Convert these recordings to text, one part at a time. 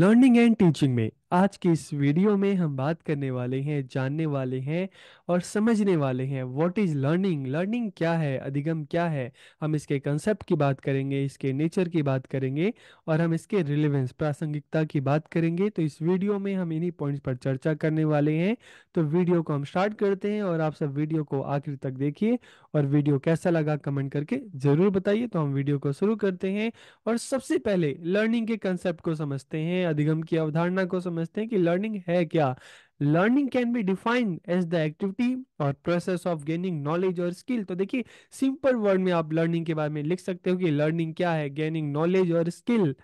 Learning and teaching में आज के इस वीडियो में हम बात करने वाले हैं जानने वाले हैं और समझने वाले हैं व्हाट इज़ लर्निंग लर्निंग क्या है अधिगम क्या है हम इसके कंसेप्ट की बात करेंगे इसके नेचर की बात करेंगे और हम इसके रिलेवेंस प्रासंगिकता की बात करेंगे तो इस वीडियो में हम इन्हीं पॉइंट्स पर चर्चा करने वाले हैं तो वीडियो को हम स्टार्ट करते हैं और आप सब वीडियो को आखिर तक देखिए और वीडियो कैसा लगा कमेंट करके ज़रूर बताइए तो हम वीडियो को शुरू करते हैं और सबसे पहले लर्निंग के कंसेप्ट को समझते हैं अधिगम की अवधारणा को समझ समझते हैं कि लर्निंग है क्या learning can be defined as the activity और प्रोसेस ऑफ गेनिंग नॉलेज और स्किल तो देखिए सिंपल वर्ड में आप लर्निंग के बारे में लिख सकते हो कि लर्निंग क्या है गेनिंग नॉलेज और स्किल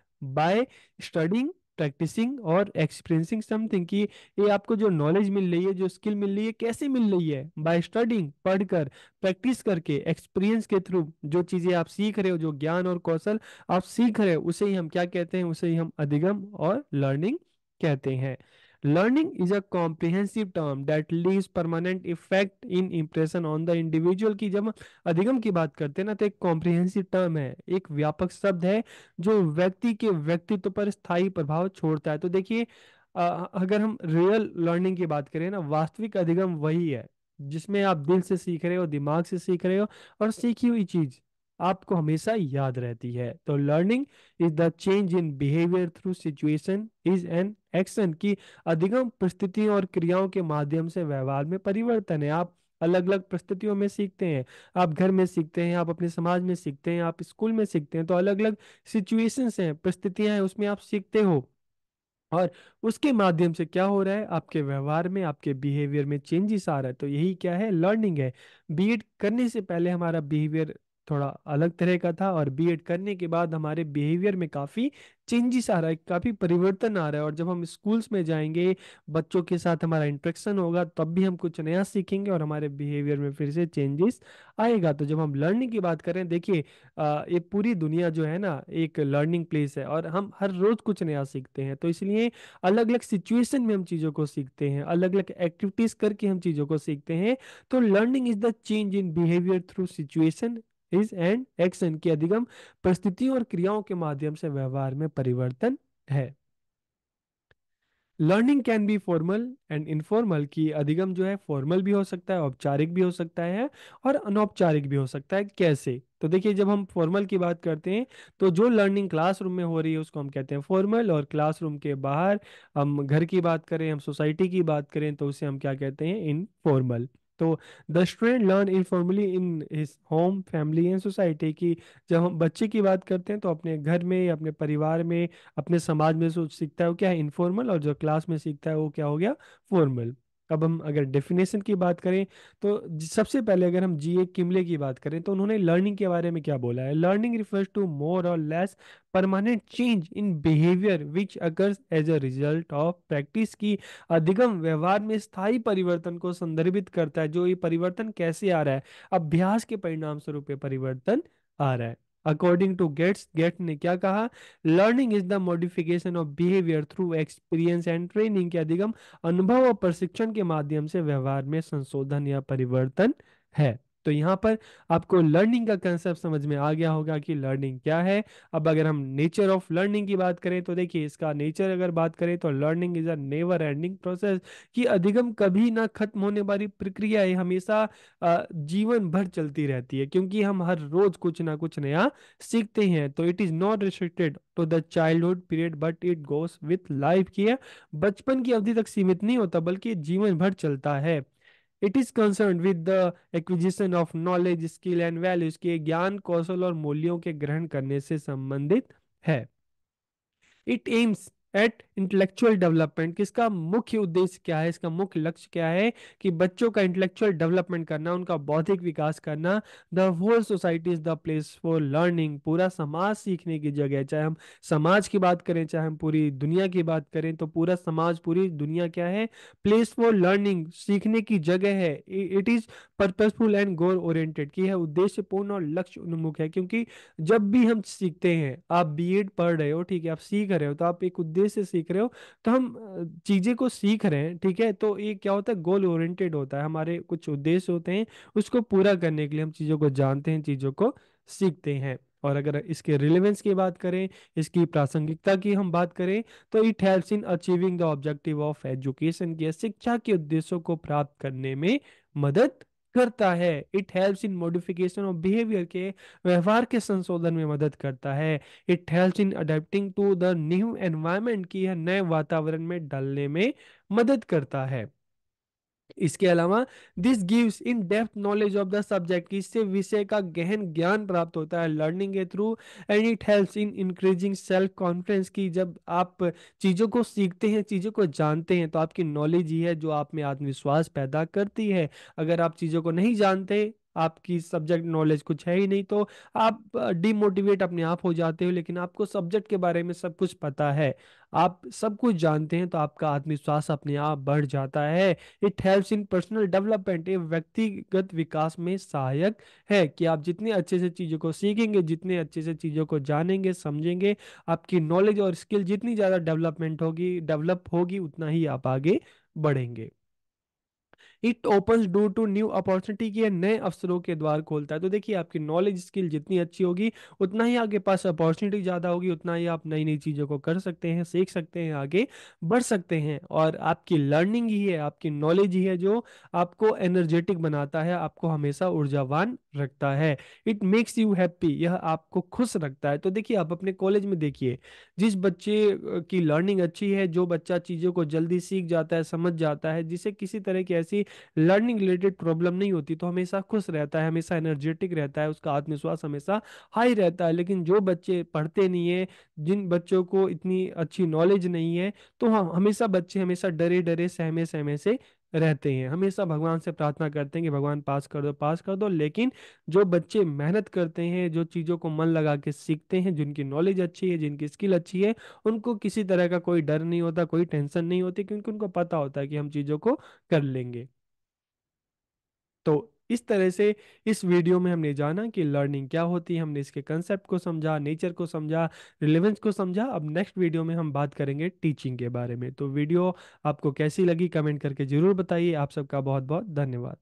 बाय स्टडिंग प्रैक्टिसिंग और एक्सपीरियंसिंग समथिंग कि ये आपको जो नॉलेज मिल रही है जो स्किल मिल रही है कैसे मिल रही है बाय स्टडिंग पढ़कर प्रैक्टिस करके एक्सपीरियंस के थ्रू जो चीज़ें आप सीख रहे हो जो ज्ञान और कौशल आप सीख रहे हो उसे ही हम क्या कहते हैं उसे ही हम अधिगम और लर्निंग कहते हैं learning is a comprehensive term that leaves permanent effect in impression on the individual की जब अधिगम की बात करते हैं ना तो एक कॉम्प्रिहेंसिव टर्म है एक व्यापक शब्द है जो व्यक्ति के व्यक्तित्व पर स्थायी प्रभाव छोड़ता है तो देखिए अगर हम रियल लर्निंग की बात करें ना वास्तविक अधिगम वही है जिसमें आप दिल से सीख रहे हो दिमाग से सीख रहे हो और सीखी हुई चीज आपको हमेशा याद रहती है तो learning is the change in behaviour through situation is an action की अधिगम परिस्थितियों और क्रियाओं के माध्यम से व्यवहार में परिवर्तन है आप अलग अलग परिस्थितियों में सीखते हैं आप घर में सीखते हैं आप अपने समाज में सीखते हैं आप स्कूल में सीखते हैं तो अलग अलग सिचुएशन हैं परिस्थितियां हैं उसमें आप सीखते हो और उसके माध्यम से क्या हो रहा है आपके व्यवहार में आपके बिहेवियर में चेंजेस आ रहा है तो यही क्या है लर्निंग है बी एड करने से पहले हमारा बिहेवियर थोड़ा अलग तरह का था और एड करने के बाद हमारे बिहेवियर में काफ़ी चेंजेस आ रहा है काफ़ी परिवर्तन आ रहा है और जब हम स्कूल्स में जाएंगे बच्चों के साथ हमारा इंट्रेक्शन होगा तब भी हम कुछ नया सीखेंगे और हमारे बिहेवियर में फिर से चेंजेस आएगा तो जब हम लर्निंग की बात करें देखिए ये पूरी दुनिया जो है ना एक लर्निंग प्लेस है और हम हर रोज़ कुछ नया सीखते हैं तो इसलिए अलग अलग सिचुएशन में हम चीज़ों को सीखते हैं अलग अलग एक्टिविटीज़ करके हम चीज़ों को सीखते हैं तो learning is the change in behaviour through situation is and action की अधिगम परिस्थितियों और क्रियाओं के माध्यम से व्यवहार में परिवर्तन है learning can be formal and informal की अधिगम जो है फॉर्मल भी हो सकता है औपचारिक भी हो सकता है और अनौपचारिक भी हो सकता है कैसे तो देखिए जब हम फॉर्मल की बात करते हैं तो जो लर्निंग क्लासरूम में हो रही है उसको हम कहते हैं फॉर्मल और क्लासरूम के बाहर हम घर की बात करें हम सोसाइटी की बात करें तो उसे हम क्या कहते हैं इनफॉर्मल तो the student learn informally in his home family and society की जब हम बच्चे की बात करते हैं तो अपने घर में अपने परिवार में अपने समाज में सीखता है वो क्या है इनफॉर्मल और जो क्लास में सीखता है वो क्या हो गया फॉर्मल अब हम अगर डेफिनेशन की बात करें तो सबसे पहले अगर हम जी ए किमले की बात करें तो उन्होंने लर्निंग के बारे में क्या बोला है learning refers to more or less permanent change in behaviour which occurs as a result of practice की अधिगम व्यवहार में स्थायी परिवर्तन को संदर्भित करता है जो ये परिवर्तन कैसे आ रहा है अभ्यास के परिणाम स्वरूप परिवर्तन आ रहा है अकॉर्डिंग टू गेट्स गेट ने क्या कहा learning is the modification of behaviour through experience and training के अधिगम अनुभव और प्रशिक्षण के माध्यम से व्यवहार में संशोधन या परिवर्तन है तो यहाँ पर आपको लर्निंग का कंसेप्ट समझ में आ गया होगा कि लर्निंग क्या है अब अगर हम नेचर ऑफ लर्निंग की बात करें तो देखिए इसका नेचर अगर बात करें तो learning is a never ending process कि अधिगम कभी ना खत्म होने वाली प्रक्रिया है हमेशा जीवन भर चलती रहती है क्योंकि हम हर रोज कुछ ना कुछ नया सीखते हैं तो it is not restricted to the childhood period but it goes with life की बचपन की अवधि तक सीमित नहीं होता बल्कि जीवन भर चलता है it is concern with the acquisition of knowledge skill and values के ज्ञान कौशल और मूल्यों के ग्रहण करने से संबंधित है it aims at intellectual development किसका मुख्य उद्देश्य क्या है इसका मुख्य लक्ष्य क्या है कि बच्चों का इंटेलेक्चुअल डेवलपमेंट करना उनका बौद्धिक विकास करना the whole society is the place for learning पूरा समाज सीखने की जगह चाहे हम समाज की बात करें चाहे हम पूरी दुनिया की बात करें तो पूरा समाज पूरी दुनिया क्या है प्लेस फॉर लर्निंग सीखने की जगह है it is purposeful and goal oriented की है पूर्ण और लक्ष्य उन्मुख है क्योंकि जब भी हम सीखते हैं आप बी पढ़ रहे हो ठीक है आप सीख रहे हो तो आप एक उद्देश्य उद्देश्य सीख रहे हो तो हम चीजें को सीख रहे हैं ठीक है तो ये क्या होता है गोल ओरिएंटेड होता है हमारे कुछ उद्देश्य होते हैं उसको पूरा करने के लिए हम चीजों को जानते हैं चीजों को सीखते हैं और अगर इसके रिलेवेंस की बात करें इसकी प्रासंगिकता की हम बात करें तो it helps in achieving the objective of education की शिक्षा के उद्देश्यों को प्राप्त करने में मदद करता है it helps in modification of behaviour के व्यवहार के संशोधन में मदद करता है it helps in adapting to the new environment की नए वातावरण में डालने में मदद करता है इसके अलावा this gives in depth knowledge of the subject इससे विषय का गहन ज्ञान प्राप्त होता है लर्निंग के through and it helps in increasing self confidence की जब आप चीज़ों को सीखते हैं चीज़ों को जानते हैं तो आपकी नॉलेज ही है जो आप में आत्मविश्वास पैदा करती है अगर आप चीज़ों को नहीं जानते आपकी सब्जेक्ट नॉलेज कुछ है ही नहीं तो आप डीमोटिवेट अपने आप हो जाते हो लेकिन आपको सब्जेक्ट के बारे में सब कुछ पता है आप सब कुछ जानते हैं तो आपका आत्मविश्वास अपने आप बढ़ जाता है it helps in personal development ये व्यक्तिगत विकास में सहायक है कि आप जितने अच्छे से चीज़ों को सीखेंगे जितने अच्छे से चीज़ों को जानेंगे समझेंगे आपकी नॉलेज और स्किल जितनी ज़्यादा डेवलपमेंट होगी डेवलप होगी उतना ही आप आगे बढ़ेंगे it open door to new opportunity की नए अवसरों के द्वार खोलता है तो देखिए आपकी नॉलेज स्किल जितनी अच्छी होगी उतना ही आपके पास अपॉर्चुनिटी ज़्यादा होगी उतना ही आप नई नई चीज़ों को कर सकते हैं सीख सकते हैं आगे बढ़ सकते हैं और आपकी लर्निंग ही है आपकी नॉलेज ही है जो आपको एनर्जेटिक बनाता है आपको हमेशा ऊर्जावान रखता है इट मेक्स यू हैप्पी यह आपको खुश रखता है तो देखिए आप अपने कॉलेज में देखिए जिस बच्चे की लर्निंग अच्छी है जो बच्चा चीज़ों को जल्दी सीख जाता है समझ जाता है जिसे किसी तरह की ऐसी लर्निंग रिलेटेड प्रॉब्लम नहीं होती तो हमेशा खुश रहता है हमेशा एनर्जेटिक रहता है उसका आत्मविश्वास हमेशा हाई रहता है लेकिन जो बच्चे पढ़ते नहीं है जिन बच्चों को इतनी अच्छी नॉलेज नहीं है तो हाँ हमेशा बच्चे हमेशा डरे डरे सहमे सहमे से रहते हैं हमेशा भगवान से प्रार्थना करते हैं कि भगवान पास कर दो पास कर दो लेकिन जो बच्चे मेहनत करते हैं जो चीज़ों को मन लगा के सीखते हैं जिनकी नॉलेज अच्छी है जिनकी स्किल अच्छी है उनको किसी तरह का कोई डर नहीं होता कोई टेंशन नहीं होती क्योंकि उनको पता होता है कि हम चीज़ों को कर लेंगे तो इस तरह से इस वीडियो में हमने जाना कि लर्निंग क्या होती है हमने इसके कंसेप्ट को समझा नेचर को समझा रिलेवेंस को समझा अब नेक्स्ट वीडियो में हम बात करेंगे टीचिंग के बारे में तो वीडियो आपको कैसी लगी कमेंट करके ज़रूर बताइए आप सबका बहुत बहुत धन्यवाद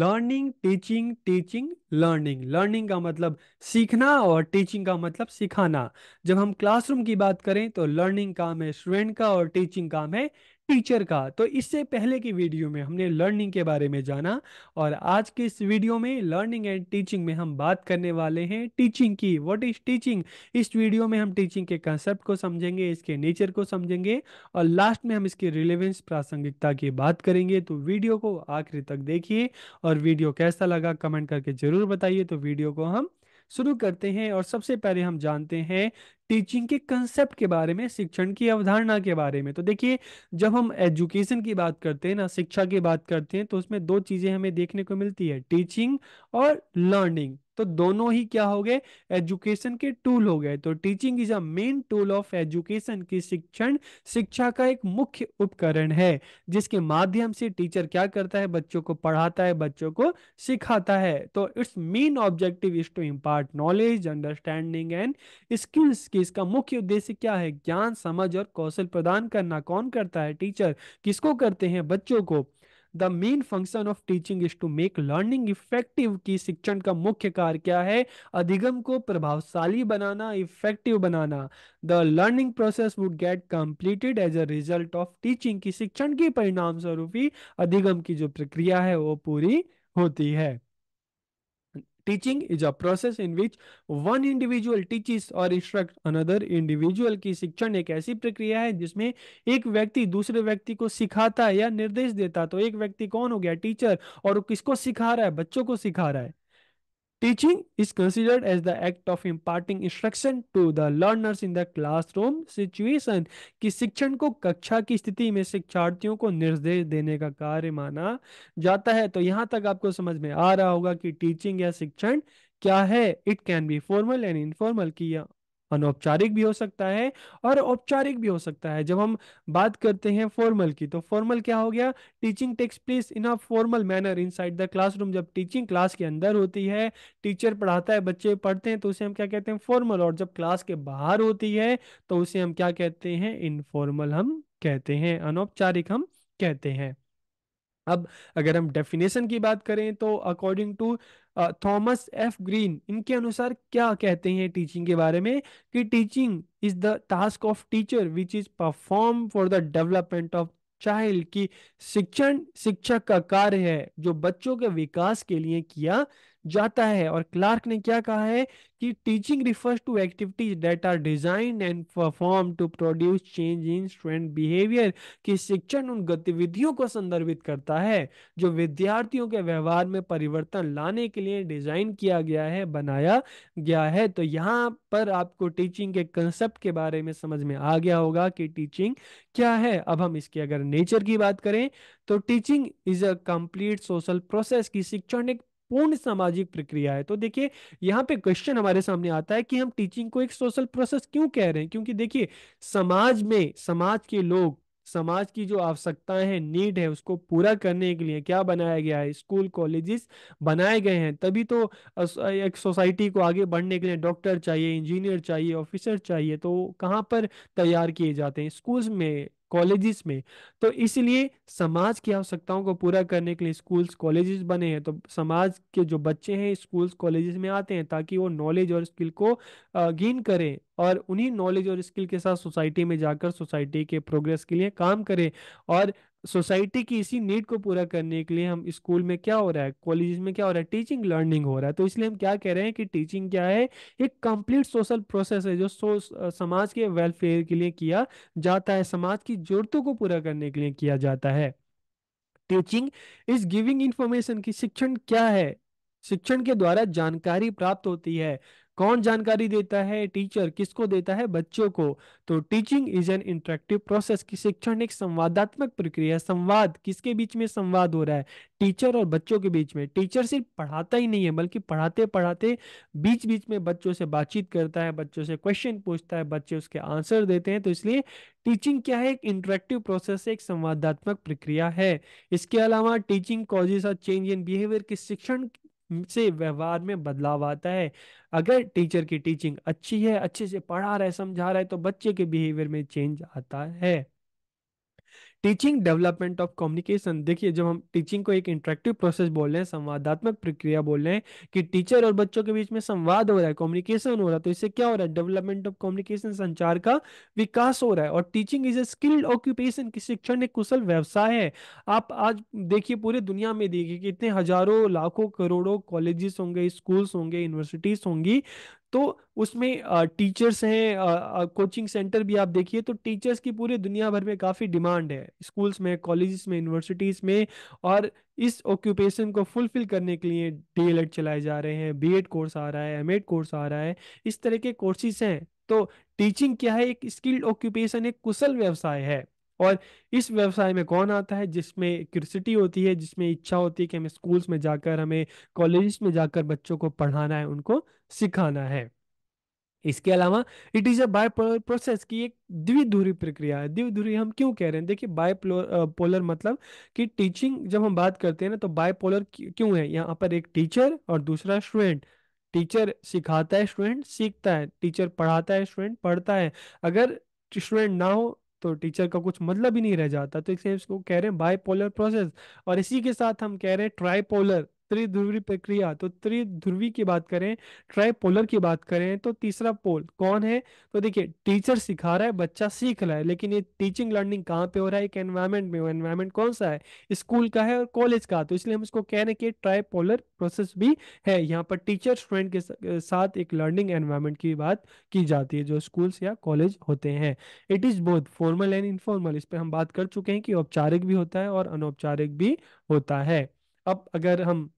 learning teaching teaching learning learning का मतलब सीखना और टीचिंग का मतलब सिखाना जब हम क्लासरूम की बात करें तो लर्निंग काम है स्टूडेंट का और टीचिंग काम है टीचर का तो इससे पहले की वीडियो में हमने लर्निंग के बारे में जाना और आज के इस वीडियो में लर्निंग एंड टीचिंग में हम बात करने वाले हैं टीचिंग की व्हाट इज टीचिंग इस वीडियो में हम टीचिंग के कंसेप्ट को समझेंगे इसके नेचर को समझेंगे और लास्ट में हम इसकी रिलेवेंस प्रासंगिकता की बात करेंगे तो वीडियो को आखिरी तक देखिए और वीडियो कैसा लगा कमेंट करके जरूर बताइए तो वीडियो को हम शुरू करते हैं और सबसे पहले हम जानते हैं टीचिंग के कंसेप्ट के बारे में शिक्षण की अवधारणा के बारे में तो देखिए जब हम एजुकेशन की बात करते हैं ना शिक्षा की बात करते हैं तो उसमें दो चीजें हमें देखने को मिलती है टीचिंग और लर्निंग तो दोनों ही क्या हो गए एजुकेशन के टूल हो गए तो teaching is a main tool of education की शिक्षण शिक्षा का एक मुख्य उपकरण है जिसके माध्यम से टीचर क्या करता है बच्चों को पढ़ाता है बच्चों को सिखाता है तो its main objective is to impart knowledge understanding and skills की इसका मुख्य उद्देश्य क्या है ज्ञान समझ और कौशल प्रदान करना कौन करता है टीचर किसको करते हैं बच्चों को the main function of teaching is to make learning effective की शिक्षण का मुख्य कार्य क्या है अधिगम को प्रभावशाली बनाना इफेक्टिव बनाना the learning process would get completed as a result of teaching की शिक्षण के परिणाम स्वरूप ही अधिगम की जो प्रक्रिया है वो पूरी होती है teaching is a process in which one individual teaches or instruct another individual की शिक्षण एक ऐसी प्रक्रिया है जिसमें एक व्यक्ति दूसरे व्यक्ति को सिखाता है या निर्देश देता तो एक व्यक्ति कौन हो गया टीचर और किसको सिखा रहा है बच्चों को सिखा रहा है Teaching is considered as the act of imparting instruction to the learners in the classroom situation कि शिक्षण को कक्षा की स्थिति में शिक्षार्थियों को निर्देश देने का कार्य माना जाता है तो यहाँ तक आपको समझ में आ रहा होगा कि टीचिंग या शिक्षण क्या है it can be formal and informal कि यह अनौपचारिक भी हो सकता है और औपचारिक भी हो सकता है जब हम बात करते हैं फॉर्मल की तो फॉर्मल क्या हो गया teaching takes place in a formal manner inside the classroom जब टीचिंग क्लास के अंदर होती है टीचर पढ़ाता है बच्चे पढ़ते हैं तो उसे हम क्या कहते हैं फॉर्मल और जब क्लास के बाहर होती है तो उसे हम क्या कहते हैं इनफॉर्मल हम कहते हैं अनौपचारिक हम कहते हैं अब अगर हम डेफिनेशन की बात करें तो according to Thomas F Green इनके अनुसार क्या कहते हैं टीचिंग के बारे में कि teaching is the task of teacher which is perform for the development of child की शिक्षण शिक्षक का कार्य है जो बच्चों के विकास के लिए किया जाता है और क्लार्क ने क्या कहा है कि teaching refers to activities that are design and perform to produce change in student behaviour कि शिक्षण उन गतिविधियों को संदर्भित करता है जो विद्यार्थियों के व्यवहार में परिवर्तन लाने के लिए डिजाइन किया गया है बनाया गया है तो यहाँ पर आपको टीचिंग के कंसेप्ट के बारे में समझ में आ गया होगा कि टीचिंग क्या है अब हम इसके अगर नेचर की बात करें तो teaching is a complete social process की शिक्षण एक पूर्ण सामाजिक प्रक्रिया है तो देखिए यहाँ पे क्वेश्चन हमारे सामने आता है कि हम टीचिंग को एक सोशल प्रोसेस क्यों कह रहे हैं क्योंकि देखिए समाज में समाज के लोग समाज की जो आवश्यकताएं हैं नीड है उसको पूरा करने के लिए क्या बनाया गया है स्कूल कॉलेजेस बनाए गए हैं तभी तो एक सोसाइटी को आगे बढ़ने के लिए डॉक्टर चाहिए इंजीनियर चाहिए ऑफिसर चाहिए तो कहाँ पर तैयार किए जाते हैं स्कूल्स में कॉलेजेस में तो इसलिए समाज की आवश्यकताओं को पूरा करने के लिए स्कूल्स कॉलेजेस बने हैं तो समाज के जो बच्चे हैं स्कूल्स कॉलेजेस में आते हैं ताकि वो नॉलेज और स्किल को गेन करें और उन्हीं नॉलेज और स्किल के साथ सोसाइटी में जाकर सोसाइटी के प्रोग्रेस के लिए काम करें और सोसाइटी की इसी नीड को पूरा करने के लिए हम स्कूल में क्या हो रहा है कॉलेज में क्या हो रहा है टीचिंग लर्निंग हो रहा है तो इसलिए हम क्या कह रहे हैं कि टीचिंग क्या है एक कंप्लीट सोशल प्रोसेस है जो सो, समाज के वेलफेयर के लिए किया जाता है समाज की जरूरतों को पूरा करने के लिए किया जाता है टीचिंग इज गिविंग इंफॉर्मेशन की शिक्षण क्या है शिक्षण के द्वारा जानकारी प्राप्त होती है कौन जानकारी देता है टीचर किसको देता है बच्चों को तो teaching is an interactive process की शिक्षण एक संवादात्मक प्रक्रिया संवाद किसके बीच में संवाद हो रहा है टीचर और बच्चों के बीच में टीचर सिर्फ पढ़ाता ही नहीं है बल्कि पढ़ाते पढ़ाते बीच बीच में बच्चों से बातचीत करता है बच्चों से क्वेश्चन पूछता है बच्चे उसके आंसर देते हैं तो इसलिए टीचिंग क्या है एक इंटरेक्टिव प्रोसेस है एक संवादात्मक प्रक्रिया है इसके अलावा teaching causes or change in behaviour के शिक्षण से व्यवहार में बदलाव आता है अगर टीचर की टीचिंग अच्छी है अच्छे से पढ़ा रहा है समझा रहा है तो बच्चे के बिहेवियर में चेंज आता है टीचिंग डेवलपमेंट ऑफ कम्युनिकेशन देखिए जब हम टीचिंग को एक इंटरेक्टिव प्रोसेस बोल रहे हैं संवादात्मक प्रक्रिया बोल रहे हैं कि टीचर और बच्चों के बीच में संवाद हो रहा है कम्युनिकेशन हो रहा है तो इससे क्या हो रहा है डेवलपमेंट ऑफ कम्युनिकेशन संचार का विकास हो रहा है और teaching is a skilled occupation की शिक्षण एक कुशल व्यवसाय है आप आज देखिए पूरे दुनिया में देखिए कि इतने हजारों लाखों करोड़ों कॉलेजेस होंगे स्कूल्स होंगे यूनिवर्सिटीज होंगी तो उसमें टीचर्स हैं कोचिंग सेंटर भी आप देखिए तो टीचर्स की पूरी दुनिया भर में काफ़ी डिमांड है स्कूल्स में कॉलेजेस में यूनिवर्सिटीज़ में और इस ऑक्यूपेशन को फुलफिल करने के लिए डी चलाए जा रहे हैं बी कोर्स आ रहा है एम कोर्स आ रहा है इस तरह के कोर्सेज हैं तो टीचिंग क्या है एक स्किल्ड ऑक्यूपेशन एक कुशल व्यवसाय है और इस व्यवसाय में कौन आता है जिसमें क्यूरसिटी होती है जिसमें इच्छा होती है कि हमें स्कूल्स में जाकर हमें कॉलेज में जाकर बच्चों को पढ़ाना है उनको सिखाना है इसके अलावा it is a bi process की एक द्विधुरी प्रक्रिया है द्विधुरी हम क्यों कह रहे हैं देखिए बाय पोलर मतलब कि टीचिंग जब हम बात करते हैं ना तो बाय पोलर क्यों है यहाँ पर एक टीचर और दूसरा स्टूडेंट टीचर सिखाता है स्टूडेंट सीखता है टीचर पढ़ाता है स्टूडेंट पढ़ता है अगर स्टूडेंट ना हो तो टीचर का कुछ मतलब ही नहीं रह जाता तो इसलिए इसको कह रहे हैं बायपोलर प्रोसेस और इसी के साथ हम कह रहे हैं ट्राईपोलर त्रिध्रुवी प्रक्रिया तो त्रिध्रुवी की बात करें ट्राइपोलर की बात करें तो तीसरा पोल कौन है तो देखिए टीचर सिखा रहा है बच्चा सीख रहा है लेकिन ये टीचिंग लर्निंग कहाँ पे हो रहा है एक एनवायरमेंट में एनवायरमेंट कौन सा है स्कूल का है और कॉलेज का तो इसलिए हम इसको कह रहे हैं कि ट्राइपोलर प्रोसेस भी है यहाँ पर टीचर स्टूडेंट के साथ एक लर्निंग एनवायरमेंट की बात की जाती है जो स्कूल्स या कॉलेज होते हैं it is both formal and informal इस पर हम बात कर चुके हैं कि औपचारिक भी होता है और अनौपचारिक भी होता है अब अगर हम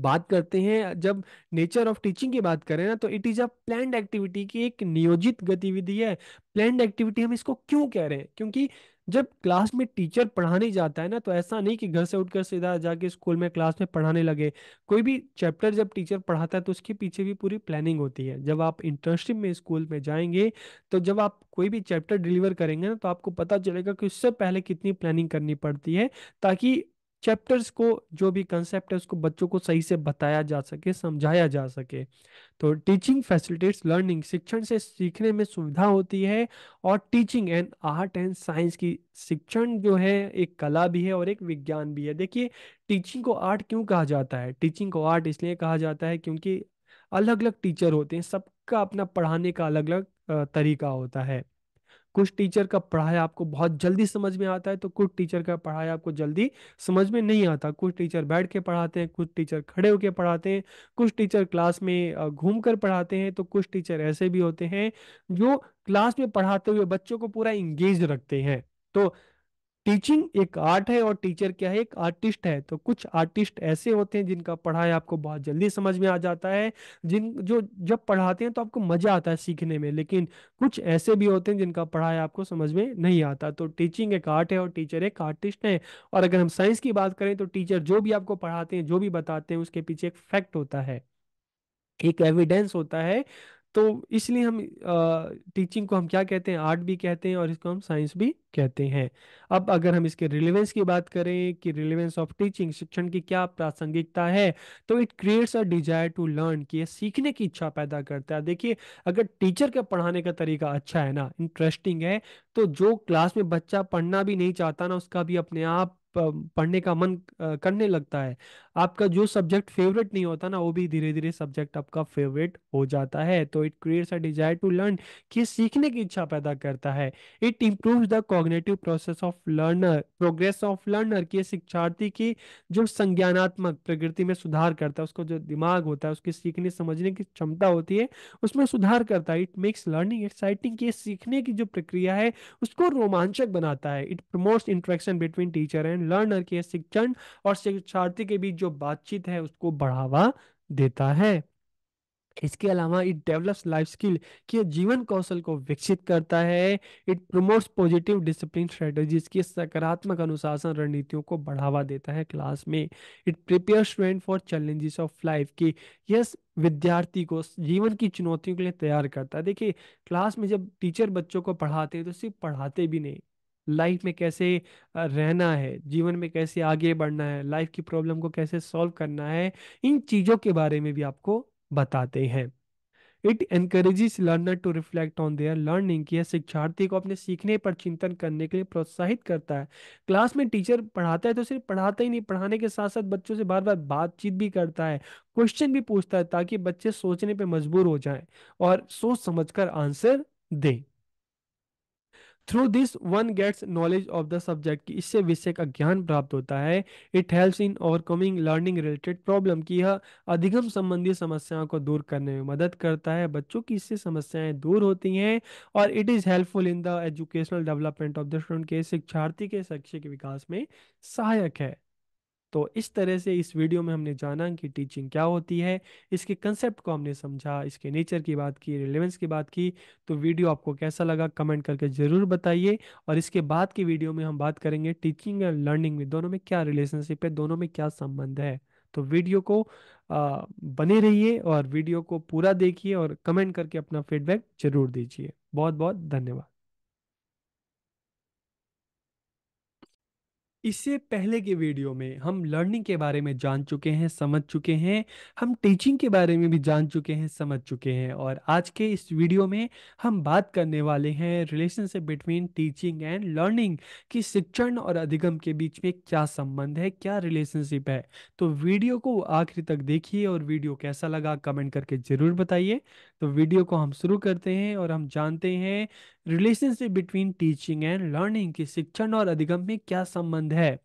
बात करते हैं जब नेचर ऑफ टीचिंग की बात करें ना तो it is a planned activity की एक नियोजित गतिविधि है प्लैंड एक्टिविटी हम इसको क्यों कह रहे हैं क्योंकि जब क्लास में टीचर पढ़ाने जाता है ना तो ऐसा नहीं कि घर से उठकर सीधा जाके स्कूल में क्लास में पढ़ाने लगे कोई भी चैप्टर जब टीचर पढ़ाता है तो उसके पीछे भी पूरी प्लानिंग होती है जब आप इंटर्नशिप में स्कूल में जाएंगे तो जब आप कोई भी चैप्टर डिलीवर करेंगे ना तो आपको पता चलेगा कि उससे पहले कितनी प्लानिंग करनी पड़ती है ताकि चैप्टर्स को जो भी कंसेप्ट है उसको बच्चों को सही से बताया जा सके समझाया जा सके तो टीचिंग फैसिलिटेट्स लर्निंग शिक्षण से सीखने में सुविधा होती है और teaching an art and science की शिक्षण जो है एक कला भी है और एक विज्ञान भी है देखिए टीचिंग को आर्ट क्यों कहा जाता है टीचिंग को आर्ट इसलिए कहा जाता है क्योंकि अलग अलग टीचर होते हैं सबका अपना पढ़ाने का अलग अलग तरीका होता है कुछ टीचर का पढ़ाया आपको बहुत जल्दी समझ में आता है तो कुछ टीचर का पढ़ाया आपको जल्दी समझ में नहीं आता कुछ टीचर बैठ के पढ़ाते हैं कुछ टीचर खड़े होकर पढ़ाते हैं कुछ टीचर क्लास में घूम कर पढ़ाते हैं तो कुछ टीचर ऐसे भी होते हैं जो क्लास में पढ़ाते हुए बच्चों को पूरा इंगेज रखते हैं तो टीचिंग एक आर्ट है और टीचर क्या है एक आर्टिस्ट है तो कुछ आर्टिस्ट ऐसे होते हैं जिनका पढ़ाई आपको बहुत जल्दी समझ में आ जाता है जिन जो जब पढ़ाते हैं तो आपको मजा आता है सीखने में लेकिन कुछ ऐसे भी होते हैं जिनका पढ़ाई आपको समझ में नहीं आता तो टीचिंग एक आर्ट है और टीचर एक आर्टिस्ट है और अगर हम साइंस की बात करें तो टीचर जो भी आपको पढ़ाते हैं जो भी बताते हैं उसके पीछे एक फैक्ट होता है एक एविडेंस होता है तो इसलिए हम टीचिंग को हम क्या कहते हैं आर्ट भी कहते हैं और इसको हम साइंस भी कहते हैं अब अगर हम इसके रिलेवेंस की बात करें कि रिलेवेंस ऑफ टीचिंग शिक्षण की क्या प्रासंगिकता है तो it creates a desire to learn कि ये सीखने की इच्छा पैदा करता है देखिए अगर टीचर का पढ़ाने का तरीका अच्छा है ना इंटरेस्टिंग है तो जो क्लास में बच्चा पढ़ना भी नहीं चाहता ना उसका भी अपने आप पढ़ने का मन करने लगता है आपका जो सब्जेक्ट फेवरेट नहीं होता ना वो भी धीरे धीरे सब्जेक्ट आपका फेवरेट हो जाता है तो it creates a desire to learn कि सीखने की इच्छा पैदा करता है it improves the cognitive process of learner progress of learner की शिक्षार्थी की जो संज्ञानात्मक प्रकृति में सुधार करता है उसको जो दिमाग होता है उसकी सीखने समझने की क्षमता होती है उसमें सुधार करता है इट मेक्स लर्निंग एक्साइटिंग की सीखने की जो प्रक्रिया है उसको रोमांचक बनाता है it promotes interaction between teacher and learner के शिक्षण और शिक्षार्थी के बीच जो बातचीत है उसको बढ़ावा देता है इसके अलावा इट डेवलप्स लाइफ स्किल कि जीवन कौशल को विकसित करता है it promotes positive discipline strategies की सकारात्मक अनुशासन रणनीतियों को बढ़ावा देता है क्लास में it prepare student for challenges of life की यस विद्यार्थी को जीवन की चुनौतियों के लिए तैयार करता है देखिए क्लास में जब टीचर बच्चों को पढ़ाते हैं तो सिर्फ पढ़ाते भी नहीं लाइफ में कैसे रहना है जीवन में कैसे आगे बढ़ना है लाइफ की प्रॉब्लम को कैसे सॉल्व करना है इन चीज़ों के बारे में भी आपको बताते हैं it encourages learner to reflect on their learning की शिक्षार्थी को अपने सीखने पर चिंतन करने के लिए प्रोत्साहित करता है क्लास में टीचर पढ़ाता है तो सिर्फ पढ़ाता ही नहीं पढ़ाने के साथ साथ बच्चों से बार बार बातचीत भी करता है क्वेश्चन भी पूछता है ताकि बच्चे सोचने पर मजबूर हो जाएं और सोच समझ कर आंसर दें through this one gets knowledge of the subject कि इससे विषय का ज्ञान प्राप्त होता है it helps in overcoming learning related problem कि यह अधिगम संबंधी समस्याओं को दूर करने में मदद करता है बच्चों की इससे समस्याएं दूर होती हैं और it is helpful in the educational development of the student के शिक्षार्थी के शैक्षिक विकास में सहायक है तो इस तरह से इस वीडियो में हमने जाना कि टीचिंग क्या होती है इसके कंसेप्ट को हमने समझा इसके नेचर की बात की रिलेवेंस की बात की तो वीडियो आपको कैसा लगा कमेंट करके ज़रूर बताइए और इसके बाद की वीडियो में हम बात करेंगे टीचिंग एंड लर्निंग में दोनों में क्या रिलेशनशिप है दोनों में क्या संबंध है तो वीडियो को आ, बने रहिए और वीडियो को पूरा देखिए और कमेंट करके अपना फीडबैक जरूर दीजिए बहुत बहुत धन्यवाद इससे पहले के वीडियो में हम लर्निंग के बारे में जान चुके हैं समझ चुके हैं हम टीचिंग के बारे में भी जान चुके हैं समझ चुके हैं और आज के इस वीडियो में हम बात करने वाले हैं relationship between teaching and learning कि शिक्षण और अधिगम के बीच में क्या संबंध है क्या रिलेशनशिप है तो वीडियो को आखिर तक देखिए और वीडियो कैसा लगा कमेंट करके ज़रूर बताइए तो वीडियो को हम शुरू करते हैं और हम जानते हैं relationship between teaching and learning की शिक्षण और अधिगम में क्या संबंध है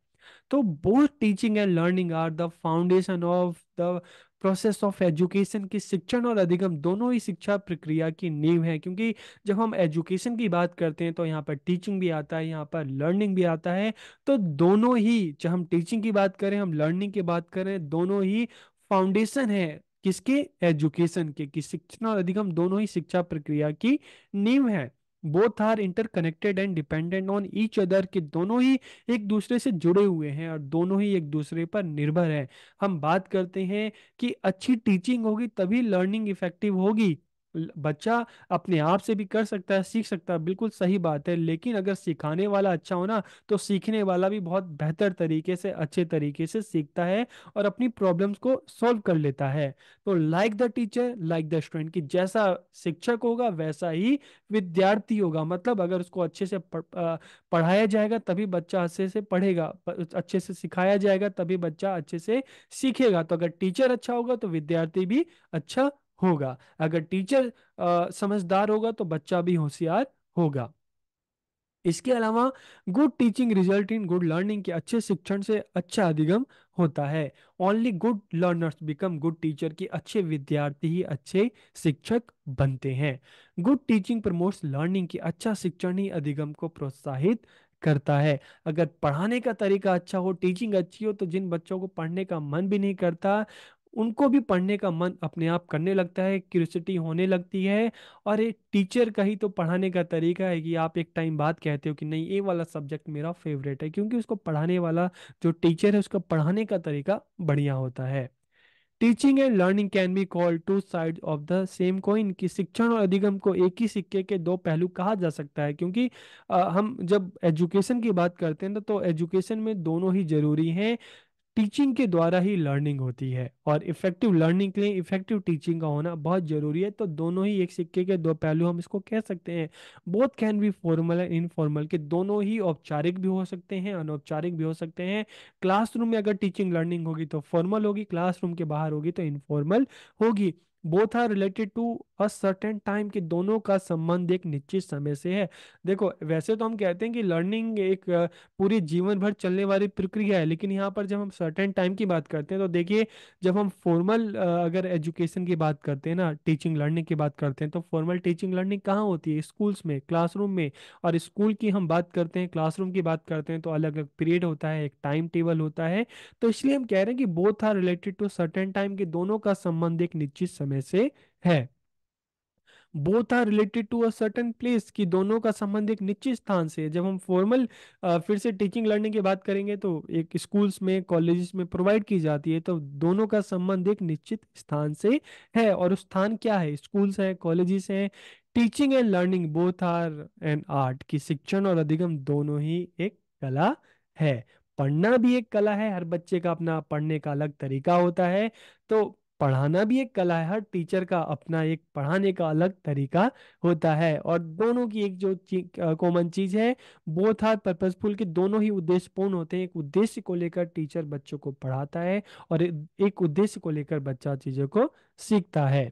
तो both teaching and learning are the foundation of the process of education की शिक्षण और अधिगम दोनों ही शिक्षा प्रक्रिया की नींव है क्योंकि जब हम एजुकेशन की बात करते हैं तो यहाँ पर टीचिंग भी आता है यहाँ पर लर्निंग भी आता है तो दोनों ही जब हम टीचिंग की बात करें हम लर्निंग की बात करें दोनों ही फाउंडेशन है किसके एजुकेशन के कि शिक्षण और अधिगम दोनों ही शिक्षा प्रक्रिया की नींव है both are interconnected and dependent on each other कि दोनों ही एक दूसरे से जुड़े हुए हैं और दोनों ही एक दूसरे पर निर्भर है हम बात करते हैं कि अच्छी टीचिंग होगी तभी लर्निंग इफेक्टिव होगी बच्चा अपने आप से भी कर सकता है सीख सकता है बिल्कुल सही बात है लेकिन अगर सिखाने वाला अच्छा हो ना तो सीखने वाला भी बहुत बेहतर तरीके से अच्छे तरीके से सीखता है और अपनी प्रॉब्लम्स को सॉल्व कर लेता है तो like the teacher like the student कि जैसा शिक्षक होगा वैसा ही विद्यार्थी होगा मतलब अगर उसको अच्छे से पढ़ाया जाएगा तभी बच्चा अच्छे से पढ़ेगा अच्छे से सिखाया जाएगा तभी बच्चा अच्छे से सीखेगा तो अगर टीचर अच्छा होगा तो विद्यार्थी भी अच्छा होगा अगर टीचर समझदार होगा तो बच्चा भी होशियार होगा इसके अलावा good teaching result in good learning के अच्छे शिक्षण से अच्छा अधिगम होता है only good learners become good teacher की अच्छे विद्यार्थी ही अच्छे शिक्षक बनते हैं गुड टीचिंग प्रमोट्स लर्निंग की अच्छा शिक्षण ही अधिगम को प्रोत्साहित करता है अगर पढ़ाने का तरीका अच्छा हो टीचिंग अच्छी हो तो जिन बच्चों को पढ़ने का मन भी नहीं करता उनको भी पढ़ने का मन अपने आप करने लगता है क्यूरसिटी होने लगती है और एक टीचर का ही तो पढ़ाने का तरीका है कि आप एक टाइम बाद कहते हो कि नहीं ये वाला सब्जेक्ट मेरा फेवरेट है क्योंकि उसको पढ़ाने वाला जो टीचर है उसका पढ़ाने का तरीका बढ़िया होता है teaching and learning can be call two side of the same coin की शिक्षण और अधिगम को एक ही सिक्के के दो पहलू कहा जा सकता है क्योंकि आ, हम जब एजुकेशन की बात करते हैं ना तो एजुकेशन में दोनों ही जरूरी हैं टीचिंग के द्वारा ही लर्निंग होती है और इफेक्टिव लर्निंग के लिए इफेक्टिव टीचिंग का होना बहुत जरूरी है तो दोनों ही एक सिक्के के दो पहलू हम इसको कह सकते हैं both can be formal and informal के दोनों ही औपचारिक भी हो सकते हैं अनौपचारिक भी हो सकते हैं क्लासरूम में अगर टीचिंग लर्निंग होगी तो फॉर्मल होगी क्लासरूम के बाहर होगी तो इनफॉर्मल होगी both are related to or certain time के दोनों का संबंध एक निश्चित समय से है देखो वैसे तो हम कहते हैं कि लर्निंग एक पूरी जीवन भर चलने वाली प्रक्रिया है लेकिन यहाँ पर जब हम सर्टेन टाइम की बात करते हैं तो देखिए जब हम फॉर्मल अगर एजुकेशन की बात करते हैं ना टीचिंग लर्निंग की बात करते हैं तो फॉर्मल टीचिंग लर्निंग कहाँ होती है स्कूल्स में क्लासरूम में और स्कूल की हम बात करते हैं क्लासरूम की बात करते हैं तो अलग अलग पीरियड होता है एक टाइम टेबल होता है तो इसलिए हम कह रहे हैं कि both are related to certain time के दोनों का संबंध एक निश्चित समय से है both are related to a certain place कि दोनों का संबंध एक निश्चित स्थान से है जब हम फॉर्मल फिर से टीचिंग लर्निंग की बात करेंगे तो एक स्कूल्स में कॉलेज में प्रोवाइड की जाती है तो दोनों का संबंध एक निश्चित स्थान से है और स्थान क्या है स्कूल्स हैं कॉलेजेस हैं teaching and learning both are an art की शिक्षण और अधिगम दोनों ही एक कला है पढ़ना भी एक कला है हर बच्चे का अपना पढ़ने का अलग तरीका होता है तो पढ़ाना भी एक कला है हर टीचर का अपना एक पढ़ाने का अलग तरीका होता है और दोनों की एक जो कॉमन चीज है वो था पर्पजफुल की दोनों ही उद्देश्यपूर्ण होते हैं एक उद्देश्य को लेकर टीचर बच्चों को पढ़ाता है और एक उद्देश्य को लेकर बच्चा चीजों को सीखता है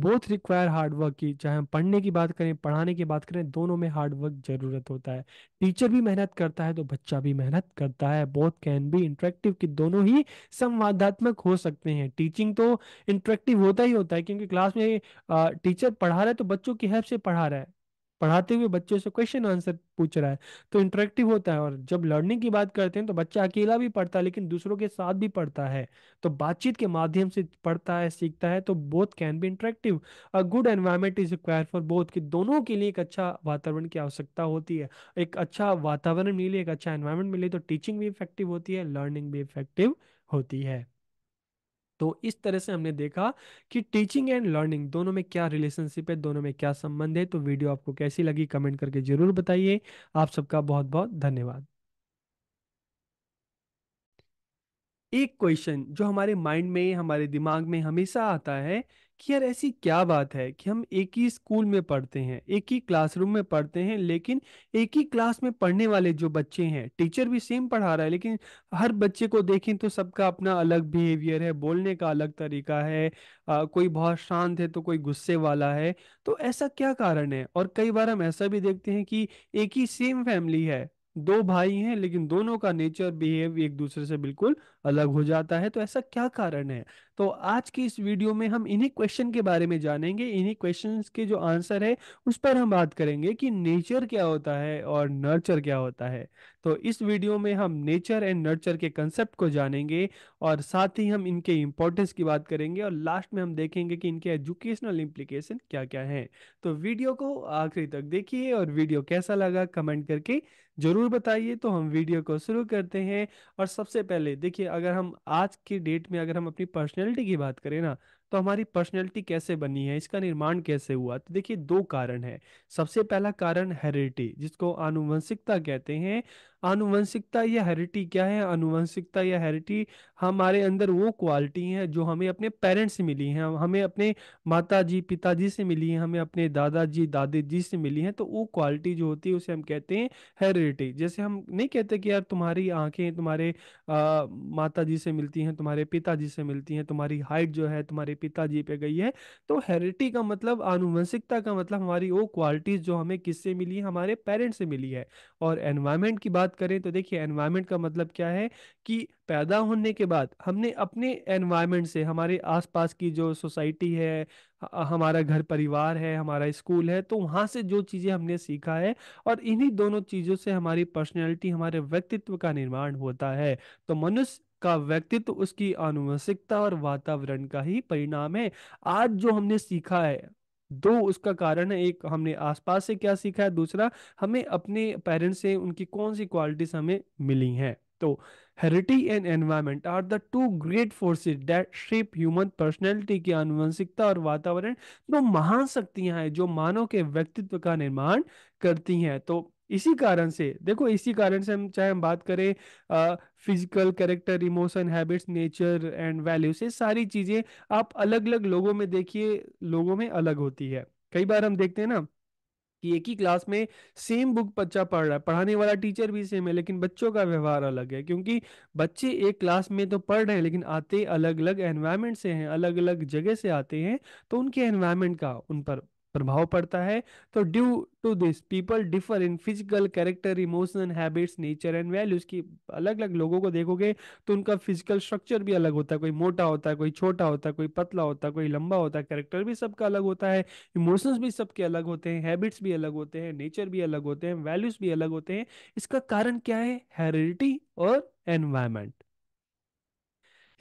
बोथ रिक्वायर हार्डवर्क की चाहे हम पढ़ने की बात करें पढ़ाने की बात करें दोनों में हार्डवर्क जरूरत होता है टीचर भी मेहनत करता है तो बच्चा भी मेहनत करता है बोथ कैन बी इंटरेक्टिव कि दोनों ही संवादात्मक हो सकते हैं टीचिंग तो इंटरेक्टिव होता ही होता है क्योंकि क्लास में टीचर पढ़ा रहा है तो बच्चों की हेल्प से पढ़ा रहा है पढ़ाते हुए बच्चों से क्वेश्चन आंसर पूछ रहा है तो इंटरेक्टिव होता है और जब लर्निंग की बात करते हैं तो बच्चा अकेला भी पढ़ता है लेकिन दूसरों के साथ भी पढ़ता है तो बातचीत के माध्यम से पढ़ता है सीखता है तो both can be interactive a good environment is require for both कि दोनों के लिए एक अच्छा वातावरण की आवश्यकता होती है एक अच्छा वातावरण मिले एक अच्छा एनवायरमेंट मिले तो टीचिंग भी इफेक्टिव होती है लर्निंग भी इफेक्टिव होती है तो इस तरह से हमने देखा कि टीचिंग एंड लर्निंग दोनों में क्या रिलेशनशिप है दोनों में क्या संबंध है तो वीडियो आपको कैसी लगी कमेंट करके जरूर बताइए आप सबका बहुत बहुत धन्यवाद एक क्वेश्चन जो हमारे माइंड में हमारे दिमाग में हमेशा आता है कि यार ऐसी क्या बात है कि हम एक ही स्कूल में पढ़ते हैं एक ही क्लासरूम में पढ़ते हैं लेकिन एक ही क्लास में पढ़ने वाले जो बच्चे हैं टीचर भी सेम पढ़ा रहा है लेकिन हर बच्चे को देखें तो सबका अपना अलग बिहेवियर है बोलने का अलग तरीका है आ, कोई बहुत शांत है तो कोई गुस्से वाला है तो ऐसा क्या कारण है और कई बार हम ऐसा भी देखते हैं कि एक ही सेम फैमिली है दो भाई हैं लेकिन दोनों का नेचर बिहेव एक दूसरे से बिल्कुल अलग हो जाता है तो ऐसा क्या कारण है तो आज की इस वीडियो में हम इन्हीं क्वेश्चन के बारे में जानेंगे इन्हीं क्वेश्चन के जो आंसर है उस पर हम बात करेंगे कि नेचर क्या होता है और नर्चर क्या होता है तो इस वीडियो में हम नेचर एंड नर्चर के कंसेप्ट को जानेंगे और साथ ही हम इनके इंपॉर्टेंस की बात करेंगे और लास्ट में हम देखेंगे कि इनके एजुकेशनल इम्प्लीकेशन क्या क्या है तो वीडियो को आखिरी तक देखिए और वीडियो कैसा लगा कमेंट करके जरूर बताइए तो हम वीडियो को शुरू करते हैं और सबसे पहले देखिए अगर हम आज की डेट में अगर हम अपनी पर्सनैलिटी की बात करें ना तो हमारी पर्सनैलिटी कैसे बनी है इसका निर्माण कैसे हुआ तो देखिए दो कारण है सबसे पहला कारण हेरिडिटी जिसको आनुवंशिकता कहते हैं अनुवंशिकता या हेरिटी क्या है अनुवंशिकता या हेरिटी हमारे अंदर वो क्वालिटी हैं जो हमें अपने पेरेंट्स से मिली हैं हमें अपने माता जी पिताजी से मिली हैं हमें अपने दादाजी दादी जी से मिली हैं तो वो क्वालिटी जो होती है उसे हम कहते हैं हेरिटी जैसे हम नहीं कहते कि यार तुम्हारी आंखें तुम्हारे माता जी से मिलती हैं तुम्हारे पिताजी से मिलती हैं तुम्हारी हाइट जो है तुम्हारे पिताजी पे गई है तो हेरिटी का मतलब आनुवंशिकता का मतलब हमारी वो क्वालिटीज जो हमें किससे मिली है हमारे पेरेंट्स से मिली है और एनवायरमेंट की बात बात करें तो देखिए एनवायरमेंट का मतलब क्या है कि पैदा होने के बाद हमने अपने एनवायरमेंट से हमारे आसपास की जो सोसाइटी है हमारा घर परिवार है हमारा स्कूल है तो वहाँ से जो चीज़ें हमने सीखा है और इन्हीं दोनों चीज़ों से हमारी पर्सनैलिटी हमारे व्यक्तित्व का निर्माण होता है तो मनुष्य का व्यक्तित्व उसकी आनुवंशिकता और वातावरण का ही परिणाम है आज जो हमने सीखा है दो उसका कारण है एक हमने आसपास से क्या सीखा है दूसरा हमें अपने पेरेंट्स से उनकी कौन सी क्वालिटीज हमें मिली हैं तो heredity and environment are the two great forces that shape human personality की आनुवंशिकता और वातावरण दो महान शक्तियां हैं जो मानव के व्यक्तित्व का निर्माण करती हैं तो इसी कारण से देखो इसी कारण से हम चाहे हम बात करें physical character emotion habits nature and values ये सारी चीजें आप अलग अलग लोगों में देखिए लोगों में अलग होती है कई बार हम देखते हैं ना कि एक ही क्लास में सेम बुक बच्चा पढ़ रहा है पढ़ाने वाला टीचर भी सेम है लेकिन बच्चों का व्यवहार अलग है क्योंकि बच्चे एक क्लास में तो पढ़ रहे हैं लेकिन आते अलग अलग एनवायरमेंट से हैं अलग अलग जगह से आते हैं तो उनके एनवायरमेंट का उन पर प्रभाव पड़ता है तो due to this people differ in physical character emotional habits nature and values की अलग अलग लोगों को देखोगे तो उनका फिजिकल स्ट्रक्चर भी अलग होता है कोई मोटा होता है कोई छोटा होता है कोई पतला होता है कोई लंबा होता है कैरेक्टर भी सबका अलग होता है इमोशंस भी सबके अलग होते हैं हैबिट्स भी अलग होते हैं नेचर भी अलग होते हैं वैल्यूज भी अलग होते हैं इसका कारण क्या है हेरिडिटी और environment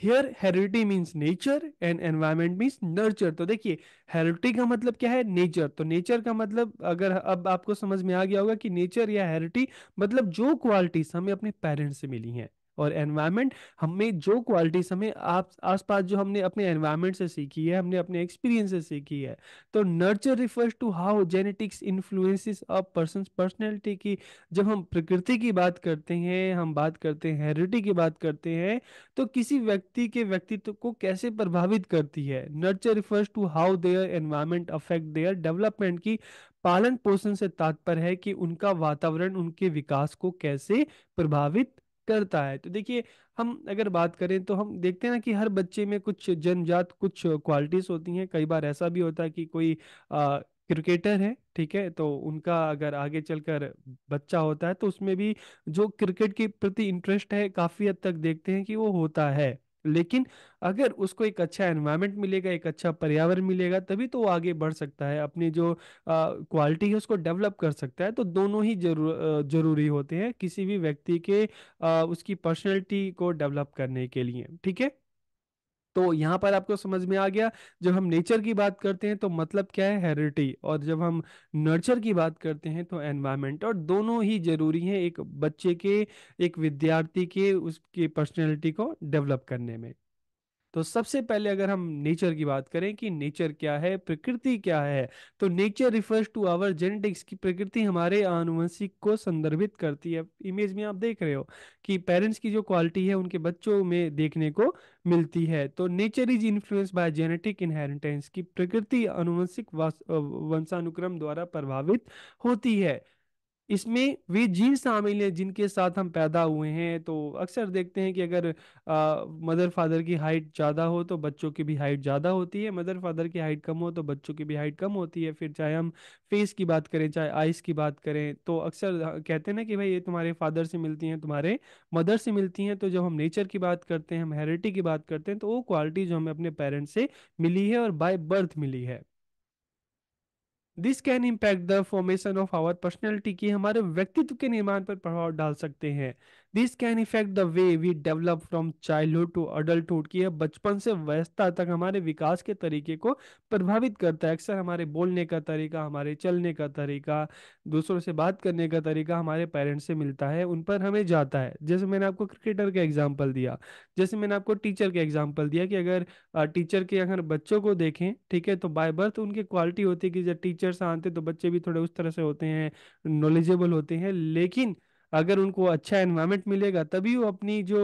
here heredity means nature and environment means nurture तो देखिए हेरिडिटी का मतलब क्या है नेचर तो नेचर का मतलब अगर अब आपको समझ में आ गया होगा कि नेचर या हेरिडिटी मतलब जो क्वालिटीज हमें अपने पेरेंट्स से मिली हैं और एनवायरमेंट हमें जो क्वालिटी हमें आप आसपास जो हमने अपने एनवायरमेंट से सीखी है हमने अपने एक्सपीरियंस से सीखी है तो nurture refers to how genetics influences a person personality की जब हम प्रकृति की बात करते हैं हम बात करते हैं हेरिटी की बात करते हैं तो किसी व्यक्ति के व्यक्तित्व को कैसे प्रभावित करती है nurture refers to how their environment affect their development की पालन पोषण से तात्पर्य है कि उनका वातावरण उनके विकास को कैसे प्रभावित करता है तो देखिए हम अगर बात करें तो हम देखते हैं ना कि हर बच्चे में कुछ जन्मजात कुछ क्वालिटीज होती हैं कई बार ऐसा भी होता है कि कोई आ, क्रिकेटर है ठीक है तो उनका अगर आगे चलकर बच्चा होता है तो उसमें भी जो क्रिकेट के प्रति इंटरेस्ट है काफी हद तक देखते हैं कि वो होता है लेकिन अगर उसको एक अच्छा एनवायरनमेंट मिलेगा एक अच्छा पर्यावरण मिलेगा तभी तो वो आगे बढ़ सकता है अपनी जो क्वालिटी है उसको डेवलप कर सकता है तो दोनों ही जरूर जरूरी होते हैं किसी भी व्यक्ति के आ, उसकी पर्सनैलिटी को डेवलप करने के लिए ठीक है तो यहाँ पर आपको समझ में आ गया जब हम नेचर की बात करते हैं तो मतलब क्या है हेरिटी और जब हम नर्चर की बात करते हैं तो एनवायरमेंट और दोनों ही जरूरी हैं एक बच्चे के एक विद्यार्थी के उसकी पर्सनैलिटी को डेवलप करने में तो सबसे पहले अगर हम नेचर की बात करें कि नेचर क्या है प्रकृति क्या है तो nature refers to our genetics की प्रकृति हमारे आनुवंशिक को संदर्भित करती है इमेज में आप देख रहे हो कि पेरेंट्स की जो क्वालिटी है उनके बच्चों में देखने को मिलती है तो nature is influence by genetic inheritance की प्रकृति आनुवंशिक वंशानुक्रम द्वारा प्रभावित होती है इसमें वे जीन शामिल हैं जिनके साथ हम पैदा हुए हैं तो अक्सर देखते हैं कि अगर आ, मदर फादर की हाइट ज़्यादा हो तो बच्चों की भी हाइट ज़्यादा होती है मदर फादर की हाइट कम हो तो बच्चों की भी हाइट कम होती है फिर चाहे हम फेस की बात करें चाहे आइस की बात करें तो अक्सर कहते हैं ना कि भाई ये तुम्हारे फादर से मिलती हैं तुम्हारे मदर से मिलती हैं तो जब हम नेचर की बात करते हैं हम हेरिटी की बात करते हैं तो वो क्वालिटी जो हमें अपने पेरेंट्स से मिली है और बाय बर्थ मिली है this can impact the formation of our personality की हमारे व्यक्तित्व के निर्माण पर प्रभाव डाल सकते हैं this can affect the way we develop from childhood to adulthood की बचपन से व्यस्तता तक हमारे विकास के तरीके को प्रभावित करता है अक्सर हमारे बोलने का तरीका हमारे चलने का तरीका दूसरों से बात करने का तरीका हमारे पेरेंट्स से मिलता है उन पर हमें जाता है जैसे मैंने आपको क्रिकेटर का एग्जाम्पल दिया जैसे मैंने आपको टीचर का एग्जाम्पल दिया कि अगर टीचर के अगर बच्चों को देखें ठीक है तो बाय बर्थ उनकी क्वालिटी होती है कि जब टीचर्स आते तो बच्चे भी थोड़े उस तरह से होते हैं नॉलेजेबल होते हैं लेकिन अगर उनको अच्छा एनवायरमेंट मिलेगा तभी वो अपनी जो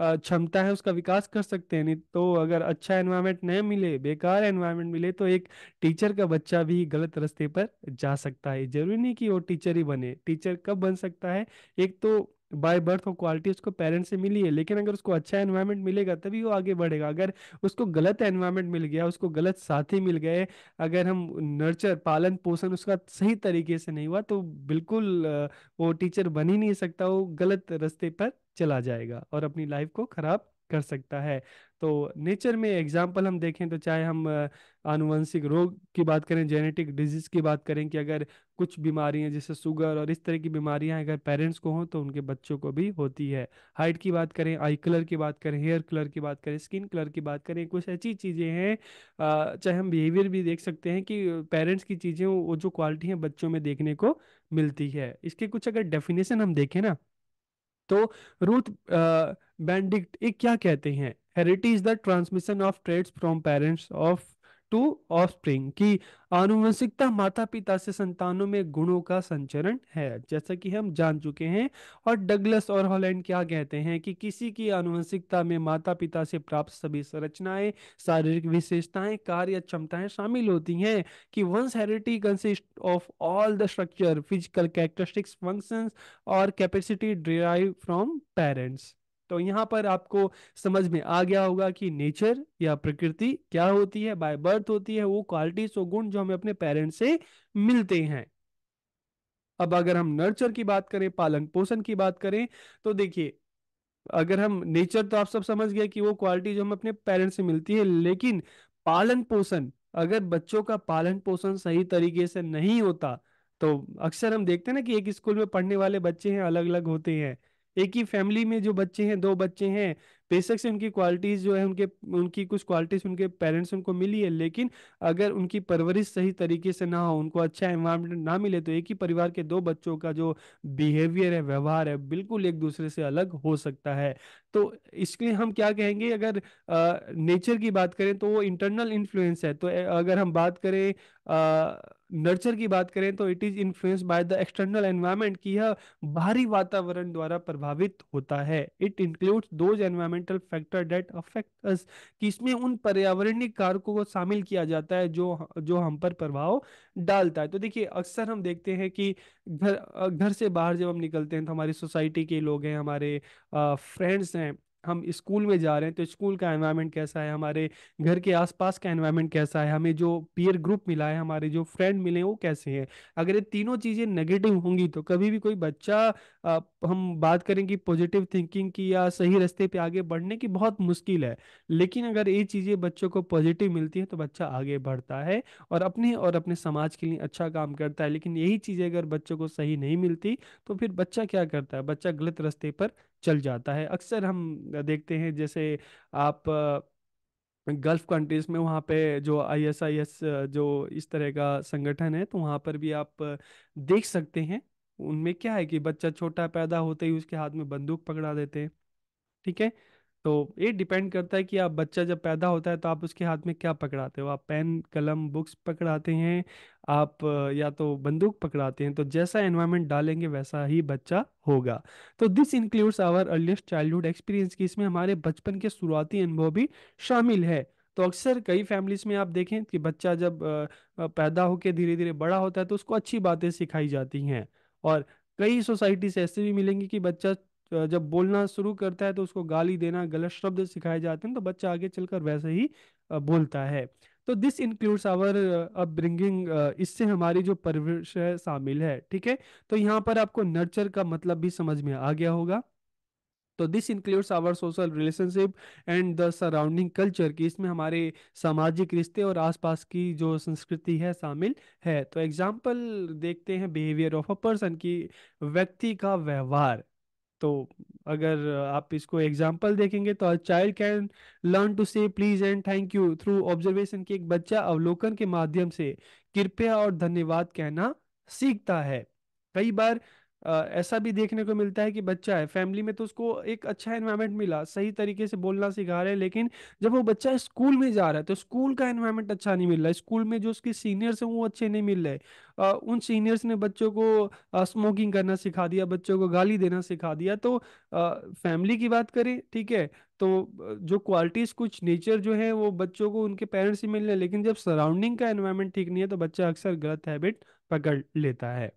क्षमता है उसका विकास कर सकते हैं नहीं तो अगर अच्छा एनवायरमेंट नहीं मिले बेकार एनवायरमेंट मिले तो एक टीचर का बच्चा भी गलत रास्ते पर जा सकता है जरूरी नहीं कि वो टीचर ही बने टीचर कब बन सकता है एक तो बाय बर्थ और क्वालिटी उसको पेरेंट्स से मिली है लेकिन अगर उसको अच्छा एनवायरनमेंट मिलेगा तभी वो आगे बढ़ेगा अगर उसको गलत एनवायरनमेंट मिल गया उसको गलत साथी मिल गए अगर हम नर्चर पालन पोषण उसका सही तरीके से नहीं हुआ तो बिल्कुल वो टीचर बन ही नहीं सकता वो गलत रास्ते पर चला जाएगा और अपनी लाइफ को खराब कर सकता है तो नेचर में एग्जाम्पल हम देखें तो चाहे हम आनुवंशिक रोग की बात करें जेनेटिक डिजीज की बात करें कि अगर कुछ बीमारियां जैसे शुगर और इस तरह की बीमारियां अगर पेरेंट्स को हों तो उनके बच्चों को भी होती है हाइट की बात करें आई कलर की बात करें हेयर कलर की बात करें स्किन कलर की बात करें कुछ ऐसी चीज़ें हैं चाहे हम बिहेवियर भी देख सकते हैं कि पेरेंट्स की चीज़ें वो जो क्वालिटी हैं बच्चों में देखने को मिलती है इसके कुछ अगर डेफिनेशन हम देखें ना तो रूथ बेंडिक्ट ये क्या कहते हैं heredity is the transmission of traits from parents of to offspring की आनुवंशिकता माता पिता से संतानों में गुणों का संचरण है जैसा कि हम जान चुके हैं और डगलस और हॉलैंड क्या कहते हैं कि किसी की आनुवंशिकता में माता पिता से प्राप्त सभी संरचनाएं शारीरिक विशेषताएं कार्य क्षमताएं शामिल होती हैं कि once heredity consist of all the structure physical characteristics functions or capacity derive from parents तो यहाँ पर आपको समझ में आ गया होगा कि नेचर या प्रकृति क्या होती है बाय बर्थ होती है वो क्वालिटीज और गुण जो हमें अपने पेरेंट्स से मिलते हैं अब अगर हम नर्चर की बात करें पालन पोषण की बात करें तो देखिए अगर हम नेचर तो आप सब समझ गए कि वो क्वालिटी जो हम अपने पेरेंट्स से मिलती है लेकिन पालन पोषण अगर बच्चों का पालन पोषण सही तरीके से नहीं होता तो अक्सर हम देखते हैं ना कि एक स्कूल में पढ़ने वाले बच्चे हैं अलग अलग होते हैं एक ही फैमिली में जो बच्चे हैं दो बच्चे हैं बेशक से उनकी क्वालिटीज़ जो है उनके उनकी कुछ क्वालिटीज़ उनके पेरेंट्स उनको मिली है लेकिन अगर उनकी परवरिश सही तरीके से ना हो उनको अच्छा एनवायरमेंट ना मिले तो एक ही परिवार के दो बच्चों का जो बिहेवियर है व्यवहार है बिल्कुल एक दूसरे से अलग हो सकता है तो इसके लिए हम क्या कहेंगे अगर नेचर की बात करें तो वो इंटरनल इन्फ्लुएंस है तो अगर हम बात करें नर्चर की बात करें तो it is influence by the external environment की यह बाहरी वातावरण द्वारा प्रभावित होता है it includes those environmental factor that affect us कि इसमें उन पर्यावरणीय कारकों को शामिल किया जाता है जो जो हम पर प्रभाव डालता है तो देखिए अक्सर हम देखते हैं कि घर घर से बाहर जब हम निकलते हैं तो हमारी सोसाइटी के लोग हैं हमारे फ्रेंड्स हैं हम स्कूल में जा रहे हैं तो स्कूल का एनवायरनमेंट कैसा है हमारे घर के आसपास का एनवायरनमेंट कैसा है हमें जो पीयर ग्रुप मिला है हमारे जो फ्रेंड मिले वो कैसे हैं अगर ये तीनों चीज़ें नेगेटिव होंगी तो कभी भी कोई बच्चा आ, हम बात करें कि पॉजिटिव थिंकिंग की या सही रास्ते पे आगे बढ़ने की बहुत मुश्किल है लेकिन अगर ये चीज़ें बच्चों को पॉजिटिव मिलती हैं तो बच्चा आगे बढ़ता है और अपने और अपने समाज के लिए अच्छा काम करता है लेकिन यही चीज़ें अगर बच्चों को सही नहीं मिलती तो फिर बच्चा क्या करता है बच्चा गलत रास्ते पर चल जाता है अक्सर हम देखते हैं जैसे आप गल्फ कंट्रीज़ में वहाँ पे जो आईएसआईएस जो इस तरह का संगठन है तो वहाँ पर भी आप देख सकते हैं उनमें क्या है कि बच्चा छोटा पैदा होते ही उसके हाथ में बंदूक पकड़ा देते हैं ठीक है तो ये डिपेंड करता है कि आप बच्चा जब पैदा होता है तो आप उसके हाथ में क्या पकड़ाते हो आप पेन कलम बुक्स पकड़ाते हैं आप या तो बंदूक पकड़ाते हैं तो जैसा एनवायरनमेंट डालेंगे वैसा ही बच्चा होगा तो this includes our earliest childhood experience की इसमें हमारे बचपन के शुरुआती अनुभव भी शामिल है तो अक्सर कई फैमिलीज में आप देखें कि बच्चा जब पैदा होकर धीरे धीरे बड़ा होता है तो उसको अच्छी बातें सिखाई जाती हैं और कई सोसाइटीज ऐसे भी मिलेंगी कि बच्चा जब बोलना शुरू करता है तो उसको गाली देना गलत शब्द सिखाए जाते हैं तो बच्चा आगे चलकर वैसे ही बोलता है तो दिस इंक्लूड्स आवर अपब्रिंगिंग इससे हमारी जो परवरिश है शामिल है ठीक है तो यहाँ पर आपको नर्चर का मतलब भी समझ में आ गया होगा तो this includes our social relationship and the surrounding culture की इसमें हमारे सामाजिक रिश्ते और आसपास की जो संस्कृति है शामिल है तो एग्जाम्पल देखते हैं बिहेवियर ऑफ अ पर्सन की व्यक्ति का व्यवहार तो अगर आप इसको एग्जाम्पल देखेंगे तो child can learn to say please and thank you through observation की एक बच्चा अवलोकन के माध्यम से कृपया और धन्यवाद कहना सीखता है कई बार ऐसा भी देखने को मिलता है कि बच्चा है फैमिली में तो उसको एक अच्छा एनवायरनमेंट मिला सही तरीके से बोलना सिखा रहे हैं लेकिन जब वो बच्चा स्कूल में जा रहा है तो स्कूल का एनवायरनमेंट अच्छा नहीं मिल रहा है स्कूल में जो उसके सीनियर्स हैं वो अच्छे नहीं मिल रहे उन सीनियर्स ने बच्चों को स्मोकिंग करना सिखा दिया बच्चों को गाली देना सिखा दिया तो फैमिली की बात करें ठीक है तो जो क्वालिटीज कुछ नेचर जो है वो बच्चों को उनके पेरेंट्स से मिल रहे हैं लेकिन जब सराउंडिंग का एनवायरमेंट ठीक नहीं है तो बच्चा अक्सर गलत हैबिट पकड़ लेता है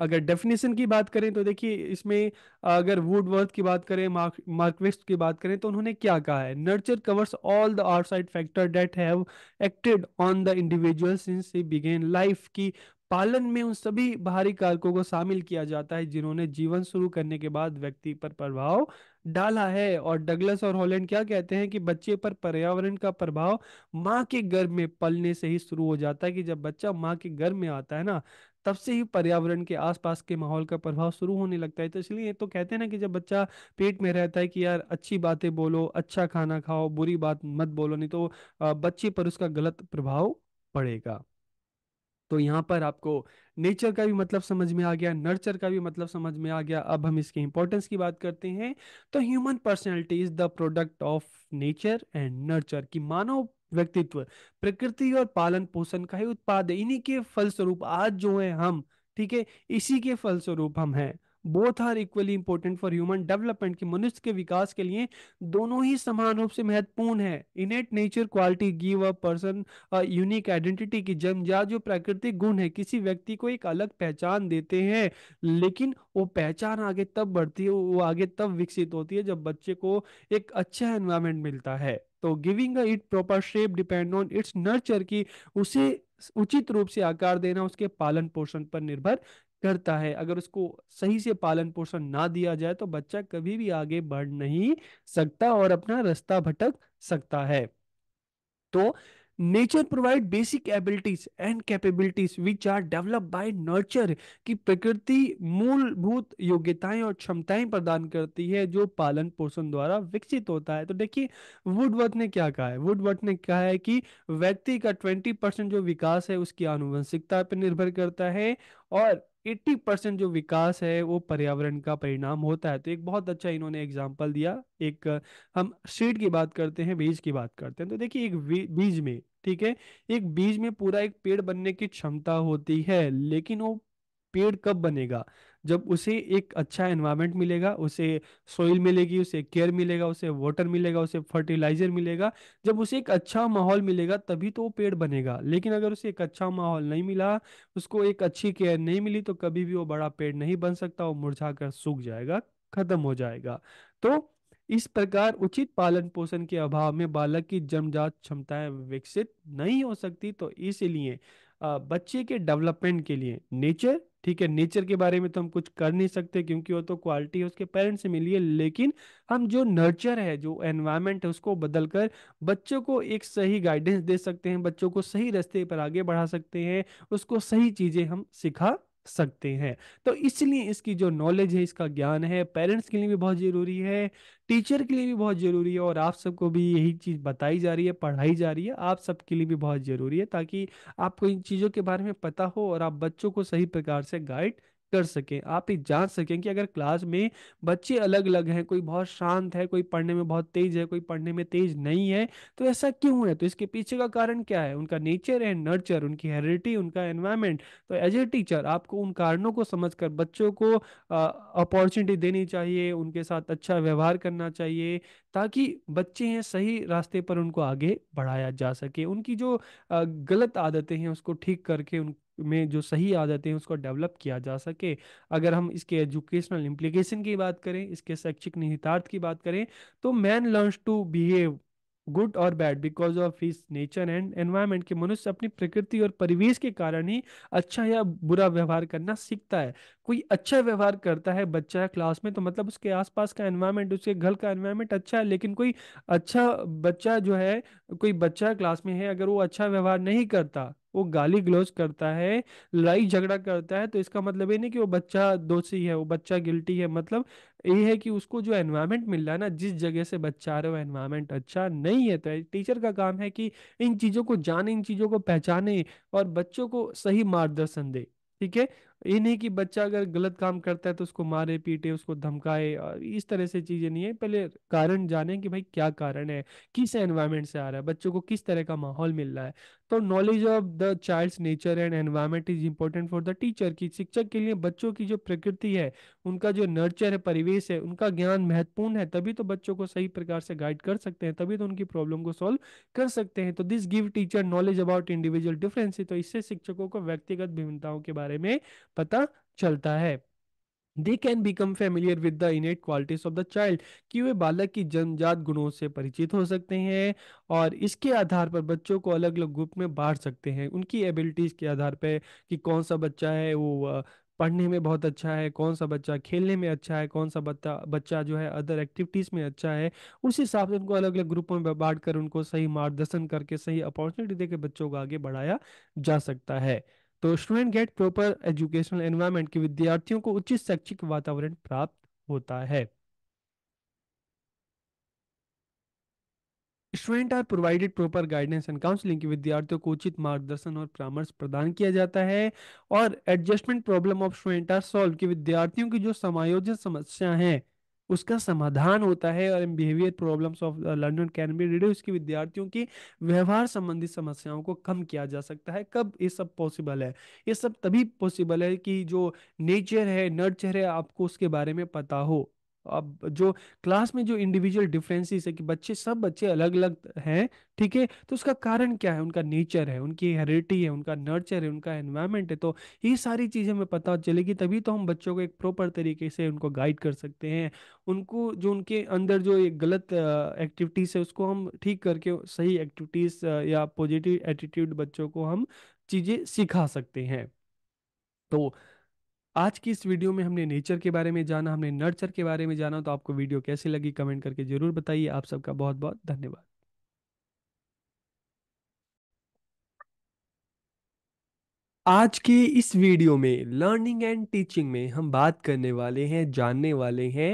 अगर डेफिनेशन की बात करें तो देखिए इसमें अगर वुडवर्थ की बात करें मार्क मार्कवेस्ट की बात करें तो उन्होंने क्या कहा है nurture covers all the outside factor that have acted on the individual since he began life की पालन में उन सभी बाहरी कारकों को शामिल किया जाता है जिन्होंने जीवन शुरू करने के बाद व्यक्ति पर प्रभाव डाला है और डगलस और हॉलैंड क्या कहते हैं कि बच्चे पर पर्यावरण का प्रभाव माँ के गर्भ में पलने से ही शुरू हो जाता है कि जब बच्चा माँ के गर्भ में आता है ना तब से ही पर्यावरण के आसपास के माहौल का प्रभाव शुरू होने लगता है तो इसलिए तो कहते हैं ना कि जब बच्चा पेट में रहता है कि यार अच्छी बातें बोलो अच्छा खाना खाओ बुरी बात मत बोलो नहीं तो बच्चे पर उसका गलत प्रभाव पड़ेगा तो यहाँ पर आपको नेचर का भी मतलब समझ में आ गया नर्चर का भी मतलब समझ में आ गया अब हम इसके इंपॉर्टेंस की बात करते हैं तो human personality is the product of nature and nurture कि मानव व्यक्तित्व प्रकृति और पालन पोषण का ही उत्पाद है इन्हीं के फलस्वरूप आज जो है हम ठीक है इसी के फलस्वरूप हम हैं both are equally important for human development की मनुष्य के विकास के लिए दोनों ही समान रूप से महत्वपूर्ण है innate nature quality give a person unique identity की जमजा जो प्राकृतिक गुण है किसी व्यक्ति को एक अलग पहचान देते हैं लेकिन वो पहचान आगे तब बढ़ती है वो आगे तब विकसित होती है जब बच्चे को एक अच्छा एनवायरमेंट मिलता है तो giving it proper shape depend on its nurture की उसे उचित रूप से आकार देना उसके पालन पोषण पर निर्भर करता है अगर उसको सही से पालन पोषण ना दिया जाए तो बच्चा कभी भी आगे बढ़ नहीं सकता और अपना रास्ता भटक सकता है तो nature provide basic abilities and capabilities which are develop by nurture की प्रकृति मूलभूत योग्यताएं और क्षमताएं प्रदान करती है जो पालन पोषण द्वारा विकसित होता है तो देखिए वुडवर्थ ने क्या कहा है वुडवर्थ ने कहा है कि व्यक्ति का ट्वेंटी परसेंट जो विकास है उसकी आनुवंशिकता पर निर्भर करता है और एट्टी परसेंट जो विकास है वो पर्यावरण का परिणाम होता है तो एक बहुत अच्छा इन्होंने एग्जाम्पल दिया एक हम सीड की बात करते हैं बीज की बात करते हैं तो देखिए एक बीज में ठीक है एक बीज में पूरा एक पेड़ बनने की क्षमता होती है लेकिन वो पेड़ कब बनेगा जब उसे एक अच्छा एनवायरनमेंट मिलेगा उसे सोइल मिलेगी उसे केयर मिलेगा उसे वाटर मिलेगा उसे फर्टिलाइजर मिलेगा जब उसे एक अच्छा माहौल मिलेगा तभी तो वो पेड़ बनेगा लेकिन अगर उसे एक अच्छा माहौल नहीं मिला उसको एक अच्छी केयर नहीं मिली तो कभी भी वो बड़ा पेड़ नहीं बन सकता वो मुरझा कर सूख जाएगा खत्म हो जाएगा तो इस प्रकार उचित पालन पोषण के अभाव में बालक की जमजात क्षमताएं विकसित नहीं हो सकती तो इसलिए बच्चे के डेवलपमेंट के लिए नेचर ठीक है नेचर के बारे में तो हम कुछ कर नहीं सकते क्योंकि वो तो क्वालिटी है उसके पेरेंट्स से मिली है लेकिन हम जो नर्चर है जो एनवायरमेंट है उसको बदल कर बच्चों को एक सही गाइडेंस दे सकते हैं बच्चों को सही रास्ते पर आगे बढ़ा सकते हैं उसको सही चीज़ें हम सिखा सकते हैं तो इसलिए इसकी जो नॉलेज है इसका ज्ञान है पेरेंट्स के लिए भी बहुत ज़रूरी है टीचर के लिए भी बहुत ज़रूरी है और आप सबको भी यही चीज़ बताई जा रही है पढ़ाई जा रही है आप सबके लिए भी बहुत ज़रूरी है ताकि आपको इन चीज़ों के बारे में पता हो और आप बच्चों को सही प्रकार से गाइड कर सकें आप ये जांच सकें कि अगर क्लास में बच्चे अलग अलग हैं कोई बहुत शांत है कोई पढ़ने में बहुत तेज है कोई पढ़ने में तेज नहीं है तो ऐसा क्यों है तो इसके पीछे का कारण क्या है उनका नेचर है नर्चर उनकी हेरिटी उनका एनवायरमेंट तो एज ए टीचर आपको उन कारणों को समझ कर बच्चों को अपॉर्चुनिटी देनी चाहिए उनके साथ अच्छा व्यवहार करना चाहिए ताकि बच्चे हैं सही रास्ते पर उनको आगे बढ़ाया जा सके उनकी जो गलत आदतें हैं उसको ठीक करके उन में जो सही आदतें हैं उसको डेवलप किया जा सके अगर हम इसके एजुकेशनल इम्प्लीकेशन की बात करें इसके शैक्षिक निहितार्थ की बात करें तो man learns to behave good और bad because of his nature and environment के मनुष्य अपनी प्रकृति और परिवेश के कारण ही अच्छा या बुरा व्यवहार करना सीखता है कोई अच्छा व्यवहार करता है बच्चा है क्लास में तो मतलब उसके आसपास का एनवायरमेंट उसके घर का एनवायरमेंट अच्छा है लेकिन कोई अच्छा बच्चा जो है कोई बच्चा क्लास में है अगर वो अच्छा व्यवहार नहीं करता वो गाली गलौज करता है लड़ाई झगड़ा करता है तो इसका मतलब ये नहीं कि वो बच्चा दोषी है वो बच्चा गिल्टी है मतलब ये है कि उसको जो एनवायरनमेंट मिल रहा है ना जिस जगह से बच्चा आ रहा है वो एनवायरनमेंट अच्छा नहीं है तो टीचर का काम है कि इन चीज़ों को जाने इन चीज़ों को पहचाने और बच्चों को सही मार्गदर्शन दे ठीक है ये नहीं कि बच्चा अगर गलत काम करता है तो उसको मारे पीटे उसको धमकाए और इस तरह से चीजें नहीं है पहले कारण जाने कि भाई क्या कारण है किस एनवायरमेंट से आ रहा है बच्चों को किस तरह का माहौल मिल रहा है तो knowledge of the child's nature and environment is important for the teacher की शिक्षक के लिए बच्चों की जो प्रकृति है उनका जो नर्चर है परिवेश है उनका ज्ञान महत्वपूर्ण है तभी तो बच्चों को सही प्रकार से गाइड कर सकते हैं तभी तो उनकी प्रॉब्लम को सॉल्व कर सकते हैं तो this give teacher knowledge about individual difference तो इससे शिक्षकों को व्यक्तिगत भिन्नताओं के बारे में पता चलता है they can become familiar with the innate qualities of the child कि वे बालक की जनजात गुणों से परिचित हो सकते हैं और इसके आधार पर बच्चों को अलग अलग ग्रुप में बांट सकते हैं उनकी एबिलिटीज़ के आधार पर कि कौन सा बच्चा है वो पढ़ने में बहुत अच्छा है कौन सा बच्चा खेलने में अच्छा है कौन सा बच्चा बच्चा जो है अदर एक्टिविटीज़ में अच्छा है उस हिसाब से उनको अलग अलग ग्रुपों में बांट कर उनको सही मार्गदर्शन करके सही अपॉर्चुनिटी देकर बच्चों को आगे बढ़ाया जा सकता है तो student get proper educational environment के विद्यार्थियों को उचित शैक्षिक वातावरण प्राप्त होता है student are provided proper guidance and counselling के विद्यार्थियों को उचित मार्गदर्शन और परामर्श प्रदान किया जाता है और adjustment problem of student are solve के विद्यार्थियों की जो समायोजन समस्या है उसका समाधान होता है और behaviour problems of learner can be reduce की विद्यार्थियों की व्यवहार संबंधी समस्याओं को कम किया जा सकता है कब ये सब पॉसिबल है ये सब तभी पॉसिबल है कि जो नेचर है नर्चर है आपको उसके बारे में पता हो अब जो क्लास में जो इंडिविजुअल डिफरेंसेस है कि बच्चे सब बच्चे अलग अलग हैं ठीक है तो उसका कारण क्या है उनका नेचर है उनकी हेरिटी है उनका नर्चर है उनका एनवायरमेंट है तो ये सारी चीज़ें हमें पता चलेगी तभी तो हम बच्चों को एक प्रॉपर तरीके से उनको गाइड कर सकते हैं उनको जो उनके अंदर जो एक गलत एक्टिविटीज़ है उसको हम ठीक करके सही एक्टिविटीज़ या पॉजिटिव एटीट्यूड बच्चों को हम चीज़ें सिखा सकते हैं तो आज की इस वीडियो में हमने नेचर के बारे में जाना हमने नर्चर के बारे में जाना तो आपको वीडियो कैसी लगी कमेंट करके जरूर बताइए आप सबका बहुत बहुत धन्यवाद आज के इस वीडियो में लर्निंग एंड टीचिंग में हम बात करने वाले हैं जानने वाले हैं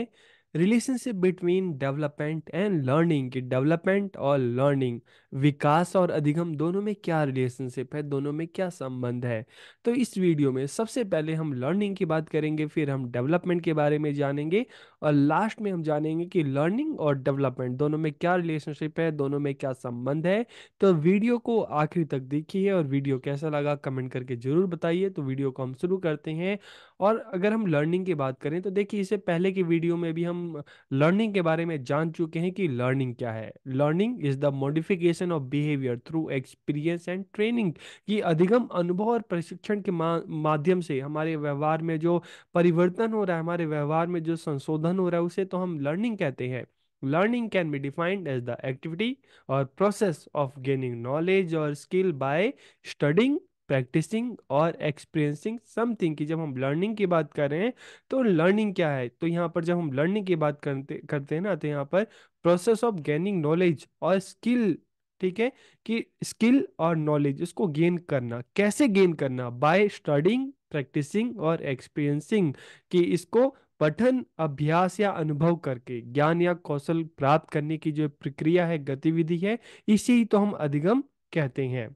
relationship between development and learning की डेवलपमेंट और लर्निंग विकास और अधिगम दोनों में क्या रिलेशनशिप है दोनों में क्या संबंध है तो इस वीडियो में सबसे पहले हम लर्निंग की बात करेंगे फिर हम डेवलपमेंट के बारे में जानेंगे और लास्ट में हम जानेंगे कि लर्निंग और डेवलपमेंट दोनों में क्या रिलेशनशिप है दोनों में क्या संबंध है तो वीडियो को आखिर तक देखिए और वीडियो कैसा लगा कमेंट करके जरूर बताइए तो वीडियो को हम शुरू करते हैं और अगर हम लर्निंग की बात करें तो देखिए इससे पहले की वीडियो में भी हम लर्निंग के बारे में जान चुके हैं कि लर्निंग क्या है learning is the modification modification of behaviour through experience and training ये अधिगम अनुभव और प्रशिक्षण के माध्यम से हमारे व्यवहार में जो परिवर्तन हो रहा है हमारे व्यवहार में जो संशोधन हो रहा है उसे तो हम लर्निंग कहते हैं learning can be defined as the activity और प्रोसेस ऑफ गेनिंग नॉलेज और स्किल बाय स्टडिंग प्रैक्टिसिंग और एक्सपीरियंसिंग समथिंग की जब हम लर्निंग की बात कर रहे हैं तो लर्निंग क्या है तो यहाँ पर जब हम लर्निंग की बात करते करते हैं ना तो यहाँ पर प्रोसेस ऑफ गेनिंग नॉलेज और स्किल ठीक है कि स्किल और नॉलेज इसको गेन करना कैसे गेन करना बाय स्टडिंग प्रैक्टिसिंग और एक्सपीरियंसिंग कि इसको पठन अभ्यास या अनुभव करके ज्ञान या कौशल प्राप्त करने की जो प्रक्रिया है गतिविधि है इसी तो हम अधिगम कहते हैं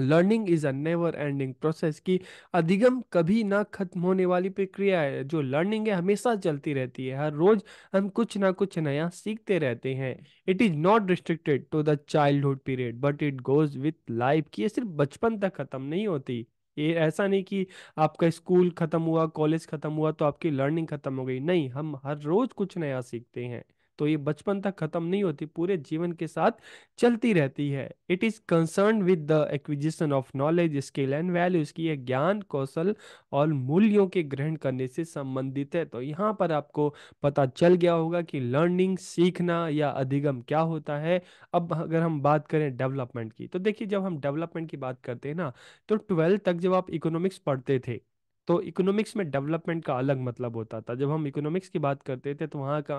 learning is a never ending process की अधिगम कभी ना खत्म होने वाली प्रक्रिया है जो लर्निंग है हमेशा चलती रहती है हर रोज हम कुछ ना कुछ नया सीखते रहते हैं it is not restricted to the childhood period but it goes with life की ये सिर्फ बचपन तक खत्म नहीं होती ये ऐसा नहीं कि आपका स्कूल खत्म हुआ कॉलेज खत्म हुआ तो आपकी लर्निंग खत्म हो गई नहीं हम हर रोज कुछ नया सीखते हैं तो ये बचपन तक खत्म नहीं होती पूरे जीवन के साथ चलती रहती है it is concern with the acquisition of knowledge skill and values की यह ज्ञान कौशल और मूल्यों के ग्रहण करने से संबंधित है तो यहाँ पर आपको पता चल गया होगा कि लर्निंग सीखना या अधिगम क्या होता है अब अगर हम बात करें डेवलपमेंट की तो देखिए जब हम डेवलपमेंट की बात करते हैं ना तो ट्वेल्थ तक जब आप इकोनॉमिक्स पढ़ते थे तो इकोनॉमिक्स में डेवलपमेंट का अलग मतलब होता था जब हम इकोनॉमिक्स की बात करते थे तो वहाँ का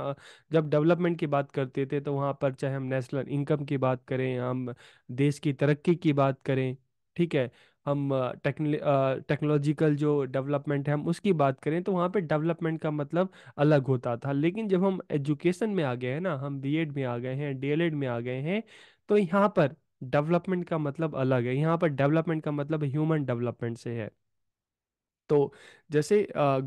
जब डेवलपमेंट की बात करते थे तो वहाँ पर चाहे हम नेशनल इनकम की बात करें हम देश की तरक्की की बात करें ठीक है हम टेक्नोलॉजिकल जो डेवलपमेंट है हम उसकी बात करें तो वहाँ पे डेवलपमेंट का मतलब अलग होता था लेकिन जब हम एजुकेशन में आ गए हैं ना हम बीएड में आ गए हैं डीएलएड में आ गए हैं तो यहाँ पर डेवलपमेंट का मतलब अलग है यहाँ पर डेवलपमेंट का मतलब ह्यूमन डेवलपमेंट से है तो जैसे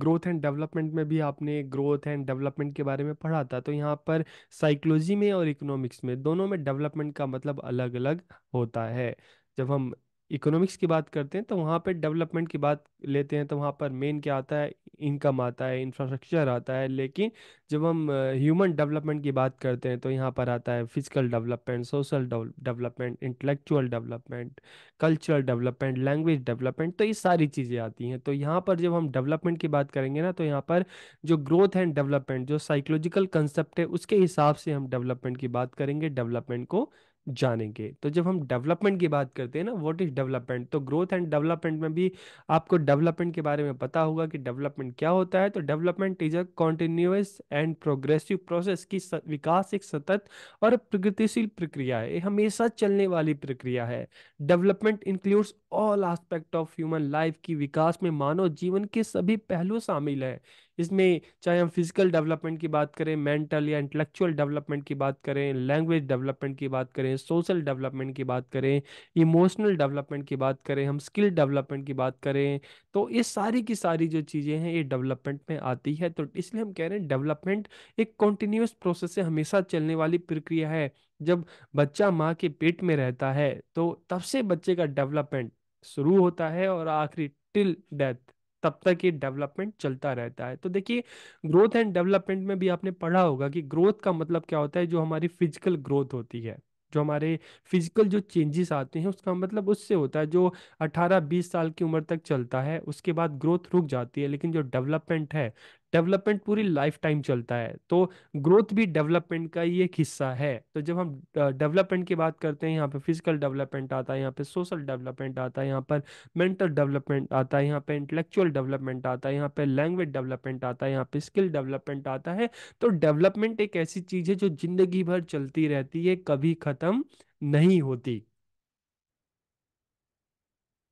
ग्रोथ एंड डेवलपमेंट में भी आपने ग्रोथ एंड डेवलपमेंट के बारे में पढ़ा था तो यहाँ पर साइकोलॉजी में और इकोनॉमिक्स में दोनों में डेवलपमेंट का मतलब अलग अलग होता है जब हम इकोनॉमिक्स की बात करते हैं तो वहाँ पे डेवलपमेंट की बात लेते हैं तो वहाँ पर मेन क्या आता है इनकम आता है इंफ्रास्ट्रक्चर आता है लेकिन जब हम ह्यूमन डेवलपमेंट की बात करते हैं तो यहाँ पर आता है physical development social development intellectual development cultural development language development तो ये सारी चीज़ें आती हैं तो यहाँ पर जब हम डेवलपमेंट की बात करेंगे ना तो यहाँ पर जो ग्रोथ एंड डेवलपमेंट जो साइकोलॉजिकल कंसेप्ट है उसके हिसाब से हम डेवलपमेंट की बात करेंगे डेवलपमेंट को जानेंगे तो जब हम डेवलपमेंट की बात करते हैं ना व्हाट इज डेवलपमेंट तो ग्रोथ एंड डेवलपमेंट में भी आपको डेवलपमेंट के बारे में पता होगा कि डेवलपमेंट क्या होता है तो development is a continuous and progressive process की विकास एक सतत और प्रगतिशील प्रक्रिया है हमेशा चलने वाली प्रक्रिया है development includes all aspect of human life की विकास में मानव जीवन के सभी पहलू शामिल है इसमें चाहे हम फिजिकल डेवलपमेंट की बात करें मेंटल या इंटेलेक्चुअल डेवलपमेंट की बात करें लैंग्वेज डेवलपमेंट की बात करें सोशल डेवलपमेंट की बात करें इमोशनल डेवलपमेंट की बात करें हम स्किल डेवलपमेंट की बात करें तो ये सारी की सारी जो चीज़ें हैं ये डेवलपमेंट में आती है तो इसलिए हम कह रहे हैं डेवलपमेंट एक कॉन्टीन्यूस प्रोसेस से हमेशा चलने वाली प्रक्रिया है जब बच्चा माँ के पेट में रहता है तो तब से बच्चे का डेवलपमेंट शुरू होता है और आखिरी टिल डेथ तब तक ये डेवलपमेंट चलता रहता है तो देखिए ग्रोथ एंड डेवलपमेंट में भी आपने पढ़ा होगा कि ग्रोथ का मतलब क्या होता है जो हमारी फिजिकल ग्रोथ होती है जो हमारे फिजिकल जो चेंजेस आते हैं उसका मतलब उससे होता है जो 18-20 साल की उम्र तक चलता है उसके बाद ग्रोथ रुक जाती है लेकिन जो डेवलपमेंट है डेवलपमेंट पूरी लाइफ टाइम चलता है तो ग्रोथ भी डेवलपमेंट का ही एक हिस्सा है तो जब हम डेवलपमेंट की बात करते हैं यहाँ पे फिजिकल डेवलपमेंट आता है यहाँ पे सोशल डेवलपमेंट आता है यहाँ पर मेंटल डेवलपमेंट आता है यहाँ पे इंटेलेक्चुअल डेवलपमेंट आता है यहाँ पे लैंग्वेज डेवलपमेंट आता है यहाँ पे स्किल डेवलपमेंट आता है तो डेवलपमेंट एक ऐसी चीज है जो जिंदगी भर चलती रहती है कभी खत्म नहीं होती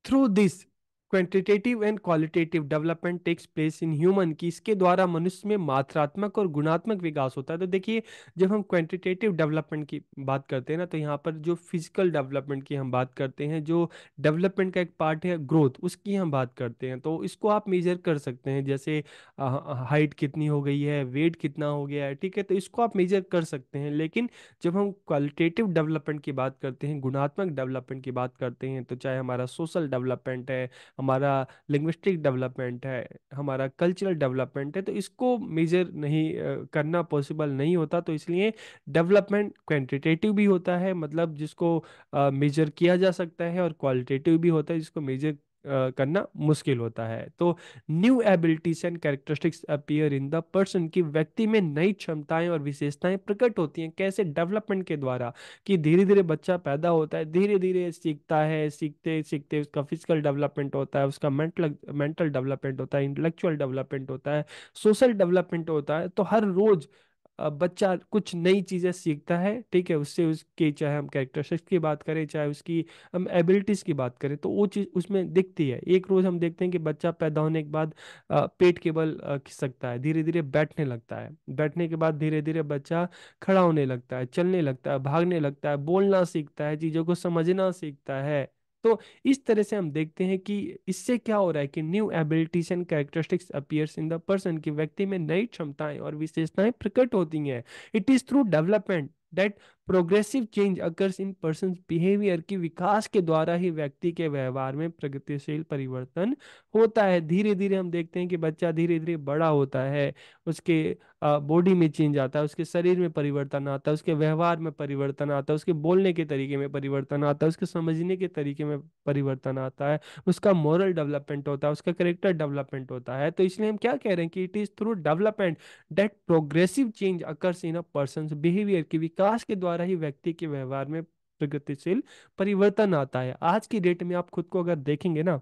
through this quantitative and qualitative development takes place in human की इसके द्वारा मनुष्य में मात्रात्मक और गुणात्मक विकास होता है तो देखिए जब हम क्वांटिटेटिव डेवलपमेंट की बात करते हैं ना तो यहाँ पर जो फिजिकल डेवलपमेंट की हम बात करते हैं जो डेवलपमेंट का एक पार्ट है ग्रोथ उसकी हम बात करते हैं तो इसको आप मेजर कर सकते हैं जैसे हाइट कितनी हो गई है वेट कितना हो गया है ठीक है तो इसको आप मेजर कर सकते हैं लेकिन जब हम क्वालिटेटिव डेवलपमेंट की बात करते हैं गुणात्मक डेवलपमेंट की बात करते हैं तो चाहे हमारा सोशल डेवलपमेंट है हमारा लिंग्विस्टिक डेवलपमेंट है हमारा कल्चरल डेवलपमेंट है तो इसको मेजर नहीं करना पॉसिबल नहीं होता तो इसलिए डेवलपमेंट क्वांटिटेटिव भी होता है मतलब जिसको मेजर किया जा सकता है और क्वालिटेटिव भी होता है जिसको मेजर करना मुश्किल होता है तो new abilities and characteristics appear in the person की व्यक्ति में नई क्षमताएं और विशेषताएं प्रकट होती हैं कैसे डेवलपमेंट के द्वारा कि धीरे धीरे बच्चा पैदा होता है धीरे धीरे सीखता है सीखते सीखते उसका फिजिकल डेवलपमेंट होता है उसका मेंटल मेंटल डेवलपमेंट होता है इंटेलेक्चुअल डेवलपमेंट होता है सोशल डेवलपमेंट होता है तो हर रोज़ बच्चा कुछ नई चीज़ें सीखता है ठीक है उससे उसके चाहे हम कैरेक्टरशिप की बात करें चाहे उसकी हम एबिलिटीज़ की बात करें तो वो चीज़ उसमें दिखती है एक रोज़ हम देखते हैं कि बच्चा पैदा होने के बाद पेट के बल खिसकता है धीरे धीरे बैठने लगता है बैठने के बाद धीरे धीरे बच्चा खड़ा होने लगता है चलने लगता है भागने लगता है बोलना सीखता है चीज़ों को समझना सीखता है तो इस तरह से हम देखते हैं कि इससे क्या हो रहा है कि new abilities and characteristics appears in the person की व्यक्ति में नई क्षमताएं और विशेषताएं प्रकट होती हैं it is through development that progressive change occurs in person behaviour की विकास के द्वारा ही व्यक्ति के व्यवहार में प्रगतिशील परिवर्तन होता है धीरे धीरे हम देखते हैं कि बच्चा धीरे धीरे बड़ा होता है उसके बॉडी में चेंज आता है उसके शरीर में परिवर्तन आता है उसके व्यवहार में परिवर्तन आता है उसके बोलने के तरीके में परिवर्तन आता है उसके समझने के तरीके में परिवर्तन आता है उसका मॉरल डेवलपमेंट होता है उसका करेक्टर डेवलपमेंट होता है तो इसलिए हम क्या कह रहे हैं कि it is through development that progressive change occurs in a person behaviour के विकास के द्वारा ही व्यक्ति के व्यवहार में प्रगतिशील परिवर्तन आता है आज की डेट में आप खुद को अगर देखेंगे ना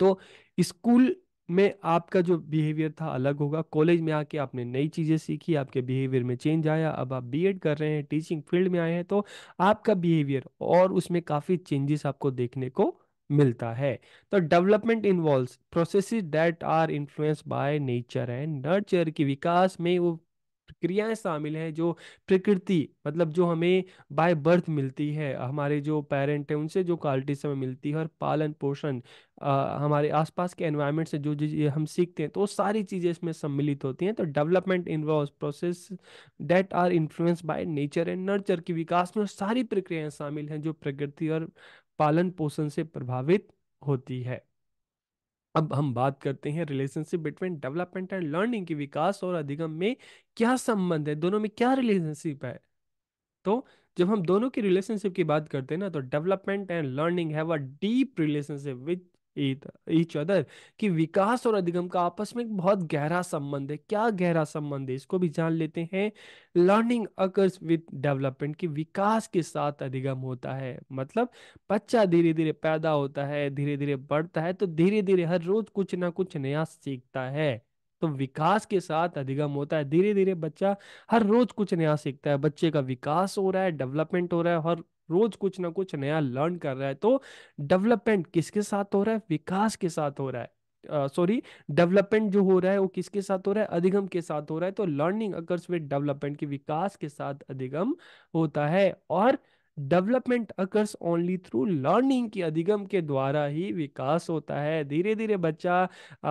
तो स्कूल में आपका जो बिहेवियर था अलग होगा कॉलेज में आके आपने नई चीज़ें सीखी आपके बिहेवियर में चेंज आया अब आप बीएड कर रहे हैं टीचिंग फील्ड में आए हैं तो आपका बिहेवियर और उसमें काफ़ी चेंजेस आपको देखने को मिलता है तो development involve processes that are influence by nature and nurture के विकास में वो क्रियाएं शामिल हैं जो प्रकृति मतलब जो हमें बाय बर्थ मिलती है हमारे जो पेरेंट हैं उनसे जो क्वालिटीज हमें मिलती है और पालन पोषण हमारे आसपास के एनवायरनमेंट से जो चीज़ हम सीखते हैं तो वो सारी चीज़ें इसमें सम्मिलित होती हैं तो development involve process that are influence by nature and nurture के विकास में सारी प्रक्रियाएं शामिल हैं जो प्रकृति और पालन पोषण से प्रभावित होती है अब हम बात करते हैं relationship between development and learning की विकास और अधिगम में क्या संबंध है दोनों में क्या रिलेशनशिप है तो जब हम दोनों की रिलेशनशिप की बात करते हैं ना तो development and learning have a deep relationship which each other कि विकास और अधिगम का आपस में एक बहुत गहरा संबंध है क्या गहरा संबंध है इसको भी जान लेते हैं लर्निंग अकर्स विद डेवलपमेंट कि विकास के साथ अधिगम होता है मतलब बच्चा धीरे धीरे पैदा होता है धीरे धीरे बढ़ता है तो धीरे धीरे हर रोज कुछ ना कुछ नया सीखता है तो विकास के साथ अधिगम होता है धीरे धीरे बच्चा हर रोज कुछ नया सीखता है बच्चे का विकास हो रहा है डेवलपमेंट हो रहा है हर रोज कुछ ना कुछ नया लर्न कर रहा है तो डेवलपमेंट किसके साथ हो रहा है विकास के साथ हो रहा है सॉरी uh, डेवलपमेंट जो हो रहा है वो किसके साथ हो रहा है अधिगम के साथ हो रहा है तो लर्निंग अकर्स विद डेवलपमेंट की विकास के साथ अधिगम होता है और development occurs only through learning के अधिगम के द्वारा ही विकास होता है धीरे धीरे बच्चा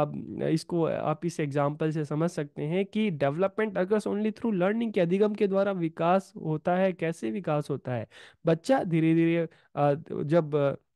अब इसको आप इस एग्जाम्पल से समझ सकते हैं कि development occurs only through learning के अधिगम के द्वारा विकास होता है कैसे विकास होता है बच्चा धीरे धीरे जब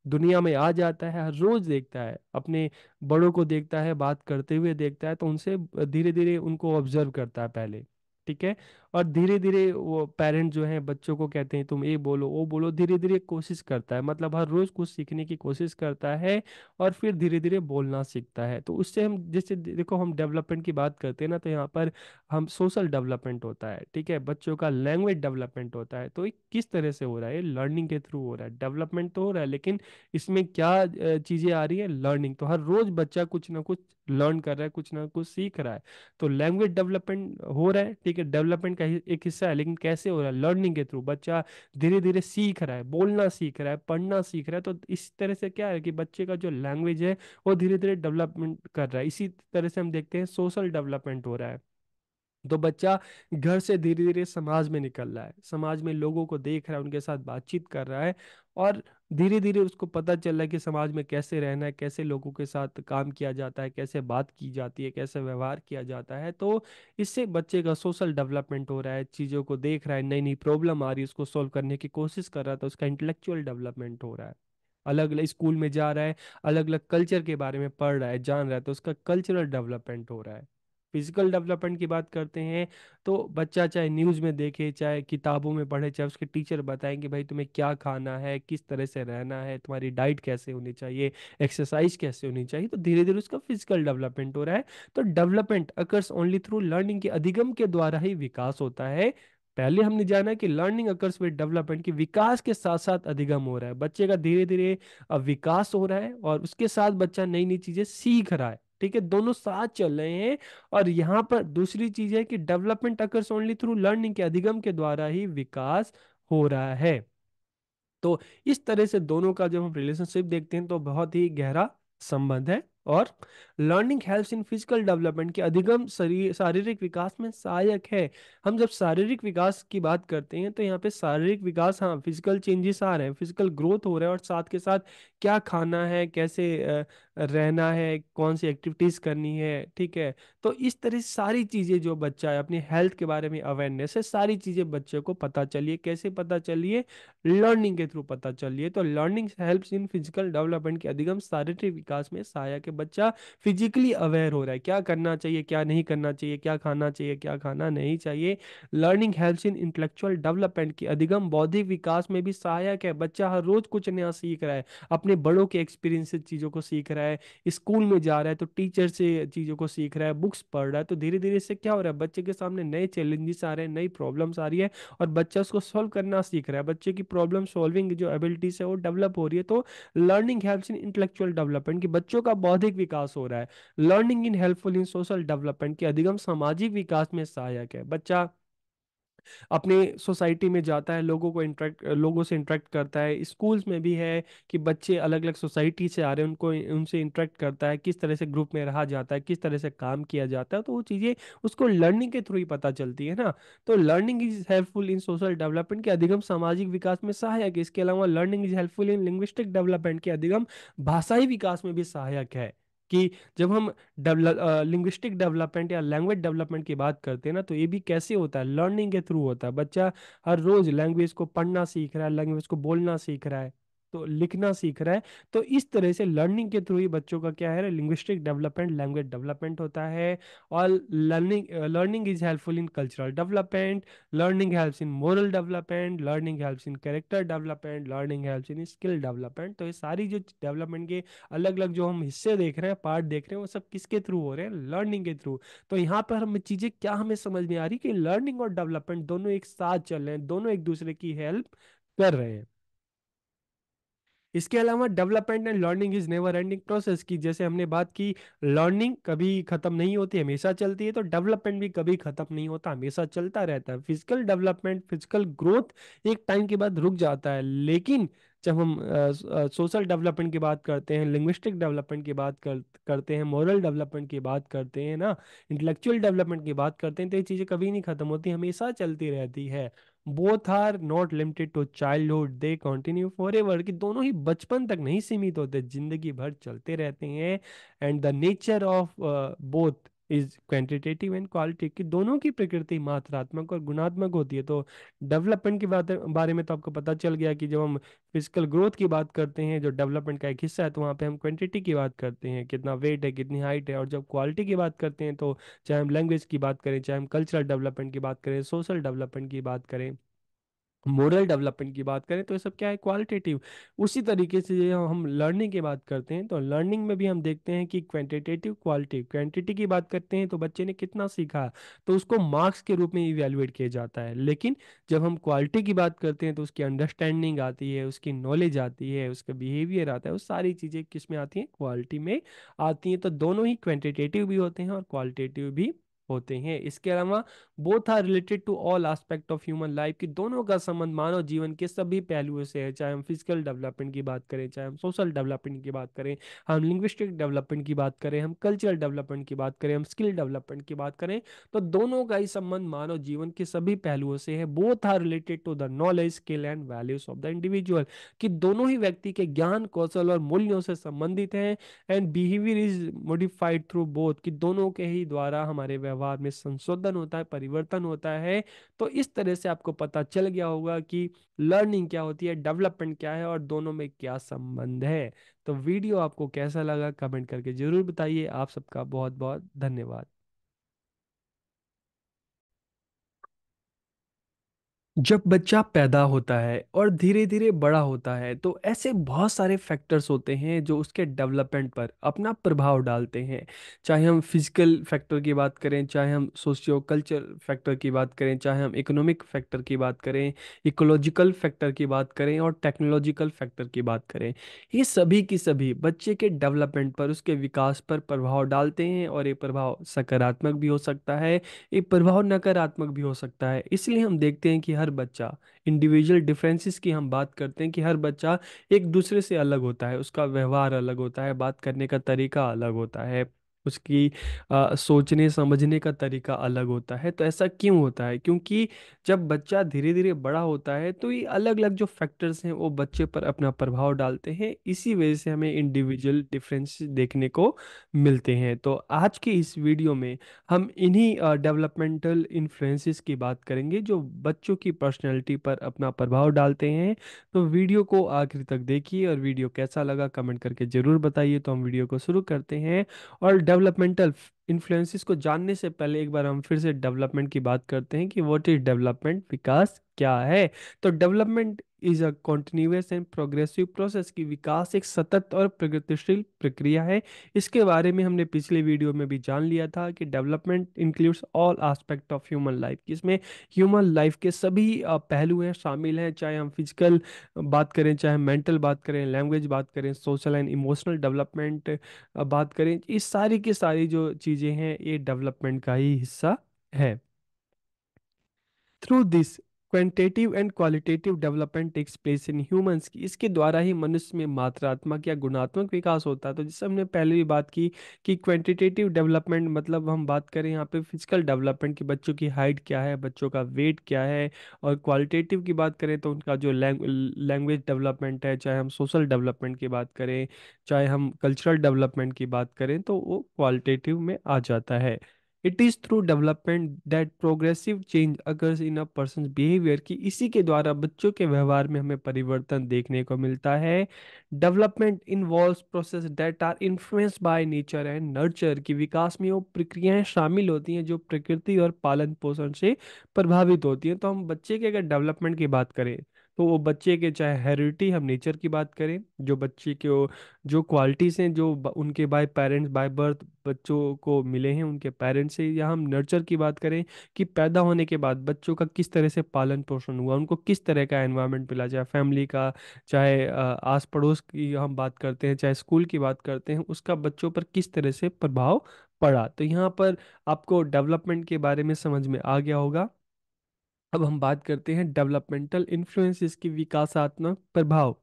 दुनिया में आ जाता है हर रोज देखता है अपने बड़ों को देखता है बात करते हुए देखता है तो उनसे धीरे धीरे उनको ऑब्जर्व करता है पहले ठीक है और धीरे धीरे वो पेरेंट जो है बच्चों को कहते हैं तुम ये बोलो वो बोलो धीरे धीरे कोशिश करता है मतलब हर रोज कुछ सीखने की कोशिश करता है और फिर धीरे धीरे बोलना सीखता है तो उससे हम जैसे देखो हम डेवलपमेंट की बात करते हैं ना तो यहाँ पर हम सोशल डेवलपमेंट होता है ठीक है बच्चों का लैंग्वेज डेवलपमेंट होता है तो ये किस तरह से हो रहा है लर्निंग के थ्रू हो रहा है डेवलपमेंट तो हो रहा है लेकिन इसमें क्या चीजें आ रही है लर्निंग तो हर रोज बच्चा कुछ ना कुछ लर्न कर रहा है कुछ ना कुछ सीख रहा है तो लैंग्वेज डेवलपमेंट हो रहा है ठीक है डेवलपमेंट का एक हिस्सा है लेकिन कैसे हो रहा है लर्निंग के थ्रू बच्चा धीरे धीरे सीख रहा है बोलना सीख रहा है पढ़ना सीख रहा है तो इस तरह से क्या है कि बच्चे का जो लैंग्वेज है वो धीरे धीरे डेवलपमेंट कर रहा है इसी तरह से हम देखते हैं सोशल डेवलपमेंट हो रहा है तो बच्चा घर से धीरे धीरे समाज में निकल रहा है समाज में लोगों को देख रहा है उनके साथ बातचीत कर रहा है और धीरे धीरे उसको पता चल रहा है कि समाज में कैसे रहना है कैसे लोगों के साथ काम किया जाता है कैसे बात की जाती है कैसे व्यवहार किया जाता है तो इससे बच्चे का सोशल डेवलपमेंट हो रहा है चीज़ों को देख रहा है नई नई प्रॉब्लम आ रही है उसको सॉल्व करने की कोशिश कर रहा था तो उसका इंटेलेक्चुअल डेवलपमेंट हो रहा है अलग अलग स्कूल में जा रहा है अलग अलग कल्चर के बारे में पढ़ रहा है जान रहा है तो उसका कल्चरल डेवलपमेंट हो रहा है फिजिकल डेवलपमेंट की बात करते हैं तो बच्चा चाहे न्यूज़ में देखे चाहे किताबों में पढ़े चाहे उसके टीचर बताएं कि भाई तुम्हें क्या खाना है किस तरह से रहना है तुम्हारी डाइट कैसे होनी चाहिए एक्सरसाइज कैसे होनी चाहिए तो धीरे धीरे उसका फिजिकल डेवलपमेंट हो रहा है तो development occurs only through learning के अधिगम के द्वारा ही विकास होता है पहले हमने जाना कि लर्निंग अकर्स विद डेवलपमेंट की विकास के साथ साथ अधिगम हो रहा है बच्चे का धीरे धीरे विकास हो रहा है और उसके साथ बच्चा नई नई चीजें सीख रहा है ठीक है दोनों साथ चल रहे हैं और यहाँ पर दूसरी चीज है कि development occurs only through learning के अधिगम के द्वारा ही विकास हो रहा है तो इस तरह से दोनों का जब हम रिलेशनशिप देखते हैं तो बहुत ही गहरा संबंध है और learning helps in physical development के अधिगम शारीरिक विकास में सहायक है हम जब शारीरिक विकास की बात करते हैं तो यहाँ पे शारीरिक विकास हाँ फिजिकल चेंजेस आ रहे हैं फिजिकल ग्रोथ हो रहा है और साथ के साथ क्या खाना है कैसे रहना है कौन सी एक्टिविटीज करनी है ठीक है तो इस तरह से सारी चीजें जो बच्चा है अपनी हेल्थ के बारे में अवेयरनेस है सारी चीजें बच्चे को पता चलिए कैसे पता चलिए लर्निंग के थ्रू पता चलिए तो learning helps in physical development के अधिगम शारीरिक विकास में सहायक है बच्चा फिजिकली अवेयर हो रहा है क्या करना चाहिए क्या नहीं करना चाहिए क्या खाना चाहिए क्या खाना नहीं चाहिए learning helps in intellectual development की अधिगम बौद्धिक विकास में भी सहायक है बच्चा हर रोज कुछ नया सीख रहा है अपने अपने बड़ों के एक्सपीरियंस से चीज़ों को सीख रहा है स्कूल में जा रहा है तो टीचर से चीज़ों को सीख रहा है बुक्स पढ़ रहा है तो धीरे धीरे इससे क्या हो रहा है बच्चे के सामने नए चैलेंजेस आ रहे हैं नई प्रॉब्लम्स आ रही है और बच्चा उसको सॉल्व करना सीख रहा है बच्चे की प्रॉब्लम सॉल्विंग जो एबिलिटीज है वो डेवलप हो रही है तो learning helps in intellectual development की बच्चों का बौद्धिक विकास हो रहा है learning in helpful in social development की अधिगम सामाजिक विकास में सहायक है बच्चा अपने सोसाइटी में जाता है लोगों को इंटरेक्ट लोगों से इंटरेक्ट करता है स्कूल्स में भी है कि बच्चे अलग अलग सोसाइटी से आ रहे हैं उनको उनसे इंटरेक्ट करता है किस तरह से ग्रुप में रहा जाता है किस तरह से काम किया जाता है तो वो चीज़ें उसको लर्निंग के थ्रू ही पता चलती है ना तो learning is helpful in social development के अधिगम सामाजिक विकास में सहायक है इसके अलावा learning is helpful in linguistic development के अधिगम भाषाई विकास में भी सहायक है कि जब हम लिंग्विस्टिक डेवलपमेंट या लैंग्वेज डेवलपमेंट की बात करते हैं ना तो ये भी कैसे होता है लर्निंग के थ्रू होता है बच्चा हर रोज लैंग्वेज को पढ़ना सीख रहा है लैंग्वेज को बोलना सीख रहा है तो लिखना सीख रहा है तो इस तरह से लर्निंग के थ्रू ही बच्चों का क्या है लिंग्विस्टिक डेवलपमेंट लैंग्वेज डेवलपमेंट होता है और learning learning is helpful in cultural development learning helps in moral development learning helps in character development learning helps in skill development तो ये सारी जो डेवलपमेंट के अलग अलग जो हम हिस्से देख रहे हैं पार्ट देख रहे हैं वो सब किसके थ्रू हो रहे हैं लर्निंग के थ्रू तो यहाँ पर हम चीज़ें क्या हमें समझ में आ रही कि लर्निंग और डेवलपमेंट दोनों एक साथ चल रहे हैं दोनों एक दूसरे की हेल्प कर रहे हैं इसके अलावा development and learning is never ending process की जैसे हमने बात की लर्निंग कभी खत्म नहीं होती हमेशा चलती है तो डेवलपमेंट भी कभी खत्म नहीं होता हमेशा चलता रहता है फिजिकल डेवलपमेंट फिजिकल ग्रोथ एक टाइम के बाद रुक जाता है लेकिन जब हम सोशल डेवलपमेंट की बात करते हैं लिंग्विस्टिक डेवलपमेंट की बात कर, करते हैं मॉरल डेवलपमेंट की बात करते हैं ना इंटेलेक्चुअल डेवलपमेंट की बात करते हैं तो ये चीज़ें कभी नहीं खत्म होती हमेशा चलती रहती है both are not limited to hood they continue for ever कि दोनों ही बचपन तक नहीं सीमित होते जिंदगी भर चलते रहते हैं and the nature of both is quantitative and qualitative दोनों की प्रकृति मात्रात्मक और गुणात्मक होती है तो डेवलपमेंट की बात बारे में तो आपको पता चल गया कि जब हम फिजिकल ग्रोथ की बात करते हैं जो डेवलपमेंट का एक हिस्सा है तो वहाँ पे हम क्वांटिटी की बात करते हैं कितना वेट है कितनी हाइट है और जब क्वालिटी की बात करते हैं तो चाहे हम लैंग्वेज की बात करें चाहे हम कल्चरल डेवलपमेंट की बात करें सोशल डेवलपमेंट की बात करें मोरल डेवलपमेंट की बात करें तो ये सब क्या है क्वालिटेटिव उसी तरीके से हम लर्निंग की बात करते हैं तो लर्निंग में भी हम देखते हैं कि क्वांटिटेटिव क्वालिटी क्वांटिटी की बात करते हैं तो बच्चे ने कितना सीखा तो उसको मार्क्स के रूप में इवेल्युएट किया जाता है लेकिन जब हम क्वालिटी की बात करते हैं तो उसकी अंडरस्टैंडिंग आती है उसकी नॉलेज आती है उसका बिहेवियर आता है वो सारी चीज़ें किस में आती हैं क्वालिटी में आती हैं तो दोनों ही क्वान्टिटेटिव भी होते हैं और क्वालिटेटिव भी होते हैं इसके अलावा both are related to all aspect of human life कि दोनों का संबंध मानव जीवन के सभी पहलुओं से है चाहे हम फिजिकल डेवलपमेंट की बात करें चाहे हम सोशल डेवलपमेंट की बात करें हम लिंग्विस्टिक डेवलपमेंट की बात करें हम कल्चरल डेवलपमेंट की बात करें हम स्किल डेवलपमेंट की बात करें तो दोनों का ही संबंध मानव जीवन के सभी पहलुओं से है both are related to the knowledge skill and values of the individual कि दोनों ही व्यक्ति के ज्ञान कौशल और मूल्यों से संबंधित हैं and behaviour is modified through both कि दोनों के ही द्वारा हमारे व्यवहार में संशोधन होता है परिवर्तन होता है तो इस तरह से आपको पता चल गया होगा कि लर्निंग क्या होती है डेवलपमेंट क्या है और दोनों में क्या संबंध है तो वीडियो आपको कैसा लगा कमेंट करके जरूर बताइए आप सबका बहुत बहुत धन्यवाद जब बच्चा पैदा होता है और धीरे धीरे बड़ा होता है तो ऐसे बहुत सारे फैक्टर्स होते हैं जो उसके डेवलपमेंट पर अपना प्रभाव डालते हैं चाहे हम फिजिकल फैक्टर की बात करें चाहे हम सोशियो कल्चर फैक्टर की बात करें चाहे हम इकोनॉमिक फैक्टर की बात करें इकोलॉजिकल फैक्टर की बात करें और टेक्नोलॉजिकल फैक्टर की बात करें ये सभी की सभी बच्चे के डेवलपमेंट पर उसके विकास पर प्रभाव डालते हैं और ये प्रभाव सकारात्मक भी हो सकता है ये प्रभाव नकारात्मक भी हो सकता है इसलिए हम देखते हैं कि हर बच्चा इंडिविजुअल डिफरेंसेस की हम बात करते हैं कि हर बच्चा एक दूसरे से अलग होता है उसका व्यवहार अलग होता है बात करने का तरीका अलग होता है उसकी आ, सोचने समझने का तरीका अलग होता है तो ऐसा क्यों होता है क्योंकि जब बच्चा धीरे धीरे बड़ा होता है तो ये अलग अलग जो फैक्टर्स हैं वो बच्चे पर अपना प्रभाव डालते हैं इसी वजह से हमें इंडिविजुअल डिफरेंस देखने को मिलते हैं तो आज के इस वीडियो में हम इन्हीं डेवलपमेंटल इन्फ्लुएंसेस की बात करेंगे जो बच्चों की पर्सनैलिटी पर अपना प्रभाव डालते हैं तो वीडियो को आखिर तक देखिए और वीडियो कैसा लगा कमेंट करके ज़रूर बताइए तो हम वीडियो को शुरू करते हैं और डेवलपमेंटल इन्फ्लुएंसिस को जानने से पहले एक बार हम फिर से डेवलपमेंट की बात करते हैं कि व्हाट इज डेवलपमेंट विकास क्या है तो development is a continuous and progressive process की विकास एक सतत और प्रगतिशील प्रक्रिया है इसके बारे में हमने पिछले वीडियो में भी जान लिया था कि development includes all aspect of human life इसमें ह्यूमन लाइफ के सभी पहलू हैं शामिल हैं चाहे हम फिजिकल बात करें चाहे मेंटल बात करें लैंग्वेज बात करें सोशल एंड इमोशनल डेवलपमेंट बात करें इस सारी की सारी जो चीज़ें हैं ये डेवलपमेंट का ही हिस्सा है through this quantitative and qualitative development takes place in humans की इसके द्वारा ही मनुष्य में मात्रात्मक या गुणात्मक विकास होता है तो जैसे हमने पहले भी बात की कि क्वांटिटेटिव डेवलपमेंट मतलब हम बात करें यहाँ पे फिजिकल डेवलपमेंट की बच्चों की हाइट क्या है बच्चों का वेट क्या है और क्वालिटेटिव की बात करें तो उनका जो लैंग्वेज डेवलपमेंट है चाहे हम सोशल डेवलपमेंट की बात करें चाहे हम कल्चरल डेवलपमेंट की बात करें तो वो क्वालिटेटिव में आ जाता है it is through development that progressive change occurs in a person behaviour की इसी के द्वारा बच्चों के व्यवहार में हमें परिवर्तन देखने को मिलता है development involve process that are influence by nature and nurture की विकास में वो प्रक्रियाएं शामिल होती हैं जो प्रकृति और पालन पोषण से प्रभावित होती हैं तो हम बच्चे के अगर डेवलपमेंट की बात करें तो वो बच्चे के चाहे हेरिटी हम नेचर की बात करें जो बच्चे के वो- जो क्वालिटीज़ हैं जो उनके बाय पेरेंट्स बाय बर्थ बच्चों को मिले हैं उनके पेरेंट्स से या हम नर्चर की बात करें कि पैदा होने के बाद बच्चों का किस तरह से पालन पोषण हुआ उनको किस तरह का एनवायरनमेंट मिला चाहे फैमिली का चाहे आस पड़ोस की हम बात करते हैं चाहे स्कूल की बात करते हैं उसका बच्चों पर किस तरह से प्रभाव पड़ा तो यहाँ पर आपको डेवलपमेंट के बारे में समझ में आ गया होगा अब हम बात करते हैं डेवलपमेंटल इन्फ्लुएंसेस की विकासात्मक प्रभाव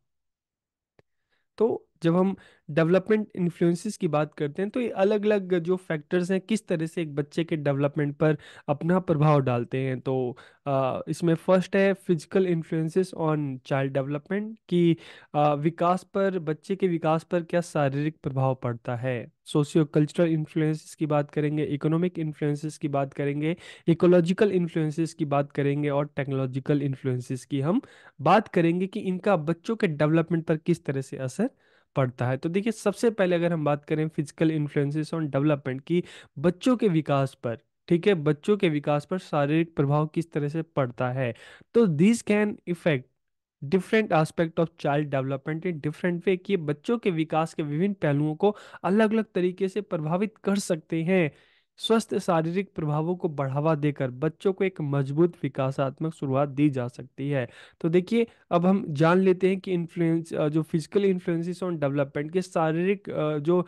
तो जब हम डेवलपमेंट इन्फ्लुएंसेस की बात करते हैं तो ये अलग अलग जो फैक्टर्स हैं किस तरह से एक बच्चे के डेवलपमेंट पर अपना प्रभाव डालते हैं तो इसमें फर्स्ट है physical influences on child development कि विकास पर बच्चे के विकास पर क्या शारीरिक प्रभाव पड़ता है सोशियो कल्चरल इन्फ्लुएंसेस की बात करेंगे इकोनॉमिक इन्फ्लुएंसेस की बात करेंगे इकोलॉजिकल इन्फ्लुएंसेस की बात करेंगे और टेक्नोलॉजिकल इन्फ्लुएंसेस की हम बात करेंगे कि इनका बच्चों के डेवलपमेंट पर किस तरह से असर पड़ता है तो देखिए सबसे पहले अगर हम बात करें फिजिकल इन्फ्लुएंसेस ऑन डेवलपमेंट की बच्चों के विकास पर ठीक है बच्चों के विकास पर शारीरिक प्रभाव किस तरह से पड़ता है तो this can effect different aspect of child development in different way कि बच्चों के विकास के विभिन्न पहलुओं को अलग अलग तरीके से प्रभावित कर सकते हैं स्वस्थ शारीरिक प्रभावों को बढ़ावा देकर बच्चों को एक मजबूत विकासात्मक शुरुआत दी जा सकती है तो देखिए अब हम जान लेते हैं कि इन्फ्लुएंस जो फिजिकल इन्फ्लुएंसिस ऑन डेवलपमेंट के शारीरिक जो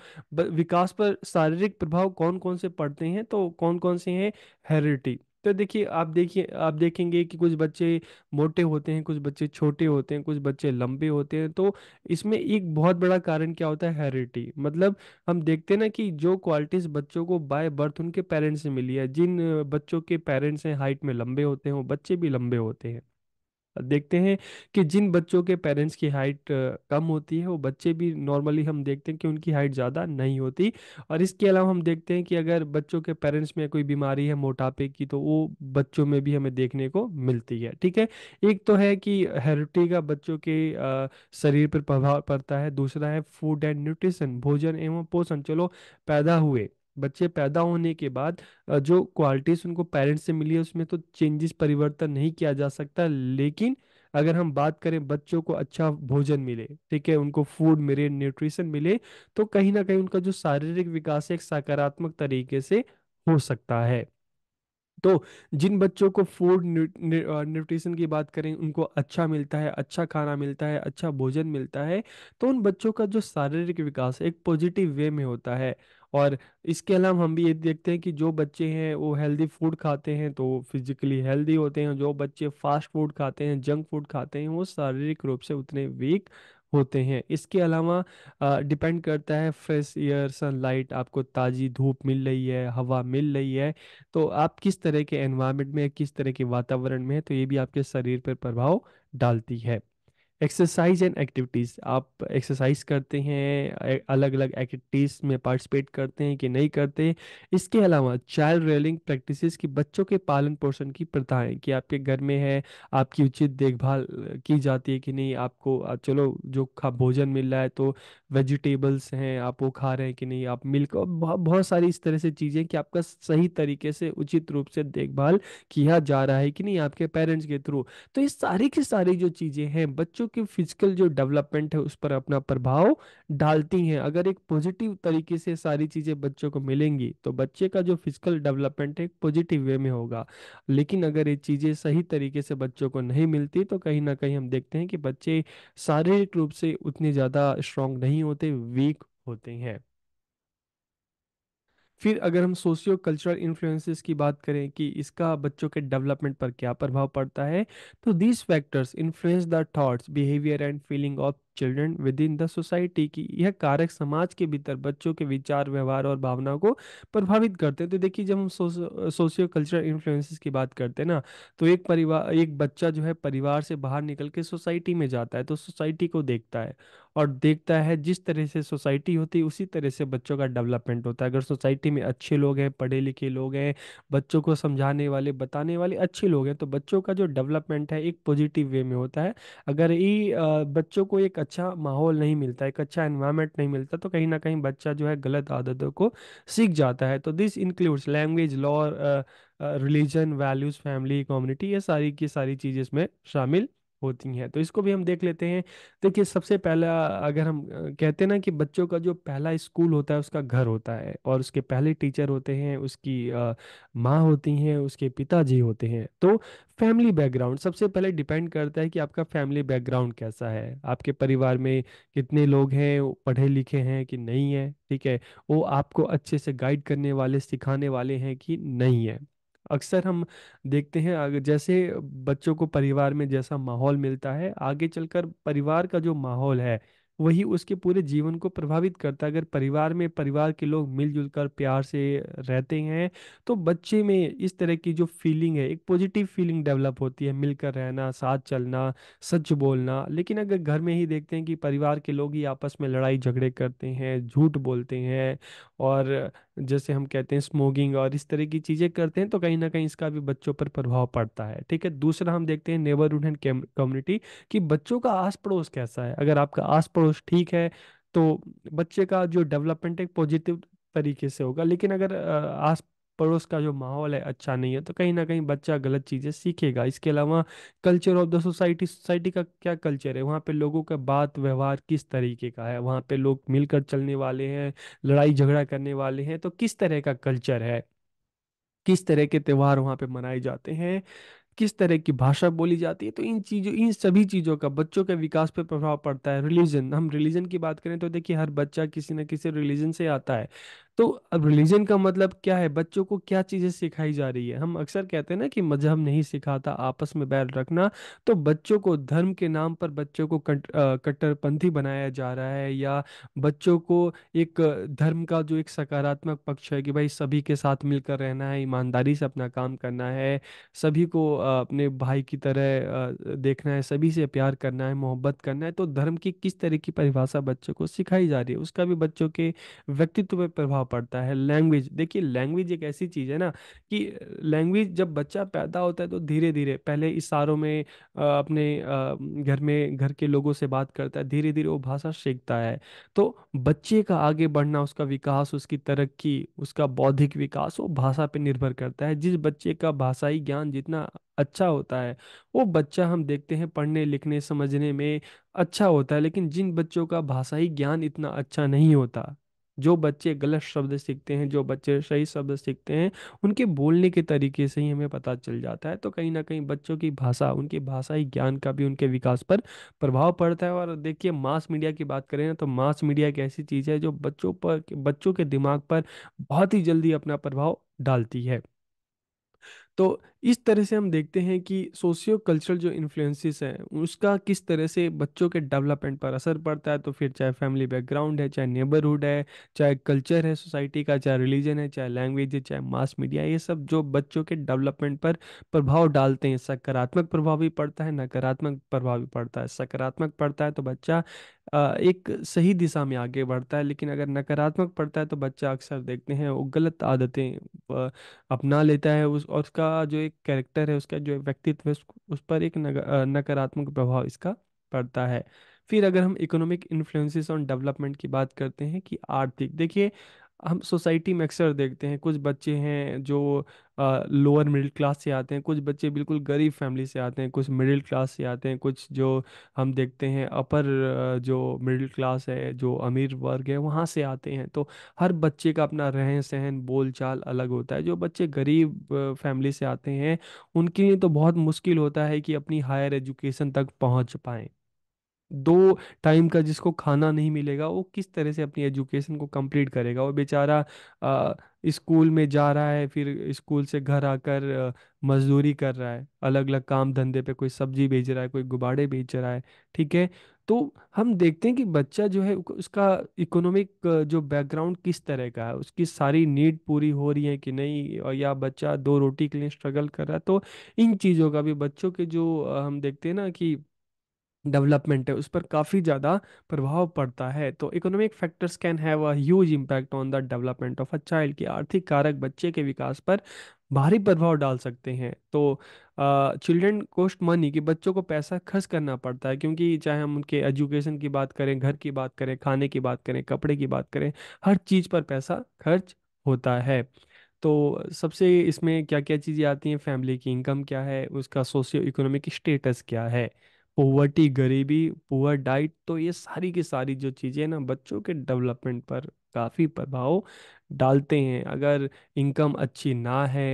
विकास पर शारीरिक प्रभाव कौन कौन से पड़ते हैं तो कौन कौन से हैं हेरिटी तो देखिए आप देखिए आप देखेंगे कि कुछ बच्चे मोटे होते हैं कुछ बच्चे छोटे होते हैं कुछ बच्चे लंबे होते हैं तो इसमें एक बहुत बड़ा कारण क्या होता है हेरिडिटी मतलब हम देखते हैं ना कि जो क्वालिटीज बच्चों को बाय बर्थ उनके पेरेंट्स से मिली है जिन बच्चों के पेरेंट्स हैं हाइट में लंबे होते हैं वो बच्चे भी लंबे होते हैं देखते हैं कि जिन बच्चों के पेरेंट्स की हाइट कम होती है वो बच्चे भी नॉर्मली हम देखते हैं कि उनकी हाइट ज़्यादा नहीं होती और इसके अलावा हम देखते हैं कि अगर बच्चों के पेरेंट्स में कोई बीमारी है मोटापे की तो वो बच्चों में भी हमें देखने को मिलती है ठीक है एक तो है कि हेरिटी का बच्चों के शरीर पर प्रभाव पड़ता है दूसरा है फूड एंड न्यूट्रिशन भोजन एवं पोषण चलो पैदा हुए बच्चे पैदा होने के बाद जो क्वालिटीज उनको पेरेंट्स से मिली है उसमें तो चेंजेस परिवर्तन नहीं किया जा सकता लेकिन अगर हम बात करें बच्चों को अच्छा भोजन मिले ठीक है उनको फूड मिले न्यूट्रिशन मिले तो कहीं ना कहीं उनका जो शारीरिक विकास है एक सकारात्मक तरीके से हो सकता है तो जिन बच्चों को फूड न्यूट्रिशन की बात करें उनको अच्छा मिलता है अच्छा खाना मिलता है अच्छा भोजन मिलता है तो उन बच्चों का जो शारीरिक विकास एक पॉजिटिव वे में होता है और इसके अलावा हम भी ये देखते हैं कि जो बच्चे हैं वो हेल्दी फूड खाते हैं तो फिजिकली हेल्दी होते हैं जो बच्चे फास्ट फूड खाते हैं जंक फूड खाते हैं वो शारीरिक रूप से उतने वीक होते हैं इसके अलावा डिपेंड करता है फ्रेश एयर सनलाइट आपको ताज़ी धूप मिल रही है हवा मिल रही है तो आप किस तरह के एनवायरनमेंट में किस तरह के वातावरण में है तो ये भी आपके शरीर पर प्रभाव डालती है एक्सरसाइज एंड एक्टिविटीज़ आप एक्सरसाइज करते हैं अलग अलग एक्टिविटीज़ में पार्टिसिपेट करते हैं कि नहीं करते हैं इसके अलावा चाइल्ड रेलिंग प्रैक्टिस की बच्चों के पालन पोषण की प्रथाएं कि आपके घर में है आपकी उचित देखभाल की जाती है कि नहीं आपको चलो जो खा भोजन मिल रहा है तो वेजिटेबल्स हैं आप वो खा रहे हैं कि नहीं आप मिल्क और बहुत बहुत सारी इस तरह से चीज़ें कि आपका सही तरीके से उचित रूप से देखभाल किया जा रहा है कि नहीं आपके पेरेंट्स के थ्रू तो ये सारी की सारी जो चीज़ें हैं बच्चों कि फिजिकल जो डेवलपमेंट है उस पर अपना प्रभाव डालती हैं अगर एक पॉजिटिव तरीके से सारी चीज़ें बच्चों को मिलेंगी तो बच्चे का जो फिजिकल डेवलपमेंट है पॉजिटिव वे में होगा लेकिन अगर ये चीज़ें सही तरीके से बच्चों को नहीं मिलती तो कहीं ना कहीं हम देखते हैं कि बच्चे शारीरिक रूप से उतने ज़्यादा स्ट्रांग नहीं होते वीक होते हैं फिर अगर हम सोशियो कल्चरल इन्फ्लुएंसेस की बात करें कि इसका बच्चों के डेवलपमेंट पर क्या प्रभाव पड़ता है तो these factors influence the thoughts behaviour and feeling of children within the society की यह कारक समाज के भीतर बच्चों के विचार व्यवहार और भावनाओं को प्रभावित करते हैं तो देखिए जब हम सोशियो कल्चरल इन्फ्लुएंसेस की बात करते हैं ना तो एक परिवार एक बच्चा जो है परिवार से बाहर निकल के सोसाइटी में जाता है तो सोसाइटी को देखता है और देखता है जिस तरह से सोसाइटी होती है उसी तरह से बच्चों का डेवलपमेंट होता है अगर सोसाइटी में अच्छे लोग हैं पढ़े लिखे लोग हैं बच्चों को समझाने वाले बताने वाले अच्छे लोग हैं तो बच्चों का जो डेवलपमेंट है एक पॉजिटिव वे में होता है अगर ये बच्चों को एक अच्छा माहौल नहीं मिलता एक अच्छा इन्वायरमेंट नहीं मिलता तो कहीं ना कहीं बच्चा जो है गलत आदतों को सीख जाता है तो this includes language law religion values family community ये सारी की सारी चीज़ इसमें शामिल होती हैं तो इसको भी हम देख लेते हैं देखिए सबसे पहला अगर हम कहते हैं ना कि बच्चों का जो पहला स्कूल होता है उसका घर होता है और उसके पहले टीचर होते हैं उसकी माँ होती हैं उसके पिताजी होते हैं तो फैमिली बैकग्राउंड सबसे पहले डिपेंड करता है कि आपका फैमिली बैकग्राउंड कैसा है आपके परिवार में कितने लोग हैं पढ़े लिखे हैं कि नहीं है ठीक है वो आपको अच्छे से गाइड करने वाले सिखाने वाले हैं कि नहीं है अक्सर हम देखते हैं अगर जैसे बच्चों को परिवार में जैसा माहौल मिलता है आगे चलकर परिवार का जो माहौल है वही उसके पूरे जीवन को प्रभावित करता है अगर परिवार में परिवार के लोग मिलजुल कर प्यार से रहते हैं तो बच्चे में इस तरह की जो फीलिंग है एक पॉजिटिव फीलिंग डेवलप होती है मिलकर रहना साथ चलना सच बोलना लेकिन अगर घर में ही देखते हैं कि परिवार के लोग ही आपस में लड़ाई झगड़े करते हैं झूठ बोलते हैं और जैसे हम कहते हैं स्मोकिंग और इस तरह की चीज़ें करते हैं तो कहीं ना कहीं इसका भी बच्चों पर प्रभाव पड़ता है ठीक है दूसरा हम देखते हैं नेबरहुड एंड कम्युनिटी कि बच्चों का आस पड़ोस कैसा है अगर आपका आस पड़ोस ठीक है तो बच्चे का जो डेवलपमेंट है पॉजिटिव तरीके से होगा लेकिन अगर आस पड़ोस का जो माहौल है अच्छा नहीं है तो कहीं ना कहीं बच्चा गलत चीज़ें सीखेगा इसके अलावा culture of the society society का क्या कल्चर है वहाँ पे लोगों का बात व्यवहार किस तरीके का है वहाँ पे लोग मिलकर चलने वाले हैं लड़ाई झगड़ा करने वाले हैं तो किस तरह का कल्चर है किस तरह के त्यौहार वहाँ पे मनाए जाते हैं किस तरह की भाषा बोली जाती है तो इन चीज़ों इन सभी चीज़ों का बच्चों के विकास पर प्रभाव पड़ता है रिलीजन हम रिलीजन की बात करें तो देखिए हर बच्चा किसी न किसी रिलीजन से आता है तो अब रिलीजन का मतलब क्या है बच्चों को क्या चीज़ें सिखाई जा रही है हम अक्सर कहते हैं ना कि मजहब नहीं सिखाता आपस में बैर रखना तो बच्चों को धर्म के नाम पर बच्चों को कट, कट्टरपंथी बनाया जा रहा है या बच्चों को एक धर्म का जो एक सकारात्मक पक्ष है कि भाई सभी के साथ मिलकर रहना है ईमानदारी से अपना काम करना है सभी को अपने भाई की तरह देखना है, सभी से प्यार करना है, मोहब्बत करना है, तो धर्म की किस तरह की परिभाषा बच्चों को सिखाई जा रही है, उसका भी बच्चों के व्यक्तित्व पर प्रभाव पड़ता है। लैंग्वेज देखिए लैंग्वेज एक ऐसी चीज़ है ना कि लैंग्वेज जब बच्चा पैदा होता है तो धीरे-धीरे पहले इशारों में अपने घर में घर के लोगों से बात करता है, धीरे-धीरे वो भाषा सीखता है। तो बच्चे का आगे बढ़ना, उसका विकास, उसकी तरक्की, उसका बौद्धिक विकास वो भाषा पर निर्भर करता है। जिस बच्चे का भाषाई ज्ञान जितना अच्छा होता है वो बच्चा हम देखते हैं पढ़ने लिखने समझने में अच्छा होता है लेकिन जिन बच्चों का भाषाई ज्ञान इतना अच्छा नहीं होता जो बच्चे गलत शब्द सीखते हैं जो बच्चे सही शब्द सीखते हैं उनके बोलने के तरीके से ही हमें पता चल जाता है तो कहीं ना कहीं बच्चों की भाषा उनके भाषाई ज्ञान का भी उनके विकास पर प्रभाव पड़ता है और देखिए मास मीडिया की बात करें ना तो मास मीडिया एक ऐसी चीज़ है जो बच्चों पर बच्चों के दिमाग पर बहुत ही जल्दी अपना प्रभाव डालती है तो इस तरह से हम देखते हैं कि सोशियो कल्चरल जो इन्फ्लुएंसेस हैं उसका किस तरह से बच्चों के डेवलपमेंट पर असर पड़ता है तो फिर चाहे फैमिली बैकग्राउंड है चाहे नेबरहुड है चाहे कल्चर है सोसाइटी का चाहे रिलीजन है चाहे लैंग्वेज है चाहे मास मीडिया ये सब जो बच्चों के डेवलपमेंट पर प्रभाव डालते हैं सकारात्मक प्रभाव भी पड़ता है नकारात्मक प्रभाव भी पड़ता है सकारात्मक पड़ता है तो बच्चा एक सही दिशा में आगे बढ़ता है लेकिन अगर नकारात्मक पड़ता है तो बच्चा अक्सर देखते हैं वो गलत आदतें अपना लेता है उस और उसका जो एक एक कैरेक्टर है उसका जो व्यक्तित्व है उस पर एक नकारात्मक प्रभाव इसका पड़ता है फिर अगर हम इकोनॉमिक इन्फ्लुएंसेस ऑन डेवलपमेंट की बात करते हैं कि आर्थिक देखिए हम सोसाइटी में अक्सर देखते हैं कुछ बच्चे हैं जो लोअर मिडिल क्लास से आते हैं कुछ बच्चे बिल्कुल गरीब फैमिली से आते हैं कुछ मिडिल क्लास से आते हैं कुछ जो हम देखते हैं अपर जो मिडिल क्लास है जो अमीर वर्ग है वहाँ से आते हैं तो हर बच्चे का अपना रहन सहन बोल चाल अलग होता है जो बच्चे गरीब फैमिली से आते हैं उनके लिए तो बहुत मुश्किल होता है कि अपनी हायर एजुकेशन तक पहुँच पाएँ दो टाइम का जिसको खाना नहीं मिलेगा वो किस तरह से अपनी एजुकेशन को कंप्लीट करेगा वो बेचारा स्कूल में जा रहा है फिर स्कूल से घर आकर मजदूरी कर रहा है अलग अलग काम धंधे पे कोई सब्जी बेच रहा है कोई गुबाड़े बेच रहा है ठीक है तो हम देखते हैं कि बच्चा जो है उसका इकोनॉमिक जो बैकग्राउंड किस तरह का है उसकी सारी नीड पूरी हो रही है कि नहीं और या बच्चा दो रोटी के लिए स्ट्रगल कर रहा है तो इन चीज़ों का भी बच्चों के जो हम देखते हैं ना कि डेवलपमेंट है उस पर काफ़ी ज़्यादा प्रभाव पड़ता है तो economic factors can have a huge impact on the development of a child की आर्थिक कारक बच्चे के विकास पर भारी प्रभाव डाल सकते हैं तो चिल्ड्रन कोस्ट मनी कि बच्चों को पैसा खर्च करना पड़ता है क्योंकि चाहे हम उनके एजुकेशन की बात करें घर की बात करें खाने की बात करें कपड़े की बात करें हर चीज़ पर पैसा खर्च होता है तो सबसे इसमें क्या क्या चीज़ें आती हैं फैमिली की इनकम क्या है उसका सोशियो इकोनॉमिक स्टेटस क्या है पोवर्टी गरीबी पुअर डाइट तो ये सारी की सारी जो चीज़ें ना बच्चों के डेवलपमेंट पर काफ़ी प्रभाव डालते हैं अगर इनकम अच्छी ना है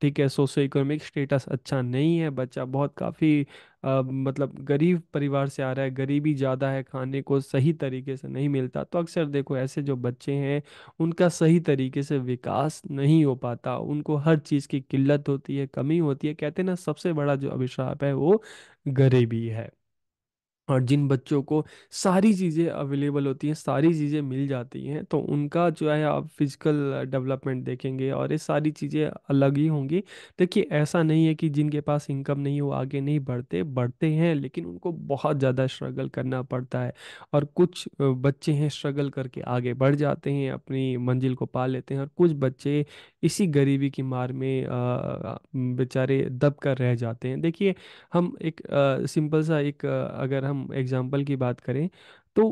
ठीक है सोशो इकोनॉमिक स्टेटस अच्छा नहीं है बच्चा बहुत काफ़ी मतलब गरीब परिवार से आ रहा है गरीबी ज़्यादा है खाने को सही तरीके से नहीं मिलता तो अक्सर देखो ऐसे जो बच्चे हैं उनका सही तरीके से विकास नहीं हो पाता उनको हर चीज़ की किल्लत होती है कमी होती है कहते हैं ना सबसे बड़ा जो अभिशाप है वो गरीबी है और जिन बच्चों को सारी चीज़ें अवेलेबल होती हैं सारी चीज़ें मिल जाती हैं तो उनका जो है आप फिजिकल डेवलपमेंट देखेंगे और ये सारी चीज़ें अलग ही होंगी देखिए ऐसा नहीं है कि जिनके पास इनकम नहीं हो आगे नहीं बढ़ते बढ़ते हैं लेकिन उनको बहुत ज़्यादा स्ट्रगल करना पड़ता है और कुछ बच्चे हैं स्ट्रगल करके आगे बढ़ जाते हैं अपनी मंजिल को पा लेते हैं और कुछ बच्चे इसी गरीबी की मार में बेचारे दब कर रह जाते हैं देखिए हम एक सिंपल सा एक अगर हम हम एग्जाम्पल की बात करें तो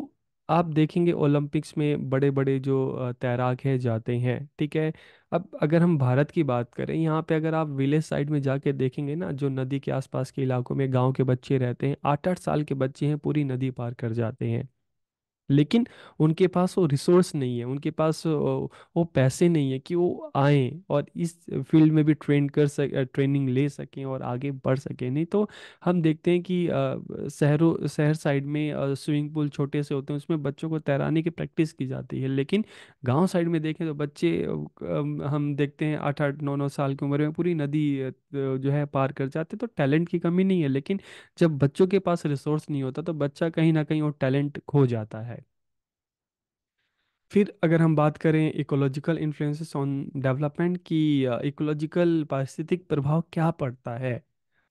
आप देखेंगे ओलंपिक्स में बड़े बड़े जो तैराक हैं जाते हैं ठीक है अब अगर हम भारत की बात करें यहाँ पे अगर आप विलेज साइड में जाके देखेंगे ना जो नदी के आसपास के इलाकों में गांव के बच्चे रहते हैं आठ आठ साल के बच्चे हैं पूरी नदी पार कर जाते हैं लेकिन उनके पास वो रिसोर्स नहीं है उनके पास वो पैसे नहीं है कि वो आए और इस फील्ड में भी ट्रेन कर सक ट्रेनिंग ले सकें और आगे बढ़ सकें नहीं तो हम देखते हैं कि शहरों शहर साइड में स्विमिंग पूल छोटे से होते हैं उसमें बच्चों को तैराने की प्रैक्टिस की जाती है लेकिन गाँव साइड में देखें तो बच्चे हम देखते हैं आठ आठ नौ नौ साल की उम्र में पूरी नदी जो है पार कर जाते तो टैलेंट की कमी नहीं है लेकिन जब बच्चों के पास रिसोर्स नहीं होता तो बच्चा कहीं ना कहीं वो टैलेंट खो जाता है फिर अगर हम बात करें इकोलॉजिकल इन्फ्लुएंसेस ऑन डेवलपमेंट की इकोलॉजिकल पारिस्थितिक प्रभाव क्या पड़ता है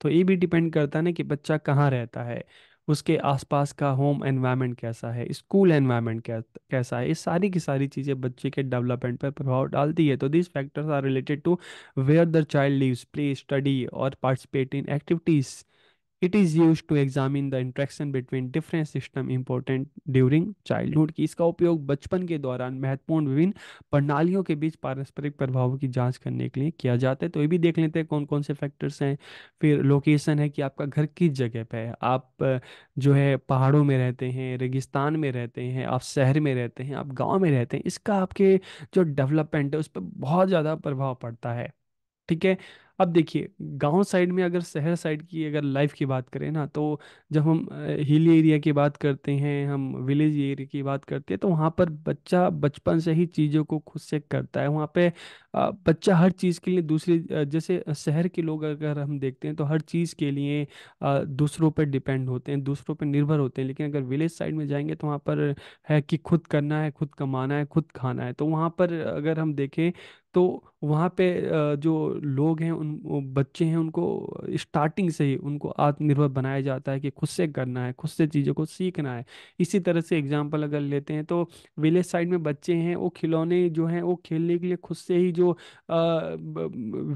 तो ये भी डिपेंड करता है ना कि बच्चा कहाँ रहता है उसके आसपास का होम एनवायरनमेंट कैसा है स्कूल एनवायरनमेंट कैसा है ये सारी की सारी चीज़ें बच्चे के डेवलपमेंट पर प्रभाव डालती है तो this factors are related to where the child lives play study और participate in activities it is use to examine the interaction between different system important during childhood की इसका उपयोग बचपन के दौरान महत्वपूर्ण विभिन्न प्रणालियों के बीच पारस्परिक प्रभावों की जांच करने के लिए किया जाता है तो ये भी देख लेते हैं कौन कौन से फैक्टर्स हैं फिर लोकेशन है कि आपका घर किस जगह पर है आप जो है पहाड़ों में रहते हैं रेगिस्तान में रहते हैं आप शहर में रहते हैं आप गाँव में रहते हैं इसका आपके जो डेवलपमेंट है उस पर बहुत ज़्यादा प्रभाव पड़ता है ठीक है अब देखिए गांव साइड में अगर शहर साइड की अगर लाइफ की बात करें ना तो जब हम हिल एरिया की बात करते हैं हम विलेज एरिया की बात करते हैं तो वहाँ पर बच्चा बचपन से ही चीज़ों को खुद से करता है वहाँ पे बच्चा हर चीज़ के लिए दूसरे जैसे शहर के लोग अगर हम देखते हैं तो हर चीज़ के लिए दूसरों पर डिपेंड होते हैं दूसरों पर निर्भर होते हैं लेकिन अगर विलेज साइड में जाएंगे तो वहाँ पर है कि खुद करना है खुद कमाना है खुद खाना है तो वहाँ पर अगर हम देखें तो वहाँ पे जो लोग हैं उन बच्चे हैं उनको स्टार्टिंग से ही उनको आत्मनिर्भर बनाया जाता है कि खुद से करना है खुद से चीज़ों को सीखना है इसी तरह से एग्जाम्पल अगर लेते हैं तो विलेज साइड में बच्चे हैं वो खिलौने जो हैं वो खेलने के लिए खुद से ही जो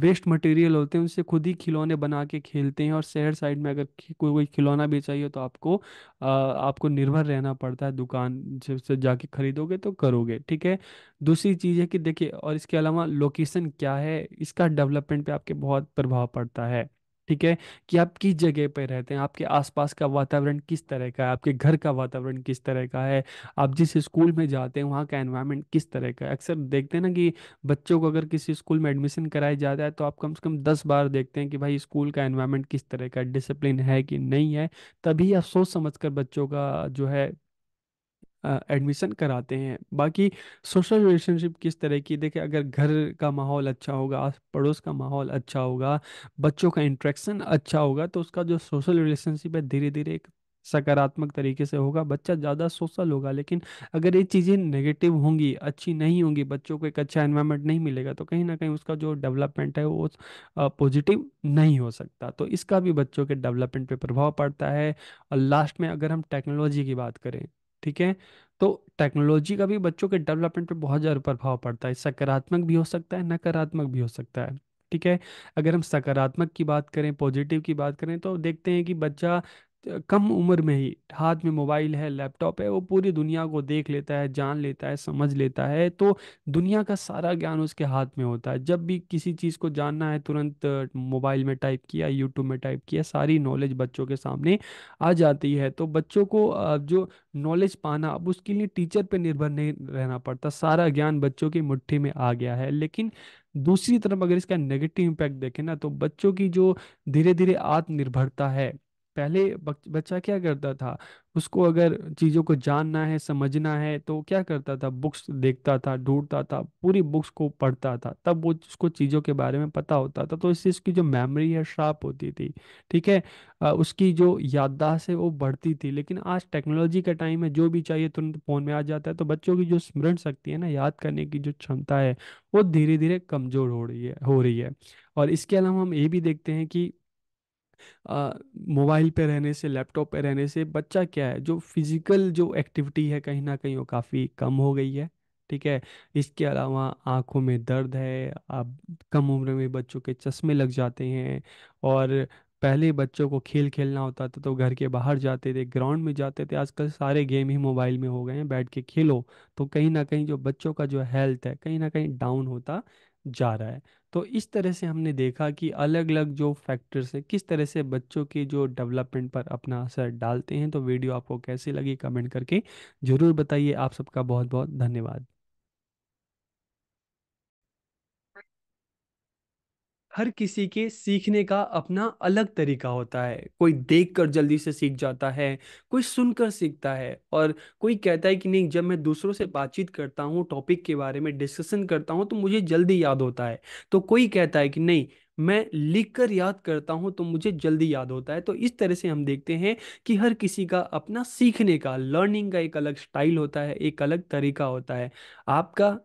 वेस्ट मटेरियल होते हैं उनसे खुद ही खिलौने बना के खेलते हैं और शहर साइड में अगर कोई कोई खिलौना भी चाहिए तो आपको आपको निर्भर रहना पड़ता है दुकान से जाके खरीदोगे तो करोगे ठीक है दूसरी चीज़ है कि देखिए और इसके अलावा लोकेशन क्या है इसका डेवलपमेंट पे आपके बहुत प्रभाव पड़ता है ठीक है कि आप किस जगह पर रहते हैं आपके आसपास का वातावरण किस तरह का है आपके घर का वातावरण किस तरह का है आप जिस स्कूल में जाते हैं वहाँ का एनवायरनमेंट किस तरह का है अक्सर देखते हैं ना कि बच्चों को अगर किसी स्कूल में एडमिशन कराया जाता है तो आप कम से कम दस बार देखते हैं कि भाई स्कूल का एनवायरनमेंट किस तरह का डिसिप्लिन है कि नहीं है तभी आप सोच समझ कर बच्चों का जो है एडमिशन कराते हैं बाकी सोशल रिलेशनशिप किस तरह की देखें अगर घर का माहौल अच्छा होगा आस पड़ोस का माहौल अच्छा होगा बच्चों का इंट्रैक्शन अच्छा होगा तो उसका जो सोशल रिलेशनशिप है धीरे धीरे एक सकारात्मक तरीके से होगा बच्चा ज़्यादा सोशल होगा लेकिन अगर ये चीज़ें नेगेटिव होंगी अच्छी नहीं होंगी बच्चों को एक अच्छा एनवायरनमेंट नहीं मिलेगा तो कहीं ना कहीं उसका जो डेवलपमेंट है वो पॉजिटिव नहीं हो सकता तो इसका भी बच्चों के डेवलपमेंट पे प्रभाव पड़ता है और लास्ट में अगर हम टेक्नोलॉजी की बात करें ठीक है तो टेक्नोलॉजी का भी बच्चों के डेवलपमेंट पे बहुत ज़्यादा प्रभाव पड़ता है सकारात्मक भी हो सकता है नकारात्मक भी हो सकता है ठीक है अगर हम सकारात्मक की बात करें पॉजिटिव की बात करें तो देखते हैं कि बच्चा कम उम्र में ही हाथ में मोबाइल है लैपटॉप है वो पूरी दुनिया को देख लेता है जान लेता है समझ लेता है तो दुनिया का सारा ज्ञान उसके हाथ में होता है जब भी किसी चीज़ को जानना है तुरंत मोबाइल में टाइप किया यूट्यूब में टाइप किया सारी नॉलेज बच्चों के सामने आ जाती है तो बच्चों को जो नॉलेज पाना अब उसके लिए टीचर पर निर्भर नहीं रहना पड़ता सारा ज्ञान बच्चों की मुठ्ठी में आ गया है लेकिन दूसरी तरफ अगर इसका नेगेटिव इम्पैक्ट देखें ना तो बच्चों की जो धीरे धीरे आत्मनिर्भरता है पहले बच्चा क्या करता था उसको अगर चीज़ों को जानना है समझना है तो क्या करता था बुक्स देखता था ढूंढता था पूरी बुक्स को पढ़ता था तब वो उसको चीज़ों के बारे में पता होता था तो इससे उसकी जो मेमोरी है शार्प होती थी ठीक है उसकी जो याददाश्त है वो बढ़ती थी लेकिन आज टेक्नोलॉजी का टाइम है जो भी चाहिए तुरंत फ़ोन में आ जाता है तो बच्चों की जो स्मरण शक्ति है ना याद करने की जो क्षमता है वो धीरे धीरे कमज़ोर हो रही है हो रही है और इसके अलावा हम ये भी देखते हैं कि मोबाइल पे रहने से लैपटॉप पे रहने से बच्चा क्या है जो फिजिकल जो एक्टिविटी है कहीं ना कहीं वो काफ़ी कम हो गई है ठीक है इसके अलावा आंखों में दर्द है अब कम उम्र में बच्चों के चश्मे लग जाते हैं और पहले बच्चों को खेल खेलना होता था तो घर के बाहर जाते थे ग्राउंड में जाते थे आजकल सारे गेम ही मोबाइल में हो गए हैं बैठ के खेलो तो कहीं ना कहीं जो बच्चों का जो हेल्थ है कहीं ना कहीं डाउन होता जा रहा है तो इस तरह से हमने देखा कि अलग अलग जो फैक्टर्स है किस तरह से बच्चों के जो डेवलपमेंट पर अपना असर डालते हैं तो वीडियो आपको कैसी लगी कमेंट करके ज़रूर बताइए आप सबका बहुत बहुत धन्यवाद हर किसी के सीखने का अपना अलग तरीका होता है कोई देख कर जल्दी से सीख जाता है कोई सुनकर सीखता है और कोई कहता है कि नहीं जब मैं दूसरों से बातचीत करता हूँ टॉपिक के बारे में डिस्कशन करता हूँ तो मुझे जल्दी याद होता है तो कोई कहता है कि नहीं मैं लिख कर याद करता हूँ तो मुझे जल्दी याद होता है तो इस तरह से हम देखते हैं कि हर किसी का अपना सीखने का लर्निंग का एक अलग स्टाइल होता है एक अलग तरीका होता है आपका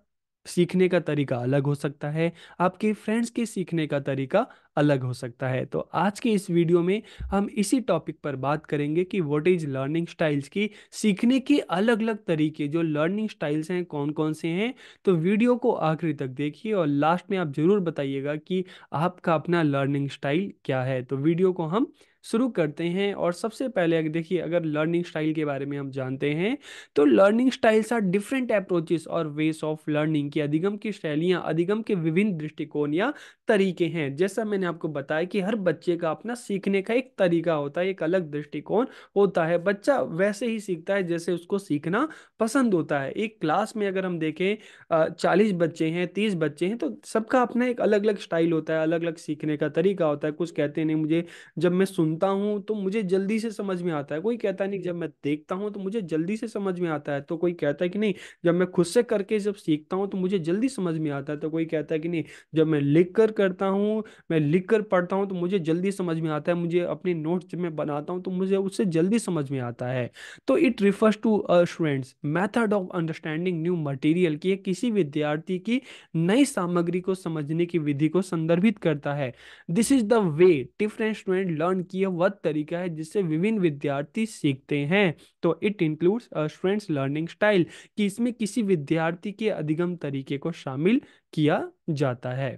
सीखने का तरीका अलग हो सकता है आपके फ्रेंड्स के सीखने का तरीका अलग हो सकता है तो आज के इस वीडियो में हम इसी टॉपिक पर बात करेंगे कि व्हाट इज लर्निंग स्टाइल्स की सीखने के अलग अलग तरीके जो लर्निंग स्टाइल्स हैं कौन कौन से हैं तो वीडियो को आखिरी तक देखिए और लास्ट में आप ज़रूर बताइएगा कि आपका अपना लर्निंग स्टाइल क्या है तो वीडियो को हम शुरू करते हैं और सबसे पहले अगर देखिए अगर लर्निंग स्टाइल के बारे में हम जानते हैं तो learning styles are different approaches और वेस ऑफ लर्निंग की अधिगम की शैलियाँ अधिगम के विभिन्न दृष्टिकोण या तरीके हैं जैसा मैंने आपको बताया कि हर बच्चे का अपना सीखने का एक तरीका होता है एक अलग दृष्टिकोण होता है बच्चा वैसे ही सीखता है जैसे उसको सीखना पसंद होता है एक क्लास में अगर हम देखें चालीस बच्चे हैं तीस बच्चे हैं तो सबका अपना एक अलग अलग स्टाइल होता है अलग अलग सीखने का तरीका होता है कुछ कहते हैं नहीं मुझे जब मैं सुन सुनता हूँ तो मुझे जल्दी से समझ में आता है कोई कहता नहीं जब मैं देखता हूँ तो मुझे जल्दी से समझ में आता है तो कोई कहता है कि नहीं जब मैं खुद से करके जब सीखता हूँ तो मुझे जल्दी समझ में आता है तो कोई कहता है कि नहीं जब मैं लिख कर करता हूँ मैं लिख कर पढ़ता हूँ तो मुझे जल्दी समझ में आता है मुझे अपने नोट्स जब मैं बनाता हूँ तो मुझे उससे जल्दी समझ में आता है तो it refers to students method of understanding new material की किसी विद्यार्थी की नई सामग्री को समझने की विधि को संदर्भित करता है this is the way different student learn की यह वह तरीका है जिससे विभिन्न विद्यार्थी सीखते हैं तो it includes students learning style कि इसमें किसी विद्यार्थी के अधिगम तरीके को शामिल किया जाता है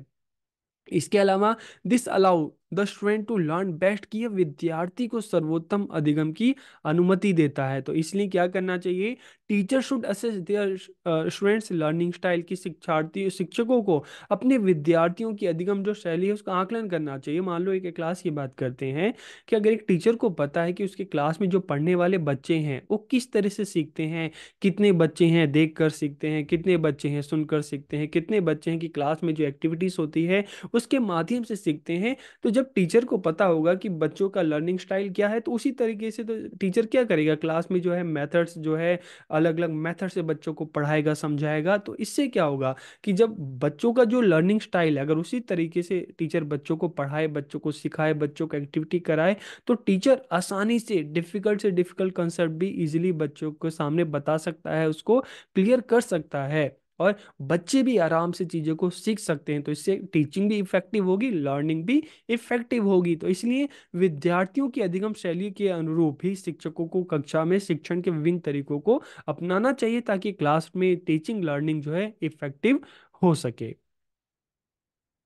इसके अलावा this allow the student to learn best की विद्यार्थी को सर्वोत्तम अधिगम की अनुमति देता है तो इसलिए क्या करना चाहिए teacher should assess their students learning style की शिक्षार्थी शिक्षकों को अपने विद्यार्थियों की अधिगम जो शैली है उसका आकलन करना चाहिए मान लो एक क्लास की बात करते हैं कि अगर एक टीचर को पता है कि उसके क्लास में जो पढ़ने वाले बच्चे हैं वो किस तरह से सीखते हैं कितने बच्चे हैं देख कर सीखते हैं कितने बच्चे हैं सुनकर सीखते हैं कितने बच्चे हैं कि क्लास में जो एक्टिविटीज़ होती है उसके माध्यम से सीखते हैं तो जब टीचर को पता होगा कि बच्चों का लर्निंग स्टाइल क्या है तो उसी तरीके से तो टीचर क्या करेगा क्लास में जो है मेथड्स जो है अलग अलग मेथड से बच्चों को पढ़ाएगा समझाएगा तो इससे क्या होगा कि जब बच्चों का जो लर्निंग स्टाइल है अगर उसी तरीके से टीचर बच्चों को पढ़ाए बच्चों को सिखाए बच्चों को एक्टिविटी कराए तो टीचर आसानी से डिफिकल्ट से डिफिकल्ट कंसेप्ट भी इजिली बच्चों के सामने बता सकता है उसको क्लियर कर सकता है और बच्चे भी आराम से चीज़ों को सीख सकते हैं तो इससे टीचिंग भी इफेक्टिव होगी लर्निंग भी इफेक्टिव होगी तो इसलिए विद्यार्थियों की अधिगम शैली के अनुरूप ही शिक्षकों को कक्षा में शिक्षण के विभिन्न तरीकों को अपनाना चाहिए ताकि क्लास में टीचिंग लर्निंग जो है इफेक्टिव हो सके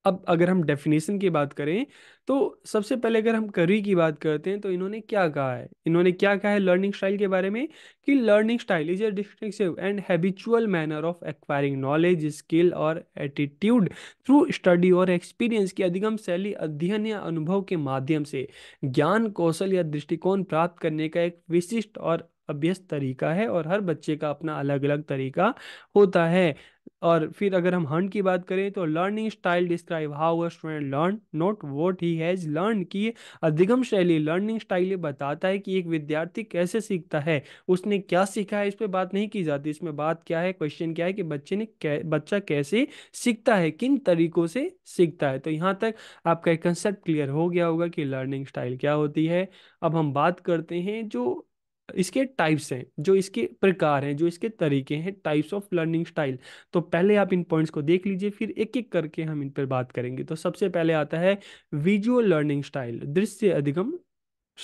अब अगर हम डेफिनेशन की बात करें तो सबसे पहले अगर हम करी की बात करते हैं तो इन्होंने क्या कहा है इन्होंने क्या कहा है लर्निंग स्टाइल के बारे में कि learning style is a distinctive and habitual manner of acquiring knowledge skill और एटीट्यूड थ्रू स्टडी और एक्सपीरियंस की अधिगम शैली अध्ययन या अनुभव के माध्यम से ज्ञान कौशल या दृष्टिकोण प्राप्त करने का एक विशिष्ट और अभ्यस्त तरीका है और हर बच्चे का अपना अलग अलग तरीका होता है और फिर अगर हम हंड की बात करें तो learning style describe how a student learn not what he has learn की अधिगम शैली लर्निंग स्टाइल ये बताता है कि एक विद्यार्थी कैसे सीखता है उसने क्या सीखा है इस पर बात नहीं की जाती इसमें बात क्या है क्वेश्चन क्या है कि बच्चे ने कै, बच्चा कैसे सीखता है किन तरीकों से सीखता है तो यहाँ तक आपका एक कंसेप्ट क्लियर हो गया होगा कि लर्निंग स्टाइल क्या होती है अब हम बात करते हैं जो इसके टाइप्स हैं जो इसके प्रकार हैं जो इसके तरीके हैं टाइप्स ऑफ लर्निंग स्टाइल तो पहले आप इन पॉइंट्स को देख लीजिए फिर एक एक करके हम इन पर बात करेंगे तो सबसे पहले आता है विजुअल लर्निंग स्टाइल दृश्य अधिगम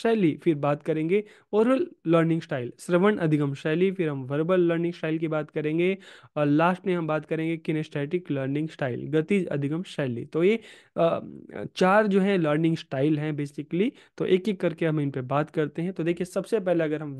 शैली फिर बात करेंगे ओरल लर्निंग स्टाइल श्रवण अधिगम शैली फिर हम वर्बल लर्निंग स्टाइल की बात करेंगे और लास्ट में हम बात करेंगे किनेस्थेटिक लर्निंग स्टाइल गतिज अधिगम शैली तो ये चार जो है लर्निंग स्टाइल हैं बेसिकली तो एक एक करके हम इन पर बात करते हैं तो देखिए सबसे पहले अगर हम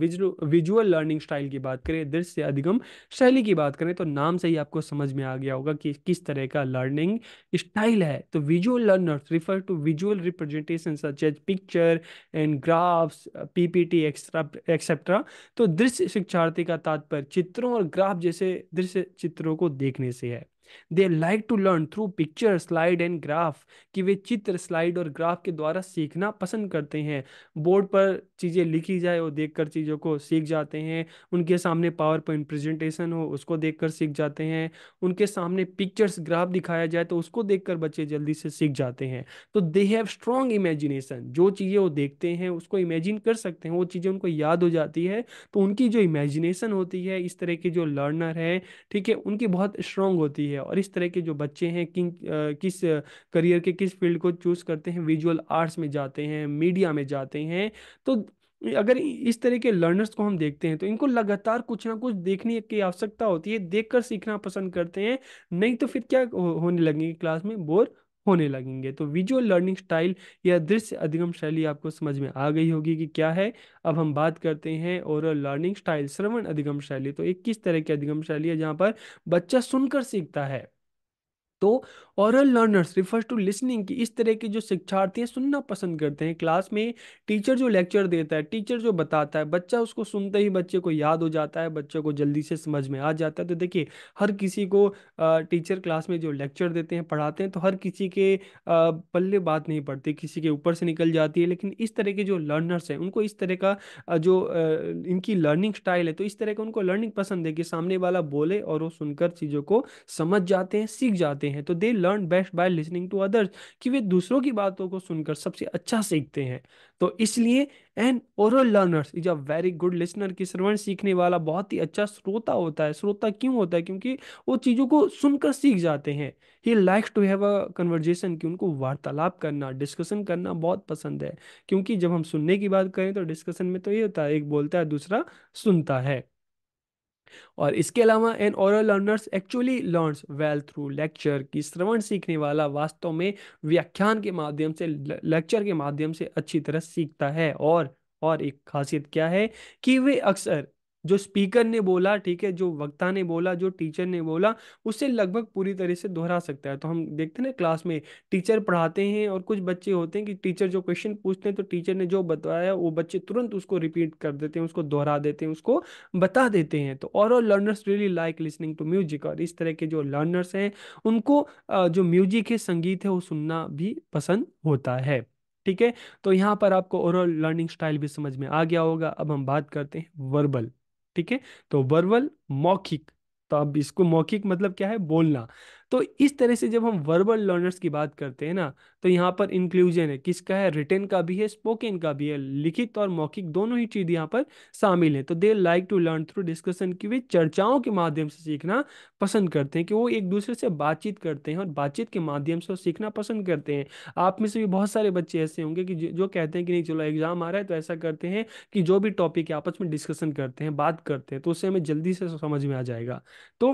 विजुअल लर्निंग स्टाइल की बात करें दृश्य अधिगम शैली की बात करें तो नाम से ही आपको समझ में आ गया होगा कि किस तरह का लर्निंग स्टाइल है तो visual learner refer to visual representation such as picture and graphs PPT extra etcetera तो दृश्य शिक्षार्थी का तात्पर्य चित्रों और ग्राफ जैसे दृश्य चित्रों को देखने से है they like to learn through picture slide and graph कि वे चित्र स्लाइड और ग्राफ के द्वारा सीखना पसंद करते हैं बोर्ड पर चीज़ें लिखी जाए और देखकर चीज़ों को सीख जाते हैं उनके सामने पावर पॉइंट प्रेजेंटेशन हो उसको देखकर सीख जाते हैं उनके सामने पिक्चर्स ग्राफ दिखाया जाए तो उसको देखकर बच्चे जल्दी से सीख जाते हैं तो दे हैव स्ट्रॉन्ग इमेजिनेशन जो चीज़ें वो देखते हैं उसको इमेजिन कर सकते हैं वो चीज़ें उनको याद हो जाती है तो उनकी जो इमेजिनेशन होती है इस तरह के जो लर्नर है ठीक है उनकी बहुत स्ट्रॉन्ग होती है है और इस तरह के जो बच्चे हैं किन किस करियर के किस फील्ड को चूज करते हैं विजुअल आर्ट्स में जाते हैं मीडिया में जाते हैं तो अगर इस तरह के लर्नर्स को हम देखते हैं तो इनको लगातार कुछ ना कुछ देखने की आवश्यकता होती है देखकर सीखना पसंद करते हैं नहीं तो फिर क्या होने लगेंगे क्लास में बोर होने लगेंगे तो विजुअल लर्निंग स्टाइल या दृश्य अधिगम शैली आपको समझ में आ गई होगी कि क्या है अब हम बात करते हैं ओरल लर्निंग स्टाइल श्रवण अधिगम शैली तो एक किस तरह की अधिगम शैली है जहाँ पर बच्चा सुनकर सीखता है तो oral learners refers to listening की इस तरह के जो शिक्षार्थी हैं सुनना पसंद करते हैं क्लास में टीचर जो लेक्चर देता है टीचर जो बताता है बच्चा उसको सुनते ही बच्चे को याद हो जाता है बच्चे को जल्दी से समझ में आ जाता है तो देखिए हर किसी को टीचर क्लास में जो लेक्चर देते हैं पढ़ाते हैं तो हर किसी के पल्ले बात नहीं पड़ती किसी के ऊपर से निकल जाती है लेकिन इस तरह के जो लर्नर्स हैं उनको इस तरह का जो इनकी लर्निंग स्टाइल है तो इस तरह का उनको लर्निंग पसंद है कि सामने वाला बोले और वो सुनकर चीज़ों को समझ जाते हैं सीख जाते हैं करते हैं तो they learn best by listening to others कि वे दूसरों की बातों को सुनकर सबसे अच्छा सीखते हैं तो इसलिए an oral learners is a very good listener की श्रवण सीखने वाला बहुत ही अच्छा श्रोता होता है श्रोता क्यों होता है क्योंकि वो चीज़ों को सुनकर सीख जाते हैं he likes to have a conversation कि उनको वार्तालाप करना डिस्कशन करना बहुत पसंद है क्योंकि जब हम सुनने की बात करें तो डिस्कशन में तो ये होता है एक बोलता है दूसरा सुनता है और इसके अलावा an aural learners actually learns well through lecture की श्रवण सीखने वाला वास्तव में व्याख्यान के माध्यम से लेक्चर के माध्यम से अच्छी तरह सीखता है और और एक खासियत क्या है कि वे अक्सर जो स्पीकर ने बोला ठीक है जो वक्ता ने बोला जो टीचर ने बोला उसे लगभग पूरी तरह से दोहरा सकता है तो हम देखते हैं ना क्लास में टीचर पढ़ाते हैं और कुछ बच्चे होते हैं कि टीचर जो क्वेश्चन पूछते हैं तो टीचर ने जो बताया वो बच्चे तुरंत उसको रिपीट कर देते हैं उसको दोहरा देते हैं उसको बता देते हैं तो और learners really like listening to music और इस तरह के जो लर्नर्स हैं उनको जो म्यूजिक है संगीत है वो सुनना भी पसंद होता है ठीक है तो यहाँ पर आपको ओवरऑल लर्निंग स्टाइल भी समझ में आ गया होगा अब हम बात करते हैं वर्बल ठीक है तो वर्वल मौखिक तो अब इसको मौखिक मतलब क्या है बोलना तो इस तरह से जब हम वर्बल लर्नर्स की बात करते हैं ना तो यहाँ पर इंक्लूजन है किसका है रिटर्न का भी है स्पोकन का भी है लिखित और मौखिक दोनों ही चीज़ यहाँ पर शामिल है तो they like to learn through discussion की वे चर्चाओं के माध्यम से सीखना पसंद करते हैं कि वो एक दूसरे से बातचीत करते हैं और बातचीत के माध्यम से सीखना पसंद करते हैं आप में से भी बहुत सारे बच्चे ऐसे होंगे कि जो कहते हैं कि नहीं चलो एग्जाम आ रहा है तो ऐसा करते हैं कि जो भी टॉपिक है आपस में डिस्कशन करते हैं बात करते हैं तो उससे हमें जल्दी से समझ में आ जाएगा तो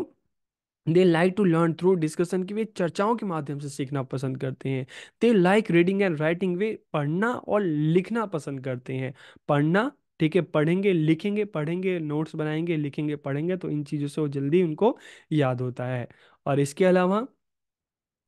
they like to learn through discussion की वे चर्चाओं के माध्यम से सीखना पसंद करते हैं they like reading and writing वे पढ़ना और लिखना पसंद करते हैं पढ़ना ठीक है पढ़ेंगे लिखेंगे पढ़ेंगे नोट्स बनाएंगे लिखेंगे पढ़ेंगे तो इन चीज़ों से वो जल्दी उनको याद होता है और इसके अलावा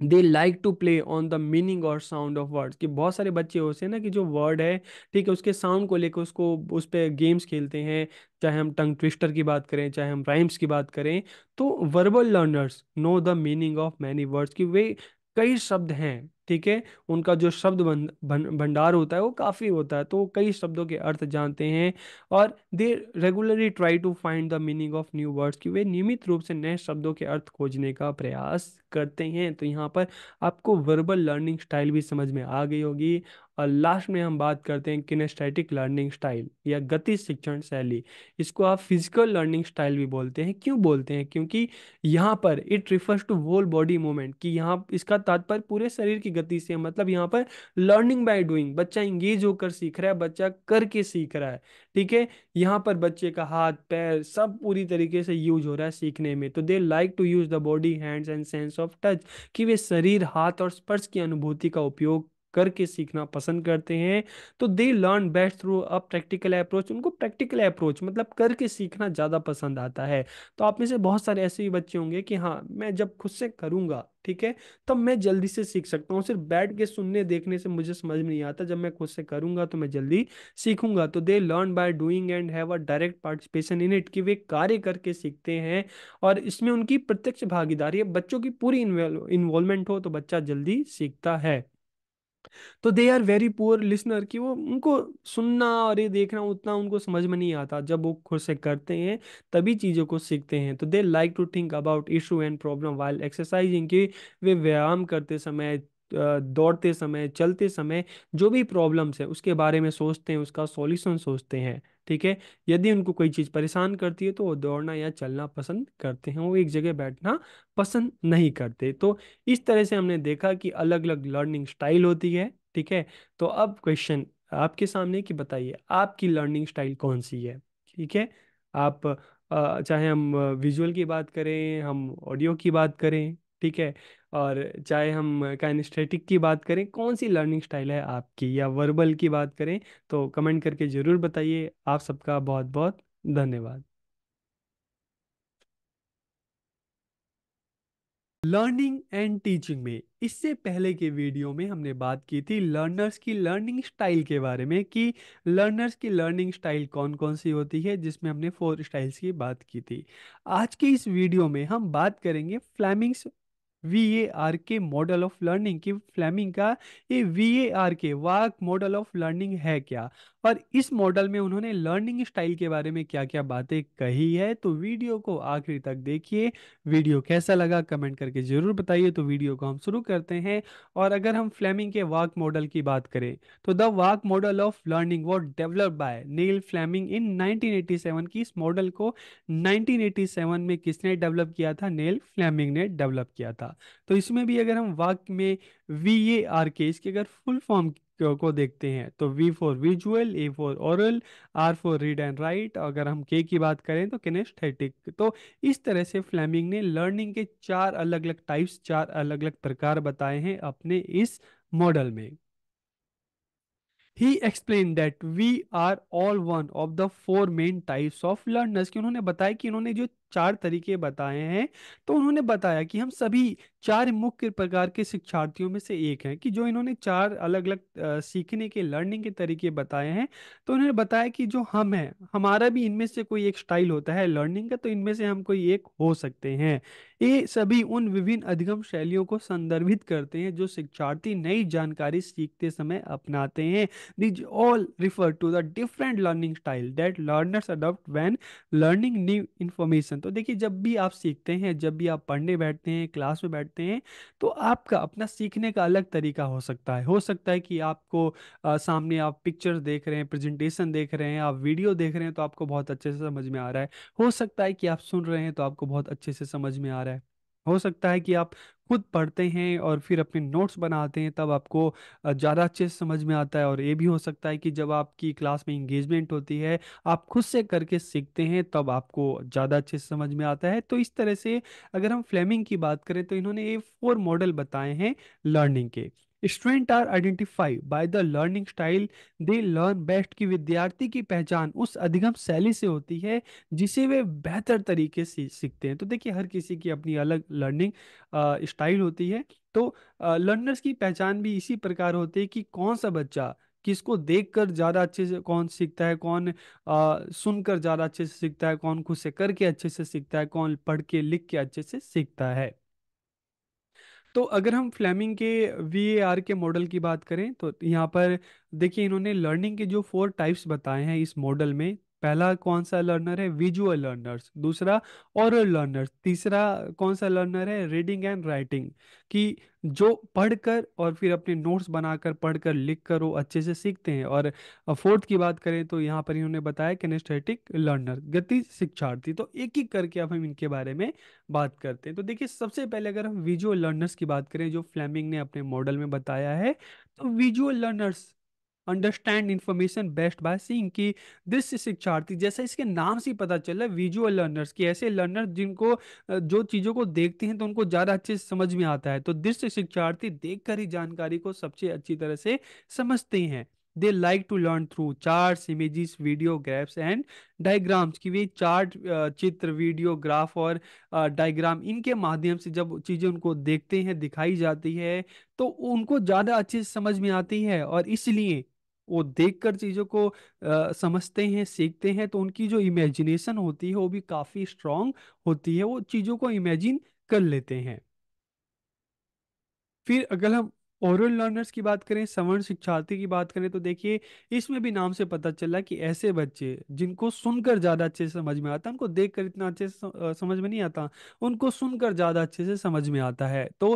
they like to play on the meaning और साउंड ऑफ वर्ड्स कि बहुत सारे बच्चे होते हैं ना कि जो वर्ड है ठीक है उसके साउंड को लेकर उसको उस पर गेम्स खेलते हैं चाहे हम टंग ट्विस्टर की बात करें चाहे हम राइम्स की बात करें तो verbal learners know the meaning of many words कि वे कई शब्द हैं ठीक है उनका जो शब्द भंडार होता है वो काफ़ी होता है तो वो कई शब्दों के अर्थ जानते हैं और they regularly try to find the meaning of new words कि वे नियमित रूप से नए शब्दों के अर्थ खोजने का प्रयास करते हैं तो यहाँ पर आपको वर्बल लर्निंग स्टाइल भी समझ में आ गई होगी और लास्ट में हम बात करते हैं किनेस्थेटिक लर्निंग स्टाइल या गति शिक्षण शैली इसको आप फिजिकल लर्निंग स्टाइल भी बोलते हैं क्यों बोलते हैं क्योंकि यहाँ पर it refers to whole body movement कि यहाँ इसका तात्पर्य पूरे शरीर की गति से मतलब यहाँ पर लर्निंग बाय डूइंग बच्चा इंगेज होकर सीख रहा है बच्चा करके सीख रहा है ठीक है यहाँ पर बच्चे का हाथ पैर सब पूरी तरीके से यूज हो रहा है सीखने में तो they like to use the body hands and sense of touch कि वे शरीर हाथ और स्पर्श की अनुभूति का उपयोग करके सीखना पसंद करते हैं तो they learn best through a practical approach उनको प्रैक्टिकल अप्रोच मतलब करके सीखना ज़्यादा पसंद आता है तो आप में से बहुत सारे ऐसे ही बच्चे होंगे कि हाँ मैं जब खुद से करूँगा ठीक है तब मैं जल्दी से सीख सकता हूँ सिर्फ बैठ के सुनने देखने से मुझे समझ में नहीं आता जब मैं खुद से करूँगा तो मैं जल्दी सीखूंगा तो they learn by doing and have a direct participation in it कि वे कार्य करके सीखते हैं और इसमें उनकी प्रत्यक्ष भागीदारी है बच्चों की पूरी इन्वॉल्वमेंट हो तो बच्चा जल्दी सीखता है तो they are very poor listener कि वो उनको सुनना और ये देखना उतना उनको समझ में नहीं आता जब वो खुद से करते हैं तभी चीज़ों को सीखते हैं तो they like to think about issue and problem while exercising कि वे व्यायाम करते समय दौड़ते समय चलते समय जो भी प्रॉब्लम्स है उसके बारे में सोचते हैं उसका सॉल्यूशन सोचते हैं ठीक है यदि उनको कोई चीज़ परेशान करती है तो वो दौड़ना या चलना पसंद करते हैं वो एक जगह बैठना पसंद नहीं करते तो इस तरह से हमने देखा कि अलग अलग लर्निंग स्टाइल होती है ठीक है तो अब क्वेश्चन आपके सामने कि बताइए आपकी लर्निंग स्टाइल कौन सी है ठीक है आप चाहे हम विजुअल की बात करें हम ऑडियो की बात करें ठीक है और चाहे हम काइनेस्थेटिक की बात करें कौन सी लर्निंग स्टाइल है आपकी या वर्बल की बात करें तो कमेंट करके ज़रूर बताइए आप सबका बहुत बहुत धन्यवाद लर्निंग एंड टीचिंग में इससे पहले के वीडियो में हमने बात की थी लर्नर्स की लर्निंग स्टाइल के बारे में कि लर्नर्स की लर्निंग स्टाइल कौन कौन सी होती है जिसमें हमने फोर स्टाइल्स की बात की थी आज के इस वीडियो में हम बात करेंगे Fleming's V A R K model of learning कि फ्लेमिंग का ये वी ए आर के वाक मॉडल ऑफ लर्निंग है क्या और इस मॉडल में उन्होंने लर्निंग स्टाइल के बारे में क्या क्या बातें कही है तो वीडियो को आखिर तक देखिए वीडियो कैसा लगा कमेंट करके ज़रूर बताइए तो वीडियो को हम शुरू करते हैं और अगर हम फ्लेमिंग के वाक मॉडल की बात करें तो the VAK model of learning what develop by Neil Fleming in nineteen की इस मॉडल को नाइनटीन में किसने डेवलप किया था नील फ्लैमिंग ने डेवलप किया था तो इसमें भी अगर हम वाक में वी ए आर के इसके अगर फुल फॉर्म को देखते हैं तो V for visual A for oral R for read and write अगर हम K की बात करें तो किनेस्थेटिक तो इस तरह से फ्लेमिंग ने लर्निंग के चार अलग अलग टाइप्स चार अलग अलग प्रकार बताए हैं अपने इस मॉडल में he explain that we are all one of the four main types of learners कि उन्होंने बताया कि इन्होंने जो चार तरीके बताए हैं तो उन्होंने बताया कि हम सभी चार मुख्य प्रकार के शिक्षार्थियों में से एक हैं कि जो इन्होंने चार अलग अलग सीखने के लर्निंग के तरीके बताए हैं तो उन्होंने बताया कि जो हम हैं हमारा भी इनमें से कोई एक स्टाइल होता है लर्निंग का तो इनमें से हम कोई एक हो सकते हैं ये सभी उन विभिन्न अधिगम शैलियों को संदर्भित करते हैं जो शिक्षार्थी नई जानकारी सीखते समय अपनाते हैं these all refer to the different learning style that learners adopt when learning new information तो देखिए जब भी आप सीखते हैं जब भी आप पढ़ने बैठते हैं क्लास में बैठते हैं तो आपका अपना सीखने का अलग तरीका हो सकता है हो सकता है कि आपको आ, सामने आप पिक्चर्स देख रहे हैं प्रेजेंटेशन देख रहे हैं आप वीडियो देख रहे हैं तो आपको बहुत अच्छे से समझ में आ रहा है हो सकता है कि आप सुन रहे हैं तो आपको बहुत अच्छे से समझ में आ रहा है हो सकता है कि आप खुद पढ़ते हैं और फिर अपने नोट्स बनाते हैं तब आपको ज़्यादा अच्छे से समझ में आता है और ये भी हो सकता है कि जब आपकी क्लास में इंगेजमेंट होती है आप खुद से करके सीखते हैं तब आपको ज़्यादा अच्छे से समझ में आता है तो इस तरह से अगर हम फ्लेमिंग की बात करें तो इन्होंने ये फोर मॉडल बताए हैं लर्निंग के student are identify by the learning style they learn best की विद्यार्थी की पहचान उस अधिगम शैली से होती है जिसे वे बेहतर तरीके से सीखते हैं तो देखिए हर किसी की अपनी अलग लर्निंग स्टाइल होती है तो लर्नर्स की पहचान भी इसी प्रकार होती है कि कौन सा बच्चा किसको देखकर ज़्यादा अच्छे से कौन सीखता है कौन सुनकर ज़्यादा अच्छे से सीखता है कौन खुद से करके अच्छे से सीखता है कौन पढ़ के लिख के अच्छे से सीखता है तो अगर हम फ्लेमिंग के आर के मॉडल की बात करें तो यहाँ पर देखिए इन्होंने लर्निंग के जो फोर टाइप्स बताए हैं इस मॉडल में पहला कौन सा लर्नर है विजुअल लर्नर्स दूसरा ओरल लर्नर्स तीसरा कौन सा लर्नर है रीडिंग एंड राइटिंग कि जो पढ़कर और फिर अपने नोट्स बनाकर पढ़कर लिख कर वो अच्छे से सीखते हैं और फोर्थ की बात करें तो यहाँ पर इन्होंने बताया किनेस्थेटिक लर्नर गति शिक्षार्थी तो एक एक करके अब हम इनके बारे में बात करते हैं तो देखिए सबसे पहले अगर हम विजुअल लर्नर्स की बात करें जो फ्लैमिंग ने अपने मॉडल में बताया है तो visual learners understand information best by seeing कि दृश्य शिक्षार्थी जैसा इसके नाम से पता चल रहा है विजुअल लर्नर्स कि ऐसे लर्नर जिनको जो चीज़ों को देखते हैं तो उनको ज़्यादा अच्छे से समझ में आता है तो दृश्य शिक्षार्थी देख ही जानकारी को सबसे अच्छी तरह से समझते हैं they like to learn through chart images video graphs and diagrams की वे चार्ट चित्र वीडियो ग्राफ और डायग्राम इनके माध्यम से जब चीज़ें उनको देखते हैं दिखाई जाती है तो उनको ज़्यादा अच्छे से समझ में आती है और इसलिए वो देखकर चीज़ों को आ, समझते हैं सीखते हैं तो उनकी जो इमेजिनेशन होती है वो भी काफ़ी स्ट्रांग होती है वो चीज़ों को इमेजिन कर लेते हैं फिर अगर हम ओरल लर्नर्स की बात करें सवर्ण शिक्षार्थी की बात करें तो देखिए इसमें भी नाम से पता चला कि ऐसे बच्चे जिनको सुनकर ज़्यादा अच्छे से समझ में आता उनको देख कर इतना अच्छे से समझ में नहीं आता उनको सुनकर ज़्यादा अच्छे से समझ में आता है तो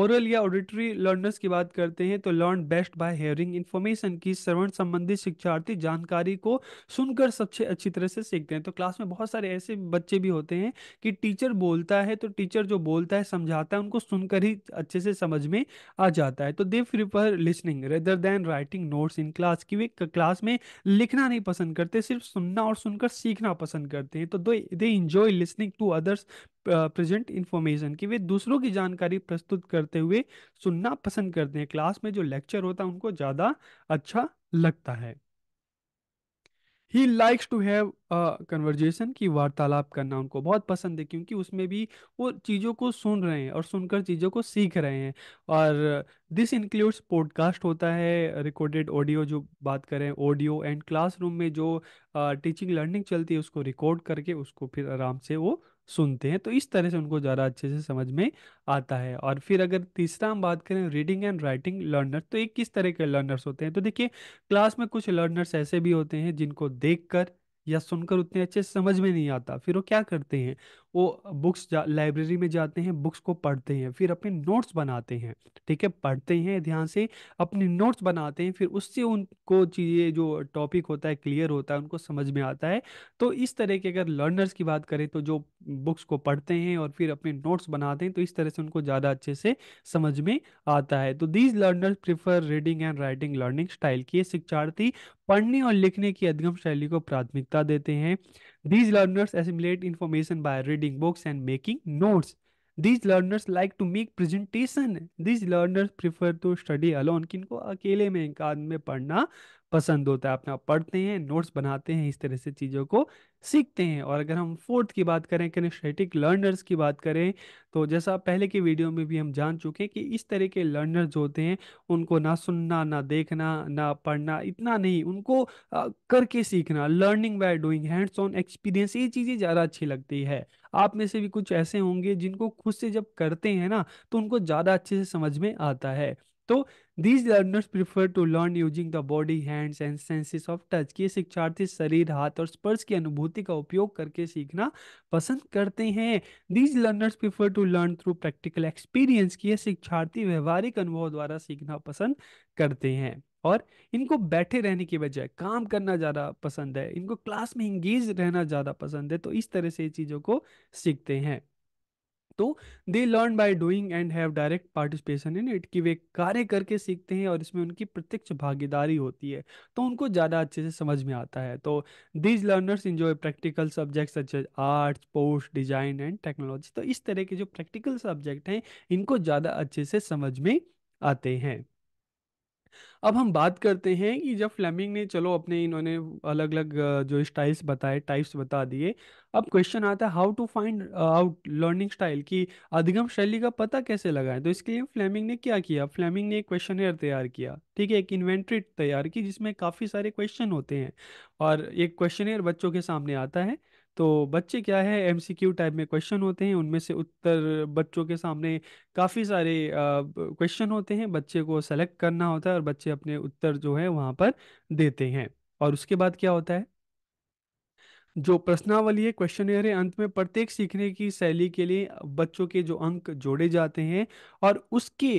ओरल या ऑडिटरी लर्नर्स की बात करते हैं तो learn best by hearing information की सवर्ण संबंधित शिक्षार्थी जानकारी को सुनकर सबसे अच्छी तरह से सीखते हैं तो क्लास में बहुत सारे ऐसे बच्चे भी होते हैं कि टीचर बोलता है तो टीचर जो बोलता है समझाता है उनको सुनकर ही अच्छे से समझ में आ जाता जाता है तो they prefer listening rather than writing notes in class कि वे क्लास में लिखना नहीं पसंद करते सिर्फ सुनना और सुनकर सीखना पसंद करते हैं तो they enjoy listening to others present information कि वे दूसरों की जानकारी प्रस्तुत करते हुए सुनना पसंद करते हैं क्लास में जो लेक्चर होता है उनको ज़्यादा अच्छा लगता है he likes to have conversation की वार्तालाप करना उनको बहुत पसंद है क्योंकि उसमें भी वो चीज़ों को सुन रहे हैं और सुनकर चीज़ों को सीख रहे हैं और दिस इंक्लूड्स पॉडकास्ट होता है रिकॉर्डेड ऑडियो जो बात करें ऑडियो एंड क्लासरूम में जो टीचिंग लर्निंग चलती है उसको रिकॉर्ड करके उसको फिर आराम से वो सुनते हैं तो इस तरह से उनको ज़्यादा अच्छे से समझ में आता है और फिर अगर तीसरा हम बात करें रीडिंग एंड राइटिंग लर्नर तो ये किस तरह के लर्नर्स होते हैं तो देखिए क्लास में कुछ लर्नर्स ऐसे भी होते हैं जिनको देख या सुनकर उतने अच्छे से समझ में नहीं आता फिर वो क्या करते हैं वो बुक्स लाइब्रेरी में जाते हैं बुक्स को पढ़ते हैं फिर अपने नोट्स बनाते हैं ठीक है पढ़ते हैं ध्यान से अपने नोट्स बनाते हैं फिर उससे उनको चीज़ें जो टॉपिक होता है क्लियर होता है उनको समझ में आता है तो इस तरह के अगर लर्नर्स की बात करें तो जो बुक्स को पढ़ते हैं और फिर अपने नोट्स बनाते हैं तो इस तरह से उनको ज़्यादा अच्छे से समझ में आता है तो these learners prefer reading and writing learning style की शिक्षार्थी पढ़ने और लिखने की अधिगम शैली को प्राथमिकता देते हैं These learners assimilate information by reading books and making notes. These learners like to make presentation. These learners prefer to study alone. किनको अकेले में एकांत में पढ़ना पसंद होता है अपना पढ़ते हैं नोट्स बनाते हैं इस तरह से चीज़ों को सीखते हैं और अगर हम फोर्थ की बात करें किनेस्थेटिक लर्नर्स की बात करें तो जैसा पहले के वीडियो में भी हम जान चुके हैं कि इस तरह के लर्नर्स होते हैं उनको ना सुनना ना देखना ना पढ़ना इतना नहीं उनको करके सीखना learning by doing hands on experience ये चीज़ें ज़्यादा अच्छी लगती है आप में से भी कुछ ऐसे होंगे जिनको खुद से जब करते हैं ना तो उनको ज़्यादा अच्छे से समझ में आता है तो these learners prefer to learn using the body hands and senses of touch ये शिक्षार्थी शरीर हाथ और स्पर्श की अनुभूति का उपयोग करके सीखना पसंद करते हैं these learners prefer to learn through practical experience ये शिक्षार्थी व्यवहारिक अनुभव द्वारा सीखना पसंद करते हैं और इनको बैठे रहने की बजाय काम करना ज़्यादा पसंद है इनको क्लास में इंगेज रहना ज़्यादा पसंद है तो इस तरह से चीज़ों को सीखते हैं तो they learn by doing and have direct participation in it कि वे कार्य करके सीखते हैं और इसमें उनकी प्रत्यक्ष भागीदारी होती है तो उनको ज़्यादा अच्छे से समझ में आता है तो these learners enjoy practical subjects such as art sports design and technology तो इस तरह के जो प्रैक्टिकल सब्जेक्ट हैं इनको ज़्यादा अच्छे से समझ में आते हैं अब हम बात करते हैं कि जब फ्लेमिंग ने चलो अपने इन्होंने अलग अलग जो स्टाइल्स बताए टाइप्स बता दिए अब क्वेश्चन आता है how to find out learning style की अधिगम शैली का पता कैसे लगाए तो इसके लिए फ्लेमिंग ने क्या किया फ्लेमिंग ने एक क्वेश्चन तैयार किया ठीक है एक इन्वेंट्री तैयार की जिसमें काफ़ी सारे क्वेश्चन होते हैं और एक क्वेश्चन बच्चों के सामने आता है तो बच्चे क्या है एमसीक्यू टाइप में क्वेश्चन होते हैं उनमें से उत्तर बच्चों के सामने काफ़ी सारे क्वेश्चन होते हैं बच्चे को सेलेक्ट करना होता है और बच्चे अपने उत्तर जो है वहाँ पर देते हैं और उसके बाद क्या होता है जो प्रश्नावली है क्वेश्चनेयर है अंत में प्रत्येक सीखने की शैली के लिए बच्चों के जो अंक जोड़े जाते हैं और उसके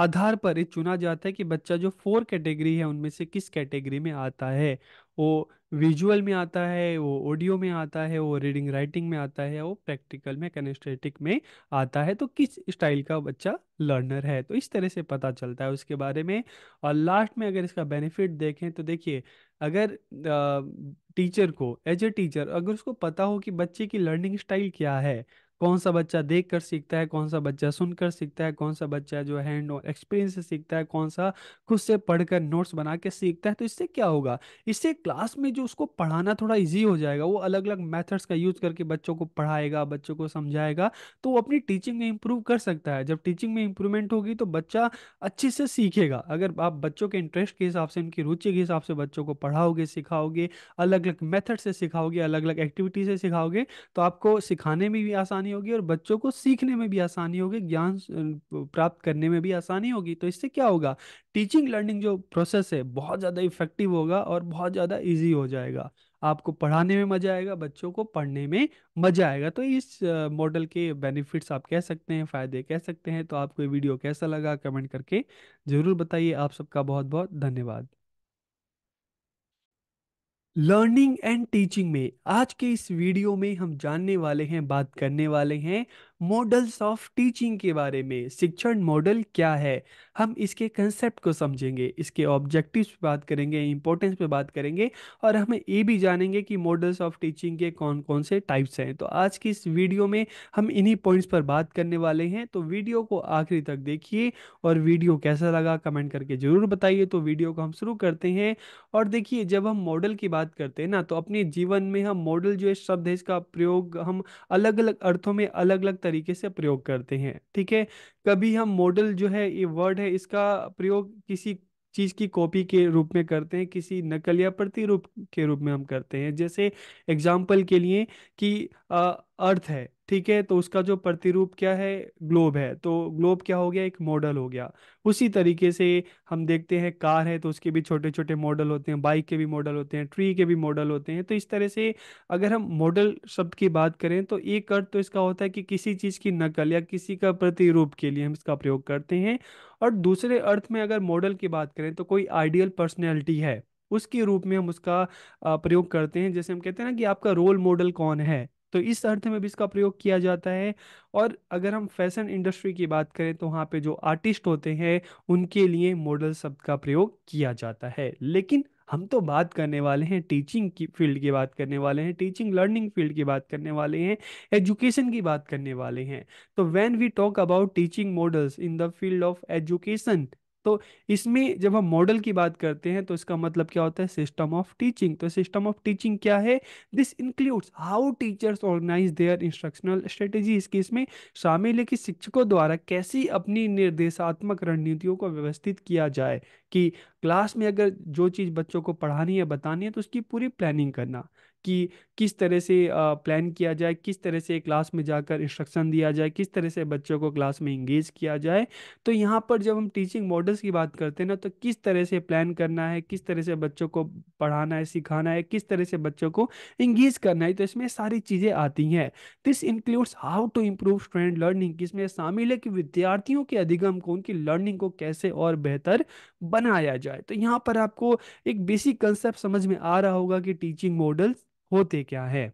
आधार पर ये चुना जाता है कि बच्चा जो फोर कैटेगरी है उनमें से किस कैटेगरी में आता है वो विजुअल में आता है वो ऑडियो में आता है वो रीडिंग राइटिंग में आता है वो प्रैक्टिकल में कैनेस्टेटिक में आता है तो किस स्टाइल का बच्चा लर्नर है तो इस तरह से पता चलता है उसके बारे में और लास्ट में अगर इसका बेनिफिट देखें तो देखिए अगर टीचर को एज ए टीचर अगर उसको पता हो कि बच्चे की लर्निंग स्टाइल क्या है कौन सा बच्चा देख कर सीखता है कौन सा बच्चा सुनकर सीखता है कौन सा बच्चा जो है हैंड एक्सपीरियंस से सीखता है कौन सा खुद से पढ़कर नोट्स बना के सीखता है तो इससे क्या होगा इससे क्लास में जो उसको पढ़ाना थोड़ा ईजी हो जाएगा वो अलग अलग मैथड्स का यूज करके बच्चों को पढ़ाएगा बच्चों को समझाएगा तो वो अपनी टीचिंग में इंप्रूव कर सकता है जब टीचिंग में इंप्रूवमेंट होगी तो बच्चा अच्छे से सीखेगा अगर आप बच्चों के इंटरेस्ट के हिसाब से उनकी रुचि के हिसाब से बच्चों को पढ़ाओगे सिखाओगे अलग अलग मेथड से सिखाओगे अलग अलग एक्टिविटी से सिखाओगे तो आपको सिखाने में भी आसान आसानी होगी और बच्चों को सीखने में भी आसानी होगी ज्ञान प्राप्त करने में भी आसानी होगी तो इससे क्या होगा टीचिंग लर्निंग जो प्रोसेस है बहुत ज़्यादा इफेक्टिव होगा और बहुत ज़्यादा ईजी हो जाएगा आपको पढ़ाने में मजा आएगा बच्चों को पढ़ने में मजा आएगा तो इस मॉडल के बेनिफिट्स आप कह सकते हैं फ़ायदे कह सकते हैं तो आपको ये वीडियो कैसा लगा कमेंट करके ज़रूर बताइए आप सबका बहुत बहुत धन्यवाद लर्निंग एंड टीचिंग में आज के इस वीडियो में हम जानने वाले हैं बात करने वाले हैं मॉडल्स ऑफ टीचिंग के बारे में शिक्षण मॉडल क्या है हम इसके कंसेप्ट को समझेंगे इसके ऑब्जेक्टिव्स पे बात करेंगे इंपॉर्टेंस पे बात करेंगे और हम ये भी जानेंगे कि मॉडल्स ऑफ टीचिंग के कौन कौन से टाइप्स हैं तो आज की इस वीडियो में हम इन्हीं पॉइंट्स पर बात करने वाले हैं तो वीडियो को आखिरी तक देखिए और वीडियो कैसा लगा कमेंट करके ज़रूर बताइए तो वीडियो को हम शुरू करते हैं और देखिए जब हम मॉडल की बात करते हैं ना तो अपने जीवन में हम मॉडल जो है शब्द है इसका प्रयोग हम अलग अलग अर्थों में अलग अलग तरीके से प्रयोग करते हैं ठीक है कभी हम मॉडल जो है ये वर्ड है इसका प्रयोग किसी चीज की कॉपी के रूप में करते हैं किसी नकल या प्रतिरूप के रूप में हम करते हैं जैसे एग्जाम्पल के लिए कि अर्थ है ठीक है तो उसका जो प्रतिरूप क्या है ग्लोब है तो ग्लोब क्या हो गया एक मॉडल हो गया उसी तरीके से हम देखते हैं कार है तो उसके भी छोटे छोटे मॉडल होते हैं बाइक के भी मॉडल होते हैं ट्री के भी मॉडल होते हैं तो इस तरह से अगर हम मॉडल शब्द की बात करें तो एक अर्थ तो इसका होता है कि किसी चीज़ की नकल या किसी का प्रतिरूप के लिए हम इसका प्रयोग करते हैं और दूसरे अर्थ में अगर मॉडल की बात करें तो कोई आइडियल पर्सनैलिटी है उसके रूप में हम उसका प्रयोग करते हैं जैसे हम कहते हैं ना कि आपका रोल मॉडल कौन है तो इस अर्थ में भी इसका प्रयोग किया जाता है और अगर हम फैशन इंडस्ट्री की बात करें तो वहाँ पे जो आर्टिस्ट होते हैं उनके लिए मॉडल शब्द का प्रयोग किया जाता है लेकिन हम तो बात करने वाले हैं टीचिंग की फील्ड की बात करने वाले हैं टीचिंग लर्निंग फील्ड की बात करने वाले हैं एजुकेशन की बात करने वाले हैं तो when we talk about teaching models in the field of education तो इसमें जब हम मॉडल की बात करते हैं तो इसका मतलब क्या होता है सिस्टम ऑफ टीचिंग तो सिस्टम ऑफ टीचिंग क्या है this includes how teachers organize their instructional strategy इसके इसमें शामिल है कि शिक्षकों द्वारा कैसी अपनी निर्देशात्मक रणनीतियों को व्यवस्थित किया जाए कि क्लास में अगर जो चीज़ बच्चों को पढ़ानी है बतानी है तो उसकी पूरी प्लानिंग करना कि किस तरह से प्लान किया जाए किस तरह से क्लास में जाकर इंस्ट्रक्शन दिया जाए किस तरह से बच्चों को क्लास में इंगेज किया जाए तो यहाँ पर जब हम टीचिंग मॉडल्स की बात करते हैं ना तो किस तरह से प्लान करना है किस तरह से बच्चों को पढ़ाना है सिखाना है किस तरह से बच्चों को इंगेज करना है तो इसमें सारी चीज़ें आती हैं this includes how to improve student learning इसमें शामिल है कि विद्यार्थियों के अधिगम को उनकी लर्निंग को कैसे और बेहतर बनाया जाए तो यहाँ पर आपको एक बेसिक कंसेप्ट समझ में आ रहा होगा कि टीचिंग मॉडल्स होते क्या है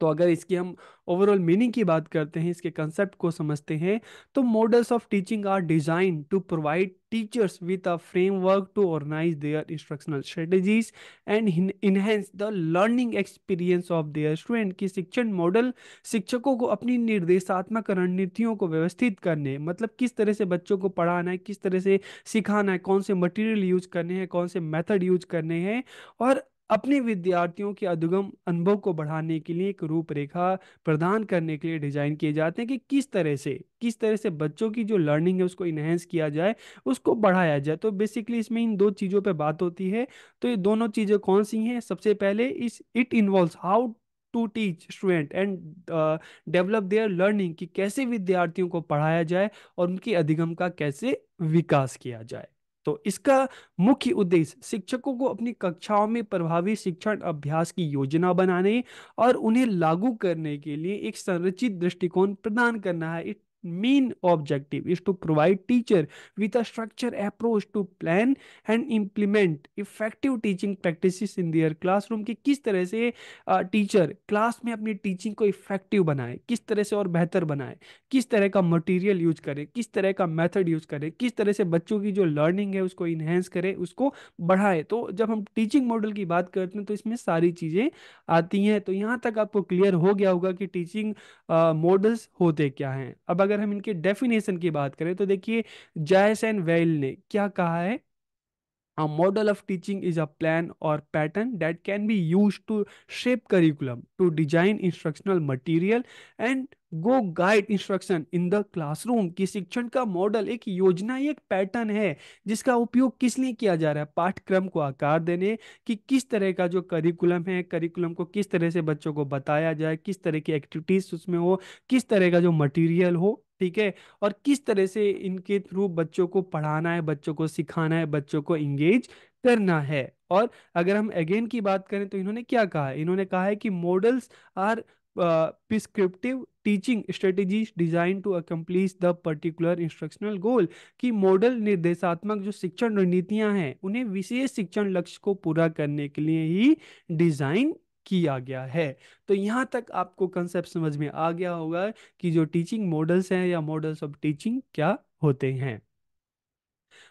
तो अगर इसकी हम ओवरऑल मीनिंग की बात करते हैं इसके कंसेप्ट को समझते हैं तो models of teaching are design to provide teachers with a framework to organize their instructional strategies and enhance the learning experience of their student की शिक्षण मॉडल शिक्षकों को अपनी निर्देशात्मक रणनीतियों को व्यवस्थित करने मतलब किस तरह से बच्चों को पढ़ाना है किस तरह से सिखाना है कौन से मटेरियल यूज करने हैं कौन से मेथड यूज करने हैं और अपने विद्यार्थियों के अधुगम अनुभव को बढ़ाने के लिए एक रूपरेखा प्रदान करने के लिए डिजाइन किए जाते हैं कि किस तरह से किस तरह से बच्चों की जो लर्निंग है उसको इन्हेंस किया जाए उसको बढ़ाया जाए तो बेसिकली इसमें इन दो चीज़ों पर बात होती है तो ये दोनों चीज़ें कौन सी हैं सबसे पहले इस it involve how to teach student and develop their learning कि कैसे विद्यार्थियों को पढ़ाया जाए और उनके अधिगम का कैसे विकास किया जाए तो इसका मुख्य उद्देश्य शिक्षकों को अपनी कक्षाओं में प्रभावी शिक्षण अभ्यास की योजना बनाने और उन्हें लागू करने के लिए एक संरचित दृष्टिकोण प्रदान करना है main objective is to provide teacher with a structured approach to plan and implement effective teaching practices in their classroom कि किस तरह से टीचर क्लास में अपनी टीचिंग को इफेक्टिव बनाए किस तरह से और बेहतर बनाए किस तरह का मटीरियल यूज करे किस तरह का मेथड यूज करे किस तरह से बच्चों की जो लर्निंग है उसको इनहेंस करे उसको बढ़ाए तो जब हम टीचिंग मॉडल की बात करते हैं तो इसमें सारी चीज़ें आती हैं तो यहाँ तक आपको क्लियर हो गया होगा कि टीचिंग मॉडल्स होते क्या हैं अब अगर अगर हम इनके डेफिनेशन की बात करें तो देखिए जायस एंड वेल ने क्या कहा है a model of teaching is a plan और pattern that can be use to shape curriculum to design instructional material and go guide instruction in the classroom की शिक्षण का मॉडल एक योजना एक पैटर्न है जिसका उपयोग किस लिए किया जा रहा है पाठ्यक्रम को आकार देने कि किस तरह का जो करिकुलम है करिकुलम को किस तरह से बच्चों को बताया जाए किस तरह की एक्टिविटीज उसमें हो किस तरह का जो मटेरियल हो ठीक है और किस तरह से इनके थ्रू बच्चों को पढ़ाना है बच्चों को सिखाना है बच्चों को इंगेज करना है और अगर हम अगेन की बात करें तो इन्होंने क्या कहा इन्होंने कहा है कि models are prescriptive teaching strategy design to accomplish the particular instructional goal कि मॉडल निर्देशात्मक जो शिक्षण रणनीतियां हैं उन्हें विशेष शिक्षण लक्ष्य को पूरा करने के लिए ही डिजाइन किया गया है तो यहाँ तक आपको कंसेप्ट समझ में आ गया होगा कि जो टीचिंग मॉडल्स हैं या मॉडल्स ऑफ टीचिंग क्या होते हैं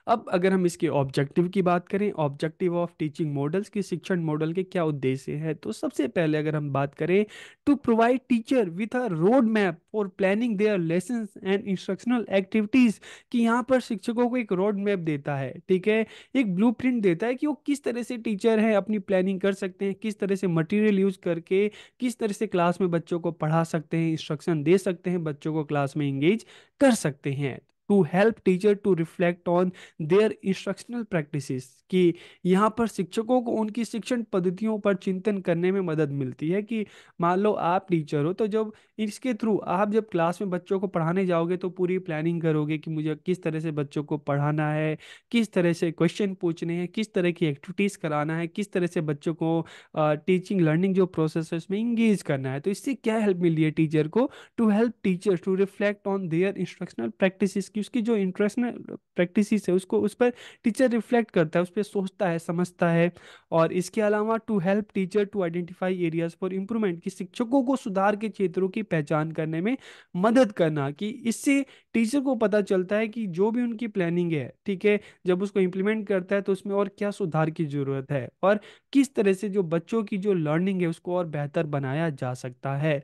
अब अगर हम इसके ऑब्जेक्टिव की बात करें ऑब्जेक्टिव ऑफ टीचिंग मॉडल्स की शिक्षण मॉडल के क्या उद्देश्य है तो सबसे पहले अगर हम बात करें to provide teacher with a road map for planning their lesson and instructional activities कि यहाँ पर शिक्षकों को एक रोड मैप देता है ठीक है एक ब्लू देता है कि वो किस तरह से टीचर है अपनी प्लानिंग कर सकते हैं किस तरह से मटेरियल यूज करके किस तरह से क्लास में बच्चों को पढ़ा सकते हैं इंस्ट्रक्शन दे सकते हैं बच्चों को क्लास में इंगेज कर सकते हैं to help teacher to reflect on their instructional practices कि यहाँ पर शिक्षकों को उनकी शिक्षण पद्धतियों पर चिंतन करने में मदद मिलती है कि मान लो आप टीचर हो तो जब इसके थ्रू आप जब क्लास में बच्चों को पढ़ाने जाओगे तो पूरी प्लानिंग करोगे कि मुझे किस तरह से बच्चों को पढ़ाना है किस तरह से क्वेश्चन पूछने हैं किस तरह की एक्टिविटीज़ कराना है किस तरह से बच्चों को टीचिंग लर्निंग जो प्रोसेस है उसमें इंगेज करना है तो इससे क्या हेल्प मिली है टीचर को to help teacher to reflect on their instructional practice की उसकी जो इंटरेस्ट ना प्रैक्टिस है उसको उस पर टीचर रिफ्लेक्ट करता है उस पर सोचता है समझता है और इसके अलावा to help teacher to identify areas for improvement कि शिक्षकों को सुधार के क्षेत्रों की पहचान करने में मदद करना कि इससे टीचर को पता चलता है कि जो भी उनकी प्लानिंग है ठीक है जब उसको इम्प्लीमेंट करता है तो उसमें और क्या सुधार की ज़रूरत है और किस तरह से जो बच्चों की जो लर्निंग है उसको और बेहतर बनाया जा सकता है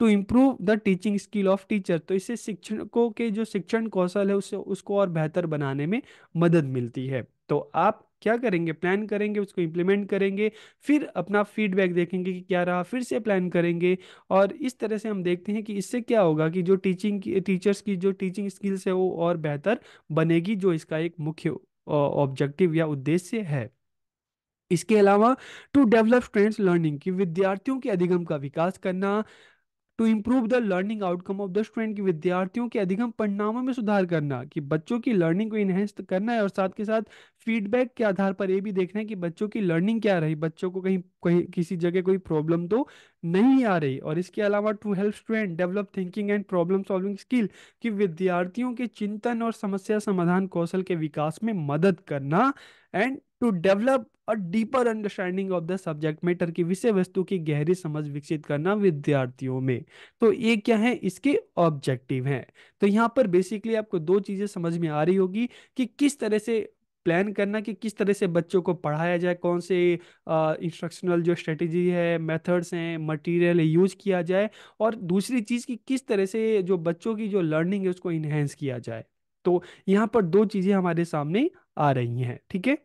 to improve the teaching skill of teacher तो इससे शिक्षकों के जो शिक्षण कौशल है उससे उसको और बेहतर बनाने में मदद मिलती है तो आप क्या करेंगे प्लान करेंगे उसको इम्प्लीमेंट करेंगे फिर अपना फीडबैक देखेंगे कि क्या रहा फिर से प्लान करेंगे और इस तरह से हम देखते हैं कि इससे क्या होगा कि जो टीचिंग टीचर्स की जो टीचिंग स्किल्स है वो और बेहतर बनेगी जो इसका एक मुख्य ऑब्जेक्टिव या उद्देश्य है इसके अलावा टू डेवलप स्टूडेंट्स लर्निंग की विद्यार्थियों के अधिगम का विकास करना to improve the learning outcome of the student की विद्यार्थियों के अधिगम परिणामों में सुधार करना कि बच्चों की लर्निंग को इनहेंस करना है और साथ के साथ फीडबैक के आधार पर ये भी देखना है कि बच्चों की लर्निंग क्या रही बच्चों को कहीं कहीं किसी जगह कोई प्रॉब्लम तो नहीं आ रही और इसके अलावा to help student develop thinking and problem solving skill कि विद्यार्थियों के चिंतन और समस्या समाधान कौशल के विकास में मदद करना and to develop a deeper understanding of the subject matter की विषय वस्तु की गहरी समझ विकसित करना विद्यार्थियों में तो ये क्या है इसके ऑब्जेक्टिव हैं तो यहाँ पर बेसिकली आपको दो चीज़ें समझ में आ रही होगी कि किस तरह से प्लान करना कि किस तरह से बच्चों को पढ़ाया जाए कौन से इंस्ट्रक्शनल जो स्ट्रेटजी है मेथड्स हैं मटेरियल यूज किया जाए और दूसरी चीज़ कि किस तरह से जो बच्चों की जो लर्निंग है उसको इन्हेंस किया जाए तो यहाँ पर दो चीज़ें हमारे सामने आ रही हैं ठीक है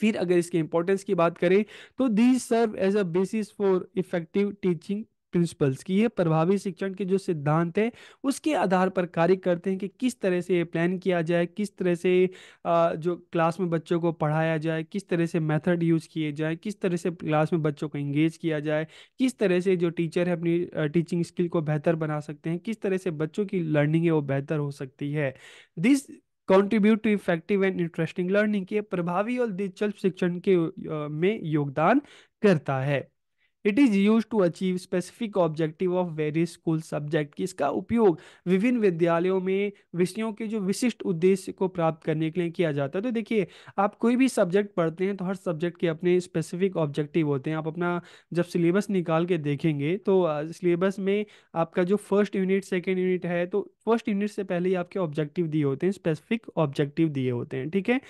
फिर अगर इसके इंपॉर्टेंस की बात करें तो these serve as a basis for effective teaching principles की ये प्रभावी शिक्षण के जो सिद्धांत है उसके आधार पर कार्य करते हैं कि किस तरह से ये प्लान किया जाए किस तरह से जो क्लास में बच्चों को पढ़ाया जाए किस तरह से मेथड यूज किए जाए किस तरह से क्लास में बच्चों को इंगेज किया जाए किस तरह से जो टीचर है अपनी टीचिंग स्किल को बेहतर बना सकते हैं किस तरह से बच्चों की लर्निंग है वो बेहतर हो सकती है this contribute to effective and interesting learning के प्रभावी और दिलचस्प शिक्षण के में योगदान करता है it is use to achieve specific objective of various school subject कि इसका उपयोग विभिन्न विद्यालयों में विषयों के जो विशिष्ट उद्देश्य को प्राप्त करने के लिए किया जाता है तो देखिए आप कोई भी सब्जेक्ट पढ़ते हैं तो हर सब्जेक्ट के अपने स्पेसिफिक ऑब्जेक्टिव होते हैं आप अपना जब सिलेबस निकाल के देखेंगे तो सिलेबस में आपका जो फर्स्ट यूनिट सेकेंड यूनिट है तो फर्स्ट यूनिट से पहले ही आपके ऑब्जेक्टिव दिए होते हैं स्पेसिफिक ऑब्जेक्टिव दिए होते हैं ठीक है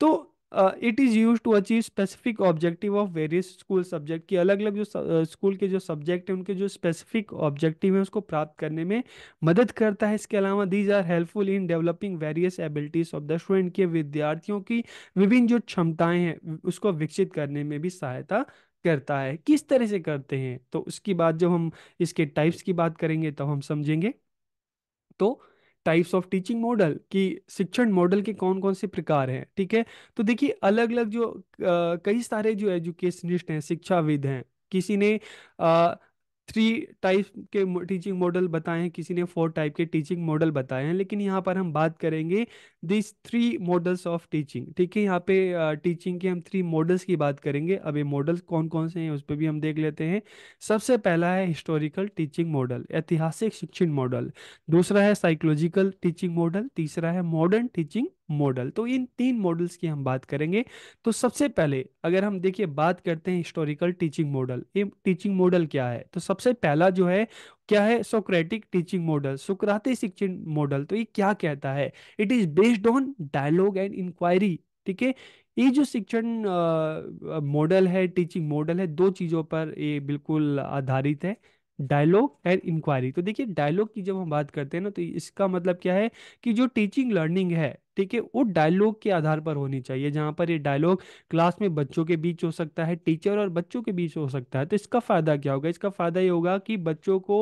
तो it is use to achieve specific objective of various school subject की अलग अलग जो स्कूल uh, के जो सब्जेक्ट हैं उनके जो स्पेसिफिक ऑब्जेक्टिव हैं उसको प्राप्त करने में मदद करता है इसके अलावा these are helpful in developing various abilities of the student के विद्यार्थियों की विभिन्न जो क्षमताएं हैं उसको विकसित करने में भी सहायता करता है किस तरह से करते हैं तो उसकी बात जब हम इसके टाइप्स की बात करेंगे तब तो हम समझेंगे तो टाइप्स ऑफ टीचिंग मॉडल कि शिक्षण मॉडल के कौन कौन से प्रकार हैं ठीक है तो देखिए अलग अलग जो आ, कई सारे जो एजुकेशनिस्ट हैं शिक्षाविद हैं किसी ने आ, थ्री टाइप के टीचिंग मॉडल बताए हैं किसी ने फोर टाइप के टीचिंग मॉडल बताए हैं लेकिन यहाँ पर हम बात करेंगे this three models of teaching ठीक है यहाँ पे टीचिंग के हम थ्री मॉडल्स की बात करेंगे अब ये मॉडल्स कौन कौन से हैं उस पर भी हम देख लेते हैं सबसे पहला है हिस्टोरिकल टीचिंग मॉडल ऐतिहासिक शिक्षण मॉडल दूसरा है साइकोलॉजिकल टीचिंग मॉडल तीसरा है मॉडर्न टीचिंग मॉडल तो इन तीन मॉडल्स की हम बात करेंगे तो सबसे पहले अगर हम देखिए बात करते हैं हिस्टोरिकल टीचिंग मॉडल ये टीचिंग मॉडल क्या है तो सबसे पहला जो है क्या है सोक्रेटिक टीचिंग मॉडल सुक्राती शिक्षण मॉडल तो ये क्या कहता है it is based on dialogue and inquiry ठीक है ये जो शिक्षण मॉडल है टीचिंग मॉडल है दो चीज़ों पर ये बिल्कुल आधारित है डायलॉग एंड इंक्वायरी तो देखिए डायलॉग की जब हम बात करते हैं ना तो इसका मतलब क्या है कि जो टीचिंग लर्निंग है ठीक है वो डायलॉग के आधार पर होनी चाहिए जहाँ पर ये डायलॉग क्लास में बच्चों के बीच हो सकता है टीचर और बच्चों के बीच हो सकता है तो इसका फ़ायदा क्या होगा इसका फ़ायदा ये होगा कि बच्चों को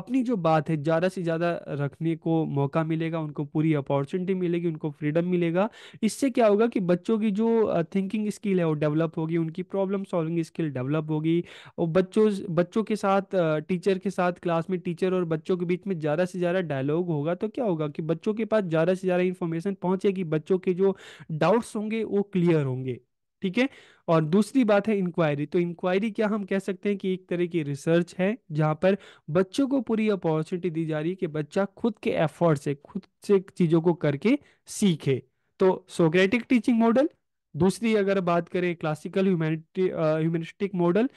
अपनी जो बात है ज़्यादा से ज़्यादा रखने को मौका मिलेगा उनको पूरी अपॉर्चुनिटी मिलेगी उनको फ्रीडम मिलेगा इससे क्या होगा कि बच्चों की जो थिंकिंग स्किल है वो डेवलप होगी उनकी प्रॉब्लम सॉल्विंग स्किल डेवलप होगी और बच्चों बच्चों के साथ टीचर के साथ क्लास में टीचर और बच्चों के बीच में ज़्यादा से ज़्यादा डायलॉग होगा तो क्या होगा कि बच्चों के पास ज़्यादा से ज़्यादा इंफॉर्मेशन पहुंच पहुंचेगी बच्चों के जो डाउट्स होंगे वो क्लियर होंगे ठीक है और दूसरी बात है इंक्वायरी तो इंक्वायरी क्या हम कह सकते हैं कि एक तरह की रिसर्च है जहां पर बच्चों को पूरी अपॉर्चुनिटी दी जा रही है कि बच्चा खुद के एफर्ट से खुद से चीज़ों को करके सीखे तो सोक्रेटिक टीचिंग मॉडल दूसरी अगर बात करें classical humanity humanistic model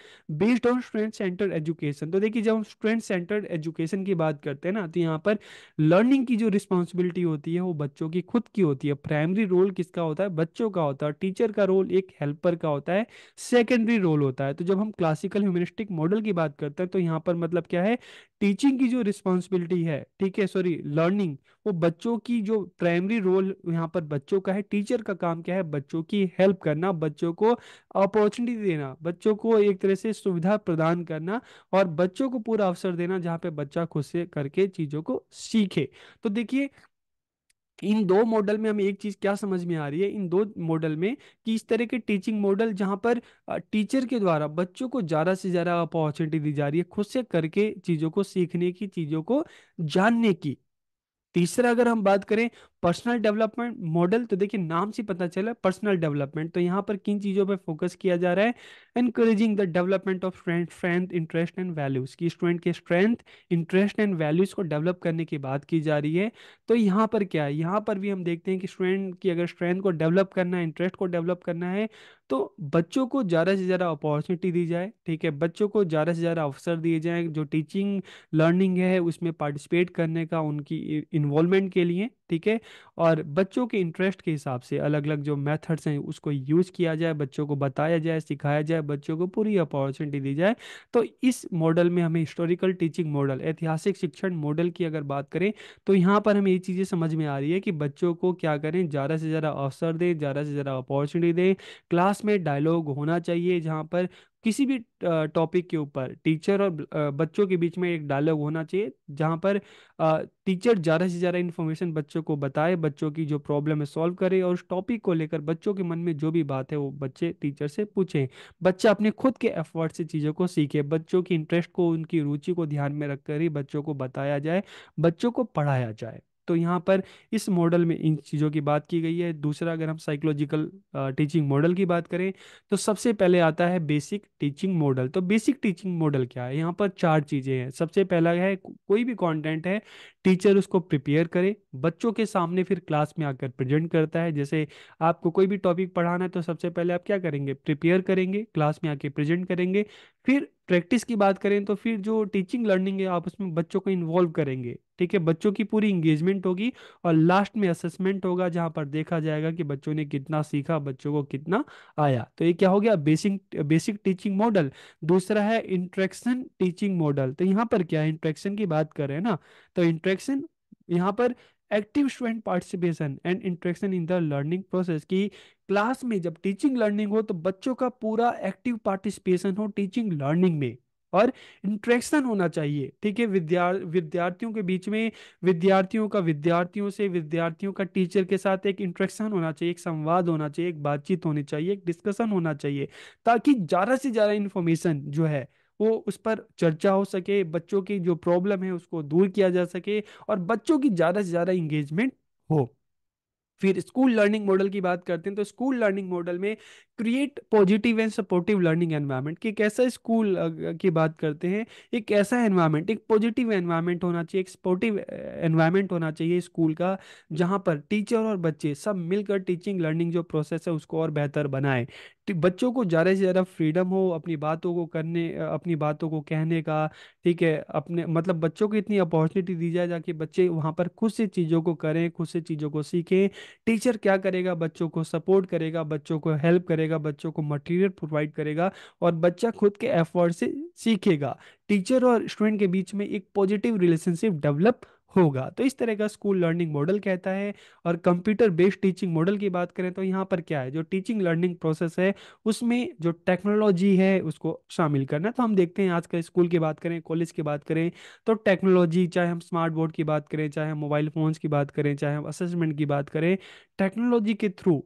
based on student centred education तो देखिए जब हम स्टूडेंट सेंटर्ड एजुकेशन की बात करते हैं ना तो यहाँ पर लर्निंग की जो रिस्पॉन्सिबिलिटी होती है वो बच्चों की खुद की होती है प्राइमरी रोल किसका होता है बच्चों का होता है टीचर का रोल एक हेल्पर का होता है सेकेंडरी रोल होता है तो जब हम क्लासिकल ह्यूमनिस्टिक मॉडल की बात करते हैं तो यहाँ पर मतलब क्या है टीचिंग की जो रिस्पॉन्सिबिलिटी है ठीक है सॉरी लर्निंग वो बच्चों की जो प्राइमरी रोल यहाँ पर बच्चों का है टीचर का काम क्या है बच्चों की हेल्प करना बच्चों को अपॉर्चुनिटी देना बच्चों को एक तरह से सुविधा प्रदान करना और बच्चों को पूरा अवसर देना जहाँ पे बच्चा खुद से करके चीज़ों को सीखे तो देखिए इन दो मॉडल में हमें एक चीज क्या समझ में आ रही है इन दो मॉडल में कि इस तरह के टीचिंग मॉडल जहां पर टीचर के द्वारा बच्चों को ज्यादा से ज्यादा अपॉर्चुनिटी दी जा रही है खुद से करके चीजों को सीखने की चीजों को जानने की तीसरा अगर हम बात करें पर्सनल डेवलपमेंट मॉडल तो देखिए नाम से पता चला पर्सनल डेवलपमेंट तो यहाँ पर किन चीज़ों पर फोकस किया जा रहा है encouraging the development of strength strength interest and values की स्टूडेंट के स्ट्रेंथ इंटरेस्ट एंड वैल्यूज़ को डेवलप करने की बात की जा रही है तो यहाँ पर क्या है यहाँ पर भी हम देखते हैं कि स्टूडेंट की अगर स्ट्रेंथ को डेवलप करना है इंटरेस्ट को डेवलप करना है तो बच्चों को ज़्यादा से ज़्यादा अपॉर्चुनिटी दी जाए ठीक है बच्चों को ज़्यादा से ज़्यादा अवसर दिए जाए जो टीचिंग लर्निंग है उसमें पार्टिसिपेट करने का उनकी इन्वॉल्वमेंट के लिए ठीक है और बच्चों के इंटरेस्ट के हिसाब से अलग अलग जो मेथड्स हैं उसको यूज़ किया जाए बच्चों को बताया जाए सिखाया जाए बच्चों को पूरी अपॉर्चुनिटी दी जाए तो इस मॉडल में हमें हिस्टोरिकल टीचिंग मॉडल ऐतिहासिक शिक्षण मॉडल की अगर बात करें तो यहाँ पर हमें ये चीज़ें समझ में आ रही है कि बच्चों को क्या करें ज़्यादा से ज़्यादा अवसर दें ज़्यादा से ज़्यादा अपॉर्चुनिटी दें क्लास क्लास में डायलॉग होना चाहिए जहाँ पर किसी भी टॉपिक के ऊपर टीचर और बच्चों के बीच में एक डायलॉग होना चाहिए जहाँ पर टीचर ज़्यादा से ज़्यादा इन्फॉर्मेशन बच्चों को बताए बच्चों की जो प्रॉब्लम है सॉल्व करे और उस टॉपिक को लेकर बच्चों के मन में जो भी बात है वो बच्चे टीचर से पूछें बच्चा अपने खुद के एफर्ट से चीज़ों को सीखे बच्चों की इंटरेस्ट को उनकी रुचि को ध्यान में रखकर ही बच्चों को बताया जाए बच्चों को पढ़ाया जाए तो यहाँ पर इस मॉडल में इन चीज़ों की बात की गई है दूसरा अगर हम साइकोलॉजिकल टीचिंग मॉडल की बात करें तो सबसे पहले आता है बेसिक टीचिंग मॉडल तो बेसिक टीचिंग मॉडल क्या है यहाँ पर चार चीज़ें हैं सबसे पहला है कोई भी कॉन्टेंट है टीचर उसको प्रिपेयर करे बच्चों के सामने फिर क्लास में आकर प्रेजेंट करता है जैसे आपको कोई भी टॉपिक पढ़ाना है तो सबसे पहले आप क्या करेंगे प्रिपेयर करेंगे क्लास में आके प्रेजेंट करेंगे फिर प्रैक्टिस की बात करें तो फिर जो टीचिंग लर्निंग है आप उसमें बच्चों को इन्वॉल्व करेंगे ठीक है बच्चों की पूरी इंगेजमेंट होगी और लास्ट में असेसमेंट होगा जहां पर देखा जाएगा कि बच्चों ने कितना सीखा बच्चों को कितना आया तो ये क्या हो गया बेसिक बेसिक टीचिंग मॉडल दूसरा है इंट्रैक्शन टीचिंग मॉडल तो यहाँ पर क्या है इंट्रैक्शन की बात करें ना तो इंट्रैक्शन यहाँ पर active student participation and interaction in the learning process की क्लास में जब टीचिंग लर्निंग हो तो बच्चों का पूरा एक्टिव पार्टिसिपेशन हो टीचिंग लर्निंग में और इंट्रेक्शन होना चाहिए ठीक है विद्यार विद्यार्थियों के बीच में विद्यार्थियों का विद्यार्थियों से विद्यार्थियों का टीचर के साथ एक इंट्रेक्शन होना चाहिए एक संवाद होना चाहिए एक बातचीत होनी चाहिए एक डिस्कशन होना चाहिए ताकि ज़्यादा से ज़्यादा इंफॉर्मेशन जो है वो उस पर चर्चा हो सके बच्चों की जो प्रॉब्लम है उसको दूर किया जा सके और बच्चों की ज़्यादा से ज़्यादा इंगेजमेंट हो फिर स्कूल लर्निंग मॉडल की बात करते हैं तो स्कूल लर्निंग मॉडल में create positive and supportive learning environment कि कैसा स्कूल की बात करते हैं एक ऐसा एनवायरनमेंट एक पॉजिटिव एनवायरनमेंट होना चाहिए एक सपोर्टिव एनवायरनमेंट होना चाहिए स्कूल का जहाँ पर टीचर और बच्चे सब मिलकर टीचिंग लर्निंग जो प्रोसेस है उसको और बेहतर बनाए बच्चों को ज़्यादा से ज़्यादा फ्रीडम हो अपनी बातों को करने अपनी बातों को कहने का ठीक है अपने मतलब बच्चों को इतनी अपॉर्चुनिटी दी जाए ताकि बच्चे वहाँ पर खुद से चीज़ों को करें खुद से चीज़ों को सीखें टीचर क्या करेगा बच्चों को सपोर्ट करेगा बच्चों को हेल्प करेगा करेगा बच्चों को मटेरियल प्रोवाइड करेगा और बच्चा खुद के एफर्ट से सीखेगा टीचर और स्टूडेंट के बीच में एक पॉजिटिव रिलेशनशिप डेवलप होगा तो इस तरह का स्कूल लर्निंग मॉडल कहता है और कंप्यूटर बेस्ड टीचिंग मॉडल की बात करें तो यहाँ पर क्या है जो टीचिंग लर्निंग प्रोसेस है उसमें जो टेक्नोलॉजी है उसको शामिल करना तो हम देखते हैं आजकल स्कूल की बात करें कॉलेज की बात करें तो टेक्नोलॉजी चाहे हम स्मार्ट बोर्ड की बात करें चाहे हम मोबाइल फ़ोन्स की बात करें चाहे हम असेसमेंट की बात करें टेक्नोलॉजी के थ्रू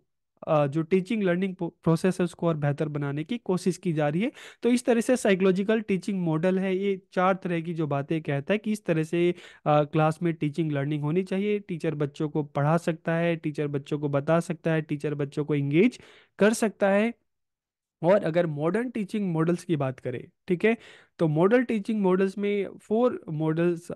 जो टीचिंग लर्निंग प्रोसेस है उसको और बेहतर बनाने की कोशिश की जा रही है तो इस तरह से साइकोलॉजिकल टीचिंग मॉडल है ये चार तरह की जो बातें कहता है कि इस तरह से क्लास में टीचिंग लर्निंग होनी चाहिए टीचर बच्चों को पढ़ा सकता है टीचर बच्चों को बता सकता है टीचर बच्चों को इंगेज कर सकता है और अगर मॉडर्न टीचिंग मॉडल्स की बात करें ठीक है तो मॉडल टीचिंग मॉडल्स में फोर मॉडल्स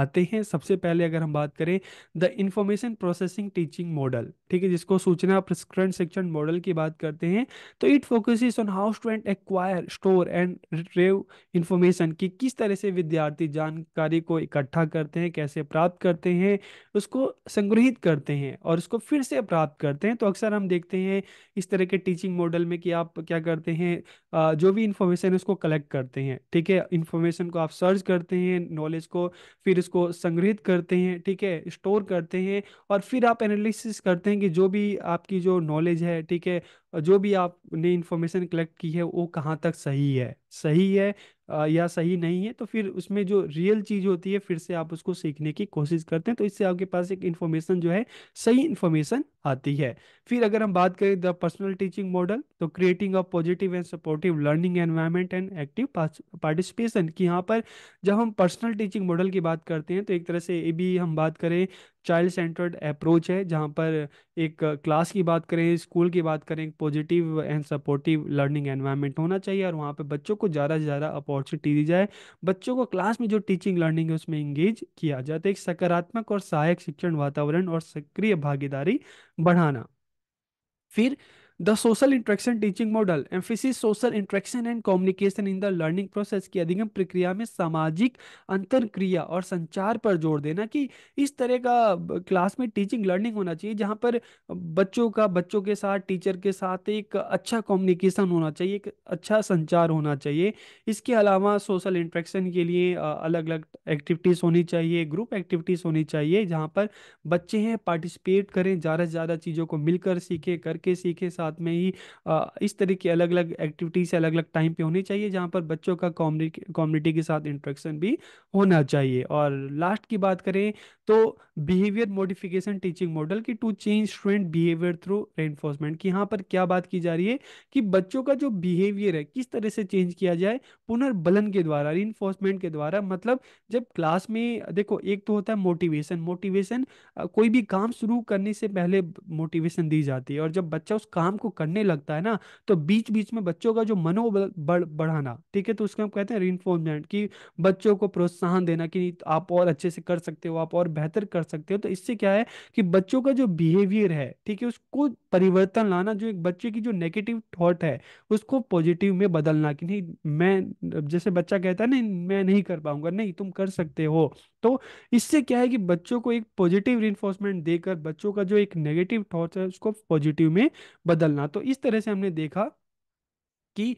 आते हैं सबसे पहले अगर हम बात करें the information processing teaching model ठीक है जिसको सूचना प्रस्करण शिक्षण मॉडल की बात करते हैं तो it focus on how student acquire store and retrieve information कि किस तरह से विद्यार्थी जानकारी को इकट्ठा करते हैं कैसे प्राप्त करते हैं उसको संग्रहित करते हैं और उसको फिर से प्राप्त करते हैं तो अक्सर हम देखते हैं इस तरह के टीचिंग मॉडल में कि आप क्या करते हैं जो भी इंफॉर्मेशन है उसको कलेक्ट करते हैं ठीक है ठीक है इन्फॉर्मेशन को आप सर्च करते हैं नॉलेज को फिर इसको संग्रहित करते हैं ठीक है स्टोर करते हैं और फिर आप एनालिसिस करते हैं कि जो भी आपकी जो नॉलेज है ठीक है जो भी आपने इन्फॉर्मेशन कलेक्ट की है वो कहाँ तक सही है सही है या सही नहीं है तो फिर उसमें जो रियल चीज़ होती है फिर से आप उसको सीखने की कोशिश करते हैं तो इससे आपके पास एक इन्फॉर्मेशन जो है सही इन्फॉर्मेशन आती है फिर अगर हम बात करें द पर्सनल टीचिंग मॉडल तो creating a positive and supportive learning environment and active participation कि यहाँ पर जब हम पर्सनल टीचिंग मॉडल की बात करते हैं तो एक तरह से ये भी हम बात करें चाइल्ड सेंटर्ड अप्रोच है जहाँ पर एक क्लास की बात करें स्कूल की बात करें एक positive and supportive learning environment होना चाहिए और वहाँ पे बच्चों को ज़्यादा से ज़्यादा अपॉर्चुनिटी दी जाए बच्चों को क्लास में जो टीचिंग लर्निंग है उसमें इंगेज किया जाए तो एक सकारात्मक और सहायक शिक्षण वातावरण और सक्रिय भागीदारी बढ़ाना फिर the social interaction teaching model emphasis social interaction and communication in the learning process की अधिगम प्रक्रिया में सामाजिक अंतर क्रिया और संचार पर जोर देना कि इस तरह का क्लास में टीचिंग लर्निंग होना चाहिए जहाँ पर बच्चों का बच्चों के साथ टीचर के साथ एक अच्छा कम्युनिकेशन होना चाहिए एक अच्छा संचार होना चाहिए इसके अलावा सोशल इंट्रैक्शन के लिए अलग अलग एक्टिविटीज़ होनी चाहिए ग्रुप एक्टिविटीज़ होनी चाहिए जहाँ पर बच्चे हैं पार्टिसिपेट करें ज़्यादा से ज़्यादा चीज़ों को मिलकर सीखें करके सीखें साथ साथ में ही इस तरीके की अलग अलग एक्टिविटीज़ अलग अलग टाइम पे होनी चाहिए जहाँ पर बच्चों का कम्युनिटी के साथ इंट्रेक्शन भी होना चाहिए और लास्ट की बात करें तो बिहेवियर मॉडिफिकेशन टीचिंग मॉडल की to change student behaviour through enforcement की यहाँ पर क्या बात की जा रही है कि बच्चों का जो बिहेवियर है किस तरह से चेंज किया जाए पुनर्बलन के द्वारा रिइंफोर्समेंट के द्वारा मतलब जब क्लास में देखो एक तो होता है मोटिवेशन मोटिवेशन कोई भी काम शुरू करने से पहले मोटिवेशन दी जाती है और जब बच्चा उस काम को करने लगता है ना तो बीच बीच में बच्चों का जो मनोबल बढ़, बढ़ाना ठीक है तो उसके हम कहते हैं रीइन्फोर्समेंट कि बच्चों को प्रोत्साहन देना कि आप और अच्छे से कर सकते हो आप और बेहतर कर सकते हो तो इससे क्या है कि बच्चों का जो बिहेवियर है ठीक है उसको परिवर्तन लाना जो एक बच्चे की जो नेगेटिव थॉट है उसको पॉजिटिव में बदलना कि नहीं मैं जैसे बच्चा कहता है ना मैं नहीं कर पाऊंगा नहीं तुम कर सकते हो तो इससे क्या है कि बच्चों को एक पॉजिटिव रिन्फोर्समेंट देकर बच्चों का जो एक नेगेटिव थॉट्स है उसको पॉजिटिव में बदलना तो इस तरह से हमने देखा कि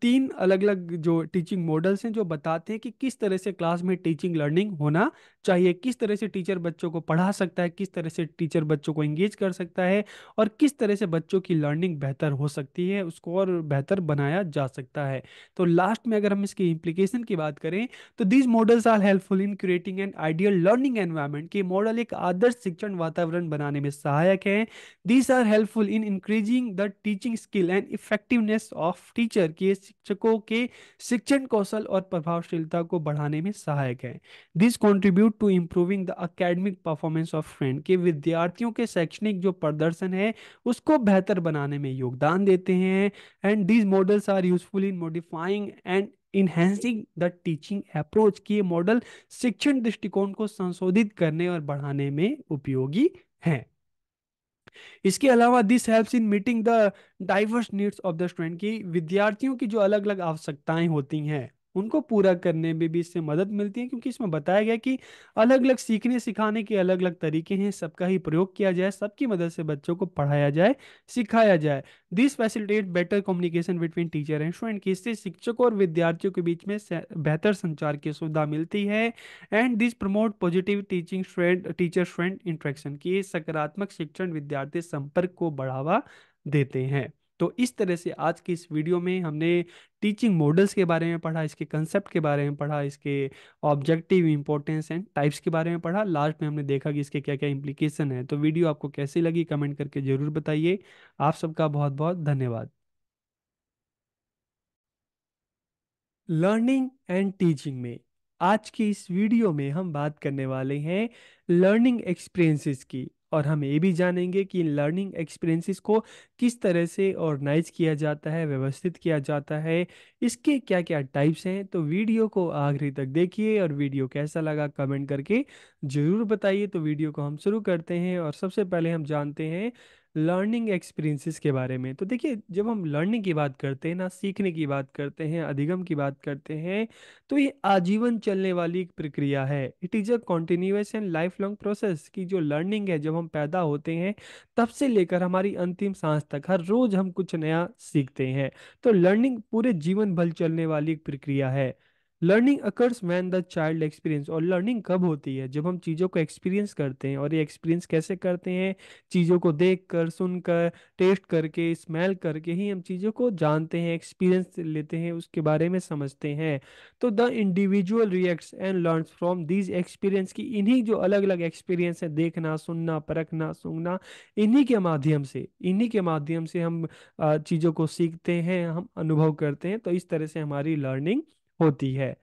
तीन अलग अलग जो टीचिंग मॉडल्स हैं जो बताते हैं कि किस तरह से क्लास में टीचिंग लर्निंग होना चाहिए किस तरह से टीचर बच्चों को पढ़ा सकता है किस तरह से टीचर बच्चों को इंगेज कर सकता है और किस तरह से बच्चों की लर्निंग बेहतर हो सकती है उसको और बेहतर बनाया जा सकता है तो लास्ट में अगर हम इसकी इम्प्लीकेशन की बात करें तो these models are helpful in creating an ideal learning environment की मॉडल एक आदर्श शिक्षण वातावरण बनाने में सहायक है these are helpful in increasing the teaching skill and effectiveness of teacher के शिक्षकों के शिक्षण कौशल और प्रभावशीलता को बढ़ाने में सहायक है this contribute contribute to improving the academic performance of friend के विद्यार्थियों के शैक्षणिक जो प्रदर्शन है उसको बेहतर बनाने में योगदान देते हैं and these models are useful in modifying and enhancing the teaching approach की ये मॉडल शिक्षण दृष्टिकोण को संशोधित करने और बढ़ाने में उपयोगी है इसके अलावा this helps in meeting the diverse needs of the student की विद्यार्थियों की जो अलग अलग आवश्यकताएं होती हैं उनको पूरा करने में भी इससे मदद मिलती है क्योंकि इसमें बताया गया कि अलग अलग सीखने सिखाने के अलग अलग तरीके हैं सबका ही प्रयोग किया जाए सबकी मदद से बच्चों को पढ़ाया जाए सिखाया जाए this facilitate better communication between teacher and student की इससे शिक्षकों और विद्यार्थियों के बीच में बेहतर संचार की सुविधा मिलती है and this promote positive teaching student teacher student interaction की सकारात्मक शिक्षण विद्यार्थी संपर्क को बढ़ावा देते हैं तो इस तरह से आज की इस वीडियो में हमने टीचिंग मॉडल्स के बारे में पढ़ा इसके कंसेप्ट के बारे में पढ़ा इसके ऑब्जेक्टिव इंपॉर्टेंस एंड टाइप्स के बारे में पढ़ा लास्ट में हमने देखा कि इसके क्या क्या इम्प्लीकेशन है तो वीडियो आपको कैसी लगी कमेंट करके ज़रूर बताइए आप सबका बहुत बहुत धन्यवाद लर्निंग एंड टीचिंग में आज की इस वीडियो में हम बात करने वाले हैं लर्निंग एक्सपीरियंसेस की और हम ये भी जानेंगे कि इन लर्निंग एक्सपीरियंसेस को किस तरह से ऑर्गेनाइज किया जाता है व्यवस्थित किया जाता है इसके क्या क्या टाइप्स हैं तो वीडियो को आखिरी तक देखिए और वीडियो कैसा लगा कमेंट करके ज़रूर बताइए तो वीडियो को हम शुरू करते हैं और सबसे पहले हम जानते हैं लर्निंग एक्सपीरियंसेस के बारे में तो देखिए जब हम लर्निंग की बात करते हैं ना सीखने की बात करते हैं अधिगम की बात करते हैं तो ये आजीवन चलने वाली एक प्रक्रिया है it is a continuous and life long process की जो लर्निंग है जब हम पैदा होते हैं तब से लेकर हमारी अंतिम सांस तक हर रोज़ हम कुछ नया सीखते हैं तो लर्निंग पूरे जीवन भर चलने वाली एक प्रक्रिया है learning occurs when the child experience और लर्निंग कब होती है जब हम चीज़ों को एक्सपीरियंस करते हैं और ये एक्सपीरियंस कैसे करते हैं चीज़ों को देख कर सुनकर टेस्ट करके स्मेल करके ही हम चीज़ों को जानते हैं एक्सपीरियंस लेते हैं उसके बारे में समझते हैं तो the individual reacts and learn from these experience की इन्हीं जो अलग अलग एक्सपीरियंस है देखना सुनना परखना सुनना इन्हीं के माध्यम से इन्हीं के माध्यम से हम चीज़ों को सीखते हैं हम अनुभव करते हैं तो इस तरह से हमारी लर्निंग होती है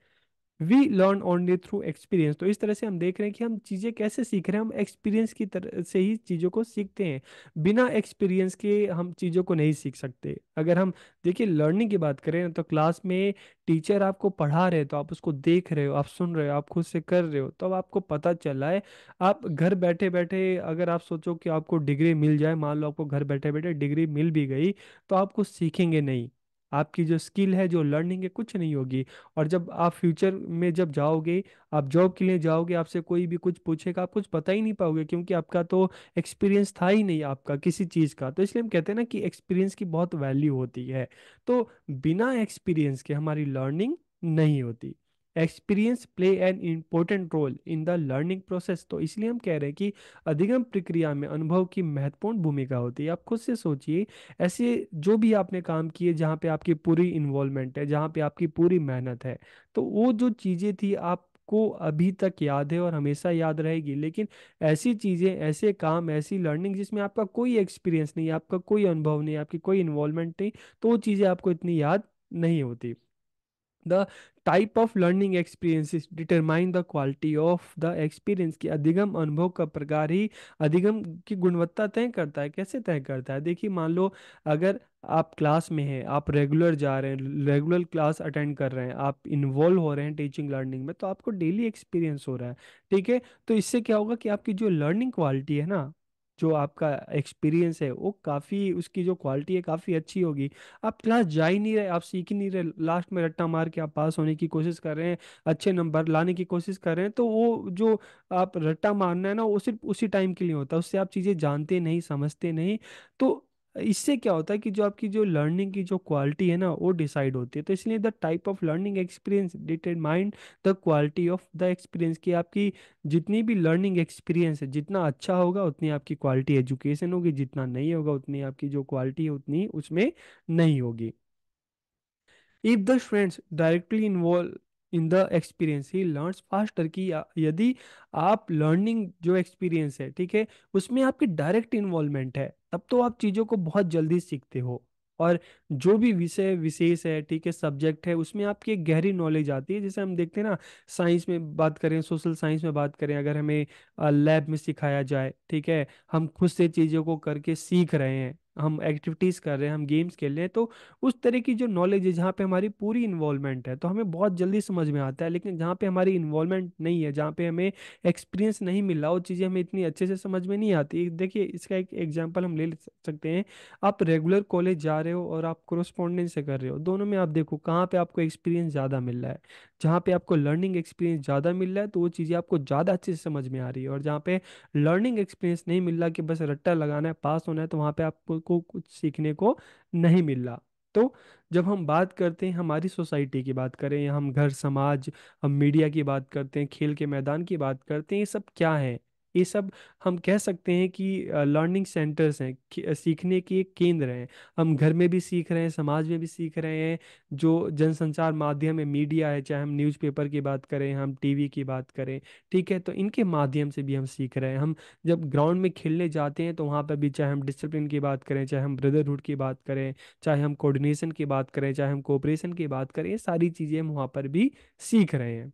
we learn only through experience तो इस तरह से हम देख रहे हैं कि हम चीज़ें कैसे सीख रहे हैं हम एक्सपीरियंस की तरह से ही चीज़ों को सीखते हैं बिना एक्सपीरियंस के हम चीज़ों को नहीं सीख सकते अगर हम देखिए लर्निंग की बात करें तो क्लास में टीचर आपको पढ़ा रहे तो आप उसको देख रहे हो आप सुन रहे हो आप खुद से कर रहे हो तो आपको पता चला है आप घर बैठे बैठे अगर आप सोचो कि आपको डिग्री मिल जाए मान लो आपको घर बैठे बैठे डिग्री मिल भी गई तो आप कुछ सीखेंगे नहीं आपकी जो स्किल है जो लर्निंग है कुछ नहीं होगी और जब आप फ्यूचर में जब जाओगे आप जॉब के लिए जाओगे आपसे कोई भी कुछ पूछेगा आप कुछ पता ही नहीं पाओगे क्योंकि आपका तो एक्सपीरियंस था ही नहीं आपका किसी चीज़ का तो इसलिए हम कहते हैं ना कि एक्सपीरियंस की बहुत वैल्यू होती है तो बिना एक्सपीरियंस के हमारी लर्निंग नहीं होती experience play an important role in the learning process तो इसलिए हम कह रहे हैं कि अधिगम प्रक्रिया में अनुभव की महत्वपूर्ण भूमिका होती है आप खुद से सोचिए ऐसे जो भी आपने काम किए जहाँ पे आपकी पूरी इन्वॉल्वमेंट है जहाँ पे आपकी पूरी मेहनत है तो वो जो चीज़ें थी आप को अभी तक याद है और हमेशा याद रहेगी लेकिन ऐसी चीज़ें ऐसे काम ऐसी लर्निंग जिसमें आपका कोई एक्सपीरियंस नहीं आपका कोई अनुभव नहीं आपकी कोई इन्वॉल्वमेंट नहीं तो वो चीज़ें आपको इतनी याद नहीं होती the type of learning experiences determine the quality of the experience की अधिगम अनुभव का प्रकार ही अधिगम की गुणवत्ता तय करता है कैसे तय करता है देखिए मान लो अगर आप क्लास में हैं आप रेगुलर जा रहे हैं रेगुलर क्लास अटेंड कर रहे हैं आप इन्वॉल्व हो रहे हैं टीचिंग लर्निंग में तो आपको डेली एक्सपीरियंस हो रहा है ठीक है तो इससे क्या होगा कि आपकी जो लर्निंग क्वालिटी है ना जो आपका एक्सपीरियंस है वो काफ़ी उसकी जो क्वालिटी है काफ़ी अच्छी होगी आप क्लास जा ही नहीं रहे आप सीख ही नहीं रहे लास्ट में रट्टा मार के आप पास होने की कोशिश कर रहे हैं अच्छे नंबर लाने की कोशिश कर रहे हैं तो वो जो आप रट्टा मारना है ना वो सिर्फ उसी टाइम के लिए होता है उससे आप चीज़ें जानते नहीं समझते नहीं तो इससे क्या होता है कि जो आपकी जो लर्निंग की जो क्वालिटी है ना वो डिसाइड होती है तो इसलिए the type of learning experience determined the quality of the experience कि आपकी जितनी भी लर्निंग एक्सपीरियंस है जितना अच्छा होगा उतनी आपकी क्वालिटी एजुकेशन होगी जितना नहीं होगा उतनी आपकी जो क्वालिटी है उतनी उसमें नहीं होगी if the friends directly involve in the experience he learn faster की यदि आप लर्निंग जो एक्सपीरियंस है ठीक है उसमें आपकी डायरेक्ट इन्वॉल्वमेंट है तब तो आप चीज़ों को बहुत जल्दी सीखते हो और जो भी विषय विशेष है ठीक है सब्जेक्ट है उसमें आपकी एक गहरी नॉलेज आती है जैसे हम देखते हैं ना साइंस में बात करें सोशल साइंस में बात करें अगर हमें लैब में सिखाया जाए ठीक है हम खुद से चीज़ों को करके सीख रहे हैं हम एक्टिविटीज़ कर रहे हैं हम गेम्स खेल रहे हैं तो उस तरह की जो नॉलेज है जहाँ पे हमारी पूरी इन्वॉलमेंट है तो हमें बहुत जल्दी समझ में आता है लेकिन जहाँ पे हमारी इन्वॉलमेंट नहीं है जहाँ पे हमें एक्सपीरियंस नहीं मिल रहा वो चीज़ें हमें इतनी अच्छे से समझ में नहीं आती देखिए इसका एक एग्जाम्पल हम ले सकते हैं आप रेगुलर कॉलेज जा रहे हो और आप क्रोस्पॉन्डेंस से कर रहे हो दोनों में आप देखो कहाँ पर आपको एक्सपीरियंस ज़्यादा मिल रहा है जहाँ पर आपको लर्निंग एक्सपीरियंस ज़्यादा मिल रहा है तो वो चीज़ें आपको ज़्यादा अच्छे से समझ में आ रही है और जहाँ पे लर्निंग एक्सपीरियंस नहीं मिल रहा कि बस रट्टा लगाना है पास होना है तो वहाँ पे आपको को कुछ सीखने को नहीं मिल रहा तो जब हम बात करते हैं हमारी सोसाइटी की बात करें या हम घर समाज हम मीडिया की बात करते हैं खेल के मैदान की बात करते हैं ये सब क्या है ये सब हम कह सकते हैं कि लर्निंग सेंटर्स हैं सीखने के केंद्र हैं हम घर में भी सीख रहे हैं समाज में भी सीख रहे हैं जो जनसंचार माध्यम है मीडिया है चाहे हम न्यूज़पेपर की बात करें हम टीवी की बात करें ठीक है तो इनके माध्यम से भी हम सीख रहे हैं हम जब ग्राउंड में खेलने जाते हैं तो वहाँ पर भी चाहे हम डिसिप्लिन की बात करें चाहे हम ब्रदरहुड की बात करें चाहे हम कोऑर्डिनेशन की बात करें चाहे हम कोऑपरेशन की बात करें सारी चीज़ें हम वहाँ पर भी सीख रहे हैं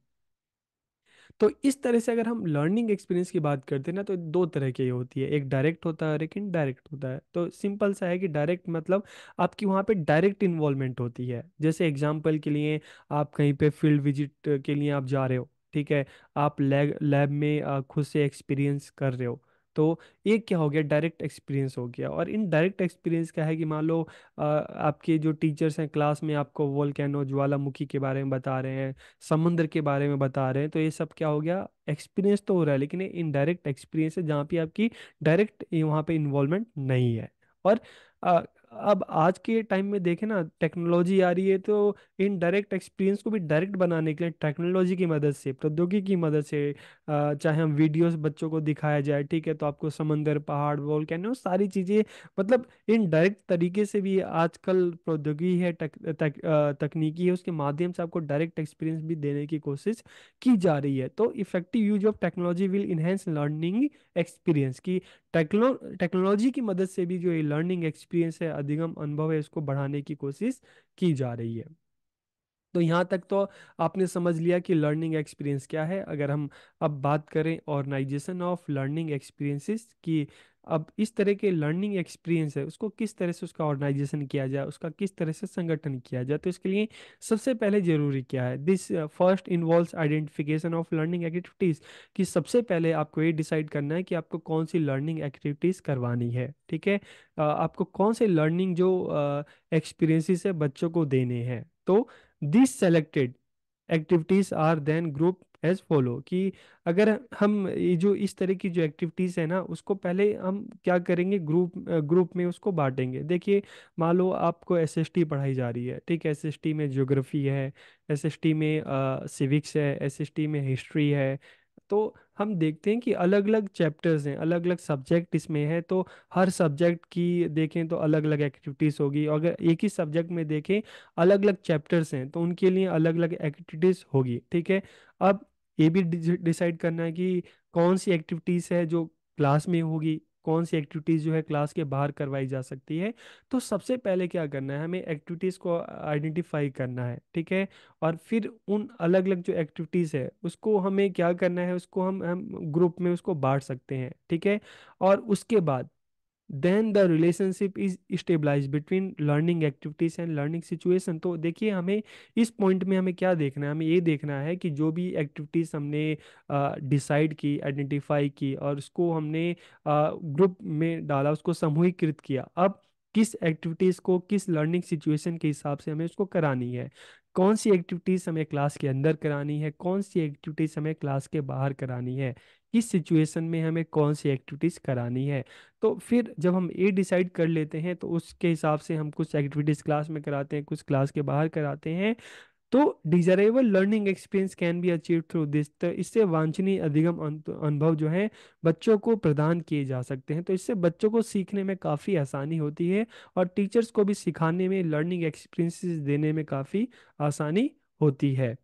तो इस तरह से अगर हम लर्निंग एक्सपीरियंस की बात करते हैं ना तो दो तरह की होती है एक डायरेक्ट होता है और एक इनडायरेक्ट होता है तो सिंपल सा है कि डायरेक्ट मतलब आपकी वहाँ पे डायरेक्ट इन्वॉल्वमेंट होती है जैसे एग्जाम्पल के लिए आप कहीं पे फील्ड विजिट के लिए आप जा रहे हो ठीक है आप लैब लैब में खुद से एक्सपीरियंस कर रहे हो तो एक क्या हो गया डायरेक्ट एक्सपीरियंस हो गया और इन डायरेक्ट एक्सपीरियंस क्या है कि मान लो आपके जो टीचर्स हैं क्लास में आपको कैनो ज्वालामुखी के बारे में बता रहे हैं समुद्र के बारे में बता रहे हैं तो ये सब क्या हो गया एक्सपीरियंस तो हो रहा है लेकिन ये इनडायरेक्ट एक्सपीरियंस है जहाँ पे आपकी डायरेक्ट वहाँ पे इन्वॉल्वमेंट नहीं है और आ, अब आज के टाइम में देखें ना टेक्नोलॉजी आ रही है तो इन डायरेक्ट एक्सपीरियंस को भी डायरेक्ट बनाने के लिए टेक्नोलॉजी की मदद से प्रौद्योगिकी की मदद से चाहे हम वीडियोस बच्चों को दिखाया जाए ठीक है तो आपको समंदर पहाड़ वोल्केनो सारी चीज़ें मतलब इन डायरेक्ट तरीके से भी आजकल प्रौद्योगिकी है टेक, तक, तकनीकी है उसके माध्यम से आपको डायरेक्ट एक्सपीरियंस भी देने की कोशिश की जा रही है तो effective use of technology will enhance learning experience की टेक्नो टेक्नोलॉजी की मदद से भी जो ये लर्निंग एक्सपीरियंस है अधिगम अनुभव है इसको बढ़ाने की कोशिश की जा रही है तो यहाँ तक तो आपने समझ लिया कि लर्निंग एक्सपीरियंस क्या है अगर हम अब बात करें ऑर्गेनाइजेशन ऑफ लर्निंग एक्सपीरियंसेस की अब इस तरह के लर्निंग एक्सपीरियंस है उसको किस तरह से उसका ऑर्गेनाइजेशन किया जाए उसका किस तरह से संगठन किया जाए तो इसके लिए सबसे पहले जरूरी क्या है this first involve identification of learning activities कि सबसे पहले आपको ये डिसाइड करना है कि आपको कौन सी लर्निंग एक्टिविटीज़ करवानी है ठीक है आपको कौन से लर्निंग जो एक्सपीरियंसिस है बच्चों को देने हैं तो this selected activities are then group as follow कि अगर हम ये जो इस तरह की जो एक्टिविटीज़ है ना उसको पहले हम क्या करेंगे ग्रुप ग्रुप में उसको बांटेंगे देखिए मान लो आपको एसएसटी पढ़ाई जा रही है ठीक है टी में ज्योग्राफी है एसएसटी में सिविक्स है एसएसटी में हिस्ट्री है तो हम देखते हैं कि अलग अलग चैप्टर्स हैं अलग अलग सब्जेक्ट इसमें हैं तो हर सब्जेक्ट की देखें तो अलग अलग एक्टिविटीज़ होगी और अगर एक ही सब्जेक्ट में देखें अलग अलग चैप्टर्स हैं तो उनके लिए अलग अलग एक्टिविटीज़ होगी ठीक है अब ये भी डिसाइड करना है कि कौन सी एक्टिविटीज़ है जो क्लास में होगी कौन सी एक्टिविटीज़ जो है क्लास के बाहर करवाई जा सकती है तो सबसे पहले क्या करना है हमें एक्टिविटीज़ को आइडेंटिफाई करना है ठीक है और फिर उन अलग अलग जो एक्टिविटीज़ है उसको हमें क्या करना है उसको हम हम ग्रुप में उसको बांट सकते हैं ठीक है और उसके बाद then the relationship is stabilize between learning activities and learning situation तो देखिए हमें इस पॉइंट में हमें क्या देखना है हमें ये देखना है कि जो भी एक्टिविटीज़ हमने डिसाइड की आइडेंटिफाई की और उसको हमने ग्रुप में डाला उसको समूहीकृत किया अब किस एक्टिविटीज़ को किस लर्निंग सिचुएशन के हिसाब से हमें उसको करानी है कौन सी एक्टिविटीज़ हमें क्लास के अंदर करानी है कौन सी एक्टिविटीज़ हमें क्लास के बाहर करानी है किस सिचुएशन में हमें कौन सी एक्टिविटीज़ करानी है तो फिर जब हम ये डिसाइड कर लेते हैं तो उसके हिसाब से हम कुछ एक्टिविटीज़ क्लास में कराते हैं कुछ क्लास के बाहर कराते हैं तो desirable learning experience can be achieve through this तो इससे वांछनीय अधिगम अनुभव जो है बच्चों को प्रदान किए जा सकते हैं तो इससे बच्चों को सीखने में काफ़ी आसानी होती है और टीचर्स को भी सिखाने में लर्निंग एक्सपीरियंसिस देने में काफ़ी आसानी होती है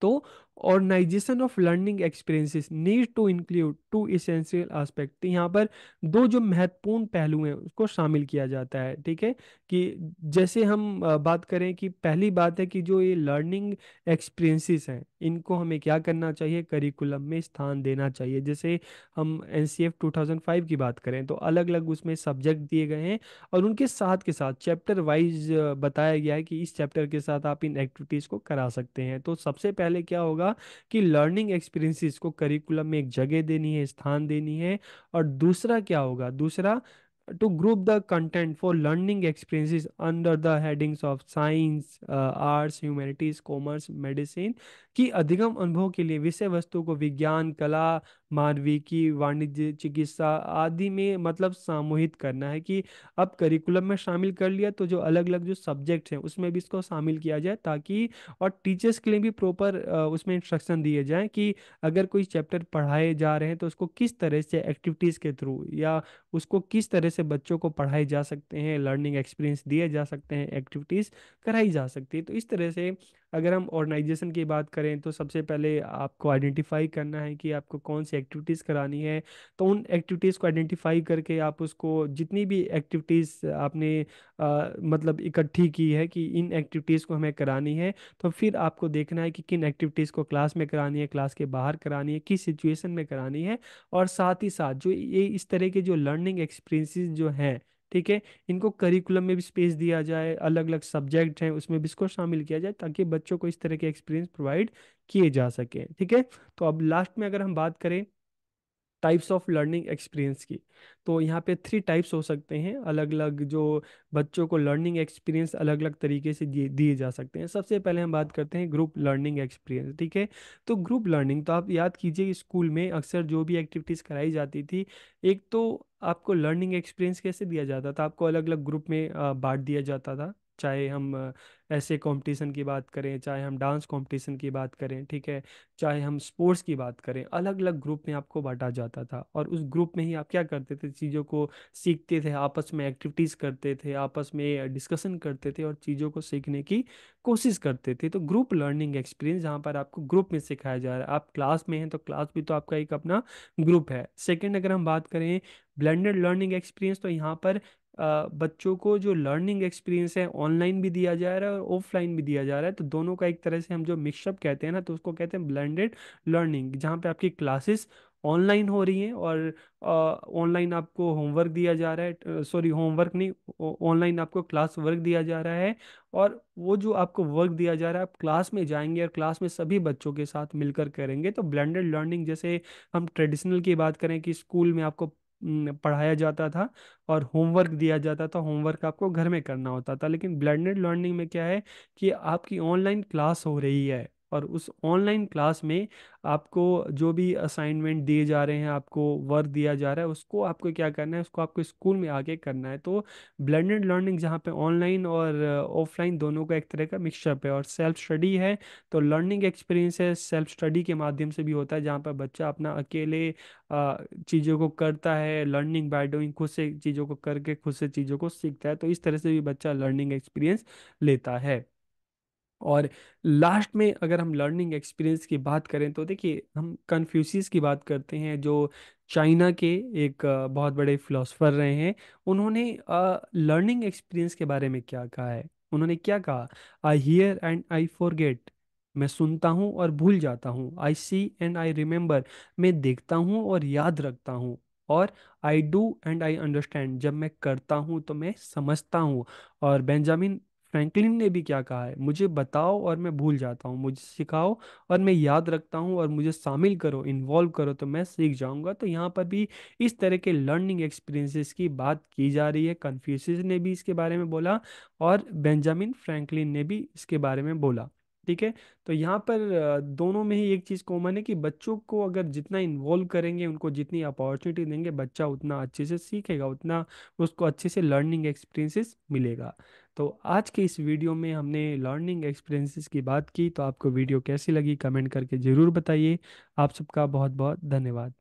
तो organisation of learning experiences need to include two essential aspect तो यहाँ पर दो जो महत्वपूर्ण पहलू हैं उसको शामिल किया जाता है ठीक है कि जैसे हम बात करें कि पहली बात है कि जो ये लर्निंग एक्सपीरियंसिस हैं इनको हमें क्या करना चाहिए करिकुलम में स्थान देना चाहिए जैसे हम N C F two thousand five की बात करें तो अलग अलग उसमें सब्जेक्ट दिए गए हैं और उनके साथ के साथ चैप्टर वाइज बताया गया है कि इस चैप्टर के साथ आप इन एक्टिविटीज़ को करा सकते हैं तो सबसे पहले क्या होगा होगा कि लर्निंग एक्सपीरियंसेस को करिकुलम में एक जगह देनी है स्थान देनी है और दूसरा क्या होगा दूसरा to group the content for learning experiences under the headings of science arts humanities commerce medicine की अधिगम अनुभव के लिए विषय वस्तु को विज्ञान कला मानविकी वाणिज्य चिकित्सा आदि में मतलब सामूहित करना है कि अब करिकुलम में शामिल कर लिया तो जो अलग अलग जो सब्जेक्ट हैं उसमें भी इसको शामिल किया जाए ताकि और टीचर्स के लिए भी प्रॉपर उसमें इंस्ट्रक्शन दिए जाएँ कि अगर कोई चैप्टर पढ़ाए जा रहे हैं तो उसको किस तरह से एक्टिविटीज़ के थ्रू या उसको किस तरह से बच्चों को पढ़ाए जा सकते हैं लर्निंग एक्सपीरियंस दिए जा सकते हैं एक्टिविटीज़ कराई जा सकती है तो इस तरह से अगर हम ऑर्गेनाइजेशन की बात करें तो सबसे पहले आपको आइडेंटिफाई करना है कि आपको कौन सी एक्टिविटीज़ करानी है तो उन एक्टिविटीज़ को आइडेंटिफाई करके आप उसको जितनी भी एक्टिविटीज़ आपने आ, मतलब इकट्ठी की है कि इन एक्टिविटीज़ को हमें करानी है तो फिर आपको देखना है कि किन एक्टिविटीज़ को क्लास में करानी है क्लास के बाहर करानी है किस सिचुएसन में करानी है और साथ ही साथ जो ये इस तरह के जो लर्निंग एक्सपीरियंसिस जो हैं ठीक है इनको करिकुलम में भी स्पेस दिया जाए अलग अलग सब्जेक्ट हैं उसमें भी इसको शामिल किया जाए ताकि बच्चों को इस तरह के एक्सपीरियंस प्रोवाइड किए जा सके ठीक है तो अब लास्ट में अगर हम बात करें टाइप्स ऑफ लर्निंग एक्सपीरियंस की तो यहाँ पे थ्री टाइप्स हो सकते हैं अलग अलग जो बच्चों को लर्निंग एक्सपीरियंस अलग अलग तरीके से दिए जा सकते हैं सबसे पहले हम बात करते हैं ग्रुप लर्निंग एक्सपीरियंस ठीक है तो ग्रुप लर्निंग तो आप याद कीजिए स्कूल में अक्सर जो भी एक्टिविटीज़ कराई जाती थी एक तो आपको लर्निंग एक्सपीरियंस कैसे दिया जाता था आपको अलग अलग ग्रुप में बांट दिया जाता था चाहे हम ऐसे कंपटीशन की बात करें चाहे हम डांस कंपटीशन की बात करें ठीक है चाहे हम स्पोर्ट्स की बात करें अलग अलग ग्रुप में आपको बांटा जाता था और उस ग्रुप में ही आप क्या करते थे चीज़ों को सीखते थे आपस में एक्टिविटीज़ करते थे आपस में डिस्कशन करते थे और चीज़ों को सीखने की कोशिश करते थे तो ग्रुप लर्निंग एक्सपीरियंस जहाँ पर आपको ग्रुप में सिखाया जा रहा है आप क्लास में हैं तो क्लास भी तो आपका एक अपना ग्रुप है सेकेंड अगर हम बात करें ब्लेंडेड लर्निंग एक्सपीरियंस तो यहाँ पर बच्चों को जो लर्निंग एक्सपीरियंस है ऑनलाइन भी दिया जा रहा है और ऑफलाइन भी दिया जा रहा है तो दोनों का एक तरह से हम जो मिक्सअप कहते हैं ना तो उसको कहते हैं ब्लेंडेड लर्निंग जहाँ पे आपकी क्लासेस ऑनलाइन हो रही हैं और ऑनलाइन आपको होमवर्क दिया जा रहा है सॉरी होमवर्क नहीं ऑनलाइन आपको क्लास वर्क दिया जा रहा है और वो जो आपको वर्क दिया जा रहा है आप क्लास में जाएंगे और क्लास में सभी बच्चों के साथ मिलकर करेंगे तो ब्लेंडेड लर्निंग जैसे हम ट्रेडिशनल की बात करें कि स्कूल में आपको पढ़ाया जाता था और होमवर्क दिया जाता था होमवर्क आपको घर में करना होता था लेकिन ब्लेंडेड लर्निंग में क्या है कि आपकी ऑनलाइन क्लास हो रही है और उस ऑनलाइन क्लास में आपको जो भी असाइनमेंट दिए जा रहे हैं आपको वर्क दिया जा रहा है उसको आपको क्या करना है उसको आपको स्कूल में आके करना है तो ब्लेंडेड लर्निंग जहाँ पे ऑनलाइन और ऑफलाइन दोनों का एक तरह का मिक्सअप है और सेल्फ स्टडी है तो लर्निंग एक्सपीरियंस है सेल्फ स्टडी के माध्यम से भी होता है जहाँ पर बच्चा अपना अकेले चीज़ों को करता है लर्निंग बाय डूइंग खुद से चीज़ों को करके खुद से चीज़ों को सीखता है तो इस तरह से भी बच्चा लर्निंग एक्सपीरियंस लेता है और लास्ट में अगर हम लर्निंग एक्सपीरियंस की बात करें तो देखिए हम कन्फ्यूसिस की बात करते हैं जो चाइना के एक बहुत बड़े फिलोसफर रहे हैं उन्होंने लर्निंग एक्सपीरियंस के बारे में क्या कहा है उन्होंने क्या कहा I hear and I forget मैं सुनता हूँ और भूल जाता हूँ आई सी एंड आई रिमेंबर मैं देखता हूँ और याद रखता हूँ और I do and I understand जब मैं करता हूँ तो मैं समझता हूँ और बेंजामिन फ्रैंकलिन ने भी क्या कहा है मुझे बताओ और मैं भूल जाता हूँ मुझे सिखाओ और मैं याद रखता हूँ और मुझे शामिल करो इन्वॉल्व करो तो मैं सीख जाऊँगा तो यहाँ पर भी इस तरह के लर्निंग एक्सपीरियंसेस की बात की जा रही है कन्फ्यूस ने भी इसके बारे में बोला और बेंजामिन फ्रैंकलिन ने भी इसके बारे में बोला ठीक है तो यहाँ पर दोनों में ही एक चीज़ कॉमन है कि बच्चों को अगर जितना इन्वॉल्व करेंगे उनको जितनी अपॉर्चुनिटी देंगे बच्चा उतना अच्छे से सीखेगा उतना उसको अच्छे से लर्निंग एक्सपीरियंसेस मिलेगा तो आज के इस वीडियो में हमने लर्निंग एक्सपीरियंसेस की बात की तो आपको वीडियो कैसी लगी कमेंट करके ज़रूर बताइए आप सबका बहुत बहुत धन्यवाद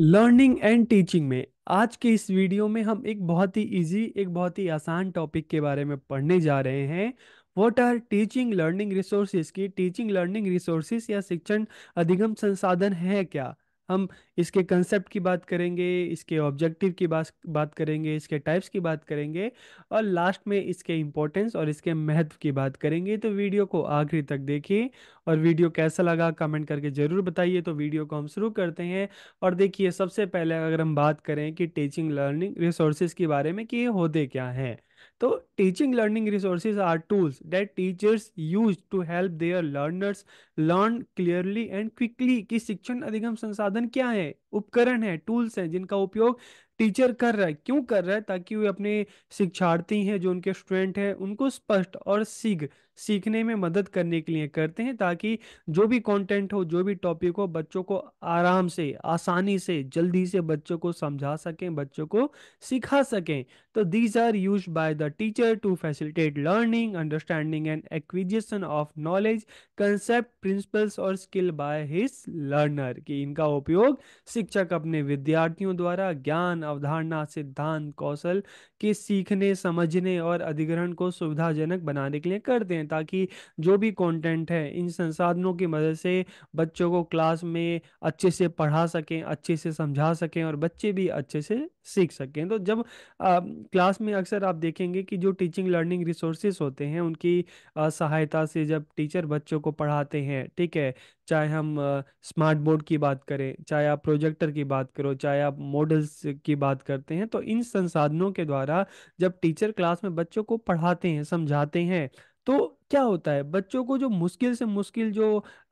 लर्निंग एंड टीचिंग में आज के इस वीडियो में हम एक बहुत ही इजी एक बहुत ही आसान टॉपिक के बारे में पढ़ने जा रहे हैं what are teaching learning resources की टीचिंग लर्निंग रिसोर्सेज या शिक्षण अधिगम संसाधन है क्या हम इसके कंसेप्ट की बात करेंगे इसके ऑब्जेक्टिव की बात बात करेंगे इसके टाइप्स की बात करेंगे और लास्ट में इसके इम्पोर्टेंस और इसके महत्व की बात करेंगे तो वीडियो को आखिरी तक देखिए और वीडियो कैसा लगा कमेंट करके ज़रूर बताइए तो वीडियो को हम शुरू करते हैं और देखिए सबसे पहले अगर हम बात करें कि टीचिंग लर्निंग रिसोर्सेज के बारे में कि ये होते क्या हैं तो teaching learning resources are tools that teachers use to help their learners learn clearly and quickly कि शिक्षण अधिगम संसाधन क्या है उपकरण है टूल्स हैं जिनका उपयोग टीचर कर रहा है क्यों कर रहा है ताकि वे अपने शिक्षार्थी हैं जो उनके स्टूडेंट हैं उनको स्पष्ट और शीघ्र सीखने में मदद करने के लिए करते हैं ताकि जो भी कंटेंट हो जो भी टॉपिक हो बच्चों को आराम से आसानी से जल्दी से बच्चों को समझा सकें बच्चों को सिखा सकें तो these are use by the teacher to facilitate learning understanding and acquisition of knowledge concept principles और स्किल बाय हिस लर्नर कि इनका उपयोग शिक्षक अपने विद्यार्थियों द्वारा ज्ञान अवधारणा सिद्धांत कौशल के सीखने समझने और अधिग्रहण को सुविधाजनक बनाने के लिए करते हैं ताकि जो भी कंटेंट है इन संसाधनों की मदद से बच्चों को क्लास में अच्छे से पढ़ा सकें अच्छे से समझा सकें और बच्चे भी अच्छे से सीख सकें तो जब आ, क्लास में अक्सर आप देखेंगे कि जो टीचिंग लर्निंग रिसोर्सेस होते हैं उनकी आ, सहायता से जब टीचर बच्चों को पढ़ाते हैं ठीक है चाहे हम स्मार्ट बोर्ड की बात करें चाहे आप प्रोजेक्टर की बात करो चाहे आप मॉडल्स की की बात करते हैं तो इन संसाधनों के द्वारा जब टीचर क्लास में बच्चों को पढ़ाते हैं समझाते हैं तो क्या होता है बच्चों को जो मुश्किल से मुश्किल जो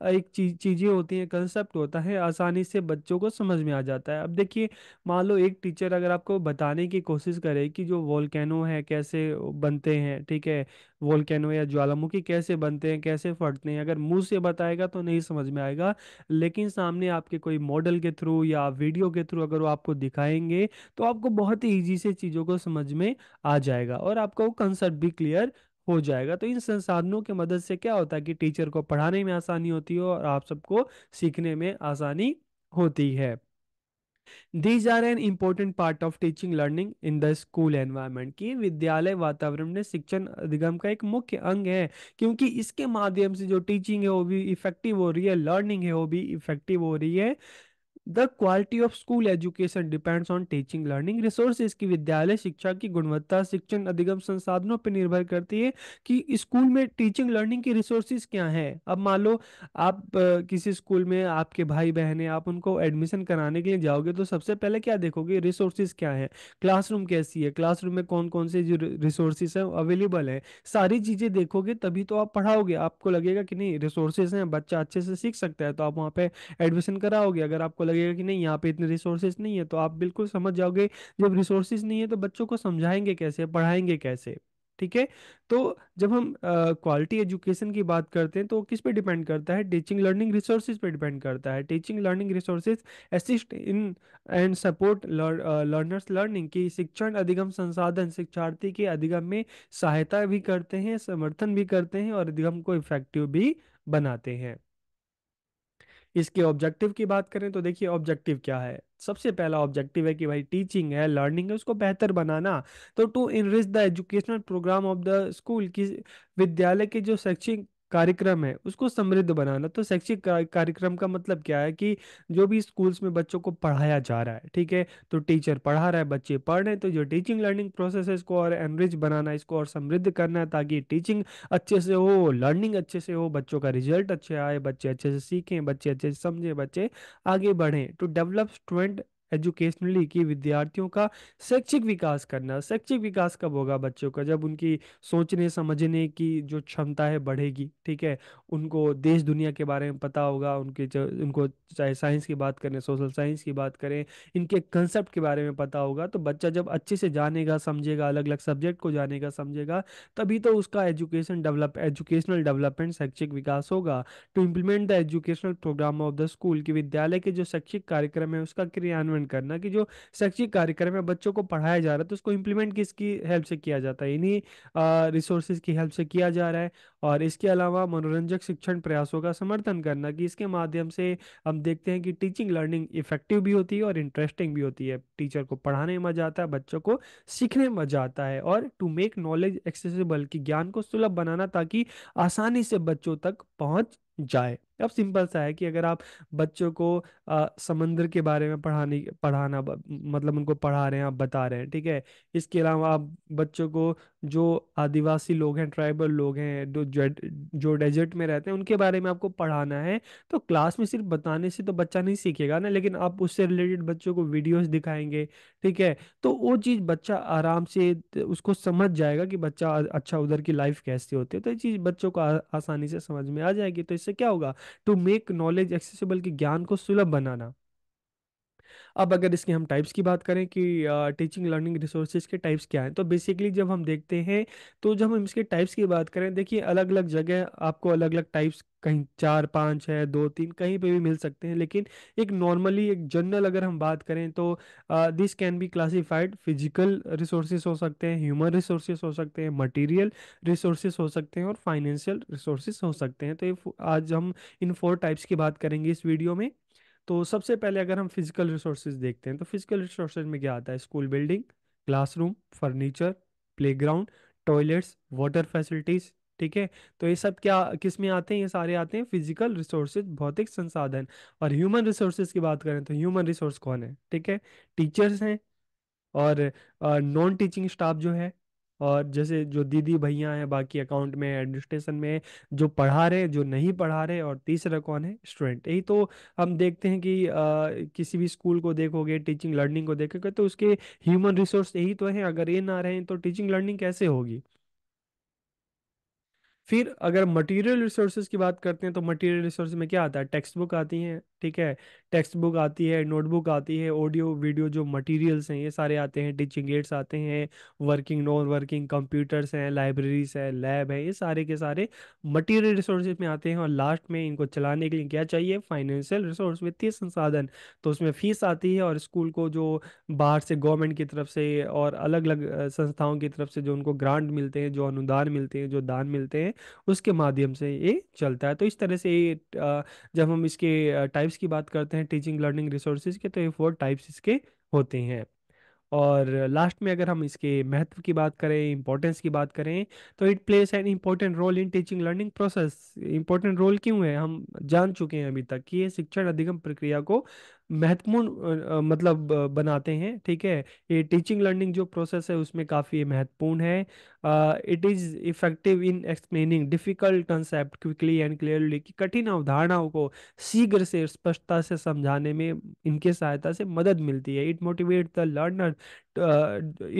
एक चीज चीजें होती हैं कंसेप्ट होता है आसानी से बच्चों को समझ में आ जाता है अब देखिए मान लो एक टीचर अगर आपको बताने की कोशिश करे कि जो वोल्केनो है कैसे बनते हैं ठीक है वोल्केनो या ज्वालामुखी कैसे बनते हैं कैसे फटते हैं अगर मुंह से बताएगा तो नहीं समझ में आएगा लेकिन सामने आपके कोई मॉडल के थ्रू या वीडियो के थ्रू अगर वो आपको दिखाएंगे तो आपको बहुत ही ईजी से चीज़ों को समझ में आ जाएगा और आपका वो कंसेप्ट भी क्लियर हो जाएगा तो इन संसाधनों की मदद से क्या होता है कि टीचर को पढ़ाने में आसानी होती है हो और आप सबको सीखने में आसानी होती है these are an important part of teaching learning in the school environment की विद्यालय वातावरण में शिक्षण अधिगम का एक मुख्य अंग है क्योंकि इसके माध्यम से जो टीचिंग है वो भी इफेक्टिव हो रही है लर्निंग है वो भी इफेक्टिव हो रही है the quality of school education depends on teaching learning resources की विद्यालय शिक्षा की गुणवत्ता शिक्षण अधिगम संसाधनों पर निर्भर करती है कि स्कूल में टीचिंग लर्निंग की रिसोर्सेज क्या है अब मान लो आप किसी स्कूल में आपके भाई बहन है आप उनको एडमिशन कराने के लिए जाओगे तो सबसे पहले क्या देखोगे रिसोर्सेज क्या है क्लासरूम कैसी है क्लासरूम में कौन कौन से जो रिसोर्सेज हैं अवेलेबल है सारी चीज़ें देखोगे तभी तो आप पढ़ाओगे आपको लगेगा कि नहीं रिसोर्सेज हैं बच्चा अच्छे से सीख सकता है तो आप वहाँ पे एडमिशन कराओगे अगर आपको लगेगा कि नहीं यहाँ पे इतने रिसोर्सेज नहीं है तो आप बिल्कुल समझ जाओगे जब रिसोर्सेज नहीं है तो बच्चों को समझाएंगे कैसे पढ़ाएंगे कैसे ठीक है तो जब हम क्वालिटी uh, एजुकेशन की बात करते हैं तो किस पे डिपेंड करता है टीचिंग लर्निंग रिसोर्सेज पे डिपेंड करता है teaching learning resources assist in and support learners learning की शिक्षण अधिगम संसाधन शिक्षार्थी के अधिगम में सहायता भी करते हैं समर्थन भी करते हैं और अधिगम को इफेक्टिव भी बनाते हैं इसके ऑब्जेक्टिव की बात करें तो देखिए ऑब्जेक्टिव क्या है सबसे पहला ऑब्जेक्टिव है कि भाई टीचिंग है लर्निंग है उसको बेहतर बनाना तो to enrich the educational programme of the school की विद्यालय के जो शैक्षिक कार्यक्रम है उसको समृद्ध बनाना तो शैक्षिक कार्यक्रम का मतलब क्या है कि जो भी स्कूल्स में बच्चों को पढ़ाया जा रहा है ठीक है तो टीचर पढ़ा रहा है बच्चे पढ़ रहे हैं तो जो टीचिंग लर्निंग प्रोसेस है इसको और एनरिच बनाना इसको और समृद्ध करना है ताकि टीचिंग अच्छे से हो लर्निंग अच्छे से हो बच्चों का रिजल्ट अच्छे आए बच्चे अच्छे से सीखें बच्चे अच्छे से समझें बच्चे आगे बढ़ें टू तो डेवलप स्टूडेंट एजुकेशनली कि विद्यार्थियों का शैक्षिक विकास करना शैक्षिक विकास कब होगा बच्चों का जब उनकी सोचने समझने की जो क्षमता है बढ़ेगी ठीक है उनको देश दुनिया के बारे में पता होगा उनके उनको चाहे साइंस की बात करें सोशल साइंस की बात करें इनके कंसेप्ट के बारे में पता होगा तो बच्चा जब अच्छे से जानेगा समझेगा अलग अलग सब्जेक्ट को जानेगा समझेगा तभी तो उसका एजुकेशन डेवलप एजुकेशनल डेवलपमेंट शैक्षिक विकास होगा to implement the educational programme of the school की विद्यालय के जो शैक्षिक कार्यक्रम है उसका क्रियान्वयन इम्प्लीमेंट करना कि जो शैक्षिक कार्यक्रम है बच्चों को पढ़ाया जा रहा है तो उसको इम्प्लीमेंट किसकी हेल्प से किया जाता है इन्हीं रिसोर्सेज की हेल्प से किया जा रहा है और इसके अलावा मनोरंजक शिक्षण प्रयासों का समर्थन करना कि इसके माध्यम से हम देखते हैं कि टीचिंग लर्निंग इफेक्टिव भी होती है और इंटरेस्टिंग भी होती है टीचर को पढ़ाने में मजा आता है बच्चों को सीखने में मजा आता है और टू मेक नॉलेज एक्सेसिबल कि ज्ञान को सुलभ बनाना ताकि आसानी से बच्चों तक पहुंच जाए अब सिंपल सा है कि अगर आप बच्चों को आ, समंदर के बारे में पढ़ाने पढ़ाना मतलब उनको पढ़ा रहे हैं आप बता रहे हैं ठीक है इसके अलावा आप बच्चों को जो आदिवासी लोग हैं ट्राइबल लोग हैं जो जो डेजर्ट में रहते हैं उनके बारे में आपको पढ़ाना है तो क्लास में सिर्फ बताने से तो बच्चा नहीं सीखेगा ना लेकिन आप उससे रिलेटेड बच्चों को वीडियोस दिखाएंगे ठीक है तो वो चीज़ बच्चा आराम से उसको समझ जाएगा कि बच्चा अच्छा उधर की लाइफ कैसी होती है तो ये चीज़ बच्चों को आ, आसानी से समझ में आ जाएगी तो इससे क्या होगा टू मेक नॉलेज एक्सेसिबल के ज्ञान को सुलभ बनाना अब अगर इसके हम टाइप्स की बात करें कि टीचिंग लर्निंग रिसोर्सेज के टाइप्स क्या हैं तो बेसिकली जब हम देखते हैं तो जब हम इसके टाइप्स की बात करें देखिए अलग अलग जगह आपको अलग अलग टाइप्स कहीं चार पाँच है दो तीन कहीं पे भी मिल सकते हैं लेकिन एक नॉर्मली एक जनरल अगर हम बात करें तो this can be classified physical resources हो सकते हैं ह्यूमन रिसोर्सेज हो सकते हैं मटेरियल रिसोर्सेज हो सकते हैं और फाइनेंशियल रिसोर्सेज हो सकते हैं तो ये आज हम इन फोर टाइप्स की बात करेंगे इस वीडियो में तो सबसे पहले अगर हम फिजिकल रिसोर्सेज देखते हैं तो फिजिकल रिसोर्सेज में क्या आता है school building classroom furniture playground toilets water facilities ठीक है तो ये सब क्या किस में आते हैं ये सारे आते हैं फिजिकल रिसोर्सेज भौतिक संसाधन और ह्यूमन रिसोर्सेज की बात करें तो ह्यूमन रिसोर्स कौन है ठीक है टीचर्स हैं और नॉन टीचिंग स्टाफ जो है और जैसे जो दीदी भैया हैं बाकी अकाउंट में एडमिनिस्ट्रेशन में जो पढ़ा रहे जो नहीं पढ़ा रहे और तीसरा कौन है स्टूडेंट यही तो हम देखते हैं कि आ, किसी भी स्कूल को देखोगे टीचिंग लर्निंग को देखोगे तो उसके ह्यूमन रिसोर्स यही तो हैं अगर ये ना रहे तो टीचिंग लर्निंग कैसे होगी फिर अगर मटेरियल रिसोर्सेज की बात करते हैं तो मटेरियल रिसोर्स में क्या आता है टेक्स्ट बुक आती हैं ठीक है टेक्स्ट बुक आती है नोटबुक आती है ऑडियो वीडियो जो मटेरियल्स हैं ये सारे आते हैं टीचिंग एड्स आते हैं वर्किंग नॉन वर्किंग कंप्यूटर्स हैं लाइब्रेरीज है लैब है ये सारे के सारे मटीरियल रिसोर्सेज में आते हैं और लास्ट में इनको चलाने के लिए क्या चाहिए फाइनेंशियल रिसोर्स वित्तीय संसाधन तो उसमें फीस आती है और स्कूल को जो बाहर से गवर्नमेंट की तरफ से और अलग अलग संस्थाओं की तरफ से जो उनको ग्रांट मिलते हैं जो अनुदान मिलते हैं जो दान मिलते हैं उसके माध्यम से ये चलता है तो इस तरह से ये जब हम इसके टाइप्स की बात करते हैं टीचिंग लर्निंग रिसोर्सेज के तो ये फोर टाइप्स इसके होते हैं और लास्ट में अगर हम इसके महत्व की बात करें इंपॉर्टेंस की बात करें तो it place an important role in teaching learning process important role क्यों है हम जान चुके हैं अभी तक कि ये शिक्षण अधिगम प्रक्रिया को महत्वपूर्ण मतलब बनाते हैं ठीक है ये टीचिंग लर्निंग जो प्रोसेस है उसमें काफ़ी महत्वपूर्ण है it is effective in explaining difficult concept quickly and clearly कि कठिन अवधारणाओं को शीघ्र से स्पष्टता से समझाने में इनके सहायता से मदद मिलती है it motivate the learner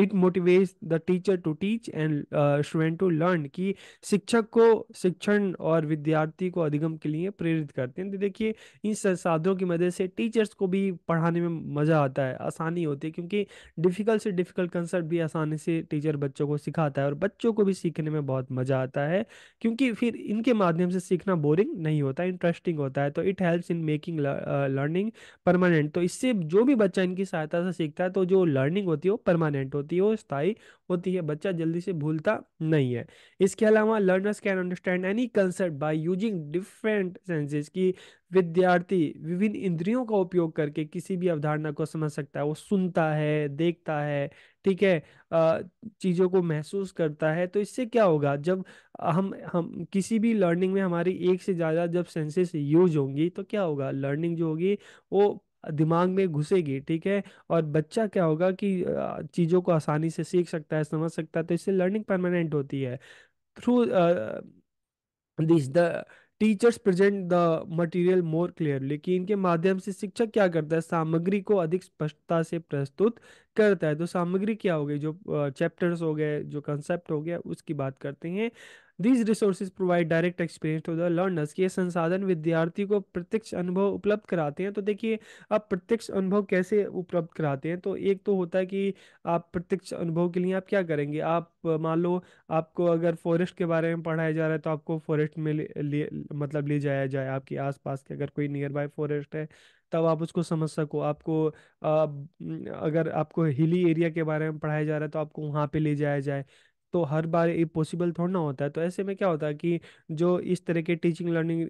it motivate the teacher to teach and student to learn कि शिक्षक को शिक्षण और विद्यार्थी को अधिगम के लिए प्रेरित करते हैं तो देखिए इन संसाधनों की मदद से टीचर्स को भी पढ़ाने में मज़ा आता है आसानी होती है क्योंकि डिफ़िकल्ट से डिफ़िकल्ट कंसेप्ट भी आसानी से टीचर बच्चों को सिखाता है और और बच्चों को भी सीखने में बहुत मजा आता है क्योंकि फिर इनके माध्यम से सीखना बोरिंग नहीं होता इंटरेस्टिंग होता है तो it helps in making learning permanent तो इससे जो भी बच्चा इनकी सहायता से सीखता है तो जो लर्निंग होती है वो परमानेंट होती है वो स्थायी होती है बच्चा जल्दी से भूलता नहीं है इसके अलावा learners can understand any concept by using different senses की विद्यार्थी विभिन्न इंद्रियों का उपयोग करके किसी भी अवधारणा को समझ सकता है वो सुनता है देखता है ठीक है चीज़ों को महसूस करता है तो इससे क्या होगा जब हम हम किसी भी लर्निंग में हमारी एक से ज़्यादा जब सेंसेस यूज होंगी तो क्या होगा लर्निंग जो होगी वो दिमाग में घुसेगी ठीक है और बच्चा क्या होगा कि चीज़ों को आसानी से सीख सकता है समझ सकता है तो इससे लर्निंग परमानेंट होती है through this the teachers present the material more clearly कि इनके माध्यम से शिक्षक क्या करता है सामग्री को अधिक स्पष्टता से प्रस्तुत करता है तो सामग्री क्या हो गई जो चैप्टर्स हो गए जो कंसेप्ट हो गया उसकी बात करते हैं these resources provide direct experience to the learners ये संसाधन विद्यार्थी को प्रत्यक्ष अनुभव उपलब्ध कराते हैं तो देखिए आप प्रत्यक्ष अनुभव कैसे उपलब्ध कराते हैं तो एक तो होता है कि आप प्रत्यक्ष अनुभव के लिए आप क्या करेंगे आप मान लो आपको अगर फॉरेस्ट के बारे में पढ़ाया जा रहा है तो आपको फॉरेस्ट में ले, ले मतलब ले जाया जाए आपके आसपास के अगर कोई नियर बाय फॉरेस्ट है तब आप उसको समझ सको आपको आ, अगर आपको हिली एरिया के बारे में पढ़ाया जा रहा है तो आपको वहाँ पे ले जाया जाए तो हर बार ये पॉसिबल थोड़ा ना होता है तो ऐसे में क्या होता है कि जो इस तरह के टीचिंग लर्निंग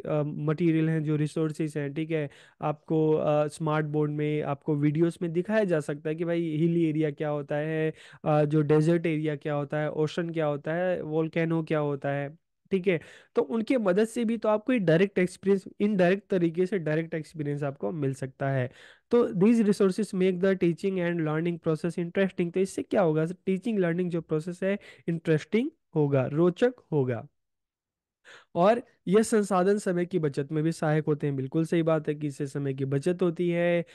मटेरियल हैं जो रिसोर्सेज हैं ठीक है आपको स्मार्ट बोर्ड में आपको वीडियोस में दिखाया जा सकता है कि भाई हिल एरिया क्या होता है uh, जो डेजर्ट एरिया क्या होता है ओशन क्या होता है वॉलकैनो क्या होता है ठीक है तो उनके मदद से भी तो आपको डायरेक्ट एक्सपीरियंस इनडायरेक्ट तरीके से डायरेक्ट एक्सपीरियंस आपको मिल सकता है तो these resources make the teaching and learning process interesting तो इससे क्या होगा टीचिंग लर्निंग जो प्रोसेस है इंटरेस्टिंग होगा रोचक होगा और यह संसाधन समय की बचत में भी सहायक होते हैं बिल्कुल सही बात है कि इससे समय की बचत होती है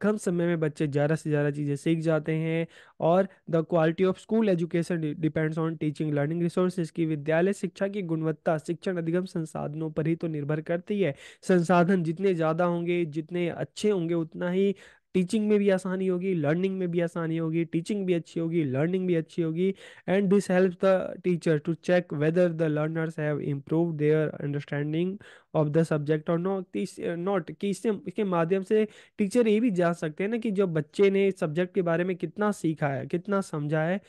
कम समय में बच्चे ज़्यादा से ज़्यादा चीज़ें सीख जाते हैं और the quality of school education depends on teaching learning resources की विद्यालय शिक्षा की गुणवत्ता शिक्षण अधिगम संसाधनों पर ही तो निर्भर करती है संसाधन जितने ज़्यादा होंगे जितने अच्छे होंगे उतना ही टीचिंग में भी आसानी होगी लर्निंग में भी आसानी होगी टीचिंग भी अच्छी होगी लर्निंग भी अच्छी होगी and this help the teacher to check whether the learners have improve their understanding of the subject और नॉट नॉट कि इससे इसके माध्यम से टीचर ये भी जान सकते हैं ना कि जो बच्चे ने सब्जेक्ट के बारे में कितना सीखा है कितना समझा है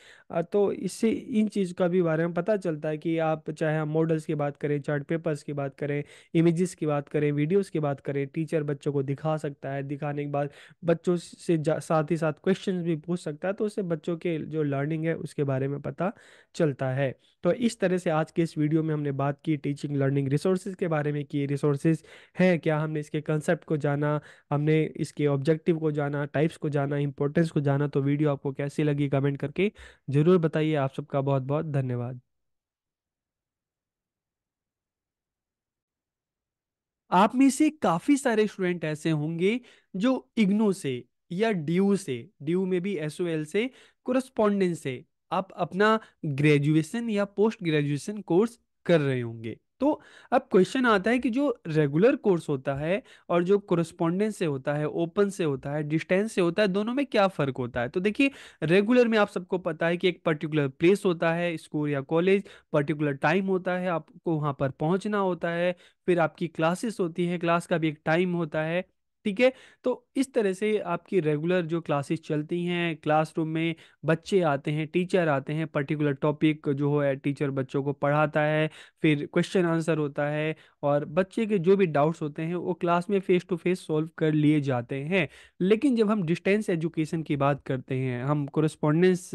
तो इससे इन चीज़ का भी बारे में पता चलता है कि आप चाहे हम मॉडल्स की बात करें चार्ट पेपर्स की बात करें इमेजेस की बात करें वीडियोज़ की बात करें टीचर बच्चों को दिखा सकता है दिखाने के बाद बच्चों से साथ ही साथ क्वेश्चन भी पूछ सकता है तो उससे बच्चों के जो लर्निंग है उसके बारे में पता चलता है तो इस तरह से आज के इस वीडियो में हमने बात की टीचिंग लर्निंग रिसोर्सेज के बारे में कि रिसोर्सेज हैं क्या हमने इसके कंसेप्ट को जाना हमने इसके ऑब्जेक्टिव को जाना टाइप्स को जाना इंपॉर्टेंस को जाना तो वीडियो आपको कैसी लगी कमेंट करके ज़रूर बताइए आप सबका बहुत बहुत धन्यवाद आप में से काफी सारे स्टूडेंट ऐसे होंगे जो इग्नू से या ड्यू से ड्यू में भी एसओ से कोरस्पॉन्डेंस से आप अपना ग्रेजुएशन या पोस्ट ग्रेजुएशन कोर्स कर रहे होंगे तो अब क्वेश्चन आता है कि जो रेगुलर कोर्स होता है और जो कोरस्पॉन्डेंस से होता है ओपन से होता है डिस्टेंस से होता है दोनों में क्या फ़र्क होता है तो देखिए रेगुलर में आप सबको पता है कि एक पर्टिकुलर प्लेस होता है स्कूल या कॉलेज पर्टिकुलर टाइम होता है आपको वहाँ पर पहुँचना होता है फिर आपकी क्लासेस होती है क्लास का भी एक टाइम होता है ठीक है तो इस तरह से आपकी रेगुलर जो क्लासेस चलती हैं क्लासरूम में बच्चे आते हैं टीचर आते हैं पर्टिकुलर टॉपिक जो है टीचर बच्चों को पढ़ाता है फिर क्वेश्चन आंसर होता है और बच्चे के जो भी डाउट्स होते हैं वो क्लास में फेस टू फेस सॉल्व कर लिए जाते हैं लेकिन जब हम डिस्टेंस एजुकेशन की बात करते हैं हम कोरस्पॉन्डेंस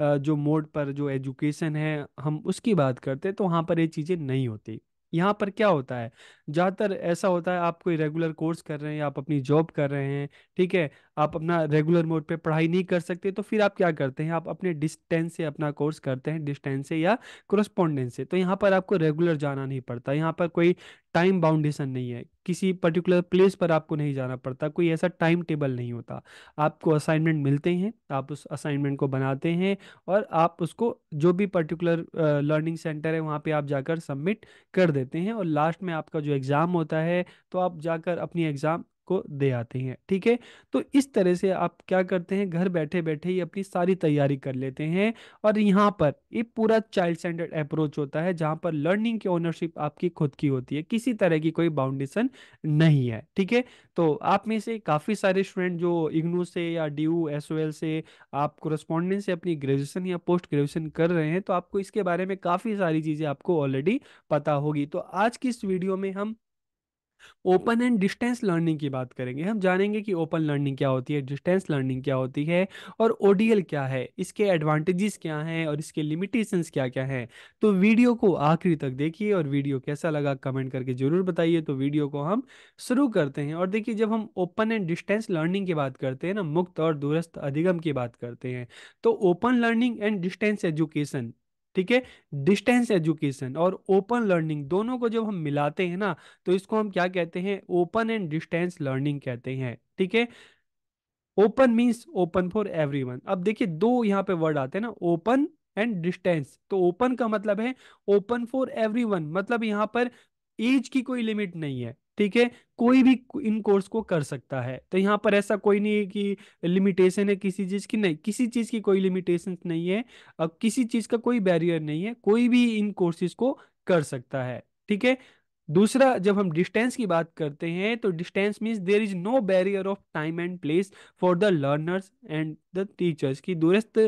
जो मोड पर जो एजुकेशन है हम उसकी बात करते हैं तो वहाँ पर ये चीज़ें नहीं होती यहाँ पर क्या होता है ज़्यादातर ऐसा होता है आप कोई रेगुलर कोर्स कर रहे हैं आप अपनी जॉब कर रहे हैं ठीक है आप अपना रेगुलर मोड पे पढ़ाई नहीं कर सकते तो फिर आप क्या करते हैं आप अपने डिस्टेंस से अपना कोर्स करते हैं डिस्टेंस से या क्रोस्पॉन्डेंस से तो यहाँ पर आपको रेगुलर जाना नहीं पड़ता यहाँ पर कोई टाइम बाउंडेशन नहीं है किसी पर्टिकुलर प्लेस पर आपको नहीं जाना पड़ता कोई ऐसा टाइम टेबल नहीं होता आपको असाइनमेंट मिलते हैं आप उस असाइनमेंट को बनाते हैं और आप उसको जो भी पर्टिकुलर लर्निंग सेंटर है वहाँ पे आप जाकर सबमिट कर देते हैं और लास्ट में आपका जो एग्ज़ाम होता है तो आप जाकर अपनी एग्ज़ाम आपको दे आते हैं ठीक है तो इस तरह से आप क्या करते हैं घर बैठे बैठे ही अपनी सारी तैयारी कर लेते हैं और यहाँ पर ये पूरा चाइल्ड सेंटर्ड अप्रोच होता है जहाँ पर लर्निंग की ओनरशिप आपकी खुद की होती है किसी तरह की कोई बाउंडेशन नहीं है ठीक है तो आप में से काफ़ी सारे स्टूडेंट जो इग्नू से या डी यू से आप कोरस्पॉन्डेंट से अपनी ग्रेजुएशन या पोस्ट ग्रेजुएशन कर रहे हैं तो आपको इसके बारे में काफ़ी सारी चीज़ें आपको ऑलरेडी पता होगी तो आज की इस वीडियो में हम ओपन एंड डिस्टेंस लर्निंग की बात करेंगे हम जानेंगे कि ओपन लर्निंग क्या होती है डिस्टेंस लर्निंग क्या होती है और ओडीएल क्या है इसके एडवांटेजेस क्या हैं और इसके लिमिटेशंस क्या क्या हैं तो वीडियो को आखिरी तक देखिए और वीडियो कैसा लगा कमेंट करके ज़रूर बताइए तो वीडियो को हम शुरू करते हैं और देखिए जब हम ओपन एंड डिस्टेंस लर्निंग की बात करते हैं ना मुक्त और दूरस्थ अधिगम की बात करते हैं तो open learning and distance education ठीक है डिस्टेंस एजुकेशन और ओपन लर्निंग दोनों को जब हम मिलाते हैं ना तो इसको हम क्या कहते हैं ओपन एंड डिस्टेंस लर्निंग कहते हैं ठीक है open means open for everyone अब देखिए दो यहाँ पे वर्ड आते हैं ना ओपन एंड डिस्टेंस तो ओपन का मतलब है ओपन फॉर एवरीवन मतलब यहाँ पर एज की कोई लिमिट नहीं है ठीक है कोई भी इन कोर्स को कर सकता है तो यहाँ पर ऐसा कोई नहीं है कि लिमिटेशन है किसी चीज़ की नहीं किसी चीज़ की कोई लिमिटेशन नहीं है अब किसी चीज़ का कोई बैरियर नहीं है कोई भी इन कोर्सेज को कर सकता है ठीक है दूसरा जब हम डिस्टेंस की बात करते हैं तो distance means there is no barrier of time and place for the learners and the teachers की दूरस्थ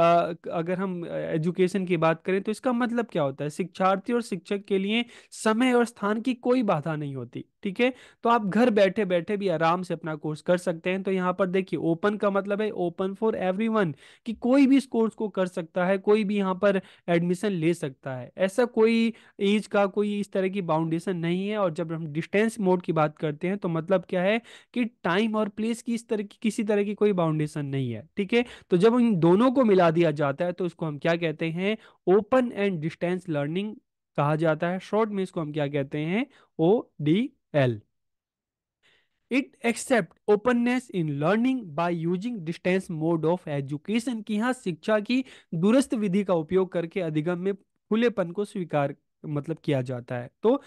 अगर हम एजुकेशन की बात करें तो इसका मतलब क्या होता है शिक्षार्थी और शिक्षक के लिए समय और स्थान की कोई बाधा नहीं होती ठीक है तो आप घर बैठे बैठे भी आराम से अपना कोर्स कर सकते हैं तो यहाँ पर देखिए ओपन का मतलब है ओपन फॉर एवरी कि कोई भी इस कोर्स को कर सकता है कोई भी यहाँ पर एडमिशन ले सकता है ऐसा कोई एज का कोई इस तरह की बाउंडेशन नहीं है और जब हम डिस्टेंस मोड की बात करते हैं तो मतलब क्या है कि टाइम और प्लेस की इस तरह की किसी तरह की कोई बाउंडेशन नहीं है ठीक है तो जब इन दोनों को मिला दिया जाता है तो इसको हम क्या कहते हैं ओपन एंड डिस्टेंस लर्निंग कहा जाता है शॉर्ट में इसको हम क्या कहते हैं O D L it accept openness in learning by using distance mode of education की यहां शिक्षा की दूरस्थ विधि का उपयोग करके अधिगम में खुलेपन को स्वीकार मतलब किया जाता है तो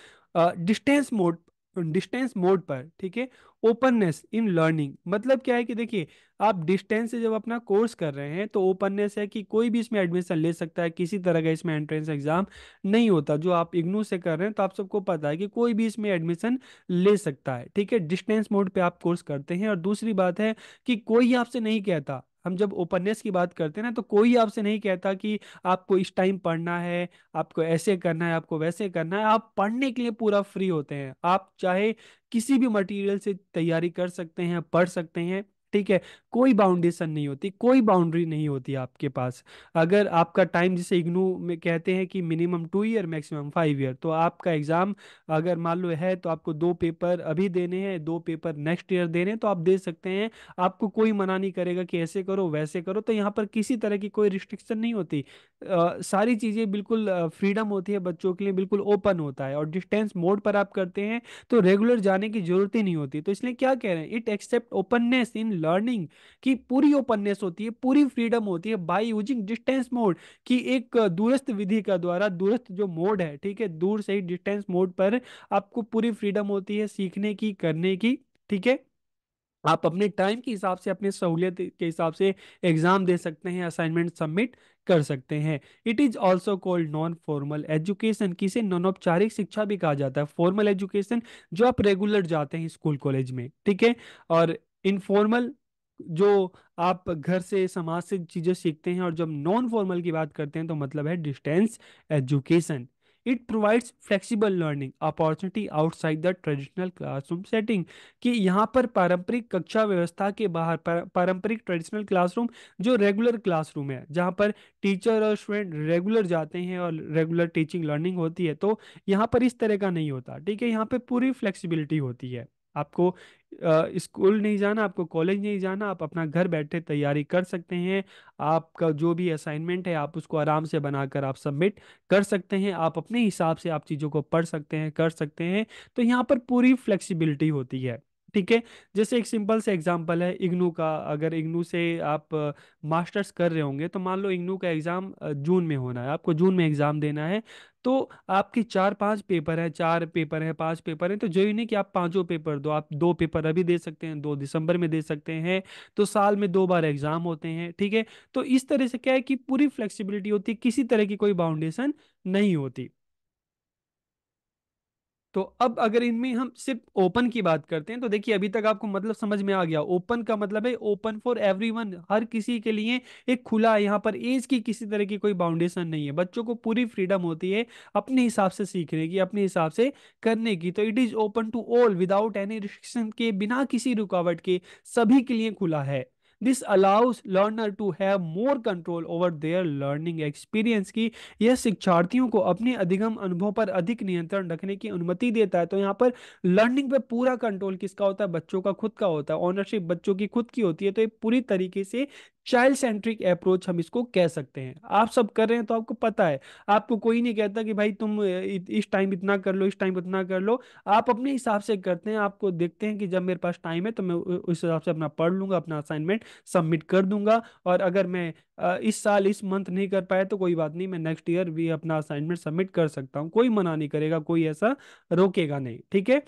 डिस्टेंस मोड डिस्टेंस मोड पर ठीक है ओपननेस इन लर्निंग मतलब क्या है कि देखिए आप डिस्टेंस से जब अपना कोर्स कर रहे हैं तो ओपननेस है कि कोई भी इसमें एडमिशन ले सकता है किसी तरह का इसमें एंट्रेंस एग्जाम नहीं होता जो आप इग्नू से कर रहे हैं तो आप सबको पता है कि कोई भी इसमें एडमिशन ले सकता है ठीक है डिस्टेंस मोड पर आप कोर्स करते हैं और दूसरी बात है कि कोई आपसे नहीं कहता हम जब ओपननेस की बात करते हैं ना तो कोई आपसे नहीं कहता कि आपको इस टाइम पढ़ना है आपको ऐसे करना है आपको वैसे करना है आप पढ़ने के लिए पूरा फ्री होते हैं आप चाहे किसी भी मटेरियल से तैयारी कर सकते हैं पढ़ सकते हैं ठीक है कोई बाउंडेशन नहीं होती कोई बाउंड्री नहीं होती आपके पास अगर आपका टाइम जिसे इग्नू में कहते हैं कि minimum two year maximum five year तो आपका एग्ज़ाम अगर मान लो है तो आपको दो पेपर अभी देने हैं दो पेपर नेक्स्ट ईयर देने हैं तो आप दे सकते हैं आपको कोई मना नहीं करेगा कि ऐसे करो वैसे करो तो यहाँ पर किसी तरह की कोई रिस्ट्रिक्शन नहीं होती आ, सारी चीज़ें बिल्कुल फ्रीडम होती है बच्चों के लिए बिल्कुल ओपन होता है और डिस्टेंस मोड पर आप करते हैं तो रेगुलर जाने की जरूरत ही नहीं होती तो इसलिए क्या कह रहे हैं it accept openness in learning की पूरी ओपननेस होती है पूरी फ्रीडम होती है बाई यूजिंग डिस्टेंस मोड की एक दूरस्थ विधि का द्वारा दूरस्थ जो मोड है ठीक है दूर से ही डिस्टेंस मोड पर आपको पूरी फ्रीडम होती है सीखने की करने की ठीक है आप अपने टाइम के हिसाब से अपने सहूलियत के हिसाब से एग्जाम दे सकते हैं असाइनमेंट सबमिट कर सकते हैं it is also called non formal education किसे नॉन औपचारिक शिक्षा भी कहा जाता है फॉर्मल एजुकेशन जो आप रेगुलर जाते हैं स्कूल कॉलेज में ठीक है और इनफॉर्मल जो आप घर से समाज से चीज़ें सीखते हैं और जब नॉन फॉर्मल की बात करते हैं तो मतलब है distance education it provides flexible learning opportunity outside the traditional classroom setting कि यहाँ पर पारंपरिक कक्षा व्यवस्था के बाहर पारंपरिक ट्रेडिशनल क्लासरूम जो रेगुलर क्लासरूम है जहाँ पर टीचर और स्टूडेंट रेगुलर जाते हैं और रेगुलर टीचिंग लर्निंग होती है तो यहाँ पर इस तरह का नहीं होता ठीक है यहाँ पर पूरी फ्लेक्सीबिलिटी होती है आपको स्कूल नहीं जाना आपको कॉलेज नहीं जाना आप अपना घर बैठे तैयारी कर सकते हैं आपका जो भी असाइनमेंट है आप उसको आराम से बनाकर आप सबमिट कर सकते हैं आप अपने हिसाब से आप चीज़ों को पढ़ सकते हैं कर सकते हैं तो यहाँ पर पूरी फ्लेक्सिबिलिटी होती है ठीक है जैसे एक सिंपल से एग्जांपल है इग्नू का अगर इग्नू से आप मास्टर्स कर रहे होंगे तो मान लो इग्नू का एग्ज़ाम जून में होना है आपको जून में एग्ज़ाम देना है तो आपके चार पांच पेपर हैं चार पेपर हैं पांच पेपर हैं तो जो ही नहीं कि आप पांचों पेपर दो आप दो पेपर अभी दे सकते हैं दो दिसंबर में दे सकते हैं तो साल में दो बार एग्जाम होते हैं ठीक है तो इस तरह से क्या है कि पूरी फ्लेक्सिबिलिटी होती है किसी तरह की कोई बाउंडेशन नहीं होती तो अब अगर इनमें हम सिर्फ ओपन की बात करते हैं तो देखिए अभी तक आपको मतलब समझ में आ गया ओपन का मतलब है ओपन फॉर एवरीवन हर किसी के लिए एक खुला है यहाँ पर एज की किसी तरह की कोई बाउंडेशन नहीं है बच्चों को पूरी फ्रीडम होती है अपने हिसाब से सीखने की अपने हिसाब से करने की तो it is open to all without any restriction के बिना किसी रुकावट के सभी के लिए खुला है this allows learner to have more control over their learning experience की यह शिक्षार्थियों को अपने अधिगम अनुभव पर अधिक नियंत्रण रखने की अनुमति देता है तो यहाँ पर लर्निंग पर पूरा कंट्रोल किसका होता है बच्चों का खुद का होता है ऑनरशिप बच्चों की खुद की होती है तो ये पूरी तरीके से चाइल्ड सेंट्रिक अप्रोच हम इसको कह सकते हैं आप सब कर रहे हैं तो आपको पता है आपको कोई नहीं कहता कि भाई तुम इस टाइम इतना कर लो इस टाइम इतना कर लो आप अपने हिसाब से करते हैं आपको देखते हैं कि जब मेरे पास टाइम है तो मैं उस हिसाब से अपना पढ़ लूंगा अपना असाइनमेंट सबमिट कर दूंगा और अगर मैं इस साल इस मंथ नहीं कर पाया तो कोई बात नहीं मैं नेक्स्ट ईयर भी अपना असाइनमेंट सबमिट कर सकता हूँ कोई मना नहीं करेगा कोई ऐसा रोकेगा नहीं ठीक है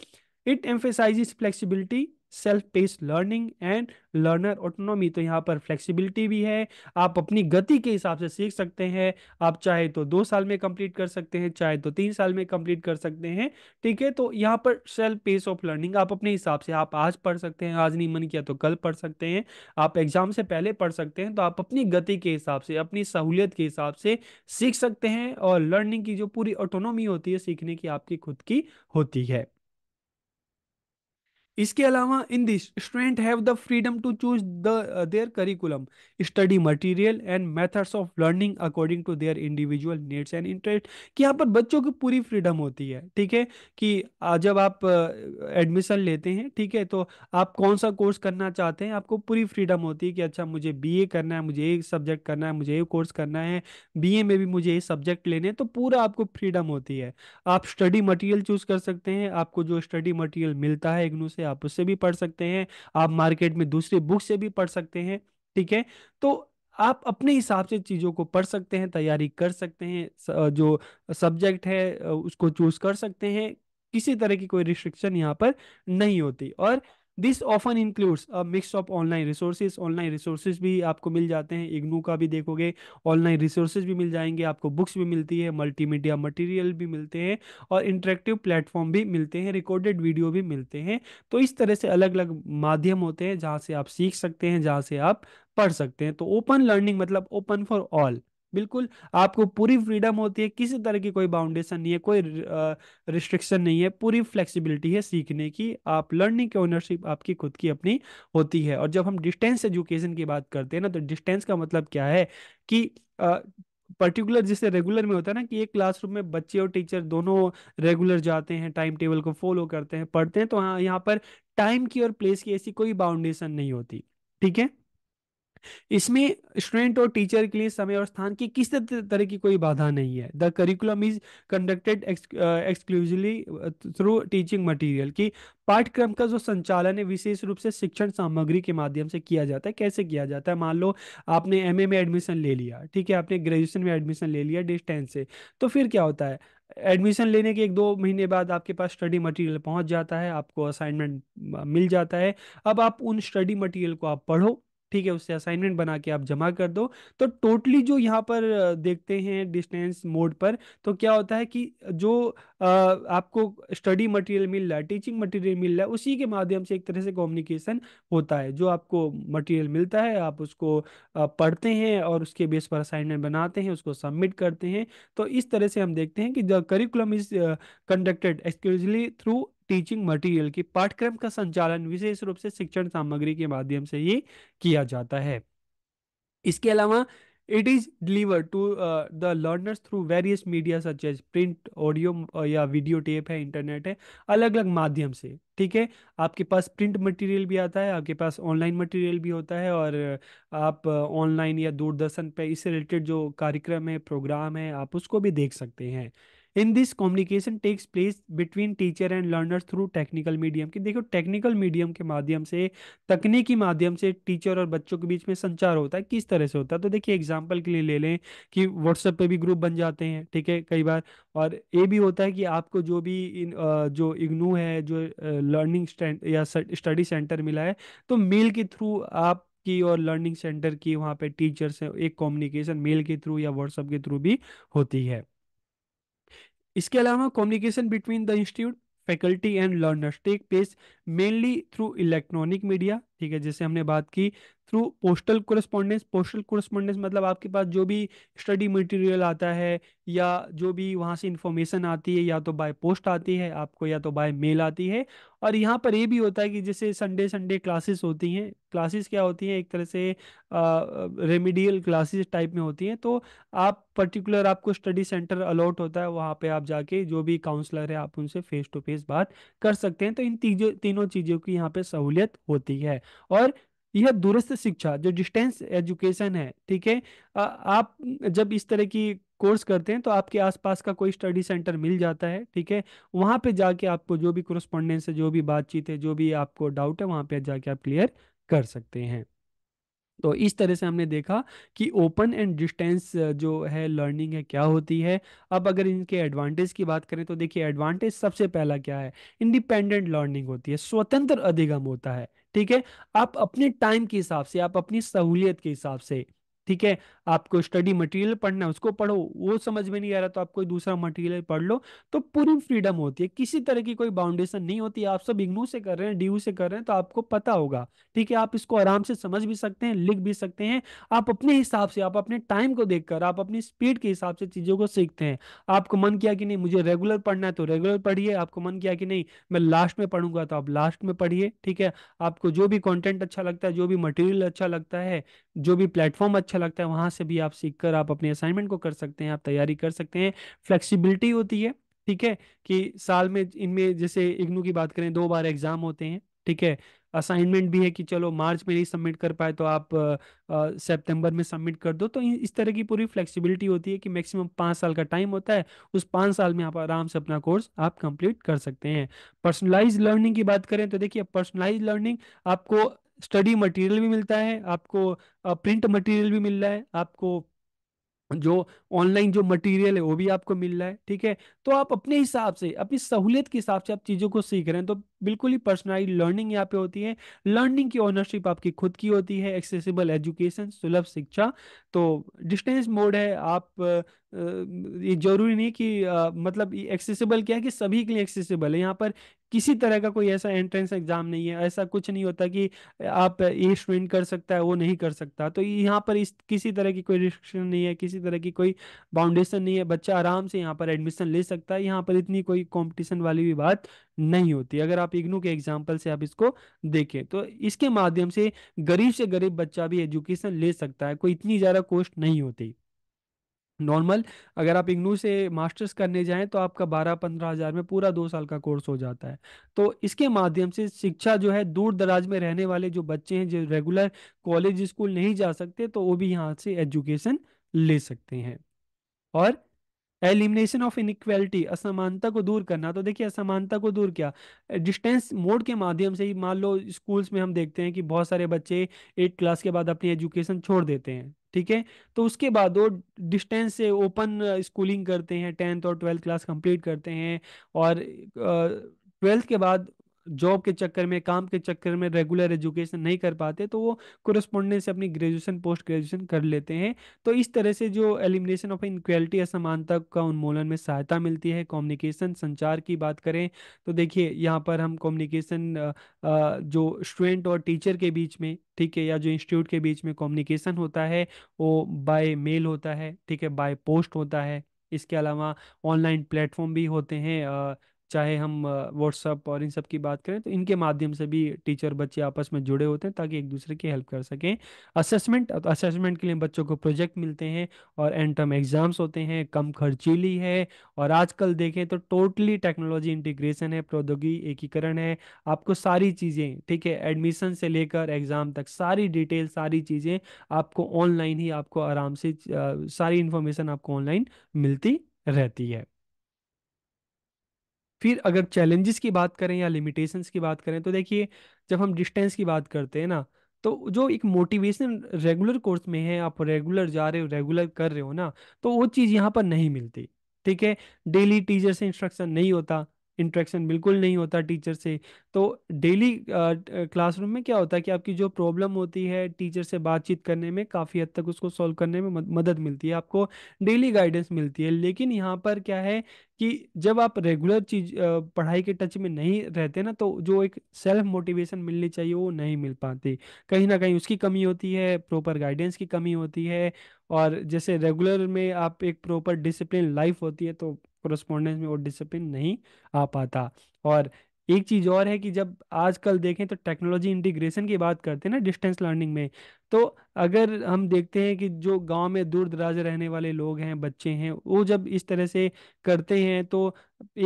it emphasize flexibility self paced learning and learner autonomy तो यहाँ पर फ्लेक्सिबिलिटी भी है आप अपनी गति के हिसाब से सीख सकते हैं आप चाहे तो दो साल में कंप्लीट कर सकते हैं चाहे तो तीन साल में कंप्लीट कर सकते हैं ठीक है तो यहाँ पर सेल्फ पेस ऑफ लर्निंग आप अपने हिसाब से आप आज पढ़ सकते हैं आज नहीं मन किया तो कल पढ़ सकते हैं आप एग्जाम से पहले पढ़ सकते हैं तो आप अपनी गति के हिसाब से अपनी सहूलियत के हिसाब से सीख सकते हैं और लर्निंग की जो पूरी ऑटोनॉमी होती है सीखने की आपकी खुद की होती है इसके अलावा in this student have the freedom to choose the their curriculum study material and methods of learning according to their individual needs and interest कि यहाँ पर बच्चों की पूरी फ्रीडम होती है ठीक है कि जब आप एडमिशन uh, लेते हैं ठीक है तो आप कौन सा कोर्स करना चाहते हैं आपको पूरी फ्रीडम होती है कि अच्छा मुझे बी करना है मुझे ये सब्जेक्ट करना है मुझे ये कोर्स करना है बी में भी मुझे ये सब्जेक्ट लेने हैं तो पूरा आपको फ्रीडम होती है आप स्टडी मटेरियल चूज कर सकते हैं आपको जो स्टडी मटेरियल मिलता है इग्नू से आप उससे भी पढ़ सकते हैं आप मार्केट में दूसरे बुक से भी पढ़ सकते हैं ठीक है तो आप अपने हिसाब से चीज़ों को पढ़ सकते हैं तैयारी कर सकते हैं जो सब्जेक्ट है उसको चूज कर सकते हैं किसी तरह की कोई रिस्ट्रिक्शन यहाँ पर नहीं होती और this often includes a mix of online resources online resources भी आपको मिल जाते हैं इग्नू का भी देखोगे ऑनलाइन रिसोर्सेज भी मिल जाएंगे आपको बुक्स भी मिलती है मल्टी मीडिया मटीरियल भी मिलते हैं और इंटरेक्टिव प्लेटफॉर्म भी मिलते हैं रिकॉर्डेड वीडियो भी मिलते हैं तो इस तरह से अलग अलग माध्यम होते हैं जहाँ से आप सीख सकते हैं जहाँ से आप पढ़ सकते हैं तो ओपन लर्निंग मतलब ओपन फॉर ऑल बिल्कुल आपको पूरी फ्रीडम होती है किसी तरह की कोई बाउंडेशन नहीं है कोई रिस्ट्रिक्शन नहीं है पूरी फ्लेक्सिबिलिटी है सीखने की आप लर्निंग की ओनरशिप आपकी खुद की अपनी होती है और जब हम डिस्टेंस एजुकेशन की बात करते हैं ना तो डिस्टेंस का मतलब क्या है कि आ, पर्टिकुलर जिसे रेगुलर में होता है ना कि एक क्लासरूम में बच्चे और टीचर दोनों रेगुलर जाते हैं टाइम टेबल को फॉलो करते हैं पढ़ते हैं तो हाँ यहाँ पर टाइम की और प्लेस की ऐसी कोई बाउंडेशन नहीं होती ठीक है इसमें स्टूडेंट और टीचर के लिए समय और स्थान की किस तरह की कोई बाधा नहीं है the curriculum is conducted exclusively through teaching material की पाठ्यक्रम का जो संचालन है विशेष रूप से शिक्षण सामग्री के माध्यम से किया जाता है कैसे किया जाता है मान लो आपने एमए में एडमिशन ले लिया ठीक है आपने ग्रेजुएशन में एडमिशन ले लिया डिस्टेंस से तो फिर क्या होता है एडमिशन लेने के एक दो महीने बाद आपके पास स्टडी मटेरियल पहुंच जाता है आपको असाइनमेंट मिल जाता है अब आप उन स्टडी मटेरियल को आप पढ़ो ठीक है उससे असाइनमेंट बना के आप जमा कर दो तो टोटली जो यहाँ पर देखते हैं डिस्टेंस मोड पर तो क्या होता है कि जो आपको स्टडी मटेरियल मिल रहा है टीचिंग मटेरियल मिल रहा है उसी के माध्यम से एक तरह से कम्युनिकेशन होता है जो आपको मटेरियल मिलता है आप उसको पढ़ते हैं और उसके बेस पर असाइनमेंट बनाते हैं उसको सबमिट करते हैं तो इस तरह से हम देखते हैं कि the curriculum is conducted exclusively through teaching material की पाठ्यक्रम का संचालन विशेष रूप से शिक्षण सामग्री के माध्यम से ही किया जाता है इसके अलावा it is deliver to the learners through various media such as print audio या वीडियो टेप है इंटरनेट है अलग अलग माध्यम से ठीक है आपके पास प्रिंट मटेरियल भी आता है आपके पास ऑनलाइन मटेरियल भी होता है और आप ऑनलाइन uh, या दूरदर्शन पे इससे रिलेटेड जो कार्यक्रम है प्रोग्राम है आप उसको भी देख सकते हैं in this communication takes place between teacher and learner through technical medium की देखो टेक्निकल मीडियम के माध्यम से तकनीकी माध्यम से टीचर और बच्चों के बीच में संचार होता है किस तरह से होता है तो देखिए एग्जाम्पल के लिए ले लें कि व्हाट्सएप पे भी ग्रुप बन जाते हैं ठीक है कई बार और ये भी होता है कि आपको जो भी इन, जो इग्नू है जो लर्निंग या स्टडी सेंटर मिला है तो मेल के थ्रू आप की और लर्निंग सेंटर की वहाँ पे टीचर से एक कम्युनिकेशन मेल के थ्रू या व्हाट्सएप के थ्रू भी होती है इसके अलावा communication between the institute faculty and learners take place mainly through electronic media ठीक है जैसे हमने बात की through postal correspondence postal correspondence मतलब आपके पास जो भी स्टडी मटेरियल आता है या जो भी वहाँ से इंफॉर्मेशन आती है या तो बाय पोस्ट आती है आपको या तो बाय मेल आती है और यहाँ पर ये भी होता है कि जैसे संडे संडे क्लासेस होती हैं क्लासेस क्या होती हैं एक तरह से रेमिडियल क्लासेस टाइप में होती हैं तो आप पर्टिकुलर आपको स्टडी सेंटर अलॉट होता है वहाँ पर आप जाके जो भी काउंसलर है आप उनसे फेस टू फेस बात कर सकते हैं तो इन तीजों तीनों चीज़ों की यहाँ पर सहूलियत होती है और यह दूरस्थ शिक्षा जो डिस्टेंस एजुकेशन है ठीक है आप जब इस तरह की कोर्स करते हैं तो आपके आसपास का कोई स्टडी सेंटर मिल जाता है ठीक है वहां पे जाके आपको जो भी कोरस्पोंडेंस है जो भी बातचीत है जो भी आपको डाउट है वहां पे जाके आप क्लियर कर सकते हैं तो इस तरह से हमने देखा कि ओपन एंड डिस्टेंस जो है लर्निंग है क्या होती है अब अगर इनके एडवांटेज की बात करें तो देखिए एडवांटेज सबसे पहला क्या है इंडिपेंडेंट लर्निंग होती है स्वतंत्र अधिगम होता है ठीक है आप अपने टाइम के हिसाब से आप अपनी सहूलियत के हिसाब से ठीक है आपको स्टडी मटेरियल पढ़ना है उसको पढ़ो वो समझ में नहीं आ रहा तो आप कोई दूसरा मटेरियल पढ़ लो तो पूरी फ्रीडम होती है किसी तरह की कोई बाउंडेशन नहीं होती आप सब इग्नू से कर रहे हैं डी से कर रहे हैं तो आपको पता होगा ठीक है आप इसको आराम से समझ भी सकते हैं लिख भी सकते हैं आप अपने हिसाब से आप अपने टाइम को देखकर आप अपनी स्पीड के हिसाब से चीजों को सीखते हैं आपको मन किया कि नहीं मुझे रेगुलर पढ़ना है तो रेगुलर पढ़िए आपको मन किया कि नहीं मैं लास्ट में पढ़ूंगा तो आप लास्ट में पढ़िए ठीक है आपको जो भी कॉन्टेंट अच्छा लगता है जो भी मटेरियल अच्छा लगता है जो भी प्लेटफॉर्म अच्छा अच्छा लगता है वहाँ से भी आप सीख कर आप अपने असाइनमेंट को कर सकते हैं आप तैयारी कर सकते हैं फ्लेक्सिबिलिटी होती है ठीक है कि साल में इनमें जैसे इग्नू की बात करें दो बार एग्जाम होते हैं ठीक है असाइनमेंट भी है कि चलो मार्च में नहीं सबमिट कर पाए तो आप सितंबर में सबमिट कर दो तो इस तरह की पूरी फ्लेक्सिबिलिटी होती है कि मैक्सिमम पाँच साल का टाइम होता है उस पाँच साल में आप आराम से अपना कोर्स आप कंप्लीट कर सकते हैं पर्सनलाइज लर्निंग की बात करें तो देखिए पर्सनलाइज लर्निंग आपको स्टडी मटेरियल भी मिलता है आपको प्रिंट मटेरियल भी मिल रहा है आपको जो ऑनलाइन जो मटेरियल है वो भी आपको मिल रहा है ठीक है तो आप अपने हिसाब से अपनी सहूलियत के हिसाब से आप चीज़ों को सीख रहे हैं तो बिल्कुल ही पर्सनलाइज लर्निंग यहाँ पे होती है लर्निंग की ओनरशिप आपकी खुद की होती है एक्सेसिबल एजुकेशन सुलभ शिक्षा तो डिस्टेंस मोड है आप ये जरूरी नहीं कि मतलब एक्सेसिबल क्या है कि सभी के लिए एक्सेसिबल है यहाँ पर किसी तरह का कोई ऐसा एंट्रेंस एग्जाम नहीं है ऐसा कुछ नहीं होता कि आप ये स्टूडेंट कर सकता है वो नहीं कर सकता तो यहाँ पर इस किसी तरह की कोई रिस्ट्रिक्शन नहीं है किसी तरह की कोई बाउंडेशन नहीं है बच्चा आराम से यहाँ पर एडमिशन ले सकता है यहाँ पर इतनी कोई कॉम्पिटिशन वाली भी बात नहीं होती अगर आप इग्नू के एग्जाम्पल से आप इसको देखें तो इसके माध्यम से गरीब से गरीब बच्चा भी एजुकेशन ले सकता है कोई इतनी ज़्यादा कोस्ट नहीं होती नॉर्मल अगर आप इग्नू से मास्टर्स करने जाएं तो आपका बारह पंद्रह हज़ार में पूरा दो साल का कोर्स हो जाता है तो इसके माध्यम से शिक्षा जो है दूर दराज में रहने वाले जो बच्चे हैं जो रेगुलर कॉलेज स्कूल नहीं जा सकते तो वो भी यहाँ से एजुकेशन ले सकते हैं और एलिमिनेशन ऑफ इनक्वेलिटी असमानता को दूर करना तो देखिए असमानता को दूर क्या डिस्टेंस मोड के माध्यम से ही मान लो स्कूल्स में हम देखते हैं कि बहुत सारे बच्चे एट क्लास के बाद अपनी एजुकेशन छोड़ देते हैं ठीक है तो उसके बाद वो डिस्टेंस से ओपन स्कूलिंग uh, करते हैं टेंथ और ट्वेल्थ क्लास कंप्लीट करते हैं और ट्वेल्थ uh, के बाद जॉब के चक्कर में काम के चक्कर में रेगुलर एजुकेशन नहीं कर पाते तो वो कोरस्पोंडेंस से अपनी ग्रेजुएशन पोस्ट ग्रेजुएशन कर लेते हैं तो इस तरह से जो एलिमिनेशन ऑफ इनक्वेलिटी असमानता का उन्मूलन में सहायता मिलती है कम्युनिकेशन संचार की बात करें तो देखिए यहाँ पर हम कम्युनिकेशन जो स्टूडेंट और टीचर के बीच में ठीक है या जो इंस्टीट्यूट के बीच में कम्युनिकेशन होता है वो बाय मेल होता है ठीक है बाय पोस्ट होता है इसके अलावा ऑनलाइन प्लेटफॉर्म भी होते हैं चाहे हम व्हाट्सअप और इन सब की बात करें तो इनके माध्यम से भी टीचर बच्चे आपस में जुड़े होते हैं ताकि एक दूसरे की हेल्प कर सकें असेसमेंट असेसमेंट के लिए बच्चों को प्रोजेक्ट मिलते हैं और एंड टर्म एग्जाम्स होते हैं कम खर्चीली है और आजकल देखें तो टोटली टेक्नोलॉजी इंटीग्रेशन है प्रौद्योगिकी एकीकरण है आपको सारी चीज़ें ठीक है एडमिशन से लेकर एग्ज़ाम तक सारी डिटेल सारी चीज़ें आपको ऑनलाइन ही आपको आराम से सारी इन्फॉर्मेशन आपको ऑनलाइन मिलती रहती है फिर अगर चैलेंजेस की बात करें या लिमिटेशंस की बात करें तो देखिए जब हम डिस्टेंस की बात करते हैं ना तो जो एक मोटिवेशन रेगुलर कोर्स में है आप रेगुलर जा रहे हो रेगुलर कर रहे हो ना तो वो चीज़ यहाँ पर नहीं मिलती ठीक है डेली टीचर से इंस्ट्रक्शन नहीं होता इंट्रैक्शन बिल्कुल नहीं होता टीचर से तो डेली क्लासरूम में क्या होता है कि आपकी जो प्रॉब्लम होती है टीचर से बातचीत करने में काफ़ी हद तक उसको सॉल्व करने में मदद मिलती है आपको डेली गाइडेंस मिलती है लेकिन यहाँ पर क्या है कि जब आप रेगुलर चीज पढ़ाई के टच में नहीं रहते ना तो जो एक सेल्फ मोटिवेशन मिलनी चाहिए वो नहीं मिल पाती कहीं ना कहीं उसकी कमी होती है प्रॉपर गाइडेंस की कमी होती है और जैसे रेगुलर में आप एक प्रॉपर डिसिप्लिन लाइफ होती है तो कोरस्पॉन्डेंस में वो डिसिप्लिन नहीं आ पाता और एक चीज़ और है कि जब आजकल देखें तो टेक्नोलॉजी इंटीग्रेशन की बात करते हैं ना डिस्टेंस लर्निंग में तो अगर हम देखते हैं कि जो गांव में दूर दराज रहने वाले लोग हैं बच्चे हैं वो जब इस तरह से करते हैं तो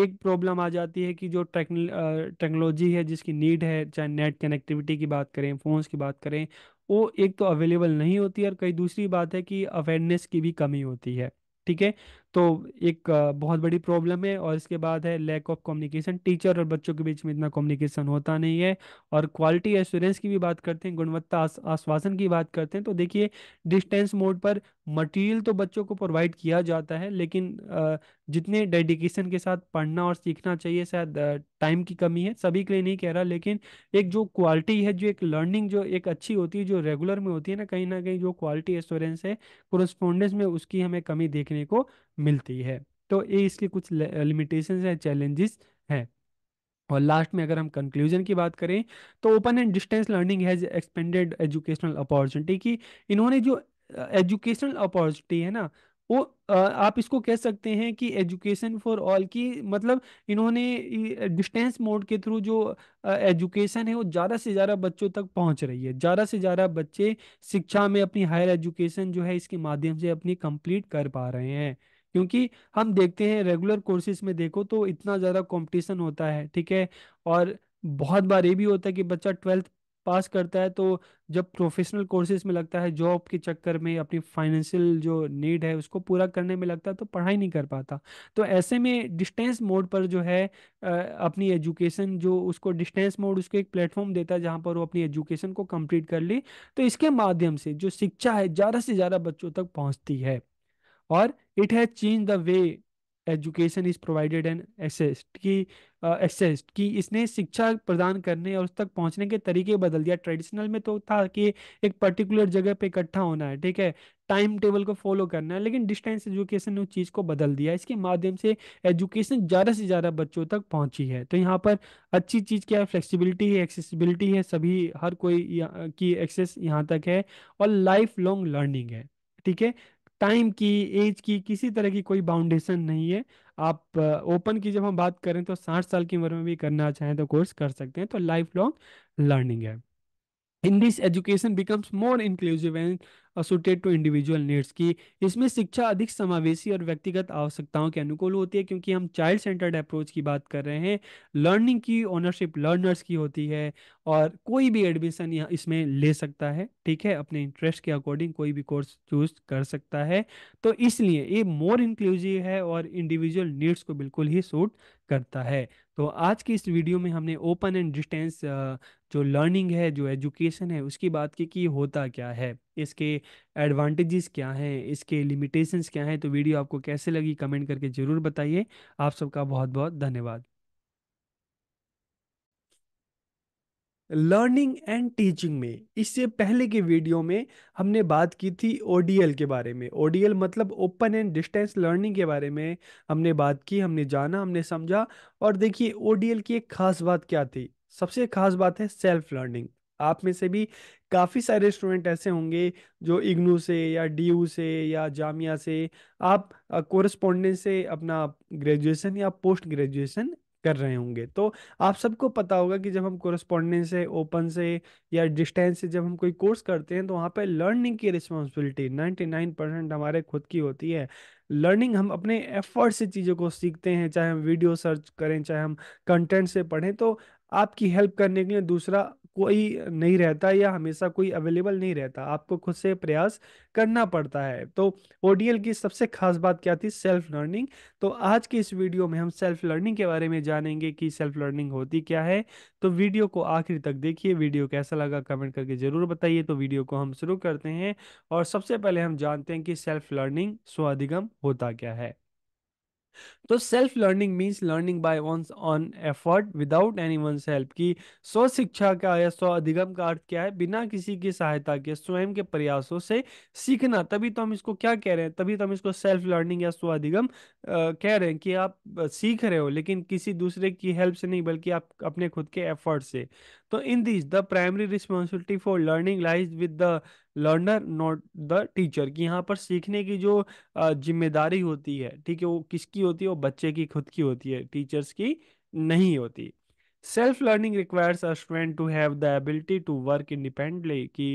एक प्रॉब्लम आ जाती है कि जो टेक्नोलॉजी है जिसकी नीड है चाहे नेट कनेक्टिविटी की बात करें फ़ोन्स की बात करें वो एक तो अवेलेबल नहीं होती और कई दूसरी बात है कि अवेयरनेस की भी कमी होती है ठीक है तो एक बहुत बड़ी प्रॉब्लम है और इसके बाद है लैक ऑफ कम्युनिकेशन टीचर और बच्चों के बीच में इतना कम्युनिकेशन होता नहीं है और क्वालिटी एश्योरेंस की भी बात करते हैं गुणवत्ता आश्वासन की बात करते हैं तो देखिए डिस्टेंस मोड पर मटेरियल तो बच्चों को प्रोवाइड किया जाता है लेकिन जितने डेडिकेशन के साथ पढ़ना और सीखना चाहिए शायद टाइम की कमी है सभी के लिए नहीं कह रहा लेकिन एक जो क्वालिटी है जो एक लर्निंग जो एक अच्छी होती है जो रेगुलर में होती है ना कहीं ना कहीं जो क्वालिटी एश्योरेंस है कोरोस्पोंडेंस में उसकी हमें कमी देखने को मिलती है तो ये इसके कुछ लिमिटेशन या चैलेंजेस हैं और लास्ट में अगर हम कंक्लूजन की बात करें तो open and distance learning has expanded educational opportunity की इन्होंने जो एजुकेशनल अपॉर्चुनिटी है ना वो आप इसको कह सकते हैं कि एजुकेशन फॉर ऑल की मतलब इन्होंने डिस्टेंस मोड के थ्रू जो एजुकेशन है वो ज़्यादा से ज़्यादा बच्चों तक पहुंच रही है ज़्यादा से ज़्यादा बच्चे शिक्षा में अपनी हायर एजुकेशन जो है इसके माध्यम से अपनी कंप्लीट कर पा रहे हैं क्योंकि हम देखते हैं रेगुलर कोर्सेज में देखो तो इतना ज़्यादा कंपटीशन होता है ठीक है और बहुत बार ये भी होता है कि बच्चा ट्वेल्थ पास करता है तो जब प्रोफेशनल कोर्सेज में लगता है जॉब के चक्कर में अपनी फाइनेंशियल जो नीड है उसको पूरा करने में लगता है तो पढ़ाई नहीं कर पाता तो ऐसे में डिस्टेंस मोड पर जो है अपनी एजुकेशन जो उसको डिस्टेंस मोड उसको एक प्लेटफॉर्म देता है जहाँ पर वो अपनी एजुकेशन को कंप्लीट कर ले तो इसके माध्यम से जो शिक्षा है ज़्यादा से ज़्यादा बच्चों तक पहुँचती है और it has change the way education is provided and assessed की एसेस्ड uh, की इसने शिक्षा प्रदान करने और उस तक पहुंचने के तरीके बदल दिया ट्रेडिशनल में तो था कि एक पर्टिकुलर जगह पे इकट्ठा होना है ठीक है टाइम टेबल को फॉलो करना है लेकिन डिस्टेंस एजुकेशन ने उस चीज़ को बदल दिया इसके माध्यम से एजुकेशन ज़्यादा से ज़्यादा बच्चों तक पहुंची है तो यहाँ पर अच्छी चीज़ क्या है फ्लेक्सिबिलिटी है एक्सेसिबिलिटी है सभी हर कोई की एक्सेस यहाँ तक है और लाइफ लॉन्ग लर्निंग है ठीक है टाइम की एज की किसी तरह की कोई बाउंडेशन नहीं है आप ओपन की जब हम बात करें तो साठ साल की उम्र में भी करना चाहें तो कोर्स कर सकते हैं तो लाइफ लॉन्ग लर्निंग है in this education becomes more inclusive and assorted to individual needs की इसमें शिक्षा अधिक समावेशी और व्यक्तिगत आवश्यकताओं के अनुकूल होती है क्योंकि हम चाइल्ड सेंटर्ड अप्रोच की बात कर रहे हैं लर्निंग की ओनरशिप लर्नर्स की होती है और कोई भी एडमिशन इसमें ले सकता है ठीक है अपने इंटरेस्ट के अकॉर्डिंग कोई भी कोर्स चूज कर सकता है तो इसलिए ये मोर इंक्लूसिव है और इंडिविजुअल नीड्स को बिल्कुल ही सूट करता है तो आज की इस वीडियो में हमने ओपन एंड डिस्टेंस जो लर्निंग है जो एजुकेशन है उसकी बात की कि होता क्या है इसके एडवांटेजेस क्या हैं इसके लिमिटेशंस क्या हैं तो वीडियो आपको कैसे लगी कमेंट करके ज़रूर बताइए आप सबका बहुत बहुत धन्यवाद लर्निंग एंड टीचिंग में इससे पहले के वीडियो में हमने बात की थी ओडीएल के बारे में ओडीएल मतलब ओपन एंड डिस्टेंस लर्निंग के बारे में हमने बात की हमने जाना हमने समझा और देखिए ओडीएल की एक खास बात क्या थी सबसे खास बात है सेल्फ लर्निंग आप में से भी काफ़ी सारे स्टूडेंट ऐसे होंगे जो इग्नू से या डी से या जामिया से आप कोरस्पोंडेंस से अपना ग्रेजुएशन या पोस्ट ग्रेजुएशन कर रहे होंगे तो आप सबको पता होगा कि जब हम कोरस्पोंडेंस से ओपन से या डिस्टेंस से जब हम कोई कोर्स करते हैं तो वहाँ पे लर्निंग की रिस्पॉन्सिबिलिटी नाइन परसेंट हमारे खुद की होती है लर्निंग हम अपने एफर्ट से चीज़ों को सीखते हैं चाहे हम वीडियो सर्च करें चाहे हम कंटेंट से पढ़ें तो आपकी हेल्प करने के लिए दूसरा कोई नहीं रहता या हमेशा कोई अवेलेबल नहीं रहता आपको खुद से प्रयास करना पड़ता है तो ओडीएल की सबसे खास बात क्या थी सेल्फ लर्निंग तो आज की इस वीडियो में हम सेल्फ लर्निंग के बारे में जानेंगे कि सेल्फ लर्निंग होती क्या है तो वीडियो को आखिर तक देखिए वीडियो कैसा लगा कमेंट करके ज़रूर बताइए तो वीडियो को हम शुरू करते हैं और सबसे पहले हम जानते हैं कि सेल्फ लर्निंग स्वाधिगम होता क्या है तो self learning means learning by one's own effort without any help की स्व शिक्षा का या स्व अधिगम का अर्थ क्या है बिना किसी की सहायता के स्वयं के प्रयासों से सीखना तभी तो हम इसको क्या कह रहे हैं तभी तो हम इसको सेल्फ लर्निंग या स्व अधिगम कह रहे हैं कि आप सीख रहे हो लेकिन किसी दूसरे की हेल्प से नहीं बल्कि आप अपने खुद के एफर्ट से तो in this the primary responsibility for learning lies with the learner not the teacher कि यहाँ पर सीखने की जो जिम्मेदारी होती है ठीक है वो किसकी होती है वो बच्चे की खुद की होती है टीचर्स की नहीं होती self learning requires student to have the ability to work independently कि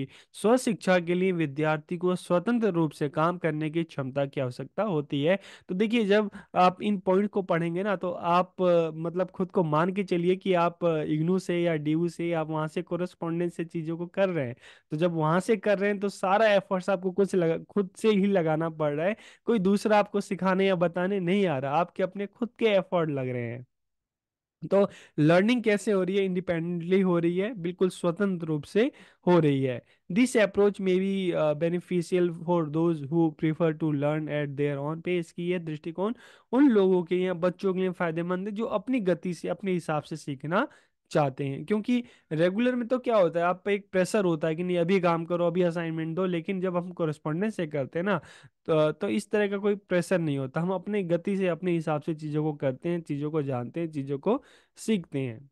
स्व शिक्षा के लिए विद्यार्थी को स्वतंत्र रूप से काम करने की क्षमता की आवश्यकता होती है तो देखिए जब आप इन पॉइंट को पढ़ेंगे ना तो आप मतलब खुद को मान के चलिए कि आप इग्नू से या डी से आप वहाँ से कोरस्पॉन्डेंस से चीज़ों को कर रहे हैं तो जब वहाँ से कर रहे हैं तो सारा एफर्ट्स आपको कुछ लगा खुद से ही लगाना पड़ रहा है कोई दूसरा आपको सिखाने या बताने नहीं आ रहा आपके अपने खुद के एफर्ट लग रहे हैं तो लर्निंग कैसे हो रही है इंडिपेंडेंटली हो रही है बिल्कुल स्वतंत्र रूप से हो रही है this approach may be beneficial for those who prefer to learn at their own pace की यह दृष्टिकोण उन लोगों के या बच्चों के लिए फायदेमंद है जो अपनी गति से अपने हिसाब से सीखना चाहते हैं क्योंकि रेगुलर में तो क्या होता है आप पे एक प्रेशर होता है कि नहीं अभी काम करो अभी असाइनमेंट दो लेकिन जब हम कॉरेस्पॉन्डेंस से करते हैं ना तो, तो इस तरह का कोई प्रेशर नहीं होता हम अपने गति से अपने हिसाब से चीज़ों को करते हैं चीज़ों को जानते हैं चीज़ों को सीखते हैं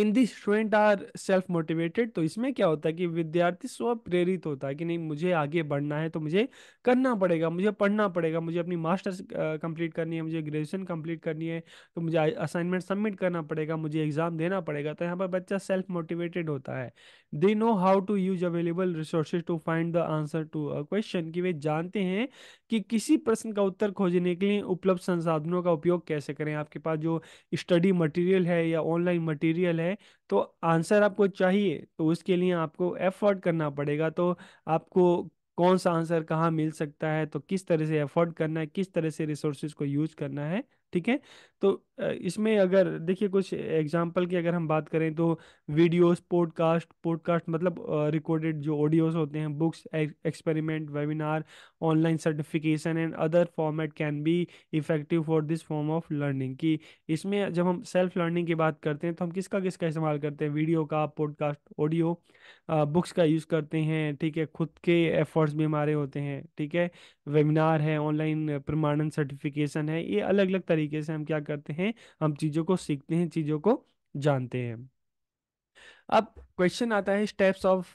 in this student are self motivated तो इसमें क्या होता है कि विद्यार्थी स्व प्रेरित होता है कि नहीं मुझे आगे बढ़ना है तो मुझे करना पड़ेगा मुझे पढ़ना पड़ेगा मुझे अपनी मास्टर्स कंप्लीट करनी है मुझे ग्रेजुएशन कंप्लीट करनी है तो मुझे असाइनमेंट सबमिट करना पड़ेगा मुझे एग्जाम देना पड़ेगा तो यहाँ पर बच्चा सेल्फ मोटिवेटेड होता है they know how to use available resources to find the answer to a question कि वे जानते हैं कि किसी प्रश्न का उत्तर खोजने के लिए उपलब्ध संसाधनों का उपयोग कैसे करें आपके पास जो स्टडी मटेरियल है या ऑनलाइन मटेरियल है है तो आंसर आपको चाहिए तो उसके लिए आपको एफर्ट करना पड़ेगा तो आपको कौन सा आंसर कहाँ मिल सकता है तो किस तरह से एफर्ट करना है किस तरह से रिसोर्सेज को यूज करना है ठीक है तो इसमें अगर देखिए कुछ एग्जाम्पल की अगर हम बात करें तो वीडियोस पॉडकास्ट पॉडकास्ट मतलब रिकॉर्डेड जो ऑडियोस होते हैं books experiment webinar online certification and other format can be effective for this form of learning कि इसमें जब हम सेल्फ लर्निंग की बात करते हैं तो हम किसका किसका इस्तेमाल करते हैं वीडियो का पॉडकास्ट ऑडियो बुक्स का यूज़ करते हैं ठीक है खुद के एफर्ट्स भी हमारे होते हैं ठीक है वेबिनार है ऑनलाइन प्रमाणन सर्टिफिकेशन है ये अलग अलग तरीके से हम क्या करते हैं में हम चीज़ों को सीखते हैं चीज़ों को जानते हैं अब क्वेश्चन आता है स्टेप्स ऑफ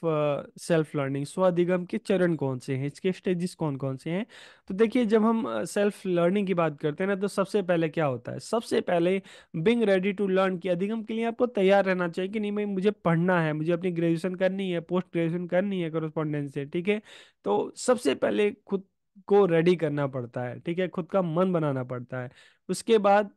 सेल्फ लर्निंग स्व अधिगम के चरण कौन से हैं इसके स्टेजेस कौन कौन से हैं तो देखिए जब हम सेल्फ uh, लर्निंग की बात करते हैं ना तो सबसे पहले क्या होता है सबसे पहले बिंग रेडी टू लर्न की अधिगम के लिए आपको तैयार रहना चाहिए कि नहीं भाई मुझे पढ़ना है मुझे अपनी ग्रेजुएशन करनी है पोस्ट ग्रेजुएशन करनी है करस्पॉन्डेंस से ठीक है तो सबसे पहले खुद को रेडी करना पड़ता है ठीक है खुद का मन बनाना पड़ता है उसके बाद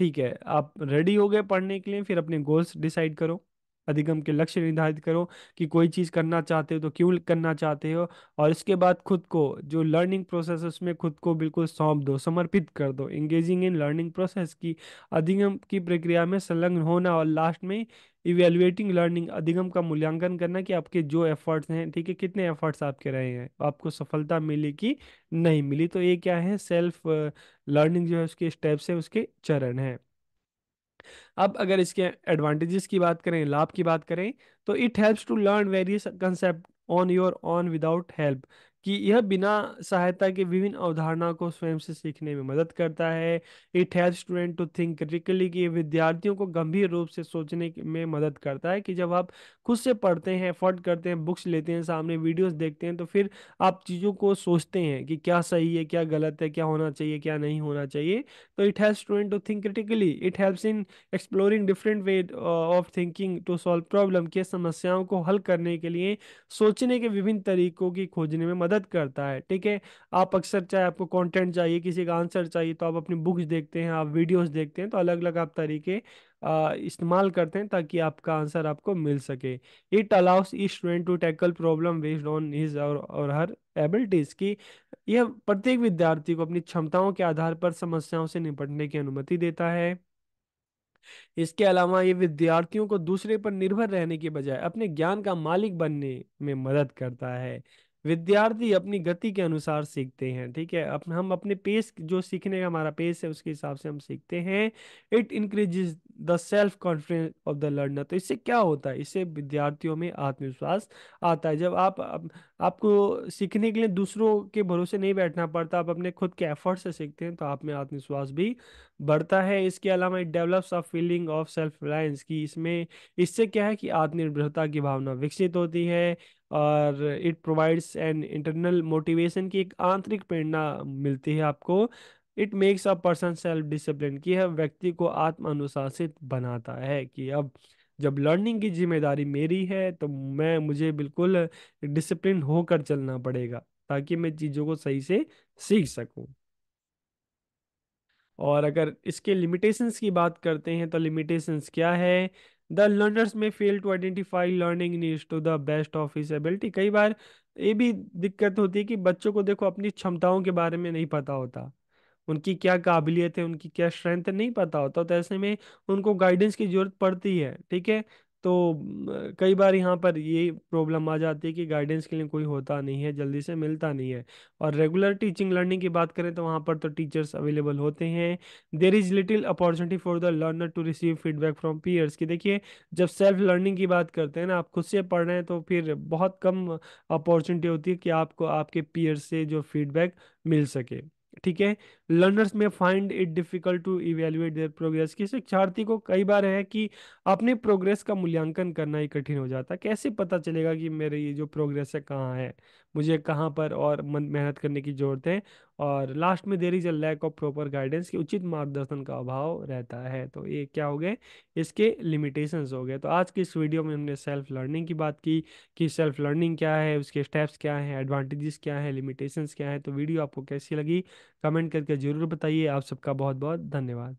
ठीक है आप रेडी हो गए पढ़ने के लिए फिर अपने गोल्स डिसाइड करो अधिगम के लक्ष्य निर्धारित करो कि कोई चीज़ करना चाहते हो तो क्यों करना चाहते हो और इसके बाद खुद को जो लर्निंग प्रोसेस उसमें खुद को बिल्कुल सौंप दो समर्पित कर दो एंगेजिंग इन लर्निंग प्रोसेस की अधिगम की प्रक्रिया में संलग्न होना और लास्ट में इवेल्युएटिंग लर्निंग अधिगम का मूल्यांकन करना कि आपके जो एफर्ट्स हैं ठीक है कितने एफर्ट्स आपके रहे हैं आपको सफलता मिली कि नहीं मिली तो ये क्या है सेल्फ लर्निंग जो है उसके स्टेप्स है उसके चरण है अब अगर इसके एडवांटेजेस की बात करें लाभ की बात करें तो it helps to learn various concept on your own without help कि यह बिना सहायता के विभिन्न अवधारणा को स्वयं से सीखने में मदद करता है it help student to think critically कि विद्यार्थियों को गंभीर रूप से सोचने में मदद करता है कि जब आप खुद से पढ़ते हैं एफर्ट करते हैं बुक्स लेते हैं सामने वीडियोस देखते हैं तो फिर आप चीज़ों को सोचते हैं कि क्या सही है क्या गलत है क्या होना चाहिए क्या नहीं होना चाहिए तो it help student to think critically it helps in exploring different way of thinking to solve problem के समस्याओं को हल करने के लिए सोचने के विभिन्न तरीकों की खोजने में मदद मदद करता है ठीक है आप अक्सर चाहे आपको कंटेंट चाहिए किसी का आंसर चाहिए तो आप अपनी बुक्स देखते हैं आप वीडियोस देखते हैं तो अलग अलग आप तरीके इस्तेमाल करते हैं ताकि आपका आंसर आपको मिल सके इट अलाउस ई student to tackle problem based on his और और हर एबिलिटीज़ की यह प्रत्येक विद्यार्थी को अपनी क्षमताओं के आधार पर समस्याओं से निपटने की अनुमति देता है इसके अलावा ये विद्यार्थियों को दूसरे पर निर्भर रहने के बजाय अपने ज्ञान का मालिक बनने में मदद करता है विद्यार्थी अपनी गति के अनुसार सीखते हैं ठीक है अब हम अपने पेस जो सीखने का हमारा पेस है उसके हिसाब से हम सीखते हैं it increases the self confidence of the learner तो इससे क्या होता है इससे विद्यार्थियों में आत्मविश्वास आता है जब आप, आप आपको सीखने के लिए दूसरों के भरोसे नहीं बैठना पड़ता आप अपने खुद के एफर्ट से सीखते हैं तो आप में आत्मविश्वास भी बढ़ता है इसके अलावा it develops a feeling of self reliance की इसमें इससे क्या है कि आत्मनिर्भरता की भावना विकसित होती है और it provides an internal motivation की एक आंतरिक प्रेरणा मिलती है आपको it makes a person self discipline की है व्यक्ति को आत्म अनुशासित बनाता है कि अब जब लर्निंग की जिम्मेदारी मेरी है तो मैं मुझे बिल्कुल डिसिप्लिन होकर चलना पड़ेगा ताकि मैं चीज़ों को सही से सीख सकूं और अगर इसके लिमिटेशंस की बात करते हैं तो लिमिटेशंस क्या है The learners may fail to identify learning needs to the best of his ability. कई बार ये भी दिक्कत होती है कि बच्चों को देखो अपनी क्षमताओं के बारे में नहीं पता होता उनकी क्या काबिलियत है उनकी क्या स्ट्रेंथ नहीं पता होता तो ऐसे में उनको गाइडेंस की जरूरत पड़ती है ठीक है तो कई बार यहाँ पर ये प्रॉब्लम आ जाती है कि गाइडेंस के लिए कोई होता नहीं है जल्दी से मिलता नहीं है और रेगुलर टीचिंग लर्निंग की बात करें तो वहाँ पर तो टीचर्स अवेलेबल होते हैं there is little opportunity for the learner to receive feedback from peers की देखिए जब सेल्फ लर्निंग की बात करते हैं ना आप खुद से पढ़ रहे हैं तो फिर बहुत कम अपॉर्चुनिटी होती है कि आपको आपके पीयर्स से जो फीडबैक मिल सके ठीक है learners may find it difficult to evaluate their progress कि शिक्षार्थी को कई बार है कि अपने प्रोग्रेस का मूल्यांकन करना ही कठिन हो जाता है कैसे पता चलेगा कि मेरे ये जो प्रोग्रेस है कहाँ है मुझे कहाँ पर और मेहनत करने की ज़रूरत है और लास्ट में there is a lack of proper guidance कि उचित मार्गदर्शन का अभाव रहता है तो ये क्या हो गए इसके लिमिटेशंस हो गए तो आज की इस वीडियो में हमने सेल्फ लर्निंग की बात की कि सेल्फ लर्निंग क्या है उसके स्टेप्स क्या हैं एडवांटेजेस क्या हैं लिमिटेशंस क्या हैं तो वीडियो आपको कैसी लगी कमेंट करके ज़रूर बताइए आप सबका बहुत बहुत धन्यवाद